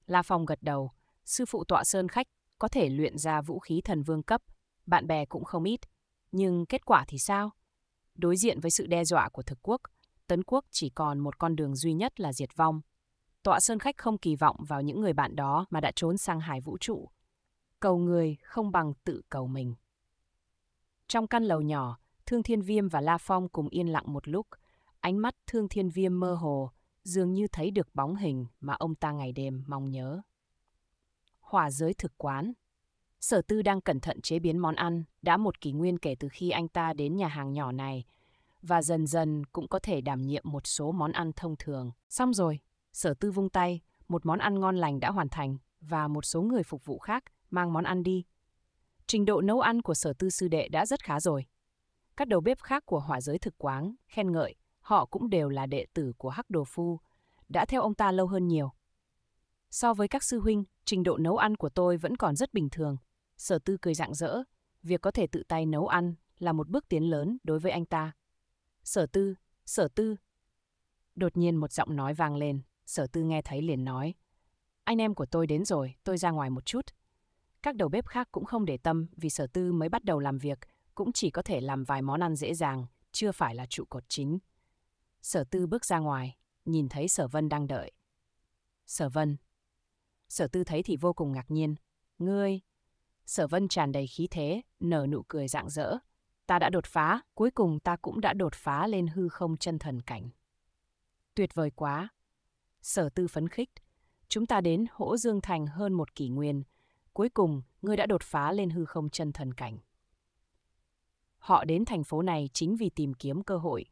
La Phong gật đầu, sư phụ tọa sơn khách có thể luyện ra vũ khí thần vương cấp, bạn bè cũng không ít, nhưng kết quả thì sao? Đối diện với sự đe dọa của thực quốc, Tấn quốc chỉ còn một con đường duy nhất là diệt vong. Tọa Sơn Khách không kỳ vọng vào những người bạn đó mà đã trốn sang hải vũ trụ. Cầu người không bằng tự cầu mình. Trong căn lầu nhỏ, Thương Thiên Viêm và La Phong cùng yên lặng một lúc. Ánh mắt Thương Thiên Viêm mơ hồ, dường như thấy được bóng hình mà ông ta ngày đêm mong nhớ. Hỏa giới thực quán Sở Tư đang cẩn thận chế biến món ăn đã một kỷ nguyên kể từ khi anh ta đến nhà hàng nhỏ này và dần dần cũng có thể đảm nhiệm một số món ăn thông thường. Xong rồi, Sở Tư vung tay, một món ăn ngon lành đã hoàn thành và một số người phục vụ khác mang món ăn đi. Trình độ nấu ăn của Sở Tư sư đệ đã rất khá rồi. Các đầu bếp khác của hỏa giới thực quán khen ngợi, họ cũng đều là đệ tử của Hắc Đồ Phu, đã theo ông ta lâu hơn nhiều. So với các sư huynh, trình độ nấu ăn của tôi vẫn còn rất bình thường, Sở Tư cười rạng rỡ, việc có thể tự tay nấu ăn là một bước tiến lớn đối với anh ta. Sở Tư, Sở Tư. Đột nhiên một giọng nói vang lên, Sở Tư nghe thấy liền nói. Anh em của tôi đến rồi, tôi ra ngoài một chút. Các đầu bếp khác cũng không để tâm vì Sở Tư mới bắt đầu làm việc, cũng chỉ có thể làm vài món ăn dễ dàng, chưa phải là trụ cột chính. Sở Tư bước ra ngoài, nhìn thấy Sở Vân đang đợi. Sở Vân. Sở Tư thấy thì vô cùng ngạc nhiên. Ngươi, Sở Vân tràn đầy khí thế, nở nụ cười rạng rỡ. Ta đã đột phá, cuối cùng ta cũng đã đột phá lên hư không chân thần cảnh. Tuyệt vời quá. Sở Tư phấn khích. Chúng ta đến Hỗ Dương Thành hơn một kỷ nguyên. Cuối cùng, ngươi đã đột phá lên hư không chân thần cảnh. Họ đến thành phố này chính vì tìm kiếm cơ hội.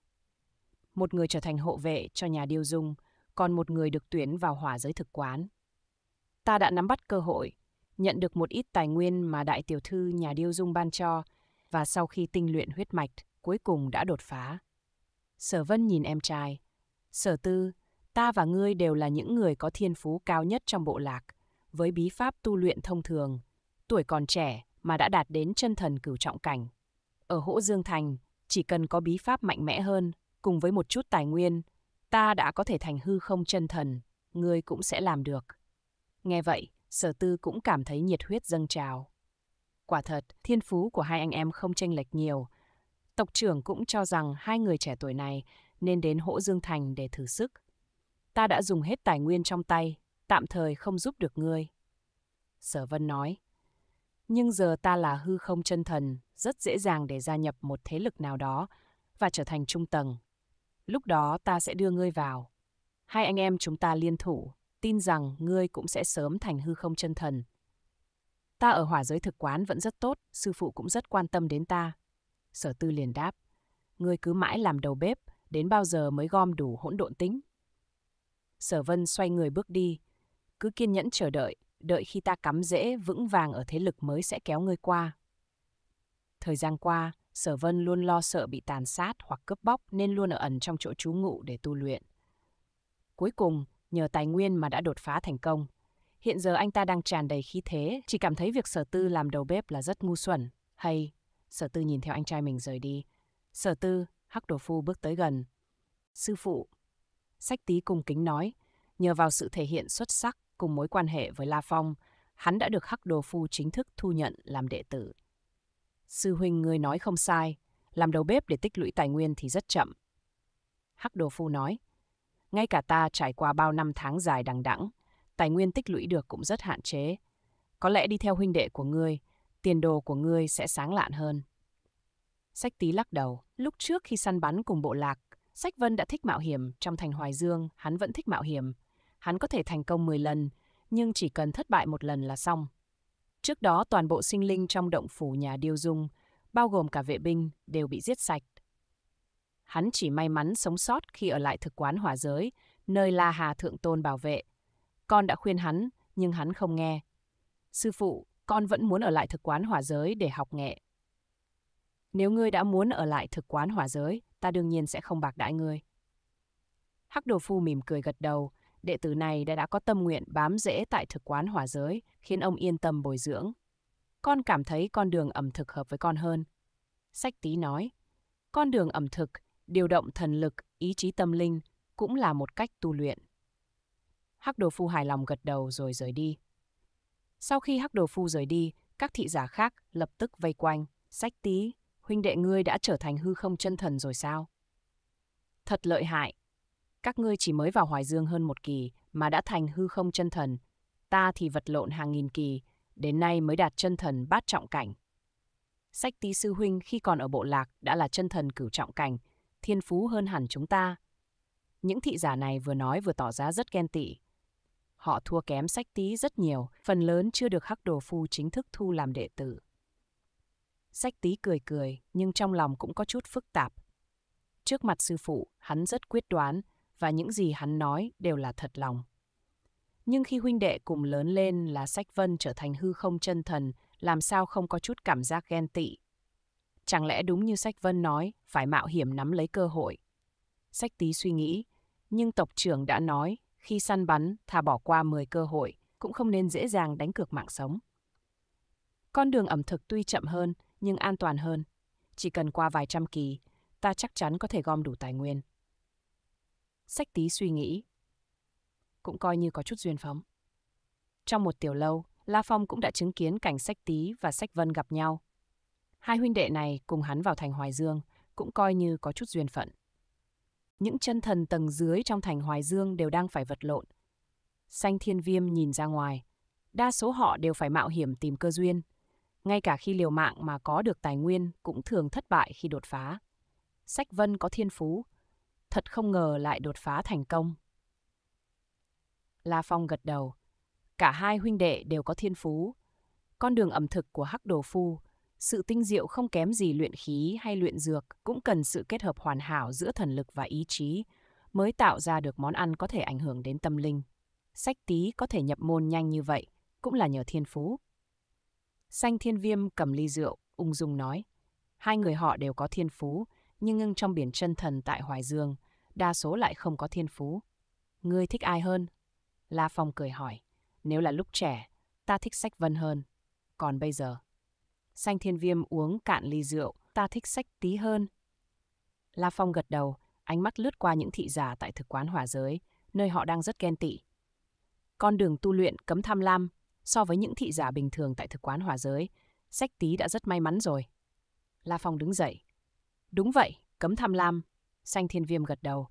Một người trở thành hộ vệ cho nhà Điêu Dung, còn một người được tuyển vào hỏa giới thực quán. Ta đã nắm bắt cơ hội, nhận được một ít tài nguyên mà đại tiểu thư nhà Điêu Dung ban cho, và sau khi tinh luyện huyết mạch, cuối cùng đã đột phá. Sở Vân nhìn em trai. Sở Tư, ta và ngươi đều là những người có thiên phú cao nhất trong bộ lạc, với bí pháp tu luyện thông thường, tuổi còn trẻ mà đã đạt đến chân thần cửu trọng cảnh. Ở Hỗ Dương Thành, chỉ cần có bí pháp mạnh mẽ hơn, cùng với một chút tài nguyên, ta đã có thể thành hư không chân thần, ngươi cũng sẽ làm được. Nghe vậy, sở tư cũng cảm thấy nhiệt huyết dâng trào. Quả thật, thiên phú của hai anh em không tranh lệch nhiều. Tộc trưởng cũng cho rằng hai người trẻ tuổi này nên đến hỗ Dương Thành để thử sức. Ta đã dùng hết tài nguyên trong tay, tạm thời không giúp được ngươi. Sở Vân nói, nhưng giờ ta là hư không chân thần, rất dễ dàng để gia nhập một thế lực nào đó và trở thành trung tầng. Lúc đó ta sẽ đưa ngươi vào. Hai anh em chúng ta liên thủ, tin rằng ngươi cũng sẽ sớm thành hư không chân thần. Ta ở hỏa giới thực quán vẫn rất tốt, sư phụ cũng rất quan tâm đến ta. Sở tư liền đáp, ngươi cứ mãi làm đầu bếp, đến bao giờ mới gom đủ hỗn độn tính. Sở vân xoay người bước đi, cứ kiên nhẫn chờ đợi, đợi khi ta cắm rễ vững vàng ở thế lực mới sẽ kéo ngươi qua. Thời gian qua, Sở Vân luôn lo sợ bị tàn sát hoặc cướp bóc nên luôn ở ẩn trong chỗ trú ngụ để tu luyện. Cuối cùng, nhờ tài nguyên mà đã đột phá thành công. Hiện giờ anh ta đang tràn đầy khí thế, chỉ cảm thấy việc sở tư làm đầu bếp là rất ngu xuẩn. Hay, sở tư nhìn theo anh trai mình rời đi. Sở tư, hắc đồ phu bước tới gần. Sư phụ, sách tí cùng kính nói, nhờ vào sự thể hiện xuất sắc cùng mối quan hệ với La Phong, hắn đã được hắc đồ phu chính thức thu nhận làm đệ tử. Sư huynh người nói không sai, làm đầu bếp để tích lũy tài nguyên thì rất chậm. Hắc đồ phu nói, ngay cả ta trải qua bao năm tháng dài đằng đẵng, tài nguyên tích lũy được cũng rất hạn chế. Có lẽ đi theo huynh đệ của ngươi, tiền đồ của ngươi sẽ sáng lạn hơn. Sách tí lắc đầu, lúc trước khi săn bắn cùng bộ lạc, Sách Vân đã thích mạo hiểm trong thành Hoài Dương, hắn vẫn thích mạo hiểm. Hắn có thể thành công 10 lần, nhưng chỉ cần thất bại một lần là xong. Trước đó toàn bộ sinh linh trong động phủ nhà Điêu Dung, bao gồm cả vệ binh, đều bị giết sạch hắn chỉ may mắn sống sót khi ở lại thực quán hỏa giới, nơi La Hà Thượng Tôn bảo vệ. Con đã khuyên hắn, nhưng hắn không nghe. Sư phụ, con vẫn muốn ở lại thực quán hỏa giới để học nghệ. Nếu ngươi đã muốn ở lại thực quán hỏa giới, ta đương nhiên sẽ không bạc đãi ngươi. Hắc Đồ Phu mỉm cười gật đầu, đệ tử này đã đã có tâm nguyện bám rễ tại thực quán hỏa giới, khiến ông yên tâm bồi dưỡng. Con cảm thấy con đường ẩm thực hợp với con hơn. Sách tí nói, con đường ẩm thực Điều động thần lực, ý chí tâm linh cũng là một cách tu luyện. Hắc Đồ Phu hài lòng gật đầu rồi rời đi. Sau khi Hắc Đồ Phu rời đi, các thị giả khác lập tức vây quanh, sách tí, huynh đệ ngươi đã trở thành hư không chân thần rồi sao? Thật lợi hại. Các ngươi chỉ mới vào Hoài Dương hơn một kỳ mà đã thành hư không chân thần. Ta thì vật lộn hàng nghìn kỳ, đến nay mới đạt chân thần bát trọng cảnh. Sách tí sư huynh khi còn ở bộ lạc đã là chân thần cửu trọng cảnh, thiên phú hơn hẳn chúng ta. Những thị giả này vừa nói vừa tỏ ra rất ghen tị. Họ thua kém sách tí rất nhiều, phần lớn chưa được Hắc Đồ Phu chính thức thu làm đệ tử. Sách tí cười cười, nhưng trong lòng cũng có chút phức tạp. Trước mặt sư phụ, hắn rất quyết đoán, và những gì hắn nói đều là thật lòng. Nhưng khi huynh đệ cùng lớn lên là Sách Vân trở thành hư không chân thần, làm sao không có chút cảm giác ghen tị Chẳng lẽ đúng như Sách Vân nói, phải mạo hiểm nắm lấy cơ hội. Sách Tý suy nghĩ, nhưng tộc trưởng đã nói, khi săn bắn, thà bỏ qua 10 cơ hội, cũng không nên dễ dàng đánh cược mạng sống. Con đường ẩm thực tuy chậm hơn, nhưng an toàn hơn. Chỉ cần qua vài trăm kỳ, ta chắc chắn có thể gom đủ tài nguyên. Sách Tý suy nghĩ, cũng coi như có chút duyên phóng. Trong một tiểu lâu, La Phong cũng đã chứng kiến cảnh Sách Tý và Sách Vân gặp nhau, Hai huynh đệ này cùng hắn vào thành Hoài Dương, cũng coi như có chút duyên phận. Những chân thần tầng dưới trong thành Hoài Dương đều đang phải vật lộn. Xanh thiên viêm nhìn ra ngoài, đa số họ đều phải mạo hiểm tìm cơ duyên. Ngay cả khi liều mạng mà có được tài nguyên cũng thường thất bại khi đột phá. Sách Vân có thiên phú, thật không ngờ lại đột phá thành công. La Phong gật đầu. Cả hai huynh đệ đều có thiên phú. Con đường ẩm thực của Hắc Đồ Phu sự tinh diệu không kém gì luyện khí hay luyện dược cũng cần sự kết hợp hoàn hảo giữa thần lực và ý chí mới tạo ra được món ăn có thể ảnh hưởng đến tâm linh. Sách tý có thể nhập môn nhanh như vậy, cũng là nhờ thiên phú. Xanh thiên viêm cầm ly rượu, ung dung nói. Hai người họ đều có thiên phú, nhưng ngưng trong biển chân thần tại Hoài Dương, đa số lại không có thiên phú. Ngươi thích ai hơn? La Phong cười hỏi. Nếu là lúc trẻ, ta thích sách vân hơn. Còn bây giờ? Xanh thiên viêm uống cạn ly rượu, ta thích sách tí hơn. La Phong gật đầu, ánh mắt lướt qua những thị giả tại thực quán hỏa giới, nơi họ đang rất ghen tị. Con đường tu luyện cấm tham lam, so với những thị giả bình thường tại thực quán hỏa giới, sách tí đã rất may mắn rồi. La Phong đứng dậy. Đúng vậy, cấm tham lam. Xanh thiên viêm gật đầu.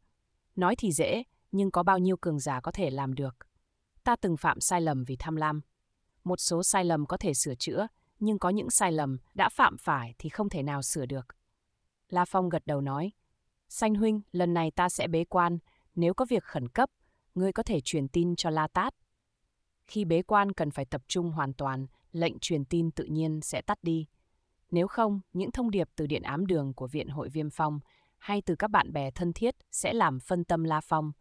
Nói thì dễ, nhưng có bao nhiêu cường giả có thể làm được. Ta từng phạm sai lầm vì tham lam. Một số sai lầm có thể sửa chữa, nhưng có những sai lầm đã phạm phải thì không thể nào sửa được. La Phong gật đầu nói, Sanh huynh, lần này ta sẽ bế quan, nếu có việc khẩn cấp, ngươi có thể truyền tin cho La Tát. Khi bế quan cần phải tập trung hoàn toàn, lệnh truyền tin tự nhiên sẽ tắt đi. Nếu không, những thông điệp từ điện ám đường của Viện Hội Viêm Phong hay từ các bạn bè thân thiết sẽ làm phân tâm La Phong.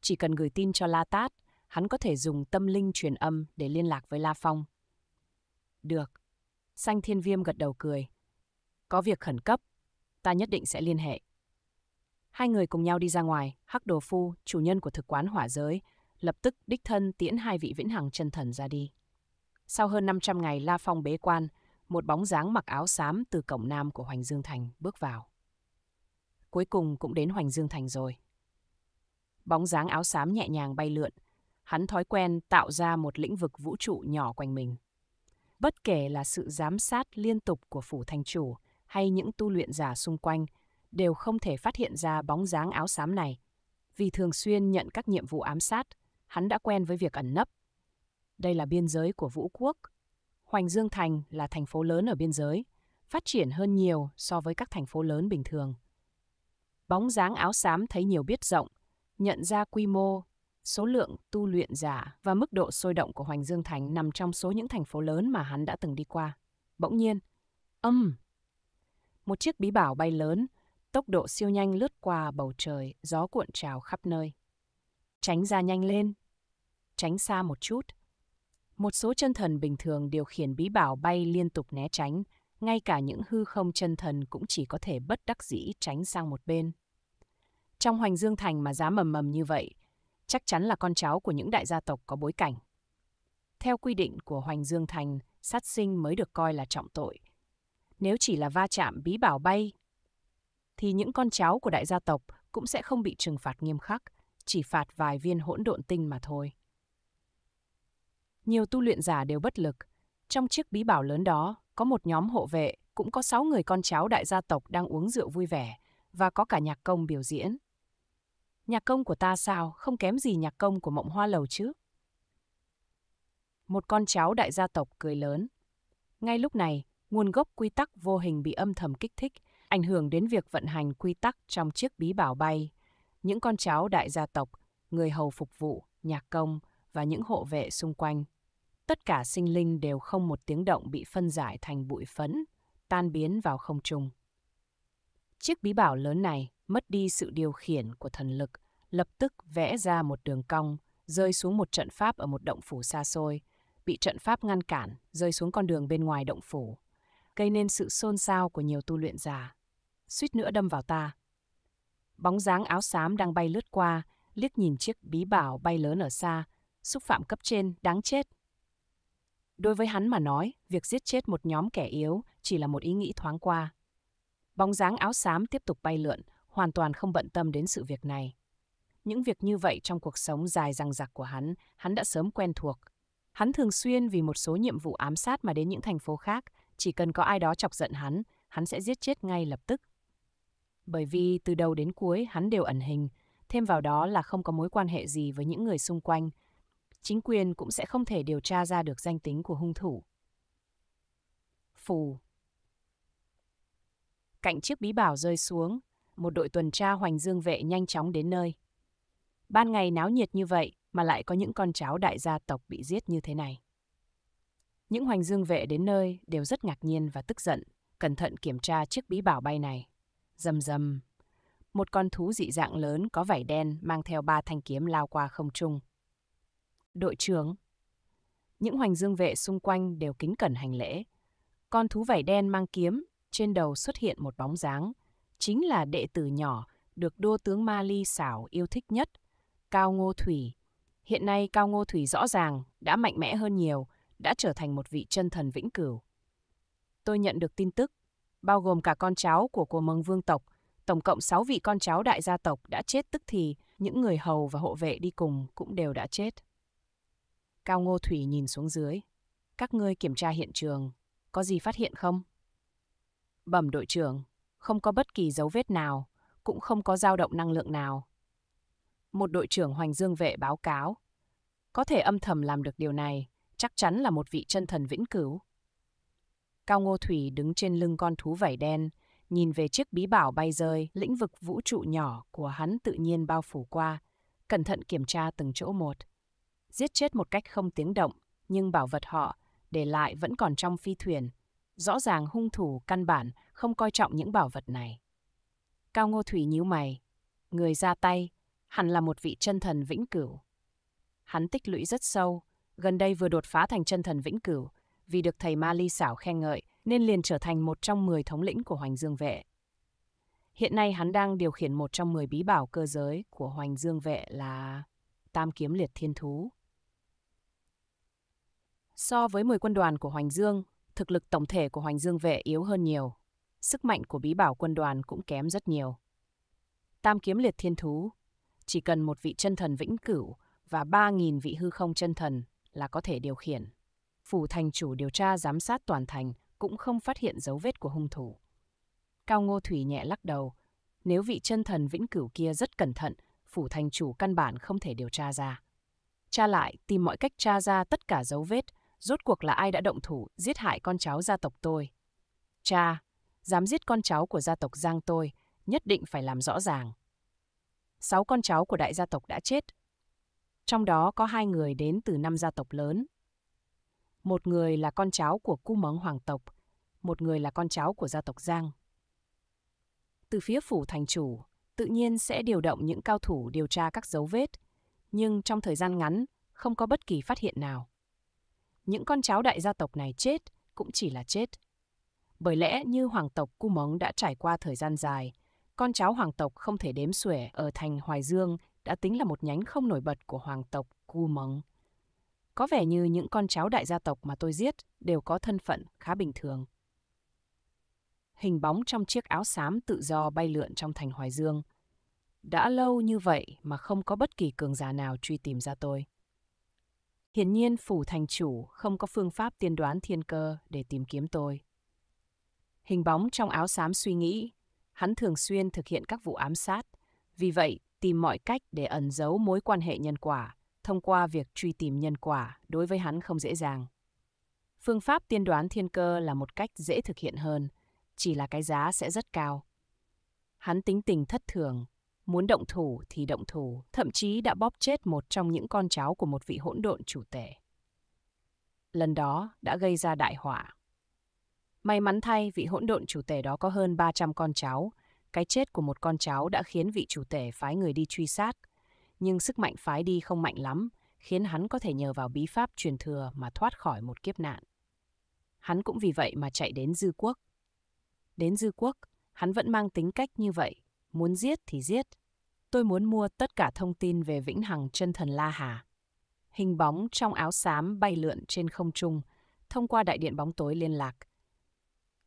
Chỉ cần gửi tin cho La Tát, hắn có thể dùng tâm linh truyền âm để liên lạc với La Phong. Được, Xanh Thiên Viêm gật đầu cười. Có việc khẩn cấp, ta nhất định sẽ liên hệ. Hai người cùng nhau đi ra ngoài, Hắc Đồ Phu, chủ nhân của thực quán hỏa giới, lập tức đích thân tiễn hai vị vĩnh hằng chân thần ra đi. Sau hơn 500 ngày La Phong bế quan, một bóng dáng mặc áo xám từ cổng nam của Hoành Dương Thành bước vào. Cuối cùng cũng đến Hoành Dương Thành rồi. Bóng dáng áo xám nhẹ nhàng bay lượn, hắn thói quen tạo ra một lĩnh vực vũ trụ nhỏ quanh mình bất kể là sự giám sát liên tục của phủ thành chủ hay những tu luyện giả xung quanh, đều không thể phát hiện ra bóng dáng áo xám này. Vì thường xuyên nhận các nhiệm vụ ám sát, hắn đã quen với việc ẩn nấp. Đây là biên giới của Vũ Quốc. Hoành Dương Thành là thành phố lớn ở biên giới, phát triển hơn nhiều so với các thành phố lớn bình thường. Bóng dáng áo xám thấy nhiều biết rộng, nhận ra quy mô số lượng tu luyện giả và mức độ sôi động của Hoành Dương Thành nằm trong số những thành phố lớn mà hắn đã từng đi qua. Bỗng nhiên, âm! một chiếc bí bảo bay lớn, tốc độ siêu nhanh lướt qua bầu trời, gió cuộn trào khắp nơi. Tránh ra nhanh lên, tránh xa một chút. Một số chân thần bình thường điều khiển bí bảo bay liên tục né tránh, ngay cả những hư không chân thần cũng chỉ có thể bất đắc dĩ tránh sang một bên. Trong hoành dương thành mà dám mầm mầm như vậy, chắc chắn là con cháu của những đại gia tộc có bối cảnh. Theo quy định của Hoành Dương Thành, sát sinh mới được coi là trọng tội. Nếu chỉ là va chạm bí bảo bay, thì những con cháu của đại gia tộc cũng sẽ không bị trừng phạt nghiêm khắc, chỉ phạt vài viên hỗn độn tinh mà thôi. Nhiều tu luyện giả đều bất lực. Trong chiếc bí bảo lớn đó, có một nhóm hộ vệ, cũng có sáu người con cháu đại gia tộc đang uống rượu vui vẻ, và có cả nhạc công biểu diễn. Nhạc công của ta sao, không kém gì nhạc công của mộng hoa lầu chứ. Một con cháu đại gia tộc cười lớn. Ngay lúc này, nguồn gốc quy tắc vô hình bị âm thầm kích thích, ảnh hưởng đến việc vận hành quy tắc trong chiếc bí bảo bay. Những con cháu đại gia tộc, người hầu phục vụ, nhạc công và những hộ vệ xung quanh. Tất cả sinh linh đều không một tiếng động bị phân giải thành bụi phấn, tan biến vào không trung. Chiếc bí bảo lớn này mất đi sự điều khiển của thần lực, lập tức vẽ ra một đường cong, rơi xuống một trận pháp ở một động phủ xa xôi, bị trận pháp ngăn cản, rơi xuống con đường bên ngoài động phủ, gây nên sự xôn xao của nhiều tu luyện giả. Suýt nữa đâm vào ta. Bóng dáng áo xám đang bay lướt qua, liếc nhìn chiếc bí bảo bay lớn ở xa, xúc phạm cấp trên, đáng chết. Đối với hắn mà nói, việc giết chết một nhóm kẻ yếu chỉ là một ý nghĩ thoáng qua. Bóng dáng áo xám tiếp tục bay lượn, hoàn toàn không bận tâm đến sự việc này. Những việc như vậy trong cuộc sống dài dằng dặc của hắn, hắn đã sớm quen thuộc. Hắn thường xuyên vì một số nhiệm vụ ám sát mà đến những thành phố khác, chỉ cần có ai đó chọc giận hắn, hắn sẽ giết chết ngay lập tức. Bởi vì từ đầu đến cuối hắn đều ẩn hình, thêm vào đó là không có mối quan hệ gì với những người xung quanh. Chính quyền cũng sẽ không thể điều tra ra được danh tính của hung thủ. Phù Cạnh chiếc bí bảo rơi xuống, một đội tuần tra Hoành Dương vệ nhanh chóng đến nơi. Ban ngày náo nhiệt như vậy mà lại có những con cháu đại gia tộc bị giết như thế này. Những Hoành Dương vệ đến nơi đều rất ngạc nhiên và tức giận, cẩn thận kiểm tra chiếc bí bảo bay này. Rầm rầm, một con thú dị dạng lớn có vảy đen mang theo ba thanh kiếm lao qua không trung. Đội trưởng Những hoành dương vệ xung quanh đều kính cẩn hành lễ. Con thú vảy đen mang kiếm, trên đầu xuất hiện một bóng dáng, chính là đệ tử nhỏ được đô tướng Mali xảo yêu thích nhất, Cao Ngô Thủy. Hiện nay Cao Ngô Thủy rõ ràng đã mạnh mẽ hơn nhiều, đã trở thành một vị chân thần vĩnh cửu. Tôi nhận được tin tức, bao gồm cả con cháu của của mừng vương tộc, tổng cộng 6 vị con cháu đại gia tộc đã chết tức thì, những người hầu và hộ vệ đi cùng cũng đều đã chết. Cao Ngô Thủy nhìn xuống dưới. Các ngươi kiểm tra hiện trường, có gì phát hiện không? Bẩm đội trưởng, không có bất kỳ dấu vết nào, cũng không có dao động năng lượng nào. Một đội trưởng Hoành Dương vệ báo cáo, có thể âm thầm làm được điều này, chắc chắn là một vị chân thần vĩnh cửu. Cao Ngô Thủy đứng trên lưng con thú vảy đen, nhìn về chiếc bí bảo bay rơi, lĩnh vực vũ trụ nhỏ của hắn tự nhiên bao phủ qua, cẩn thận kiểm tra từng chỗ một. Giết chết một cách không tiếng động, nhưng bảo vật họ để lại vẫn còn trong phi thuyền, Rõ ràng hung thủ căn bản không coi trọng những bảo vật này. Cao Ngô Thủy nhíu mày, người ra tay hẳn là một vị chân thần vĩnh cửu. Hắn tích lũy rất sâu, gần đây vừa đột phá thành chân thần vĩnh cửu, vì được thầy Ma Ly xảo khen ngợi nên liền trở thành một trong 10 thống lĩnh của Hoành Dương Vệ. Hiện nay hắn đang điều khiển một trong 10 bí bảo cơ giới của Hoành Dương Vệ là Tam Kiếm Liệt Thiên Thú. So với 10 quân đoàn của Hoành Dương, thực lực tổng thể của Hoành Dương Vệ yếu hơn nhiều. Sức mạnh của bí bảo quân đoàn cũng kém rất nhiều. Tam kiếm liệt thiên thú, chỉ cần một vị chân thần vĩnh cửu và 3.000 vị hư không chân thần là có thể điều khiển. Phủ thành chủ điều tra giám sát toàn thành cũng không phát hiện dấu vết của hung thủ. Cao Ngô Thủy nhẹ lắc đầu, nếu vị chân thần vĩnh cửu kia rất cẩn thận, phủ thành chủ căn bản không thể điều tra ra. Tra lại, tìm mọi cách tra ra tất cả dấu vết, rốt cuộc là ai đã động thủ giết hại con cháu gia tộc tôi. Cha, dám giết con cháu của gia tộc Giang tôi, nhất định phải làm rõ ràng. Sáu con cháu của đại gia tộc đã chết. Trong đó có hai người đến từ năm gia tộc lớn. Một người là con cháu của cu mống hoàng tộc, một người là con cháu của gia tộc Giang. Từ phía phủ thành chủ, tự nhiên sẽ điều động những cao thủ điều tra các dấu vết, nhưng trong thời gian ngắn không có bất kỳ phát hiện nào những con cháu đại gia tộc này chết cũng chỉ là chết. Bởi lẽ như hoàng tộc Cu Mống đã trải qua thời gian dài, con cháu hoàng tộc không thể đếm xuể ở thành Hoài Dương đã tính là một nhánh không nổi bật của hoàng tộc Cu Mống. Có vẻ như những con cháu đại gia tộc mà tôi giết đều có thân phận khá bình thường. Hình bóng trong chiếc áo xám tự do bay lượn trong thành Hoài Dương. Đã lâu như vậy mà không có bất kỳ cường giả nào truy tìm ra tôi. Hiển nhiên phủ thành chủ không có phương pháp tiên đoán thiên cơ để tìm kiếm tôi. Hình bóng trong áo xám suy nghĩ, hắn thường xuyên thực hiện các vụ ám sát, vì vậy tìm mọi cách để ẩn giấu mối quan hệ nhân quả, thông qua việc truy tìm nhân quả đối với hắn không dễ dàng. Phương pháp tiên đoán thiên cơ là một cách dễ thực hiện hơn, chỉ là cái giá sẽ rất cao. Hắn tính tình thất thường, muốn động thủ thì động thủ, thậm chí đã bóp chết một trong những con cháu của một vị hỗn độn chủ tể. Lần đó đã gây ra đại họa. May mắn thay, vị hỗn độn chủ tể đó có hơn 300 con cháu, cái chết của một con cháu đã khiến vị chủ tể phái người đi truy sát, nhưng sức mạnh phái đi không mạnh lắm, khiến hắn có thể nhờ vào bí pháp truyền thừa mà thoát khỏi một kiếp nạn. Hắn cũng vì vậy mà chạy đến dư quốc. Đến dư quốc, hắn vẫn mang tính cách như vậy, muốn giết thì giết. Tôi muốn mua tất cả thông tin về Vĩnh Hằng chân thần La Hà. Hình bóng trong áo xám bay lượn trên không trung, thông qua đại điện bóng tối liên lạc.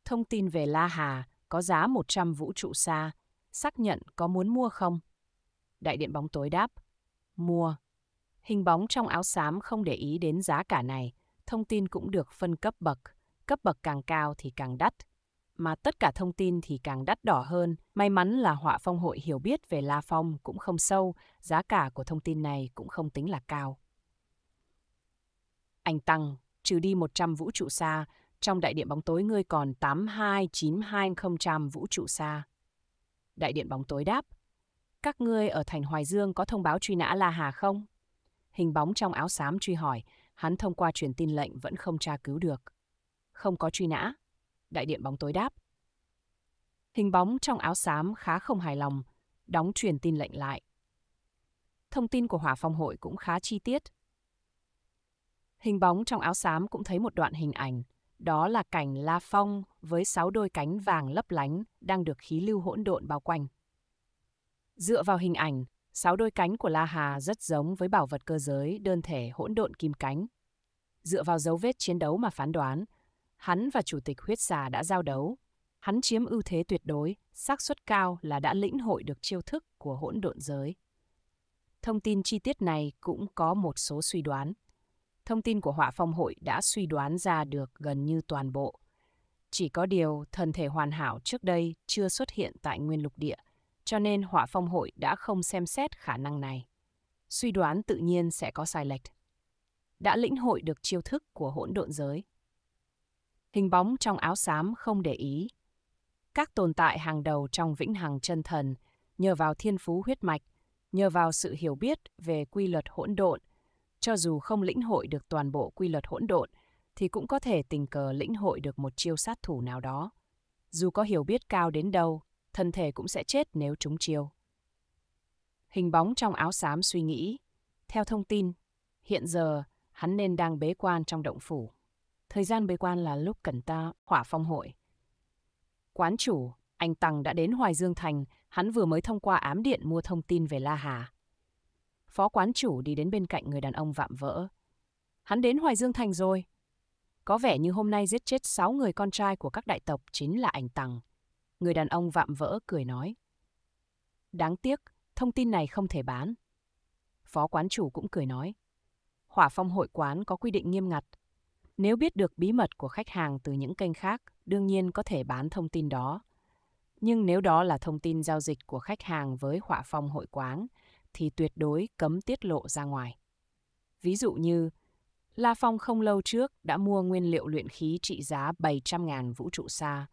Thông tin về La Hà có giá 100 vũ trụ xa, xác nhận có muốn mua không? Đại điện bóng tối đáp, mua. Hình bóng trong áo xám không để ý đến giá cả này, thông tin cũng được phân cấp bậc, cấp bậc càng cao thì càng đắt – mà tất cả thông tin thì càng đắt đỏ hơn. May mắn là họa phong hội hiểu biết về La Phong cũng không sâu, giá cả của thông tin này cũng không tính là cao. Anh Tăng, trừ đi 100 vũ trụ xa, trong đại điện bóng tối ngươi còn 82920 vũ trụ xa. Đại điện bóng tối đáp, các ngươi ở thành Hoài Dương có thông báo truy nã La Hà không? Hình bóng trong áo xám truy hỏi, hắn thông qua truyền tin lệnh vẫn không tra cứu được. Không có truy nã đại điện bóng tối đáp. Hình bóng trong áo xám khá không hài lòng, đóng truyền tin lệnh lại. Thông tin của hỏa phong hội cũng khá chi tiết. Hình bóng trong áo xám cũng thấy một đoạn hình ảnh, đó là cảnh La Phong với sáu đôi cánh vàng lấp lánh đang được khí lưu hỗn độn bao quanh. Dựa vào hình ảnh, sáu đôi cánh của La Hà rất giống với bảo vật cơ giới đơn thể hỗn độn kim cánh. Dựa vào dấu vết chiến đấu mà phán đoán, hắn và chủ tịch huyết xà đã giao đấu. Hắn chiếm ưu thế tuyệt đối, xác suất cao là đã lĩnh hội được chiêu thức của hỗn độn giới. Thông tin chi tiết này cũng có một số suy đoán. Thông tin của họa phong hội đã suy đoán ra được gần như toàn bộ. Chỉ có điều thần thể hoàn hảo trước đây chưa xuất hiện tại nguyên lục địa, cho nên họa phong hội đã không xem xét khả năng này. Suy đoán tự nhiên sẽ có sai lệch. Đã lĩnh hội được chiêu thức của hỗn độn giới, hình bóng trong áo xám không để ý. Các tồn tại hàng đầu trong vĩnh hằng chân thần, nhờ vào thiên phú huyết mạch, nhờ vào sự hiểu biết về quy luật hỗn độn, cho dù không lĩnh hội được toàn bộ quy luật hỗn độn, thì cũng có thể tình cờ lĩnh hội được một chiêu sát thủ nào đó. Dù có hiểu biết cao đến đâu, thân thể cũng sẽ chết nếu trúng chiêu. Hình bóng trong áo xám suy nghĩ. Theo thông tin, hiện giờ hắn nên đang bế quan trong động phủ. Thời gian bế quan là lúc cần ta hỏa phong hội. Quán chủ, anh Tăng đã đến Hoài Dương Thành, hắn vừa mới thông qua ám điện mua thông tin về La Hà. Phó quán chủ đi đến bên cạnh người đàn ông vạm vỡ. Hắn đến Hoài Dương Thành rồi. Có vẻ như hôm nay giết chết sáu người con trai của các đại tộc chính là anh Tăng. Người đàn ông vạm vỡ cười nói. Đáng tiếc, thông tin này không thể bán. Phó quán chủ cũng cười nói. Hỏa phong hội quán có quy định nghiêm ngặt, nếu biết được bí mật của khách hàng từ những kênh khác, đương nhiên có thể bán thông tin đó. Nhưng nếu đó là thông tin giao dịch của khách hàng với họa phong hội quán, thì tuyệt đối cấm tiết lộ ra ngoài. Ví dụ như, La Phong không lâu trước đã mua nguyên liệu luyện khí trị giá 700.000 vũ trụ xa.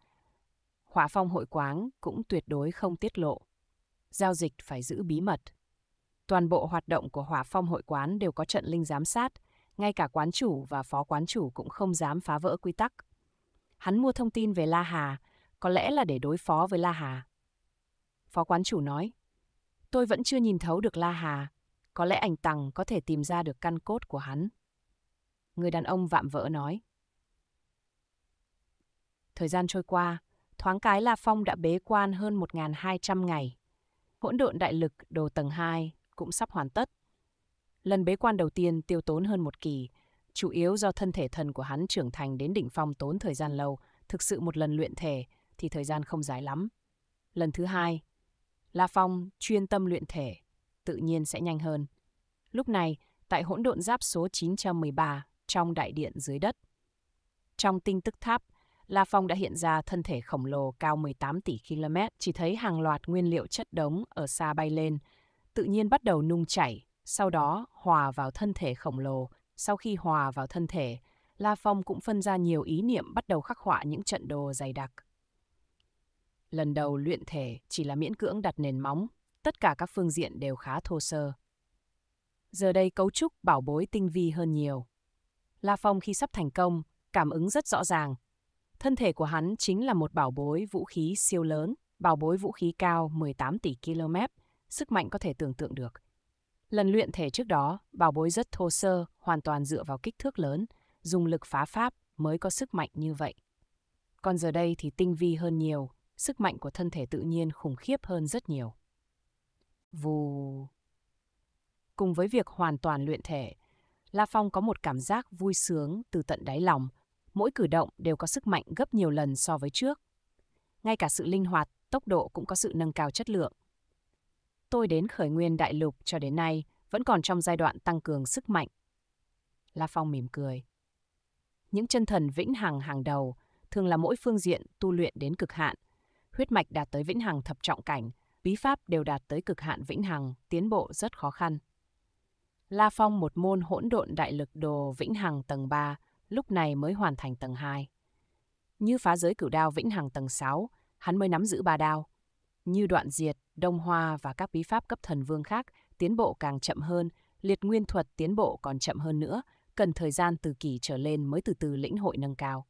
Hỏa Phong hội quán cũng tuyệt đối không tiết lộ. Giao dịch phải giữ bí mật. Toàn bộ hoạt động của Hỏa Phong hội quán đều có trận linh giám sát, ngay cả quán chủ và phó quán chủ cũng không dám phá vỡ quy tắc. Hắn mua thông tin về La Hà, có lẽ là để đối phó với La Hà. Phó quán chủ nói, tôi vẫn chưa nhìn thấu được La Hà, có lẽ ảnh tằng có thể tìm ra được căn cốt của hắn. Người đàn ông vạm vỡ nói. Thời gian trôi qua, thoáng cái La Phong đã bế quan hơn 1.200 ngày. Hỗn độn đại lực đồ tầng 2 cũng sắp hoàn tất. Lần bế quan đầu tiên tiêu tốn hơn một kỳ, chủ yếu do thân thể thần của hắn trưởng thành đến đỉnh phong tốn thời gian lâu, thực sự một lần luyện thể thì thời gian không dài lắm. Lần thứ hai, La Phong chuyên tâm luyện thể, tự nhiên sẽ nhanh hơn. Lúc này, tại hỗn độn giáp số 913 trong đại điện dưới đất. Trong tinh tức tháp, La Phong đã hiện ra thân thể khổng lồ cao 18 tỷ km, chỉ thấy hàng loạt nguyên liệu chất đống ở xa bay lên, tự nhiên bắt đầu nung chảy, sau đó hòa vào thân thể khổng lồ. Sau khi hòa vào thân thể, La Phong cũng phân ra nhiều ý niệm bắt đầu khắc họa những trận đồ dày đặc. Lần đầu luyện thể chỉ là miễn cưỡng đặt nền móng, tất cả các phương diện đều khá thô sơ. Giờ đây cấu trúc bảo bối tinh vi hơn nhiều. La Phong khi sắp thành công, cảm ứng rất rõ ràng. Thân thể của hắn chính là một bảo bối vũ khí siêu lớn, bảo bối vũ khí cao 18 tỷ km, sức mạnh có thể tưởng tượng được Lần luyện thể trước đó, bảo bối rất thô sơ, hoàn toàn dựa vào kích thước lớn, dùng lực phá pháp mới có sức mạnh như vậy. Còn giờ đây thì tinh vi hơn nhiều, sức mạnh của thân thể tự nhiên khủng khiếp hơn rất nhiều. Vù... Cùng với việc hoàn toàn luyện thể, La Phong có một cảm giác vui sướng từ tận đáy lòng, mỗi cử động đều có sức mạnh gấp nhiều lần so với trước. Ngay cả sự linh hoạt, tốc độ cũng có sự nâng cao chất lượng tôi đến khởi nguyên đại lục cho đến nay vẫn còn trong giai đoạn tăng cường sức mạnh. La Phong mỉm cười. Những chân thần vĩnh hằng hàng đầu thường là mỗi phương diện tu luyện đến cực hạn, huyết mạch đạt tới vĩnh hằng thập trọng cảnh, bí pháp đều đạt tới cực hạn vĩnh hằng, tiến bộ rất khó khăn. La Phong một môn hỗn độn đại lực đồ vĩnh hằng tầng 3, lúc này mới hoàn thành tầng 2. Như phá giới cửu đao vĩnh hằng tầng 6, hắn mới nắm giữ ba đao, như đoạn diệt, đông hoa và các bí pháp cấp thần vương khác, tiến bộ càng chậm hơn, liệt nguyên thuật tiến bộ còn chậm hơn nữa, cần thời gian từ kỳ trở lên mới từ từ lĩnh hội nâng cao.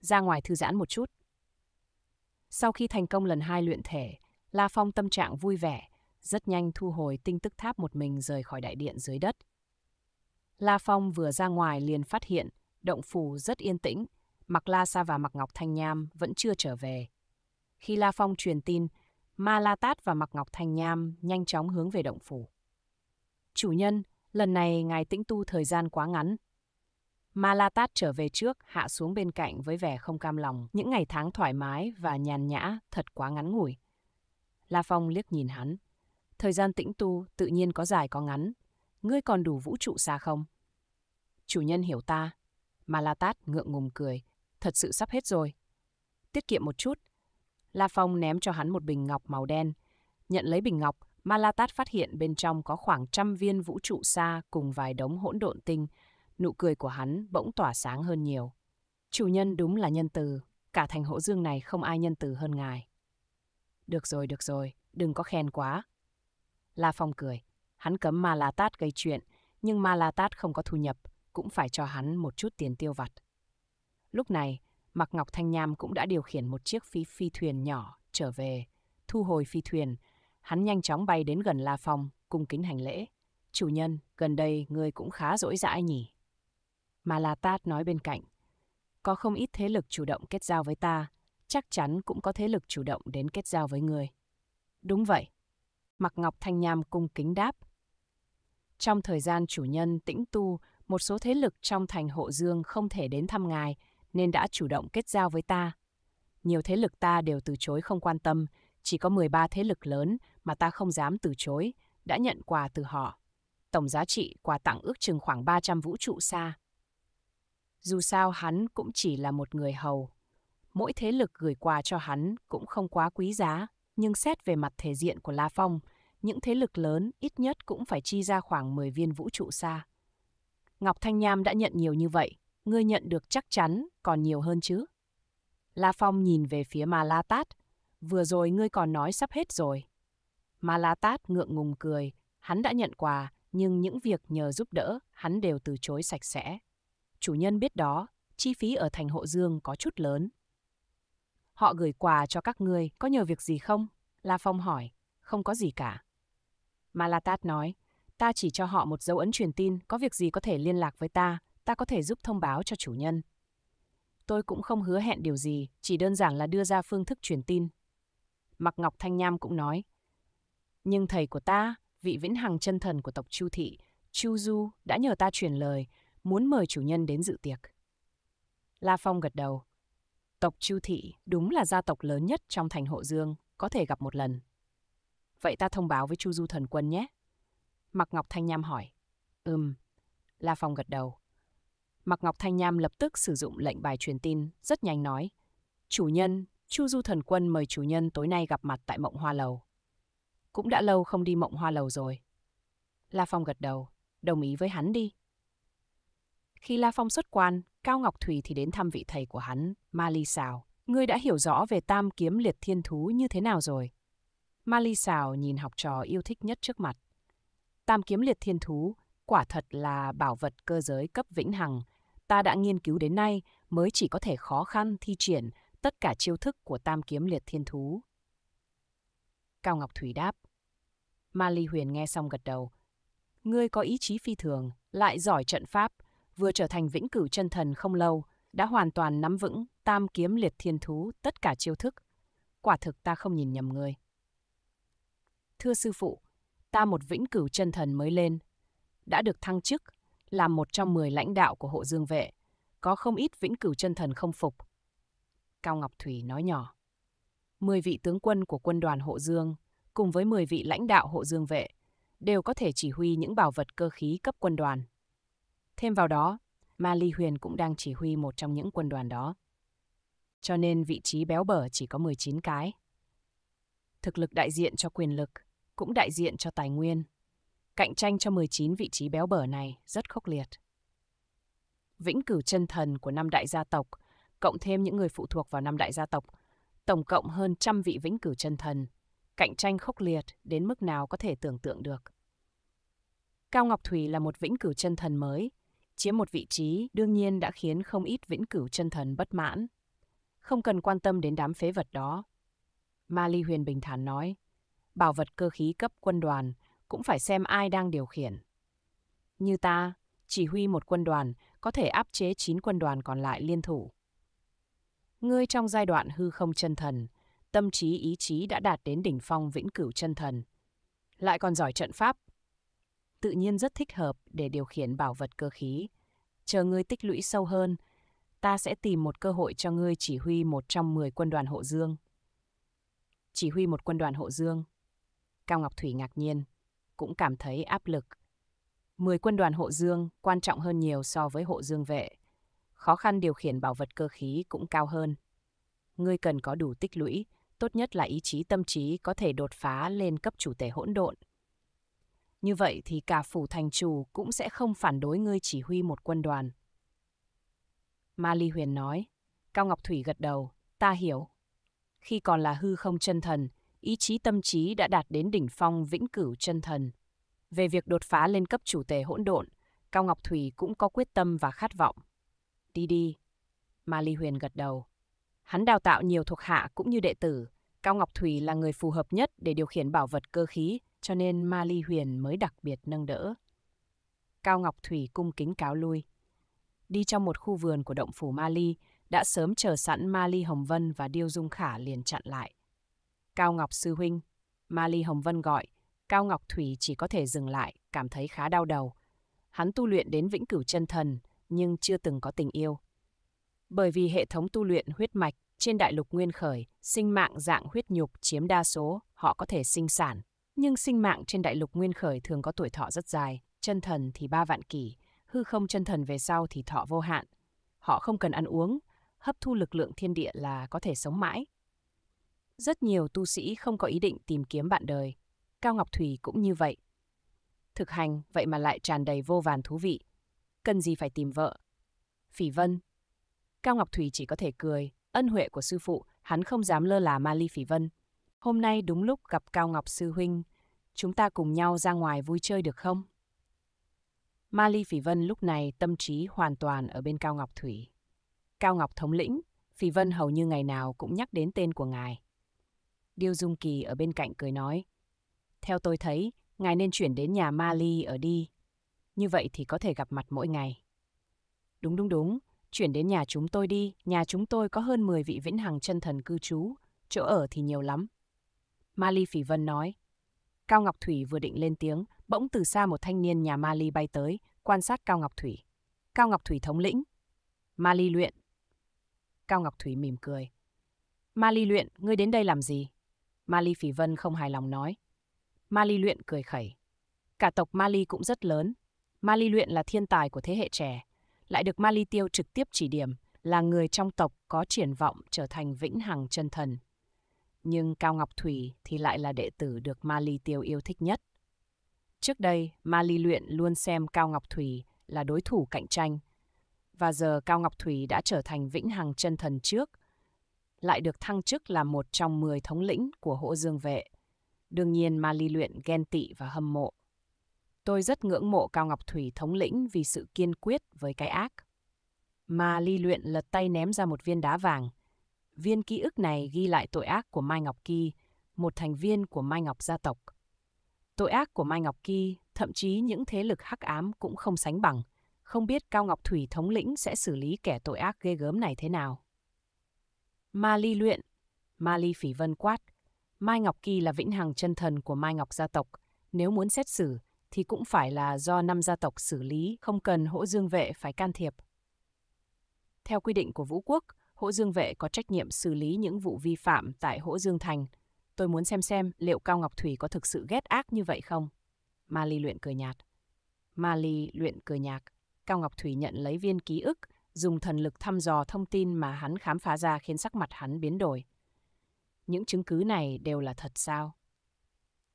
Ra ngoài thư giãn một chút. Sau khi thành công lần hai luyện thể, La Phong tâm trạng vui vẻ, rất nhanh thu hồi tinh tức tháp một mình rời khỏi đại điện dưới đất. La Phong vừa ra ngoài liền phát hiện, động phủ rất yên tĩnh, Mặc La Sa và Mặc Ngọc Thanh Nham vẫn chưa trở về. Khi La Phong truyền tin, Ma La Tát và Mặc Ngọc Thành Nham nhanh chóng hướng về động phủ. Chủ nhân, lần này ngài tĩnh tu thời gian quá ngắn. Ma La Tát trở về trước, hạ xuống bên cạnh với vẻ không cam lòng. Những ngày tháng thoải mái và nhàn nhã thật quá ngắn ngủi. La Phong liếc nhìn hắn. Thời gian tĩnh tu tự nhiên có dài có ngắn. Ngươi còn đủ vũ trụ xa không? Chủ nhân hiểu ta. Ma La Tát ngượng ngùng cười. Thật sự sắp hết rồi. Tiết kiệm một chút, La Phong ném cho hắn một bình ngọc màu đen. Nhận lấy bình ngọc, Malatat phát hiện bên trong có khoảng trăm viên vũ trụ xa cùng vài đống hỗn độn tinh. Nụ cười của hắn bỗng tỏa sáng hơn nhiều. Chủ nhân đúng là nhân từ, cả thành Hỗ dương này không ai nhân từ hơn ngài. Được rồi, được rồi, đừng có khen quá. La Phong cười, hắn cấm Malatat gây chuyện, nhưng Malatat không có thu nhập, cũng phải cho hắn một chút tiền tiêu vặt. Lúc này, Mạc Ngọc Thanh Nham cũng đã điều khiển một chiếc phi phi thuyền nhỏ trở về, thu hồi phi thuyền. Hắn nhanh chóng bay đến gần La Phong, cung kính hành lễ. Chủ nhân, gần đây người cũng khá dỗi dãi nhỉ. Mà La Tát nói bên cạnh. Có không ít thế lực chủ động kết giao với ta, chắc chắn cũng có thế lực chủ động đến kết giao với người. Đúng vậy. Mạc Ngọc Thanh Nham cung kính đáp. Trong thời gian chủ nhân tĩnh tu, một số thế lực trong thành hộ dương không thể đến thăm ngài, nên đã chủ động kết giao với ta. Nhiều thế lực ta đều từ chối không quan tâm, chỉ có 13 thế lực lớn mà ta không dám từ chối, đã nhận quà từ họ. Tổng giá trị quà tặng ước chừng khoảng 300 vũ trụ xa. Dù sao hắn cũng chỉ là một người hầu. Mỗi thế lực gửi quà cho hắn cũng không quá quý giá, nhưng xét về mặt thể diện của La Phong, những thế lực lớn ít nhất cũng phải chi ra khoảng 10 viên vũ trụ xa. Ngọc Thanh Nham đã nhận nhiều như vậy, ngươi nhận được chắc chắn còn nhiều hơn chứ. La Phong nhìn về phía Ma La Tát, vừa rồi ngươi còn nói sắp hết rồi. Ma La Tát ngượng ngùng cười, hắn đã nhận quà, nhưng những việc nhờ giúp đỡ, hắn đều từ chối sạch sẽ. Chủ nhân biết đó, chi phí ở thành hộ dương có chút lớn. Họ gửi quà cho các ngươi, có nhờ việc gì không? La Phong hỏi, không có gì cả. Ma La Tát nói, ta chỉ cho họ một dấu ấn truyền tin, có việc gì có thể liên lạc với ta, ta có thể giúp thông báo cho chủ nhân. Tôi cũng không hứa hẹn điều gì, chỉ đơn giản là đưa ra phương thức truyền tin. Mặc Ngọc Thanh Nham cũng nói. Nhưng thầy của ta, vị vĩnh hằng chân thần của tộc Chu Thị, Chu Du đã nhờ ta truyền lời, muốn mời chủ nhân đến dự tiệc. La Phong gật đầu. Tộc Chu Thị đúng là gia tộc lớn nhất trong thành Hộ Dương, có thể gặp một lần. Vậy ta thông báo với Chu Du thần quân nhé. Mặc Ngọc Thanh Nham hỏi. Ừm. La Phong gật đầu. Mạc Ngọc Thanh Nham lập tức sử dụng lệnh bài truyền tin, rất nhanh nói. Chủ nhân, Chu Du Thần Quân mời chủ nhân tối nay gặp mặt tại Mộng Hoa Lầu. Cũng đã lâu không đi Mộng Hoa Lầu rồi. La Phong gật đầu, đồng ý với hắn đi. Khi La Phong xuất quan, Cao Ngọc Thùy thì đến thăm vị thầy của hắn, Ma Ly Sào. Ngươi đã hiểu rõ về tam kiếm liệt thiên thú như thế nào rồi? Ma Ly Sào nhìn học trò yêu thích nhất trước mặt. Tam kiếm liệt thiên thú, quả thật là bảo vật cơ giới cấp vĩnh hằng – ta đã nghiên cứu đến nay mới chỉ có thể khó khăn thi triển tất cả chiêu thức của tam kiếm liệt thiên thú. Cao Ngọc Thủy đáp. Ma Ly Huyền nghe xong gật đầu. Ngươi có ý chí phi thường, lại giỏi trận pháp, vừa trở thành vĩnh cửu chân thần không lâu, đã hoàn toàn nắm vững tam kiếm liệt thiên thú tất cả chiêu thức. Quả thực ta không nhìn nhầm ngươi. Thưa sư phụ, ta một vĩnh cửu chân thần mới lên, đã được thăng chức, làm một trong 10 lãnh đạo của hộ dương vệ, có không ít vĩnh cửu chân thần không phục. Cao Ngọc Thủy nói nhỏ, 10 vị tướng quân của quân đoàn hộ dương cùng với 10 vị lãnh đạo hộ dương vệ đều có thể chỉ huy những bảo vật cơ khí cấp quân đoàn. Thêm vào đó, Ma Ly Huyền cũng đang chỉ huy một trong những quân đoàn đó. Cho nên vị trí béo bở chỉ có 19 cái. Thực lực đại diện cho quyền lực, cũng đại diện cho tài nguyên, Cạnh tranh cho 19 vị trí béo bở này rất khốc liệt. Vĩnh cửu chân thần của năm đại gia tộc, cộng thêm những người phụ thuộc vào năm đại gia tộc, tổng cộng hơn trăm vị vĩnh cửu chân thần, cạnh tranh khốc liệt đến mức nào có thể tưởng tượng được. Cao Ngọc Thủy là một vĩnh cửu chân thần mới, chiếm một vị trí đương nhiên đã khiến không ít vĩnh cửu chân thần bất mãn. Không cần quan tâm đến đám phế vật đó. Ma Ly Huyền bình thản nói, bảo vật cơ khí cấp quân đoàn cũng phải xem ai đang điều khiển. Như ta, chỉ huy một quân đoàn có thể áp chế 9 quân đoàn còn lại liên thủ. Ngươi trong giai đoạn hư không chân thần, tâm trí ý chí đã đạt đến đỉnh phong vĩnh cửu chân thần. Lại còn giỏi trận pháp. Tự nhiên rất thích hợp để điều khiển bảo vật cơ khí. Chờ ngươi tích lũy sâu hơn, ta sẽ tìm một cơ hội cho ngươi chỉ huy một trong 10 quân đoàn hộ dương. Chỉ huy một quân đoàn hộ dương. Cao Ngọc Thủy ngạc nhiên cũng cảm thấy áp lực. Mười quân đoàn hộ dương quan trọng hơn nhiều so với hộ dương vệ. Khó khăn điều khiển bảo vật cơ khí cũng cao hơn. Ngươi cần có đủ tích lũy, tốt nhất là ý chí tâm trí có thể đột phá lên cấp chủ tể hỗn độn. Như vậy thì cả phủ thành chủ cũng sẽ không phản đối ngươi chỉ huy một quân đoàn. Ma Ly Huyền nói, Cao Ngọc Thủy gật đầu, ta hiểu. Khi còn là hư không chân thần, ý chí tâm trí đã đạt đến đỉnh phong vĩnh cửu chân thần. Về việc đột phá lên cấp chủ tề hỗn độn, Cao Ngọc Thủy cũng có quyết tâm và khát vọng. Đi đi. Ma Ly Huyền gật đầu. Hắn đào tạo nhiều thuộc hạ cũng như đệ tử. Cao Ngọc Thủy là người phù hợp nhất để điều khiển bảo vật cơ khí, cho nên Ma Ly Huyền mới đặc biệt nâng đỡ. Cao Ngọc Thủy cung kính cáo lui. Đi trong một khu vườn của động phủ Ma Ly, đã sớm chờ sẵn Ma Ly Hồng Vân và Điêu Dung Khả liền chặn lại. Cao Ngọc Sư Huynh. Ma Ly Hồng Vân gọi, Cao Ngọc Thủy chỉ có thể dừng lại, cảm thấy khá đau đầu. Hắn tu luyện đến vĩnh cửu chân thần, nhưng chưa từng có tình yêu. Bởi vì hệ thống tu luyện huyết mạch trên đại lục nguyên khởi, sinh mạng dạng huyết nhục chiếm đa số, họ có thể sinh sản. Nhưng sinh mạng trên đại lục nguyên khởi thường có tuổi thọ rất dài, chân thần thì ba vạn kỷ, hư không chân thần về sau thì thọ vô hạn. Họ không cần ăn uống, hấp thu lực lượng thiên địa là có thể sống mãi. Rất nhiều tu sĩ không có ý định tìm kiếm bạn đời. Cao Ngọc Thủy cũng như vậy. Thực hành vậy mà lại tràn đầy vô vàn thú vị. Cần gì phải tìm vợ? Phỉ Vân. Cao Ngọc Thủy chỉ có thể cười, ân huệ của sư phụ, hắn không dám lơ là ma ly Phỉ Vân. Hôm nay đúng lúc gặp Cao Ngọc sư huynh, chúng ta cùng nhau ra ngoài vui chơi được không? Ma Ly Phỉ Vân lúc này tâm trí hoàn toàn ở bên Cao Ngọc Thủy. Cao Ngọc thống lĩnh, Phỉ Vân hầu như ngày nào cũng nhắc đến tên của ngài. Điêu Dung Kỳ ở bên cạnh cười nói. Theo tôi thấy, ngài nên chuyển đến nhà Mali ở đi. Như vậy thì có thể gặp mặt mỗi ngày. Đúng đúng đúng, chuyển đến nhà chúng tôi đi, nhà chúng tôi có hơn 10 vị vĩnh hằng chân thần cư trú, chỗ ở thì nhiều lắm. Mali Phỉ Vân nói. Cao Ngọc Thủy vừa định lên tiếng, bỗng từ xa một thanh niên nhà Mali bay tới, quan sát Cao Ngọc Thủy. Cao Ngọc Thủy thống lĩnh. Mali luyện. Cao Ngọc Thủy mỉm cười. Mali luyện, ngươi đến đây làm gì? Mali Phỉ Vân không hài lòng nói. Mali luyện cười khẩy. Cả tộc Mali cũng rất lớn. Mali luyện là thiên tài của thế hệ trẻ, lại được Mali tiêu trực tiếp chỉ điểm, là người trong tộc có triển vọng trở thành vĩnh hằng chân thần. Nhưng Cao Ngọc Thủy thì lại là đệ tử được Mali tiêu yêu thích nhất. Trước đây, Mali luyện luôn xem Cao Ngọc Thủy là đối thủ cạnh tranh. Và giờ Cao Ngọc Thủy đã trở thành vĩnh hằng chân thần trước – lại được thăng chức là một trong 10 thống lĩnh của hộ dương vệ. Đương nhiên ma ly luyện ghen tị và hâm mộ. Tôi rất ngưỡng mộ Cao Ngọc Thủy thống lĩnh vì sự kiên quyết với cái ác. Ma ly luyện lật tay ném ra một viên đá vàng. Viên ký ức này ghi lại tội ác của Mai Ngọc Kỳ, một thành viên của Mai Ngọc gia tộc. Tội ác của Mai Ngọc Kỳ, thậm chí những thế lực hắc ám cũng không sánh bằng. Không biết Cao Ngọc Thủy thống lĩnh sẽ xử lý kẻ tội ác ghê gớm này thế nào. Ma Ly Luyện, Ma Ly Phỉ Vân Quát. Mai Ngọc Kỳ là vĩnh hằng chân thần của Mai Ngọc gia tộc. Nếu muốn xét xử, thì cũng phải là do năm gia tộc xử lý, không cần hỗ dương vệ phải can thiệp. Theo quy định của Vũ Quốc, hỗ dương vệ có trách nhiệm xử lý những vụ vi phạm tại hỗ dương thành. Tôi muốn xem xem liệu Cao Ngọc Thủy có thực sự ghét ác như vậy không? Ma Ly luyện cười nhạt. Ma Ly luyện cười nhạt. Cao Ngọc Thủy nhận lấy viên ký ức, dùng thần lực thăm dò thông tin mà hắn khám phá ra khiến sắc mặt hắn biến đổi. Những chứng cứ này đều là thật sao?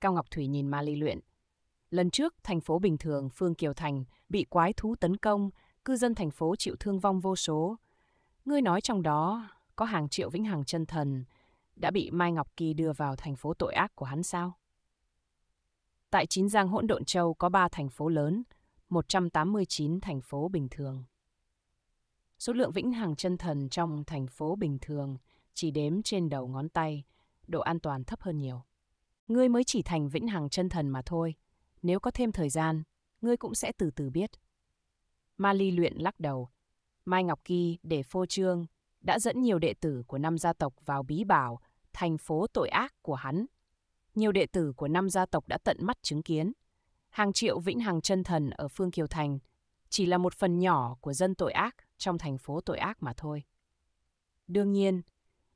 Cao Ngọc Thủy nhìn ma ly luyện. Lần trước, thành phố bình thường Phương Kiều Thành bị quái thú tấn công, cư dân thành phố chịu thương vong vô số. Ngươi nói trong đó có hàng triệu vĩnh hằng chân thần đã bị Mai Ngọc Kỳ đưa vào thành phố tội ác của hắn sao? Tại chín giang hỗn độn châu có ba thành phố lớn, 189 thành phố bình thường. Số lượng vĩnh hằng chân thần trong thành phố bình thường chỉ đếm trên đầu ngón tay, độ an toàn thấp hơn nhiều. Ngươi mới chỉ thành vĩnh hằng chân thần mà thôi, nếu có thêm thời gian, ngươi cũng sẽ từ từ biết. Ma Ly luyện lắc đầu, Mai Ngọc Kỳ để phô trương đã dẫn nhiều đệ tử của năm gia tộc vào bí bảo, thành phố tội ác của hắn. Nhiều đệ tử của năm gia tộc đã tận mắt chứng kiến. Hàng triệu vĩnh hằng chân thần ở Phương Kiều Thành chỉ là một phần nhỏ của dân tội ác trong thành phố tội ác mà thôi. Đương nhiên,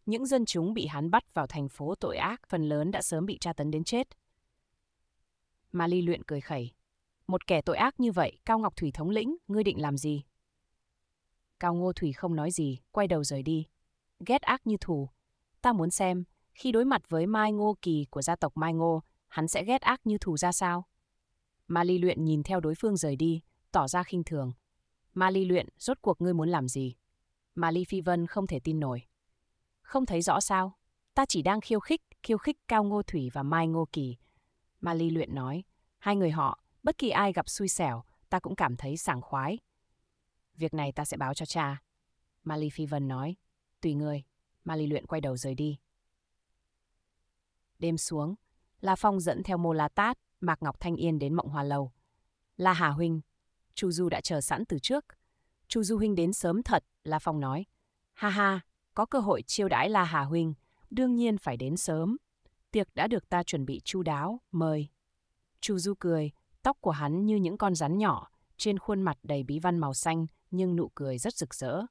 những dân chúng bị hắn bắt vào thành phố tội ác phần lớn đã sớm bị tra tấn đến chết. Mà Ly Luyện cười khẩy. Một kẻ tội ác như vậy, Cao Ngọc Thủy thống lĩnh, ngươi định làm gì? Cao Ngô Thủy không nói gì, quay đầu rời đi. Ghét ác như thù. Ta muốn xem, khi đối mặt với Mai Ngô Kỳ của gia tộc Mai Ngô, hắn sẽ ghét ác như thù ra sao? Mà Ly Luyện nhìn theo đối phương rời đi, tỏ ra khinh thường. Ma Ly luyện, rốt cuộc ngươi muốn làm gì? Ma Ly Phi Vân không thể tin nổi. Không thấy rõ sao? Ta chỉ đang khiêu khích, khiêu khích Cao Ngô Thủy và Mai Ngô Kỳ. Ma Ly luyện nói, hai người họ, bất kỳ ai gặp xui xẻo, ta cũng cảm thấy sảng khoái. Việc này ta sẽ báo cho cha. Ma Ly Phi Vân nói, tùy ngươi. Ma Ly luyện quay đầu rời đi. Đêm xuống, La Phong dẫn theo Mô La Tát, Mạc Ngọc Thanh Yên đến Mộng Hoa Lầu. La Hà Huynh, Chu Du đã chờ sẵn từ trước. Chu Du Huynh đến sớm thật, La Phong nói. Ha ha, có cơ hội chiêu đãi La Hà Huynh, đương nhiên phải đến sớm. Tiệc đã được ta chuẩn bị chu đáo, mời. Chu Du cười, tóc của hắn như những con rắn nhỏ, trên khuôn mặt đầy bí văn màu xanh nhưng nụ cười rất rực rỡ.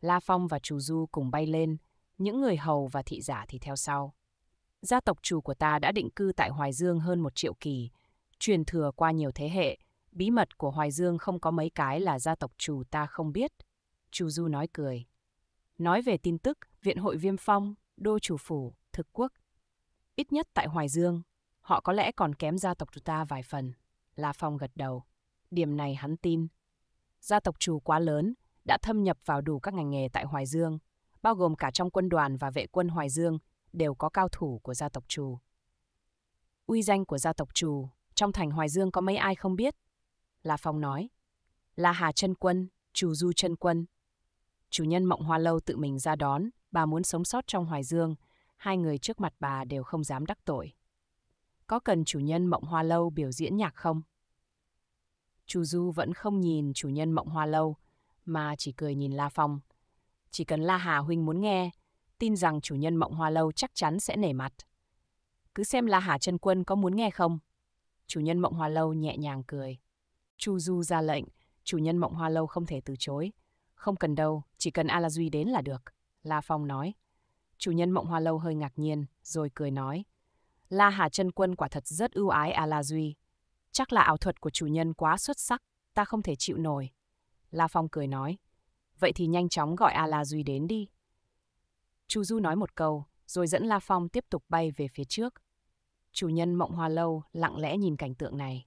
La Phong và Chu Du cùng bay lên, những người hầu và thị giả thì theo sau. Gia tộc chủ của ta đã định cư tại Hoài Dương hơn một triệu kỳ, truyền thừa qua nhiều thế hệ, bí mật của Hoài Dương không có mấy cái là gia tộc Trù ta không biết. Chu Du nói cười. Nói về tin tức, Viện hội Viêm Phong, Đô Chủ Phủ, Thực Quốc. Ít nhất tại Hoài Dương, họ có lẽ còn kém gia tộc Trù ta vài phần. La Phong gật đầu. Điểm này hắn tin. Gia tộc Trù quá lớn, đã thâm nhập vào đủ các ngành nghề tại Hoài Dương, bao gồm cả trong quân đoàn và vệ quân Hoài Dương, đều có cao thủ của gia tộc Trù. Uy danh của gia tộc Trù, trong thành Hoài Dương có mấy ai không biết, La Phong nói. La Hà chân Quân, Chu Du chân Quân. Chủ nhân Mộng Hoa Lâu tự mình ra đón, bà muốn sống sót trong Hoài Dương, hai người trước mặt bà đều không dám đắc tội. Có cần chủ nhân Mộng Hoa Lâu biểu diễn nhạc không? Chu Du vẫn không nhìn chủ nhân Mộng Hoa Lâu, mà chỉ cười nhìn La Phong. Chỉ cần La Hà Huynh muốn nghe, tin rằng chủ nhân Mộng Hoa Lâu chắc chắn sẽ nể mặt. Cứ xem La Hà chân Quân có muốn nghe không? Chủ nhân Mộng Hoa Lâu nhẹ nhàng cười. Chu Du ra lệnh, chủ nhân Mộng Hoa Lâu không thể từ chối. Không cần đâu, chỉ cần A Duy đến là được, La Phong nói. Chủ nhân Mộng Hoa Lâu hơi ngạc nhiên, rồi cười nói. La Hà chân Quân quả thật rất ưu ái A Duy. Chắc là ảo thuật của chủ nhân quá xuất sắc, ta không thể chịu nổi. La Phong cười nói. Vậy thì nhanh chóng gọi A Duy đến đi. Chu Du nói một câu, rồi dẫn La Phong tiếp tục bay về phía trước. Chủ nhân Mộng Hoa Lâu lặng lẽ nhìn cảnh tượng này.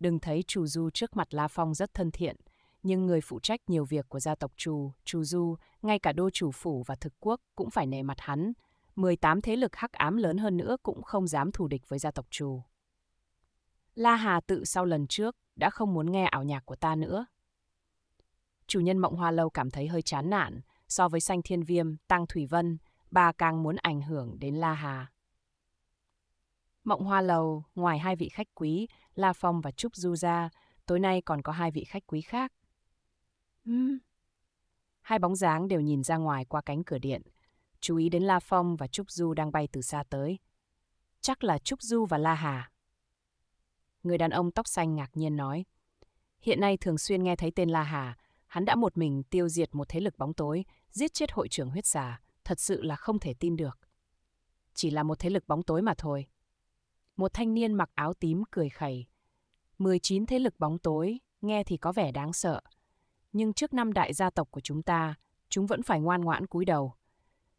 Đừng thấy Chu Du trước mặt La Phong rất thân thiện, nhưng người phụ trách nhiều việc của gia tộc Chu, Chu Du, ngay cả đô chủ phủ và thực quốc cũng phải nề mặt hắn. 18 thế lực hắc ám lớn hơn nữa cũng không dám thù địch với gia tộc Chu. La Hà tự sau lần trước đã không muốn nghe ảo nhạc của ta nữa. Chủ nhân Mộng Hoa Lâu cảm thấy hơi chán nản, so với Xanh Thiên Viêm, Tăng Thủy Vân, bà càng muốn ảnh hưởng đến La Hà. Mộng Hoa Lầu, ngoài hai vị khách quý, La Phong và Trúc Du ra, tối nay còn có hai vị khách quý khác. Uhm. Hai bóng dáng đều nhìn ra ngoài qua cánh cửa điện, chú ý đến La Phong và Trúc Du đang bay từ xa tới. Chắc là Trúc Du và La Hà. Người đàn ông tóc xanh ngạc nhiên nói. Hiện nay thường xuyên nghe thấy tên La Hà, hắn đã một mình tiêu diệt một thế lực bóng tối, giết chết hội trưởng huyết xà, thật sự là không thể tin được. Chỉ là một thế lực bóng tối mà thôi một thanh niên mặc áo tím cười khẩy. 19 thế lực bóng tối, nghe thì có vẻ đáng sợ. Nhưng trước năm đại gia tộc của chúng ta, chúng vẫn phải ngoan ngoãn cúi đầu.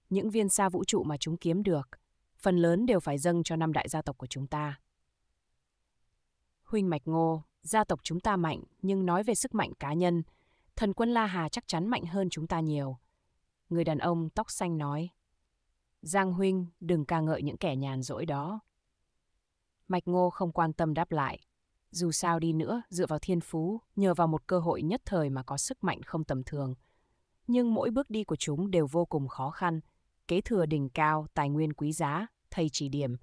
Những viên sa vũ trụ mà chúng kiếm được, phần lớn đều phải dâng cho năm đại gia tộc của chúng ta. Huynh Mạch Ngô, gia tộc chúng ta mạnh, nhưng nói về sức mạnh cá nhân, thần quân La Hà chắc chắn mạnh hơn chúng ta nhiều. Người đàn ông tóc xanh nói, Giang Huynh đừng ca ngợi những kẻ nhàn rỗi đó. Mạch Ngô không quan tâm đáp lại. Dù sao đi nữa, dựa vào thiên phú, nhờ vào một cơ hội nhất thời mà có sức mạnh không tầm thường. Nhưng mỗi bước đi của chúng đều vô cùng khó khăn, kế thừa đỉnh cao, tài nguyên quý giá, thầy chỉ điểm.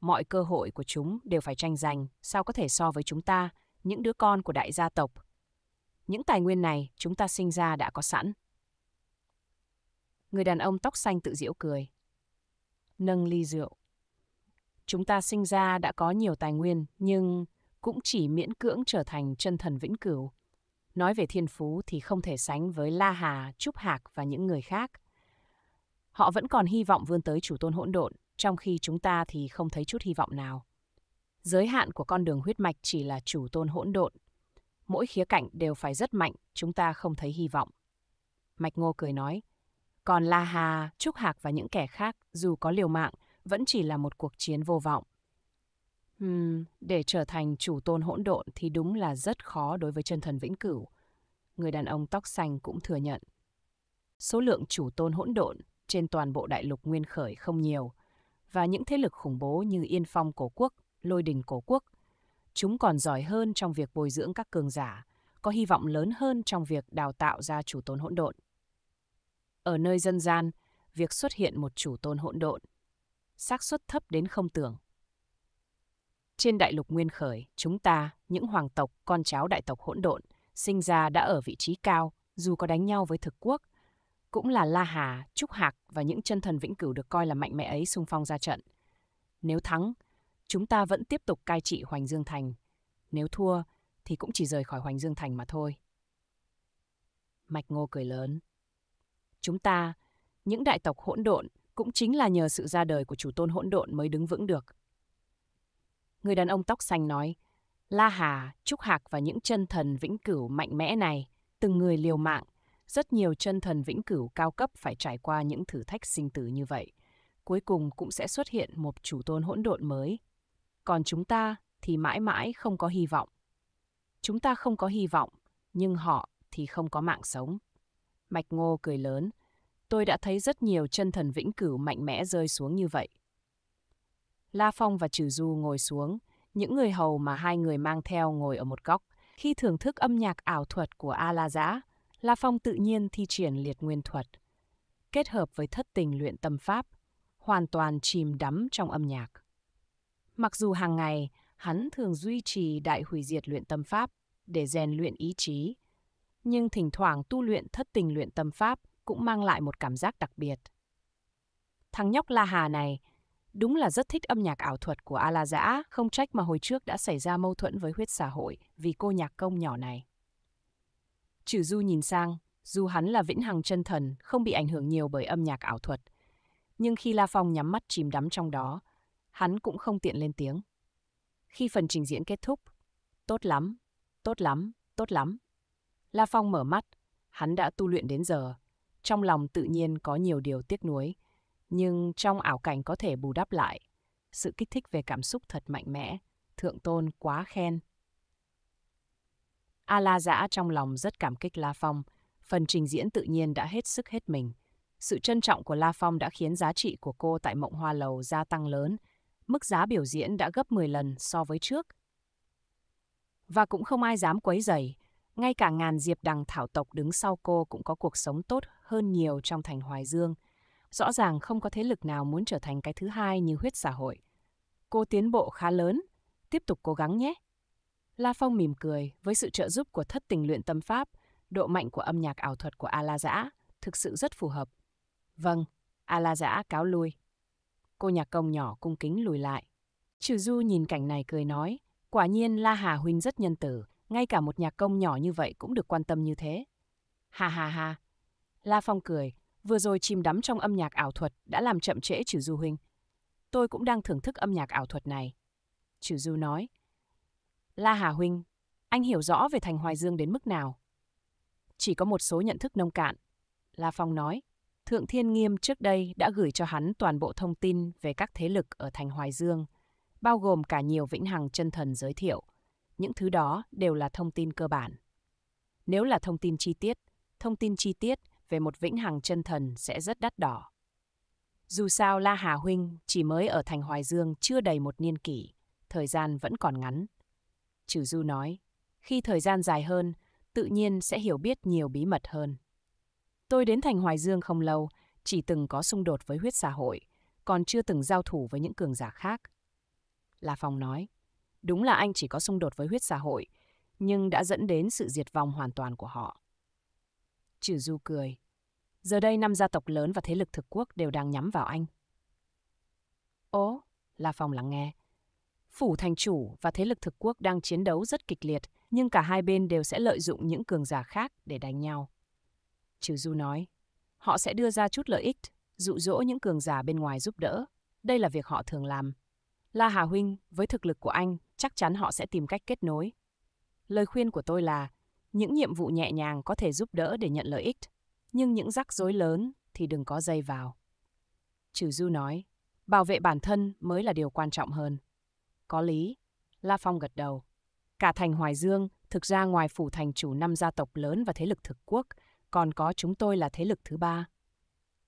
Mọi cơ hội của chúng đều phải tranh giành, sao có thể so với chúng ta, những đứa con của đại gia tộc. Những tài nguyên này chúng ta sinh ra đã có sẵn. Người đàn ông tóc xanh tự giễu cười. Nâng ly rượu, chúng ta sinh ra đã có nhiều tài nguyên, nhưng cũng chỉ miễn cưỡng trở thành chân thần vĩnh cửu. Nói về thiên phú thì không thể sánh với La Hà, Trúc Hạc và những người khác. Họ vẫn còn hy vọng vươn tới chủ tôn hỗn độn, trong khi chúng ta thì không thấy chút hy vọng nào. Giới hạn của con đường huyết mạch chỉ là chủ tôn hỗn độn. Mỗi khía cạnh đều phải rất mạnh, chúng ta không thấy hy vọng. Mạch Ngô cười nói, còn La Hà, Trúc Hạc và những kẻ khác, dù có liều mạng, vẫn chỉ là một cuộc chiến vô vọng. Hmm, để trở thành chủ tôn hỗn độn thì đúng là rất khó đối với chân thần vĩnh cửu. Người đàn ông tóc xanh cũng thừa nhận. Số lượng chủ tôn hỗn độn trên toàn bộ đại lục nguyên khởi không nhiều, và những thế lực khủng bố như Yên Phong Cổ Quốc, Lôi Đình Cổ Quốc, chúng còn giỏi hơn trong việc bồi dưỡng các cường giả, có hy vọng lớn hơn trong việc đào tạo ra chủ tôn hỗn độn. Ở nơi dân gian, việc xuất hiện một chủ tôn hỗn độn xác suất thấp đến không tưởng. Trên đại lục nguyên khởi, chúng ta, những hoàng tộc, con cháu đại tộc hỗn độn, sinh ra đã ở vị trí cao, dù có đánh nhau với thực quốc, cũng là La Hà, Trúc Hạc và những chân thần vĩnh cửu được coi là mạnh mẽ ấy xung phong ra trận. Nếu thắng, chúng ta vẫn tiếp tục cai trị Hoành Dương Thành. Nếu thua, thì cũng chỉ rời khỏi Hoành Dương Thành mà thôi. Mạch Ngô cười lớn. Chúng ta, những đại tộc hỗn độn, cũng chính là nhờ sự ra đời của chủ tôn hỗn độn mới đứng vững được. Người đàn ông tóc xanh nói, La Hà, Trúc Hạc và những chân thần vĩnh cửu mạnh mẽ này, từng người liều mạng, rất nhiều chân thần vĩnh cửu cao cấp phải trải qua những thử thách sinh tử như vậy. Cuối cùng cũng sẽ xuất hiện một chủ tôn hỗn độn mới. Còn chúng ta thì mãi mãi không có hy vọng. Chúng ta không có hy vọng, nhưng họ thì không có mạng sống. Mạch Ngô cười lớn, Tôi đã thấy rất nhiều chân thần vĩnh cửu mạnh mẽ rơi xuống như vậy. La Phong và Trừ Du ngồi xuống, những người hầu mà hai người mang theo ngồi ở một góc. Khi thưởng thức âm nhạc ảo thuật của A La Giã, La Phong tự nhiên thi triển liệt nguyên thuật, kết hợp với thất tình luyện tâm pháp, hoàn toàn chìm đắm trong âm nhạc. Mặc dù hàng ngày, hắn thường duy trì đại hủy diệt luyện tâm pháp để rèn luyện ý chí, nhưng thỉnh thoảng tu luyện thất tình luyện tâm pháp cũng mang lại một cảm giác đặc biệt. Thằng nhóc La Hà này đúng là rất thích âm nhạc ảo thuật của A La Dã, không trách mà hồi trước đã xảy ra mâu thuẫn với huyết xã hội vì cô nhạc công nhỏ này. Chử Du nhìn sang, dù hắn là vĩnh hằng chân thần, không bị ảnh hưởng nhiều bởi âm nhạc ảo thuật. Nhưng khi La Phong nhắm mắt chìm đắm trong đó, hắn cũng không tiện lên tiếng. Khi phần trình diễn kết thúc, tốt lắm, tốt lắm, tốt lắm. La Phong mở mắt, hắn đã tu luyện đến giờ, trong lòng tự nhiên có nhiều điều tiếc nuối, nhưng trong ảo cảnh có thể bù đắp lại. Sự kích thích về cảm xúc thật mạnh mẽ, thượng tôn quá khen. A La Dã trong lòng rất cảm kích La Phong, phần trình diễn tự nhiên đã hết sức hết mình. Sự trân trọng của La Phong đã khiến giá trị của cô tại Mộng Hoa Lầu gia tăng lớn, mức giá biểu diễn đã gấp 10 lần so với trước. Và cũng không ai dám quấy rầy, ngay cả ngàn diệp đằng thảo tộc đứng sau cô cũng có cuộc sống tốt hơn nhiều trong thành Hoài Dương. Rõ ràng không có thế lực nào muốn trở thành cái thứ hai như huyết xã hội. Cô tiến bộ khá lớn, tiếp tục cố gắng nhé. La Phong mỉm cười với sự trợ giúp của thất tình luyện tâm pháp, độ mạnh của âm nhạc ảo thuật của A La Dã thực sự rất phù hợp. Vâng, A La Dã cáo lui. Cô nhạc công nhỏ cung kính lùi lại. Trừ Du nhìn cảnh này cười nói, quả nhiên La Hà Huynh rất nhân tử, ngay cả một nhạc công nhỏ như vậy cũng được quan tâm như thế. Ha ha ha. La Phong cười, vừa rồi chìm đắm trong âm nhạc ảo thuật đã làm chậm trễ Trừ Du huynh. Tôi cũng đang thưởng thức âm nhạc ảo thuật này. Trừ Du nói. La Hà huynh, anh hiểu rõ về thành Hoài Dương đến mức nào? Chỉ có một số nhận thức nông cạn. La Phong nói, Thượng Thiên Nghiêm trước đây đã gửi cho hắn toàn bộ thông tin về các thế lực ở thành Hoài Dương, bao gồm cả nhiều vĩnh hằng chân thần giới thiệu những thứ đó đều là thông tin cơ bản. Nếu là thông tin chi tiết, thông tin chi tiết về một vĩnh hằng chân thần sẽ rất đắt đỏ. Dù sao La Hà Huynh chỉ mới ở thành Hoài Dương chưa đầy một niên kỷ, thời gian vẫn còn ngắn. Trừ Du nói, khi thời gian dài hơn, tự nhiên sẽ hiểu biết nhiều bí mật hơn. Tôi đến thành Hoài Dương không lâu, chỉ từng có xung đột với huyết xã hội, còn chưa từng giao thủ với những cường giả khác. La Phong nói, Đúng là anh chỉ có xung đột với huyết xã hội, nhưng đã dẫn đến sự diệt vong hoàn toàn của họ. Trừ Du cười. Giờ đây năm gia tộc lớn và thế lực thực quốc đều đang nhắm vào anh. Ố, La Phong lắng nghe. Phủ thành chủ và thế lực thực quốc đang chiến đấu rất kịch liệt, nhưng cả hai bên đều sẽ lợi dụng những cường giả khác để đánh nhau. Trừ Du nói, họ sẽ đưa ra chút lợi ích, dụ dỗ những cường giả bên ngoài giúp đỡ. Đây là việc họ thường làm. La Hà Huynh, với thực lực của anh, chắc chắn họ sẽ tìm cách kết nối. Lời khuyên của tôi là, những nhiệm vụ nhẹ nhàng có thể giúp đỡ để nhận lợi ích, nhưng những rắc rối lớn thì đừng có dây vào. Trừ Du nói, bảo vệ bản thân mới là điều quan trọng hơn. Có lý, La Phong gật đầu. Cả thành Hoài Dương, thực ra ngoài phủ thành chủ năm gia tộc lớn và thế lực thực quốc, còn có chúng tôi là thế lực thứ ba.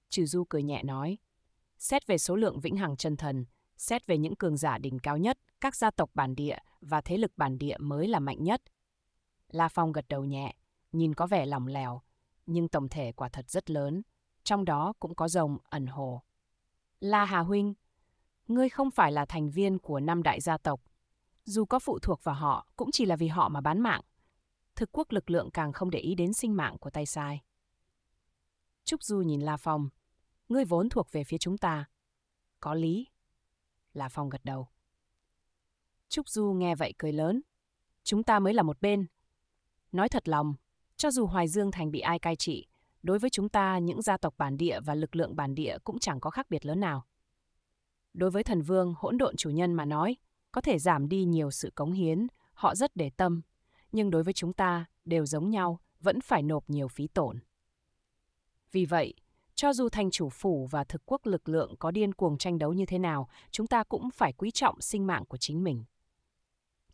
Trừ Du cười nhẹ nói, xét về số lượng vĩnh hằng chân thần, xét về những cường giả đỉnh cao nhất, các gia tộc bản địa và thế lực bản địa mới là mạnh nhất. La Phong gật đầu nhẹ, nhìn có vẻ lòng lèo, nhưng tổng thể quả thật rất lớn, trong đó cũng có rồng ẩn hồ. La Hà Huynh, ngươi không phải là thành viên của năm đại gia tộc. Dù có phụ thuộc vào họ, cũng chỉ là vì họ mà bán mạng. Thực quốc lực lượng càng không để ý đến sinh mạng của tay sai. Trúc Du nhìn La Phong. Ngươi vốn thuộc về phía chúng ta. Có lý là Phong gật đầu. Trúc Du nghe vậy cười lớn. Chúng ta mới là một bên. Nói thật lòng, cho dù Hoài Dương Thành bị ai cai trị, đối với chúng ta những gia tộc bản địa và lực lượng bản địa cũng chẳng có khác biệt lớn nào. Đối với thần vương hỗn độn chủ nhân mà nói, có thể giảm đi nhiều sự cống hiến, họ rất để tâm, nhưng đối với chúng ta đều giống nhau, vẫn phải nộp nhiều phí tổn. Vì vậy, cho dù thành chủ phủ và thực quốc lực lượng có điên cuồng tranh đấu như thế nào, chúng ta cũng phải quý trọng sinh mạng của chính mình.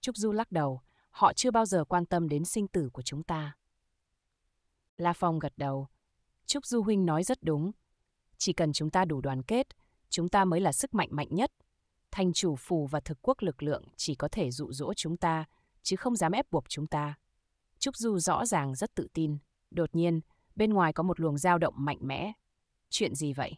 Trúc Du lắc đầu, họ chưa bao giờ quan tâm đến sinh tử của chúng ta. La Phong gật đầu. Trúc Du Huynh nói rất đúng. Chỉ cần chúng ta đủ đoàn kết, chúng ta mới là sức mạnh mạnh nhất. Thành chủ phù và thực quốc lực lượng chỉ có thể dụ dỗ chúng ta, chứ không dám ép buộc chúng ta. Trúc Du rõ ràng rất tự tin. Đột nhiên, bên ngoài có một luồng dao động mạnh mẽ, Chuyện gì vậy?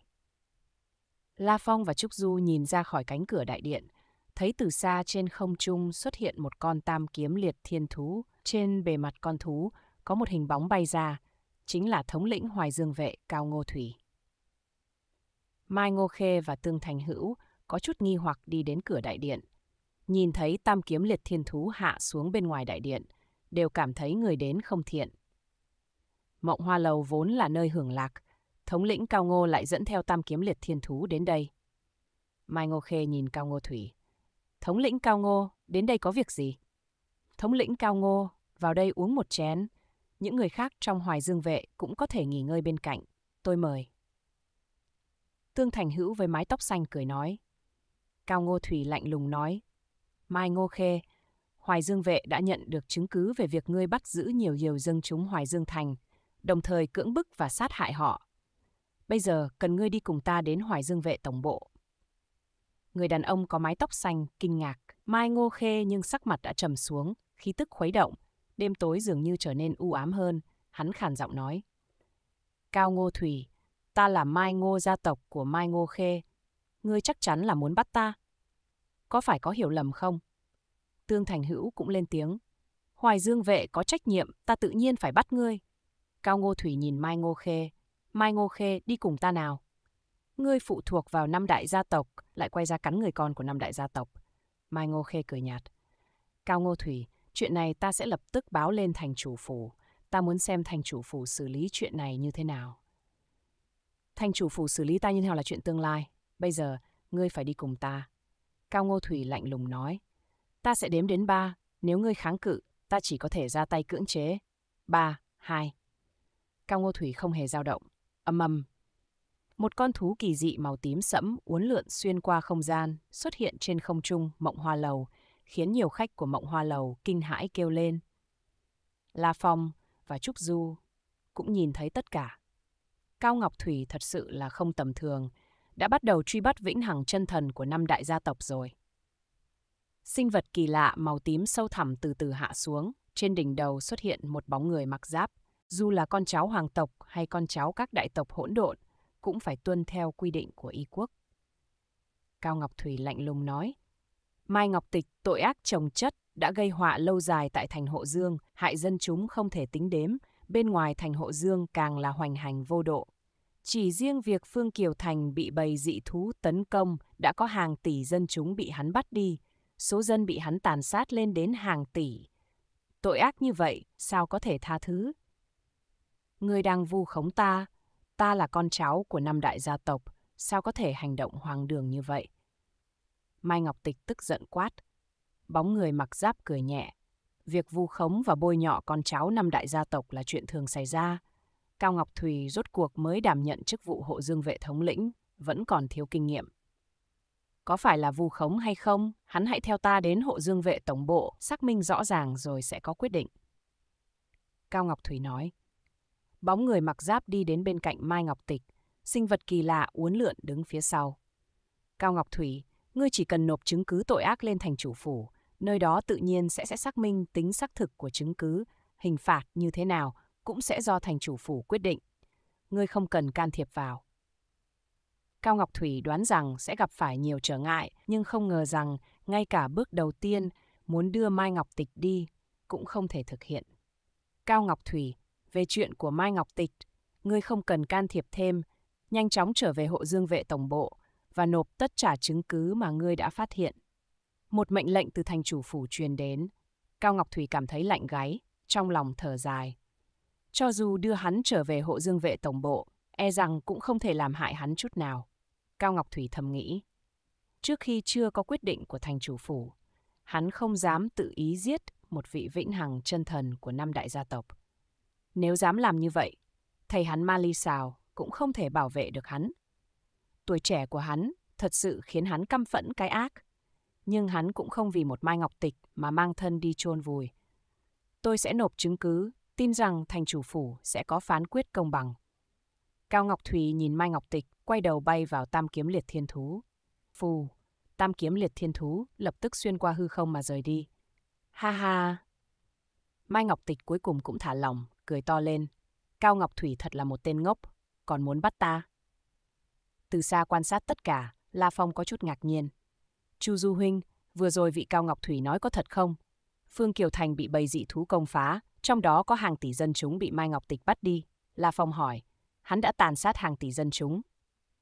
La Phong và Trúc Du nhìn ra khỏi cánh cửa đại điện, thấy từ xa trên không trung xuất hiện một con tam kiếm liệt thiên thú. Trên bề mặt con thú có một hình bóng bay ra, chính là thống lĩnh Hoài Dương Vệ Cao Ngô Thủy. Mai Ngô Khê và Tương Thành Hữu có chút nghi hoặc đi đến cửa đại điện. Nhìn thấy tam kiếm liệt thiên thú hạ xuống bên ngoài đại điện, đều cảm thấy người đến không thiện. Mộng Hoa Lầu vốn là nơi hưởng lạc, thống lĩnh Cao Ngô lại dẫn theo tam kiếm liệt thiên thú đến đây. Mai Ngô Khê nhìn Cao Ngô Thủy. Thống lĩnh Cao Ngô, đến đây có việc gì? Thống lĩnh Cao Ngô, vào đây uống một chén. Những người khác trong hoài dương vệ cũng có thể nghỉ ngơi bên cạnh. Tôi mời. Tương Thành Hữu với mái tóc xanh cười nói. Cao Ngô Thủy lạnh lùng nói. Mai Ngô Khê, Hoài Dương Vệ đã nhận được chứng cứ về việc ngươi bắt giữ nhiều nhiều dân chúng Hoài Dương Thành, đồng thời cưỡng bức và sát hại họ. Bây giờ cần ngươi đi cùng ta đến Hoài Dương vệ tổng bộ. Người đàn ông có mái tóc xanh, kinh ngạc, mai ngô khê nhưng sắc mặt đã trầm xuống, khí tức khuấy động, đêm tối dường như trở nên u ám hơn, hắn khàn giọng nói. Cao Ngô Thủy, ta là Mai Ngô gia tộc của Mai Ngô Khê. Ngươi chắc chắn là muốn bắt ta. Có phải có hiểu lầm không? Tương Thành Hữu cũng lên tiếng. Hoài Dương Vệ có trách nhiệm, ta tự nhiên phải bắt ngươi. Cao Ngô Thủy nhìn Mai Ngô Khê, Mai Ngô Khê đi cùng ta nào. Ngươi phụ thuộc vào năm đại gia tộc, lại quay ra cắn người con của năm đại gia tộc. Mai Ngô Khê cười nhạt. Cao Ngô Thủy, chuyện này ta sẽ lập tức báo lên thành chủ phủ. Ta muốn xem thành chủ phủ xử lý chuyện này như thế nào. Thành chủ phủ xử lý ta như thế nào là chuyện tương lai. Bây giờ, ngươi phải đi cùng ta. Cao Ngô Thủy lạnh lùng nói. Ta sẽ đếm đến ba, nếu ngươi kháng cự, ta chỉ có thể ra tay cưỡng chế. Ba, hai. Cao Ngô Thủy không hề dao động âm âm. Một con thú kỳ dị màu tím sẫm uốn lượn xuyên qua không gian, xuất hiện trên không trung Mộng Hoa Lầu, khiến nhiều khách của Mộng Hoa Lầu kinh hãi kêu lên. La Phong và Trúc Du cũng nhìn thấy tất cả. Cao Ngọc Thủy thật sự là không tầm thường, đã bắt đầu truy bắt vĩnh hằng chân thần của năm đại gia tộc rồi. Sinh vật kỳ lạ màu tím sâu thẳm từ từ hạ xuống, trên đỉnh đầu xuất hiện một bóng người mặc giáp, dù là con cháu hoàng tộc hay con cháu các đại tộc hỗn độn, cũng phải tuân theo quy định của y quốc. Cao Ngọc Thủy lạnh lùng nói, Mai Ngọc Tịch tội ác trồng chất đã gây họa lâu dài tại thành Hộ Dương, hại dân chúng không thể tính đếm, bên ngoài thành Hộ Dương càng là hoành hành vô độ. Chỉ riêng việc Phương Kiều Thành bị bầy dị thú tấn công đã có hàng tỷ dân chúng bị hắn bắt đi, số dân bị hắn tàn sát lên đến hàng tỷ. Tội ác như vậy sao có thể tha thứ? Ngươi đang vu khống ta, ta là con cháu của năm đại gia tộc, sao có thể hành động hoang đường như vậy? Mai Ngọc Tịch tức giận quát. Bóng người mặc giáp cười nhẹ. Việc vu khống và bôi nhọ con cháu năm đại gia tộc là chuyện thường xảy ra. Cao Ngọc Thùy rốt cuộc mới đảm nhận chức vụ hộ dương vệ thống lĩnh, vẫn còn thiếu kinh nghiệm. Có phải là vu khống hay không, hắn hãy theo ta đến hộ dương vệ tổng bộ, xác minh rõ ràng rồi sẽ có quyết định. Cao Ngọc Thủy nói. Bóng người mặc giáp đi đến bên cạnh Mai Ngọc Tịch, sinh vật kỳ lạ uốn lượn đứng phía sau. Cao Ngọc Thủy, ngươi chỉ cần nộp chứng cứ tội ác lên thành chủ phủ, nơi đó tự nhiên sẽ sẽ xác minh tính xác thực của chứng cứ, hình phạt như thế nào cũng sẽ do thành chủ phủ quyết định. Ngươi không cần can thiệp vào. Cao Ngọc Thủy đoán rằng sẽ gặp phải nhiều trở ngại, nhưng không ngờ rằng ngay cả bước đầu tiên muốn đưa Mai Ngọc Tịch đi cũng không thể thực hiện. Cao Ngọc Thủy về chuyện của Mai Ngọc Tịch, ngươi không cần can thiệp thêm, nhanh chóng trở về hộ dương vệ tổng bộ và nộp tất cả chứng cứ mà ngươi đã phát hiện. Một mệnh lệnh từ thành chủ phủ truyền đến, Cao Ngọc Thủy cảm thấy lạnh gáy, trong lòng thở dài. Cho dù đưa hắn trở về hộ dương vệ tổng bộ, e rằng cũng không thể làm hại hắn chút nào. Cao Ngọc Thủy thầm nghĩ. Trước khi chưa có quyết định của thành chủ phủ, hắn không dám tự ý giết một vị vĩnh hằng chân thần của năm đại gia tộc. Nếu dám làm như vậy, thầy hắn ma ly xào cũng không thể bảo vệ được hắn. Tuổi trẻ của hắn thật sự khiến hắn căm phẫn cái ác, nhưng hắn cũng không vì một mai ngọc tịch mà mang thân đi chôn vùi. Tôi sẽ nộp chứng cứ, tin rằng thành chủ phủ sẽ có phán quyết công bằng. Cao Ngọc Thùy nhìn Mai Ngọc Tịch quay đầu bay vào tam kiếm liệt thiên thú. Phù, tam kiếm liệt thiên thú lập tức xuyên qua hư không mà rời đi. Ha ha! Mai Ngọc Tịch cuối cùng cũng thả lòng, cười to lên. Cao Ngọc Thủy thật là một tên ngốc, còn muốn bắt ta. Từ xa quan sát tất cả, La Phong có chút ngạc nhiên. Chu Du Huynh, vừa rồi vị Cao Ngọc Thủy nói có thật không? Phương Kiều Thành bị bầy dị thú công phá, trong đó có hàng tỷ dân chúng bị Mai Ngọc Tịch bắt đi. La Phong hỏi, hắn đã tàn sát hàng tỷ dân chúng.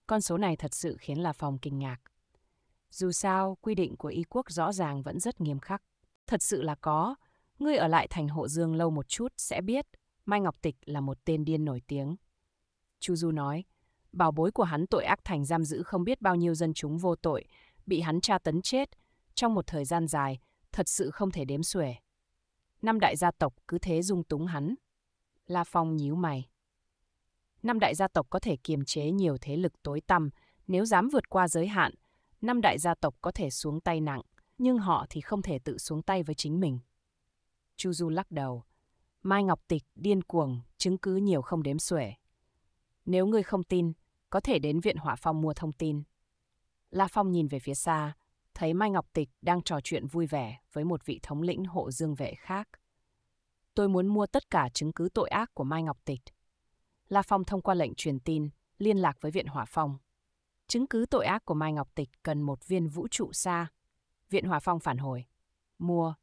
Con số này thật sự khiến La Phong kinh ngạc. Dù sao, quy định của y quốc rõ ràng vẫn rất nghiêm khắc. Thật sự là có, ngươi ở lại thành hộ dương lâu một chút sẽ biết. Mai Ngọc Tịch là một tên điên nổi tiếng. Chu Du nói, bảo bối của hắn tội ác thành giam giữ không biết bao nhiêu dân chúng vô tội, bị hắn tra tấn chết, trong một thời gian dài, thật sự không thể đếm xuể. Năm đại gia tộc cứ thế dung túng hắn. La Phong nhíu mày. Năm đại gia tộc có thể kiềm chế nhiều thế lực tối tăm, nếu dám vượt qua giới hạn, năm đại gia tộc có thể xuống tay nặng, nhưng họ thì không thể tự xuống tay với chính mình. Chu Du lắc đầu, Mai Ngọc Tịch điên cuồng, chứng cứ nhiều không đếm xuể. Nếu ngươi không tin, có thể đến viện Hỏa Phong mua thông tin. La Phong nhìn về phía xa, thấy Mai Ngọc Tịch đang trò chuyện vui vẻ với một vị thống lĩnh hộ dương vệ khác. Tôi muốn mua tất cả chứng cứ tội ác của Mai Ngọc Tịch. La Phong thông qua lệnh truyền tin, liên lạc với Viện Hỏa Phong. Chứng cứ tội ác của Mai Ngọc Tịch cần một viên vũ trụ xa. Viện Hỏa Phong phản hồi. Mua,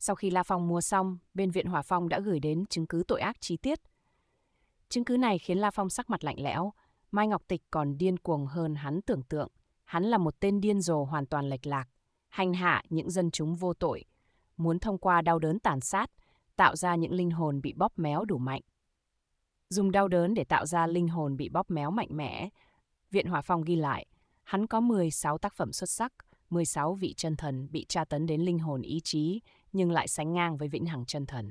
sau khi La Phong mua xong, bên viện hỏa Phong đã gửi đến chứng cứ tội ác chi tiết. Chứng cứ này khiến La Phong sắc mặt lạnh lẽo, Mai Ngọc Tịch còn điên cuồng hơn hắn tưởng tượng. Hắn là một tên điên rồ hoàn toàn lệch lạc, hành hạ những dân chúng vô tội, muốn thông qua đau đớn tàn sát, tạo ra những linh hồn bị bóp méo đủ mạnh. Dùng đau đớn để tạo ra linh hồn bị bóp méo mạnh mẽ, Viện hỏa Phong ghi lại, hắn có 16 tác phẩm xuất sắc, 16 vị chân thần bị tra tấn đến linh hồn ý chí, nhưng lại sánh ngang với vĩnh hằng chân thần.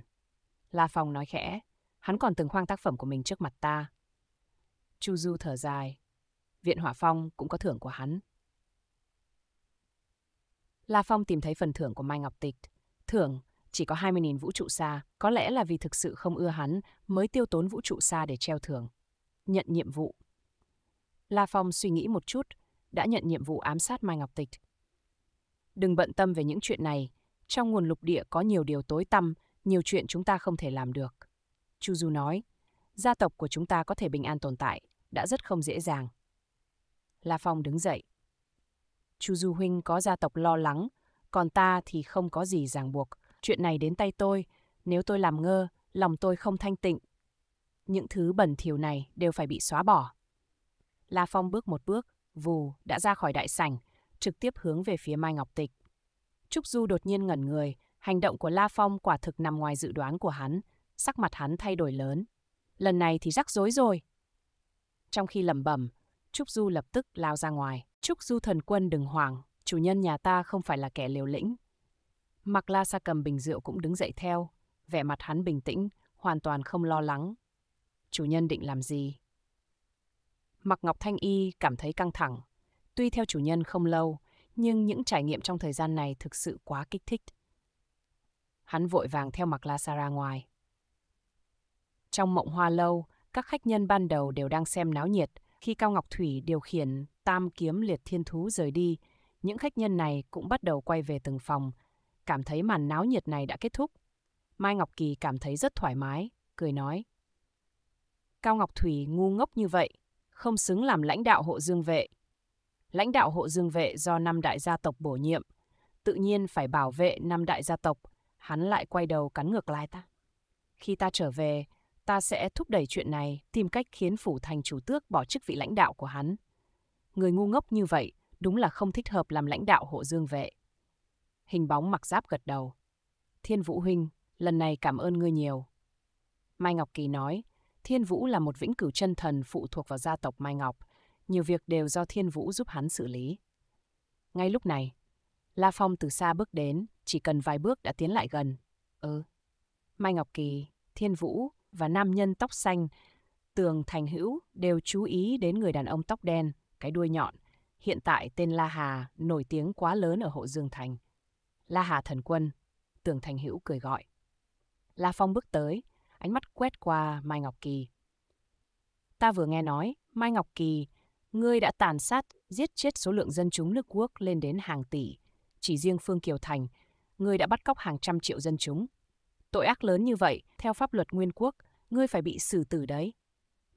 La Phong nói khẽ, hắn còn từng khoang tác phẩm của mình trước mặt ta. Chu Du thở dài, Viện Hỏa Phong cũng có thưởng của hắn. La Phong tìm thấy phần thưởng của Mai Ngọc Tịch. Thưởng chỉ có 20.000 vũ trụ xa, có lẽ là vì thực sự không ưa hắn mới tiêu tốn vũ trụ xa để treo thưởng. Nhận nhiệm vụ. La Phong suy nghĩ một chút, đã nhận nhiệm vụ ám sát Mai Ngọc Tịch. Đừng bận tâm về những chuyện này, trong nguồn lục địa có nhiều điều tối tăm, nhiều chuyện chúng ta không thể làm được. Chu Du nói, gia tộc của chúng ta có thể bình an tồn tại, đã rất không dễ dàng. La Phong đứng dậy. Chu Du Huynh có gia tộc lo lắng, còn ta thì không có gì ràng buộc. Chuyện này đến tay tôi, nếu tôi làm ngơ, lòng tôi không thanh tịnh. Những thứ bẩn thỉu này đều phải bị xóa bỏ. La Phong bước một bước, vù, đã ra khỏi đại sảnh, trực tiếp hướng về phía Mai Ngọc Tịch. Trúc Du đột nhiên ngẩn người, hành động của La Phong quả thực nằm ngoài dự đoán của hắn, sắc mặt hắn thay đổi lớn. Lần này thì rắc rối rồi. Trong khi lẩm bẩm, Trúc Du lập tức lao ra ngoài. Trúc Du thần quân đừng hoảng, chủ nhân nhà ta không phải là kẻ liều lĩnh. Mặc La Sa cầm bình rượu cũng đứng dậy theo, vẻ mặt hắn bình tĩnh, hoàn toàn không lo lắng. Chủ nhân định làm gì? Mặc Ngọc Thanh Y cảm thấy căng thẳng. Tuy theo chủ nhân không lâu, nhưng những trải nghiệm trong thời gian này thực sự quá kích thích. Hắn vội vàng theo mặc La Sara ngoài. Trong mộng hoa lâu, các khách nhân ban đầu đều đang xem náo nhiệt, khi Cao Ngọc Thủy điều khiển tam kiếm liệt thiên thú rời đi, những khách nhân này cũng bắt đầu quay về từng phòng, cảm thấy màn náo nhiệt này đã kết thúc. Mai Ngọc Kỳ cảm thấy rất thoải mái, cười nói. Cao Ngọc Thủy ngu ngốc như vậy, không xứng làm lãnh đạo hộ dương vệ lãnh đạo hộ dương vệ do năm đại gia tộc bổ nhiệm, tự nhiên phải bảo vệ năm đại gia tộc, hắn lại quay đầu cắn ngược lại ta. Khi ta trở về, ta sẽ thúc đẩy chuyện này, tìm cách khiến phủ thành chủ tước bỏ chức vị lãnh đạo của hắn. Người ngu ngốc như vậy, đúng là không thích hợp làm lãnh đạo hộ dương vệ. Hình bóng mặc giáp gật đầu. Thiên Vũ Huynh, lần này cảm ơn ngươi nhiều. Mai Ngọc Kỳ nói, Thiên Vũ là một vĩnh cửu chân thần phụ thuộc vào gia tộc Mai Ngọc nhiều việc đều do Thiên Vũ giúp hắn xử lý. Ngay lúc này, La Phong từ xa bước đến, chỉ cần vài bước đã tiến lại gần. Ừ. Mai Ngọc Kỳ, Thiên Vũ và nam nhân tóc xanh, Tường Thành Hữu đều chú ý đến người đàn ông tóc đen, cái đuôi nhọn. Hiện tại tên La Hà nổi tiếng quá lớn ở hộ Dương Thành. La Hà thần quân, Tường Thành Hữu cười gọi. La Phong bước tới, ánh mắt quét qua Mai Ngọc Kỳ. Ta vừa nghe nói Mai Ngọc Kỳ Ngươi đã tàn sát, giết chết số lượng dân chúng nước quốc lên đến hàng tỷ. Chỉ riêng Phương Kiều Thành, ngươi đã bắt cóc hàng trăm triệu dân chúng. Tội ác lớn như vậy, theo pháp luật nguyên quốc, ngươi phải bị xử tử đấy.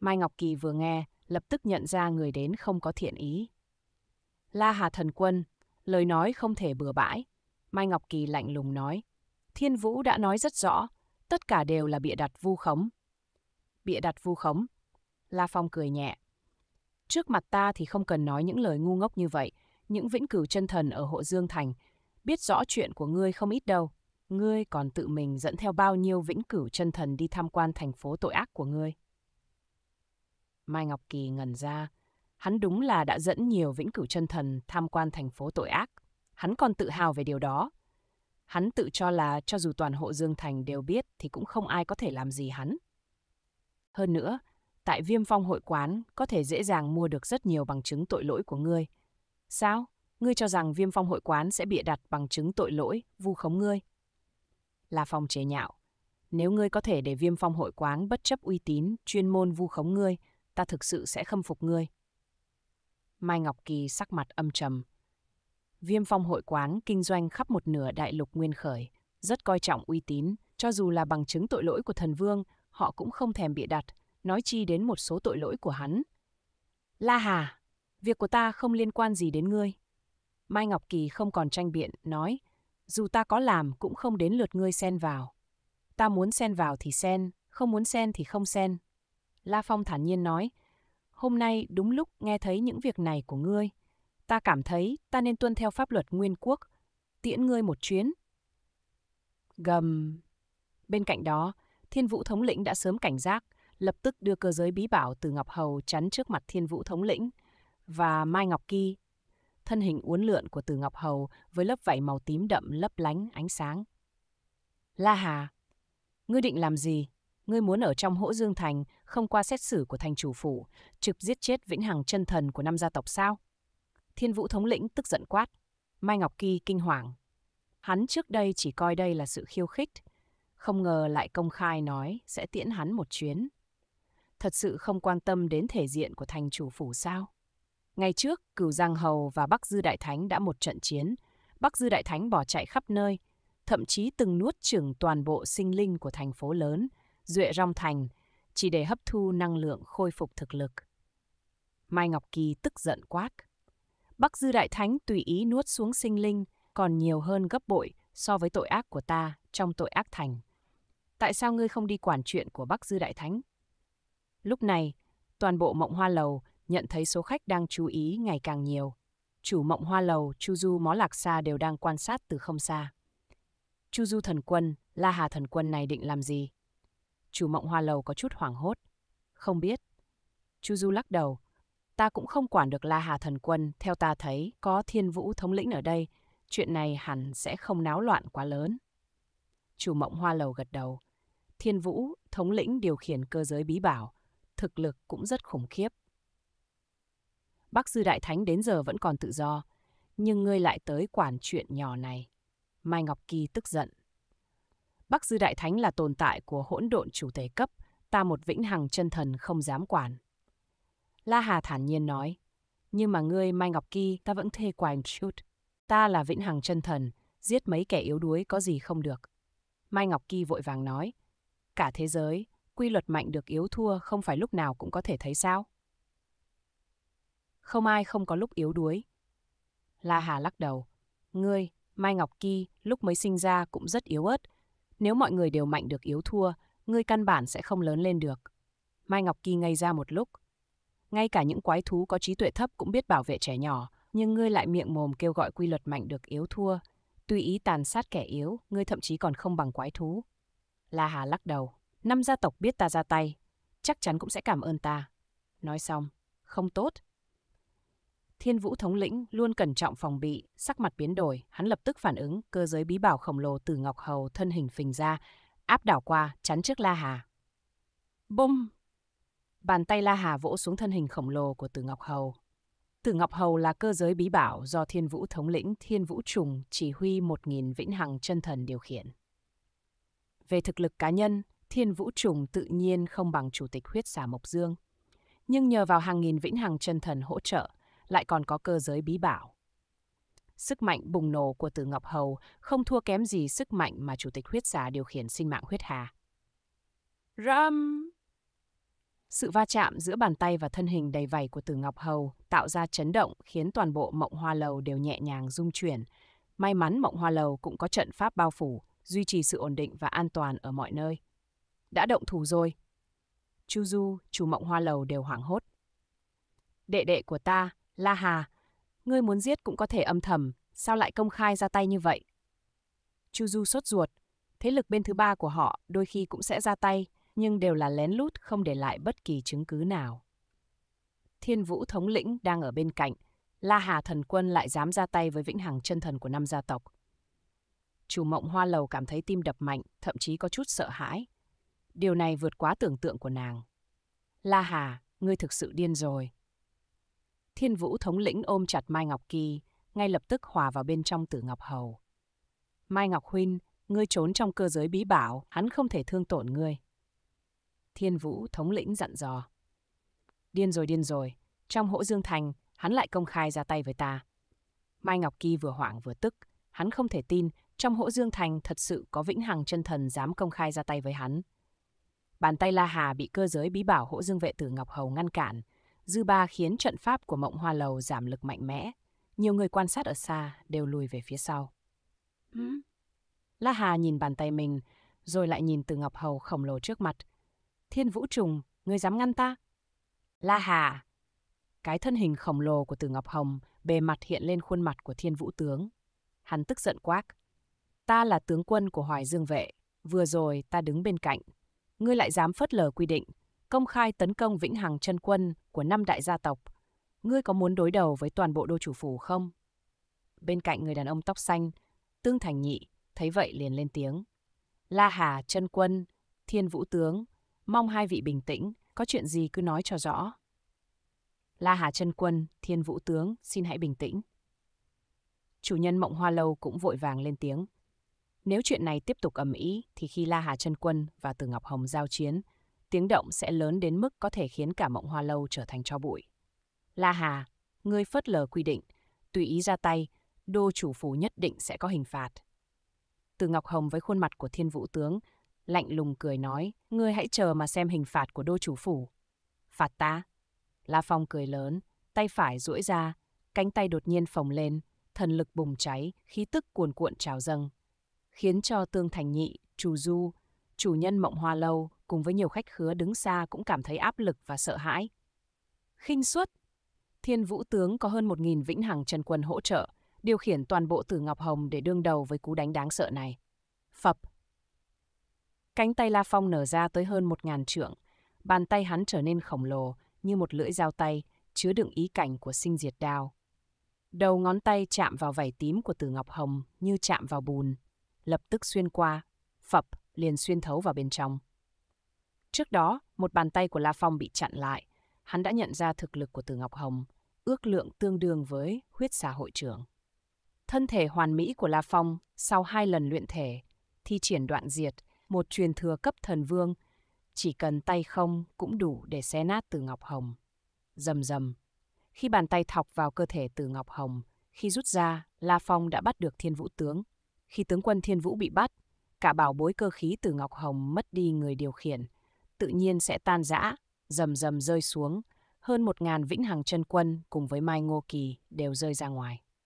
Mai Ngọc Kỳ vừa nghe, lập tức nhận ra người đến không có thiện ý. La Hà Thần Quân, lời nói không thể bừa bãi. Mai Ngọc Kỳ lạnh lùng nói, Thiên Vũ đã nói rất rõ, tất cả đều là bịa đặt vu khống. Bịa đặt vu khống. La Phong cười nhẹ, Trước mặt ta thì không cần nói những lời ngu ngốc như vậy, những vĩnh cửu chân thần ở hộ Dương Thành. Biết rõ chuyện của ngươi không ít đâu, ngươi còn tự mình dẫn theo bao nhiêu vĩnh cửu chân thần đi tham quan thành phố tội ác của ngươi. Mai Ngọc Kỳ ngẩn ra, hắn đúng là đã dẫn nhiều vĩnh cửu chân thần tham quan thành phố tội ác. Hắn còn tự hào về điều đó. Hắn tự cho là cho dù toàn hộ Dương Thành đều biết thì cũng không ai có thể làm gì hắn. Hơn nữa, tại viêm phong hội quán có thể dễ dàng mua được rất nhiều bằng chứng tội lỗi của ngươi. Sao? Ngươi cho rằng viêm phong hội quán sẽ bịa đặt bằng chứng tội lỗi, vu khống ngươi? La phong chế nhạo. Nếu ngươi có thể để viêm phong hội quán bất chấp uy tín, chuyên môn vu khống ngươi, ta thực sự sẽ khâm phục ngươi. Mai Ngọc Kỳ sắc mặt âm trầm. Viêm phong hội quán kinh doanh khắp một nửa đại lục nguyên khởi, rất coi trọng uy tín, cho dù là bằng chứng tội lỗi của thần vương, họ cũng không thèm bịa đặt, nói chi đến một số tội lỗi của hắn. La Hà, việc của ta không liên quan gì đến ngươi. Mai Ngọc Kỳ không còn tranh biện, nói, dù ta có làm cũng không đến lượt ngươi xen vào. Ta muốn xen vào thì xen, không muốn xen thì không xen. La Phong thản nhiên nói, hôm nay đúng lúc nghe thấy những việc này của ngươi. Ta cảm thấy ta nên tuân theo pháp luật nguyên quốc, tiễn ngươi một chuyến. Gầm. Bên cạnh đó, thiên vũ thống lĩnh đã sớm cảnh giác, lập tức đưa cơ giới bí bảo từ Ngọc Hầu chắn trước mặt Thiên Vũ thống lĩnh và Mai Ngọc Ki. Thân hình uốn lượn của Từ Ngọc Hầu với lớp vảy màu tím đậm lấp lánh ánh sáng. La Hà, ngươi định làm gì? Ngươi muốn ở trong hỗ Dương Thành, không qua xét xử của thành chủ phủ, trực giết chết vĩnh hằng chân thần của năm gia tộc sao? Thiên Vũ thống lĩnh tức giận quát. Mai Ngọc Ki kinh hoàng. Hắn trước đây chỉ coi đây là sự khiêu khích, không ngờ lại công khai nói sẽ tiễn hắn một chuyến thật sự không quan tâm đến thể diện của thành chủ phủ sao? Ngày trước, Cửu Giang Hầu và Bắc Dư Đại Thánh đã một trận chiến, Bắc Dư Đại Thánh bỏ chạy khắp nơi, thậm chí từng nuốt chửng toàn bộ sinh linh của thành phố lớn, Duệ Rong Thành, chỉ để hấp thu năng lượng khôi phục thực lực. Mai Ngọc Kỳ tức giận quát. Bắc Dư Đại Thánh tùy ý nuốt xuống sinh linh, còn nhiều hơn gấp bội so với tội ác của ta trong tội ác thành. Tại sao ngươi không đi quản chuyện của Bắc Dư Đại Thánh? Lúc này, toàn bộ mộng hoa lầu nhận thấy số khách đang chú ý ngày càng nhiều. Chủ mộng hoa lầu, Chu Du Mó Lạc Sa đều đang quan sát từ không xa. Chu Du thần quân, La Hà thần quân này định làm gì? Chủ mộng hoa lầu có chút hoảng hốt. Không biết. Chu Du lắc đầu. Ta cũng không quản được La Hà thần quân, theo ta thấy có thiên vũ thống lĩnh ở đây. Chuyện này hẳn sẽ không náo loạn quá lớn. Chủ mộng hoa lầu gật đầu. Thiên vũ, thống lĩnh điều khiển cơ giới bí bảo, thực lực cũng rất khủng khiếp. Bác sư đại thánh đến giờ vẫn còn tự do, nhưng ngươi lại tới quản chuyện nhỏ này. Mai Ngọc Kỳ tức giận. Bác sư đại thánh là tồn tại của hỗn độn chủ thể cấp, ta một vĩnh hằng chân thần không dám quản. La Hà thản nhiên nói, nhưng mà ngươi Mai Ngọc Kỳ ta vẫn thê quản chút. Ta là vĩnh hằng chân thần, giết mấy kẻ yếu đuối có gì không được. Mai Ngọc Kỳ vội vàng nói, cả thế giới, quy luật mạnh được yếu thua không phải lúc nào cũng có thể thấy sao? Không ai không có lúc yếu đuối. La Hà lắc đầu. Ngươi, Mai Ngọc Ki, lúc mới sinh ra cũng rất yếu ớt. Nếu mọi người đều mạnh được yếu thua, ngươi căn bản sẽ không lớn lên được. Mai Ngọc Ki ngây ra một lúc. Ngay cả những quái thú có trí tuệ thấp cũng biết bảo vệ trẻ nhỏ, nhưng ngươi lại miệng mồm kêu gọi quy luật mạnh được yếu thua. Tùy ý tàn sát kẻ yếu, ngươi thậm chí còn không bằng quái thú. La Hà lắc đầu năm gia tộc biết ta ra tay, chắc chắn cũng sẽ cảm ơn ta. Nói xong, không tốt. Thiên vũ thống lĩnh luôn cẩn trọng phòng bị, sắc mặt biến đổi, hắn lập tức phản ứng, cơ giới bí bảo khổng lồ từ ngọc hầu thân hình phình ra, áp đảo qua, chắn trước La Hà. Bum! Bàn tay La Hà vỗ xuống thân hình khổng lồ của Từ Ngọc Hầu. Từ Ngọc Hầu là cơ giới bí bảo do Thiên Vũ thống lĩnh Thiên Vũ Trùng chỉ huy một nghìn vĩnh hằng chân thần điều khiển. Về thực lực cá nhân, Thiên Vũ Trùng tự nhiên không bằng chủ tịch huyết xà Mộc Dương. Nhưng nhờ vào hàng nghìn vĩnh hằng chân thần hỗ trợ, lại còn có cơ giới bí bảo. Sức mạnh bùng nổ của Tử Ngọc Hầu không thua kém gì sức mạnh mà chủ tịch huyết xà điều khiển sinh mạng huyết hà. Râm. Sự va chạm giữa bàn tay và thân hình đầy vảy của Tử Ngọc Hầu tạo ra chấn động khiến toàn bộ mộng hoa lầu đều nhẹ nhàng rung chuyển. May mắn mộng hoa lầu cũng có trận pháp bao phủ, duy trì sự ổn định và an toàn ở mọi nơi đã động thủ rồi. Chu Du, chủ mộng hoa lầu đều hoảng hốt. Đệ đệ của ta, La Hà, ngươi muốn giết cũng có thể âm thầm, sao lại công khai ra tay như vậy? Chu Du sốt ruột, thế lực bên thứ ba của họ đôi khi cũng sẽ ra tay, nhưng đều là lén lút không để lại bất kỳ chứng cứ nào. Thiên Vũ thống lĩnh đang ở bên cạnh, La Hà thần quân lại dám ra tay với vĩnh hằng chân thần của năm gia tộc. Chủ mộng hoa lầu cảm thấy tim đập mạnh, thậm chí có chút sợ hãi. Điều này vượt quá tưởng tượng của nàng. La Hà, ngươi thực sự điên rồi. Thiên Vũ thống lĩnh ôm chặt Mai Ngọc Kỳ, ngay lập tức hòa vào bên trong Tử Ngọc Hầu. Mai Ngọc Huynh, ngươi trốn trong cơ giới bí bảo, hắn không thể thương tổn ngươi. Thiên Vũ thống lĩnh dặn dò. Điên rồi điên rồi, trong hỗ dương thành, hắn lại công khai ra tay với ta. Mai Ngọc Kỳ vừa hoảng vừa tức, hắn không thể tin trong hỗ dương thành thật sự có vĩnh hằng chân thần dám công khai ra tay với hắn. Bàn tay La Hà bị cơ giới bí bảo hỗ dương vệ tử Ngọc Hầu ngăn cản, dư ba khiến trận pháp của Mộng Hoa Lầu giảm lực mạnh mẽ. Nhiều người quan sát ở xa đều lùi về phía sau. Ừ. La Hà nhìn bàn tay mình, rồi lại nhìn từ Ngọc Hầu khổng lồ trước mặt. Thiên Vũ Trùng, ngươi dám ngăn ta? La Hà! Cái thân hình khổng lồ của Từ Ngọc Hồng bề mặt hiện lên khuôn mặt của Thiên Vũ Tướng. Hắn tức giận quát. Ta là tướng quân của Hoài Dương Vệ. Vừa rồi ta đứng bên cạnh ngươi lại dám phớt lờ quy định, công khai tấn công vĩnh hằng chân quân của năm đại gia tộc. Ngươi có muốn đối đầu với toàn bộ đô chủ phủ không? Bên cạnh người đàn ông tóc xanh, Tương Thành Nhị, thấy vậy liền lên tiếng. La Hà, chân quân, thiên vũ tướng, mong hai vị bình tĩnh, có chuyện gì cứ nói cho rõ. La Hà chân quân, thiên vũ tướng, xin hãy bình tĩnh. Chủ nhân mộng hoa lâu cũng vội vàng lên tiếng. Nếu chuyện này tiếp tục ầm ĩ thì khi La Hà chân Quân và Từ Ngọc Hồng giao chiến, tiếng động sẽ lớn đến mức có thể khiến cả Mộng Hoa Lâu trở thành cho bụi. La Hà, ngươi phớt lờ quy định, tùy ý ra tay, đô chủ phủ nhất định sẽ có hình phạt. Từ Ngọc Hồng với khuôn mặt của thiên vũ tướng, lạnh lùng cười nói, ngươi hãy chờ mà xem hình phạt của đô chủ phủ. Phạt ta. La Phong cười lớn, tay phải duỗi ra, cánh tay đột nhiên phồng lên, thần lực bùng cháy, khí tức cuồn cuộn trào dâng khiến cho Tương Thành Nhị, chủ Du, chủ nhân Mộng Hoa Lâu cùng với nhiều khách khứa đứng xa cũng cảm thấy áp lực và sợ hãi. Khinh suất Thiên Vũ Tướng có hơn 1.000 vĩnh hằng chân quân hỗ trợ, điều khiển toàn bộ Tử Ngọc Hồng để đương đầu với cú đánh đáng sợ này. Phập Cánh tay La Phong nở ra tới hơn 1.000 trượng, bàn tay hắn trở nên khổng lồ như một lưỡi dao tay, chứa đựng ý cảnh của sinh diệt đao. Đầu ngón tay chạm vào vảy tím của Tử Ngọc Hồng như chạm vào bùn, lập tức xuyên qua, phập, liền xuyên thấu vào bên trong. Trước đó, một bàn tay của La Phong bị chặn lại, hắn đã nhận ra thực lực của Từ Ngọc Hồng, ước lượng tương đương với huyết xà hội trưởng. Thân thể hoàn mỹ của La Phong sau hai lần luyện thể, thi triển đoạn diệt, một truyền thừa cấp thần vương, chỉ cần tay không cũng đủ để xé nát Từ Ngọc Hồng. Dầm dầm, khi bàn tay thọc vào cơ thể Từ Ngọc Hồng, khi rút ra, La Phong đã bắt được thiên vũ tướng, khi tướng quân Thiên Vũ bị bắt, cả bảo bối cơ khí từ Ngọc Hồng mất đi người điều khiển, tự nhiên sẽ tan rã, rầm rầm rơi xuống, hơn một ngàn vĩnh hằng chân quân cùng với Mai Ngô Kỳ đều rơi ra ngoài.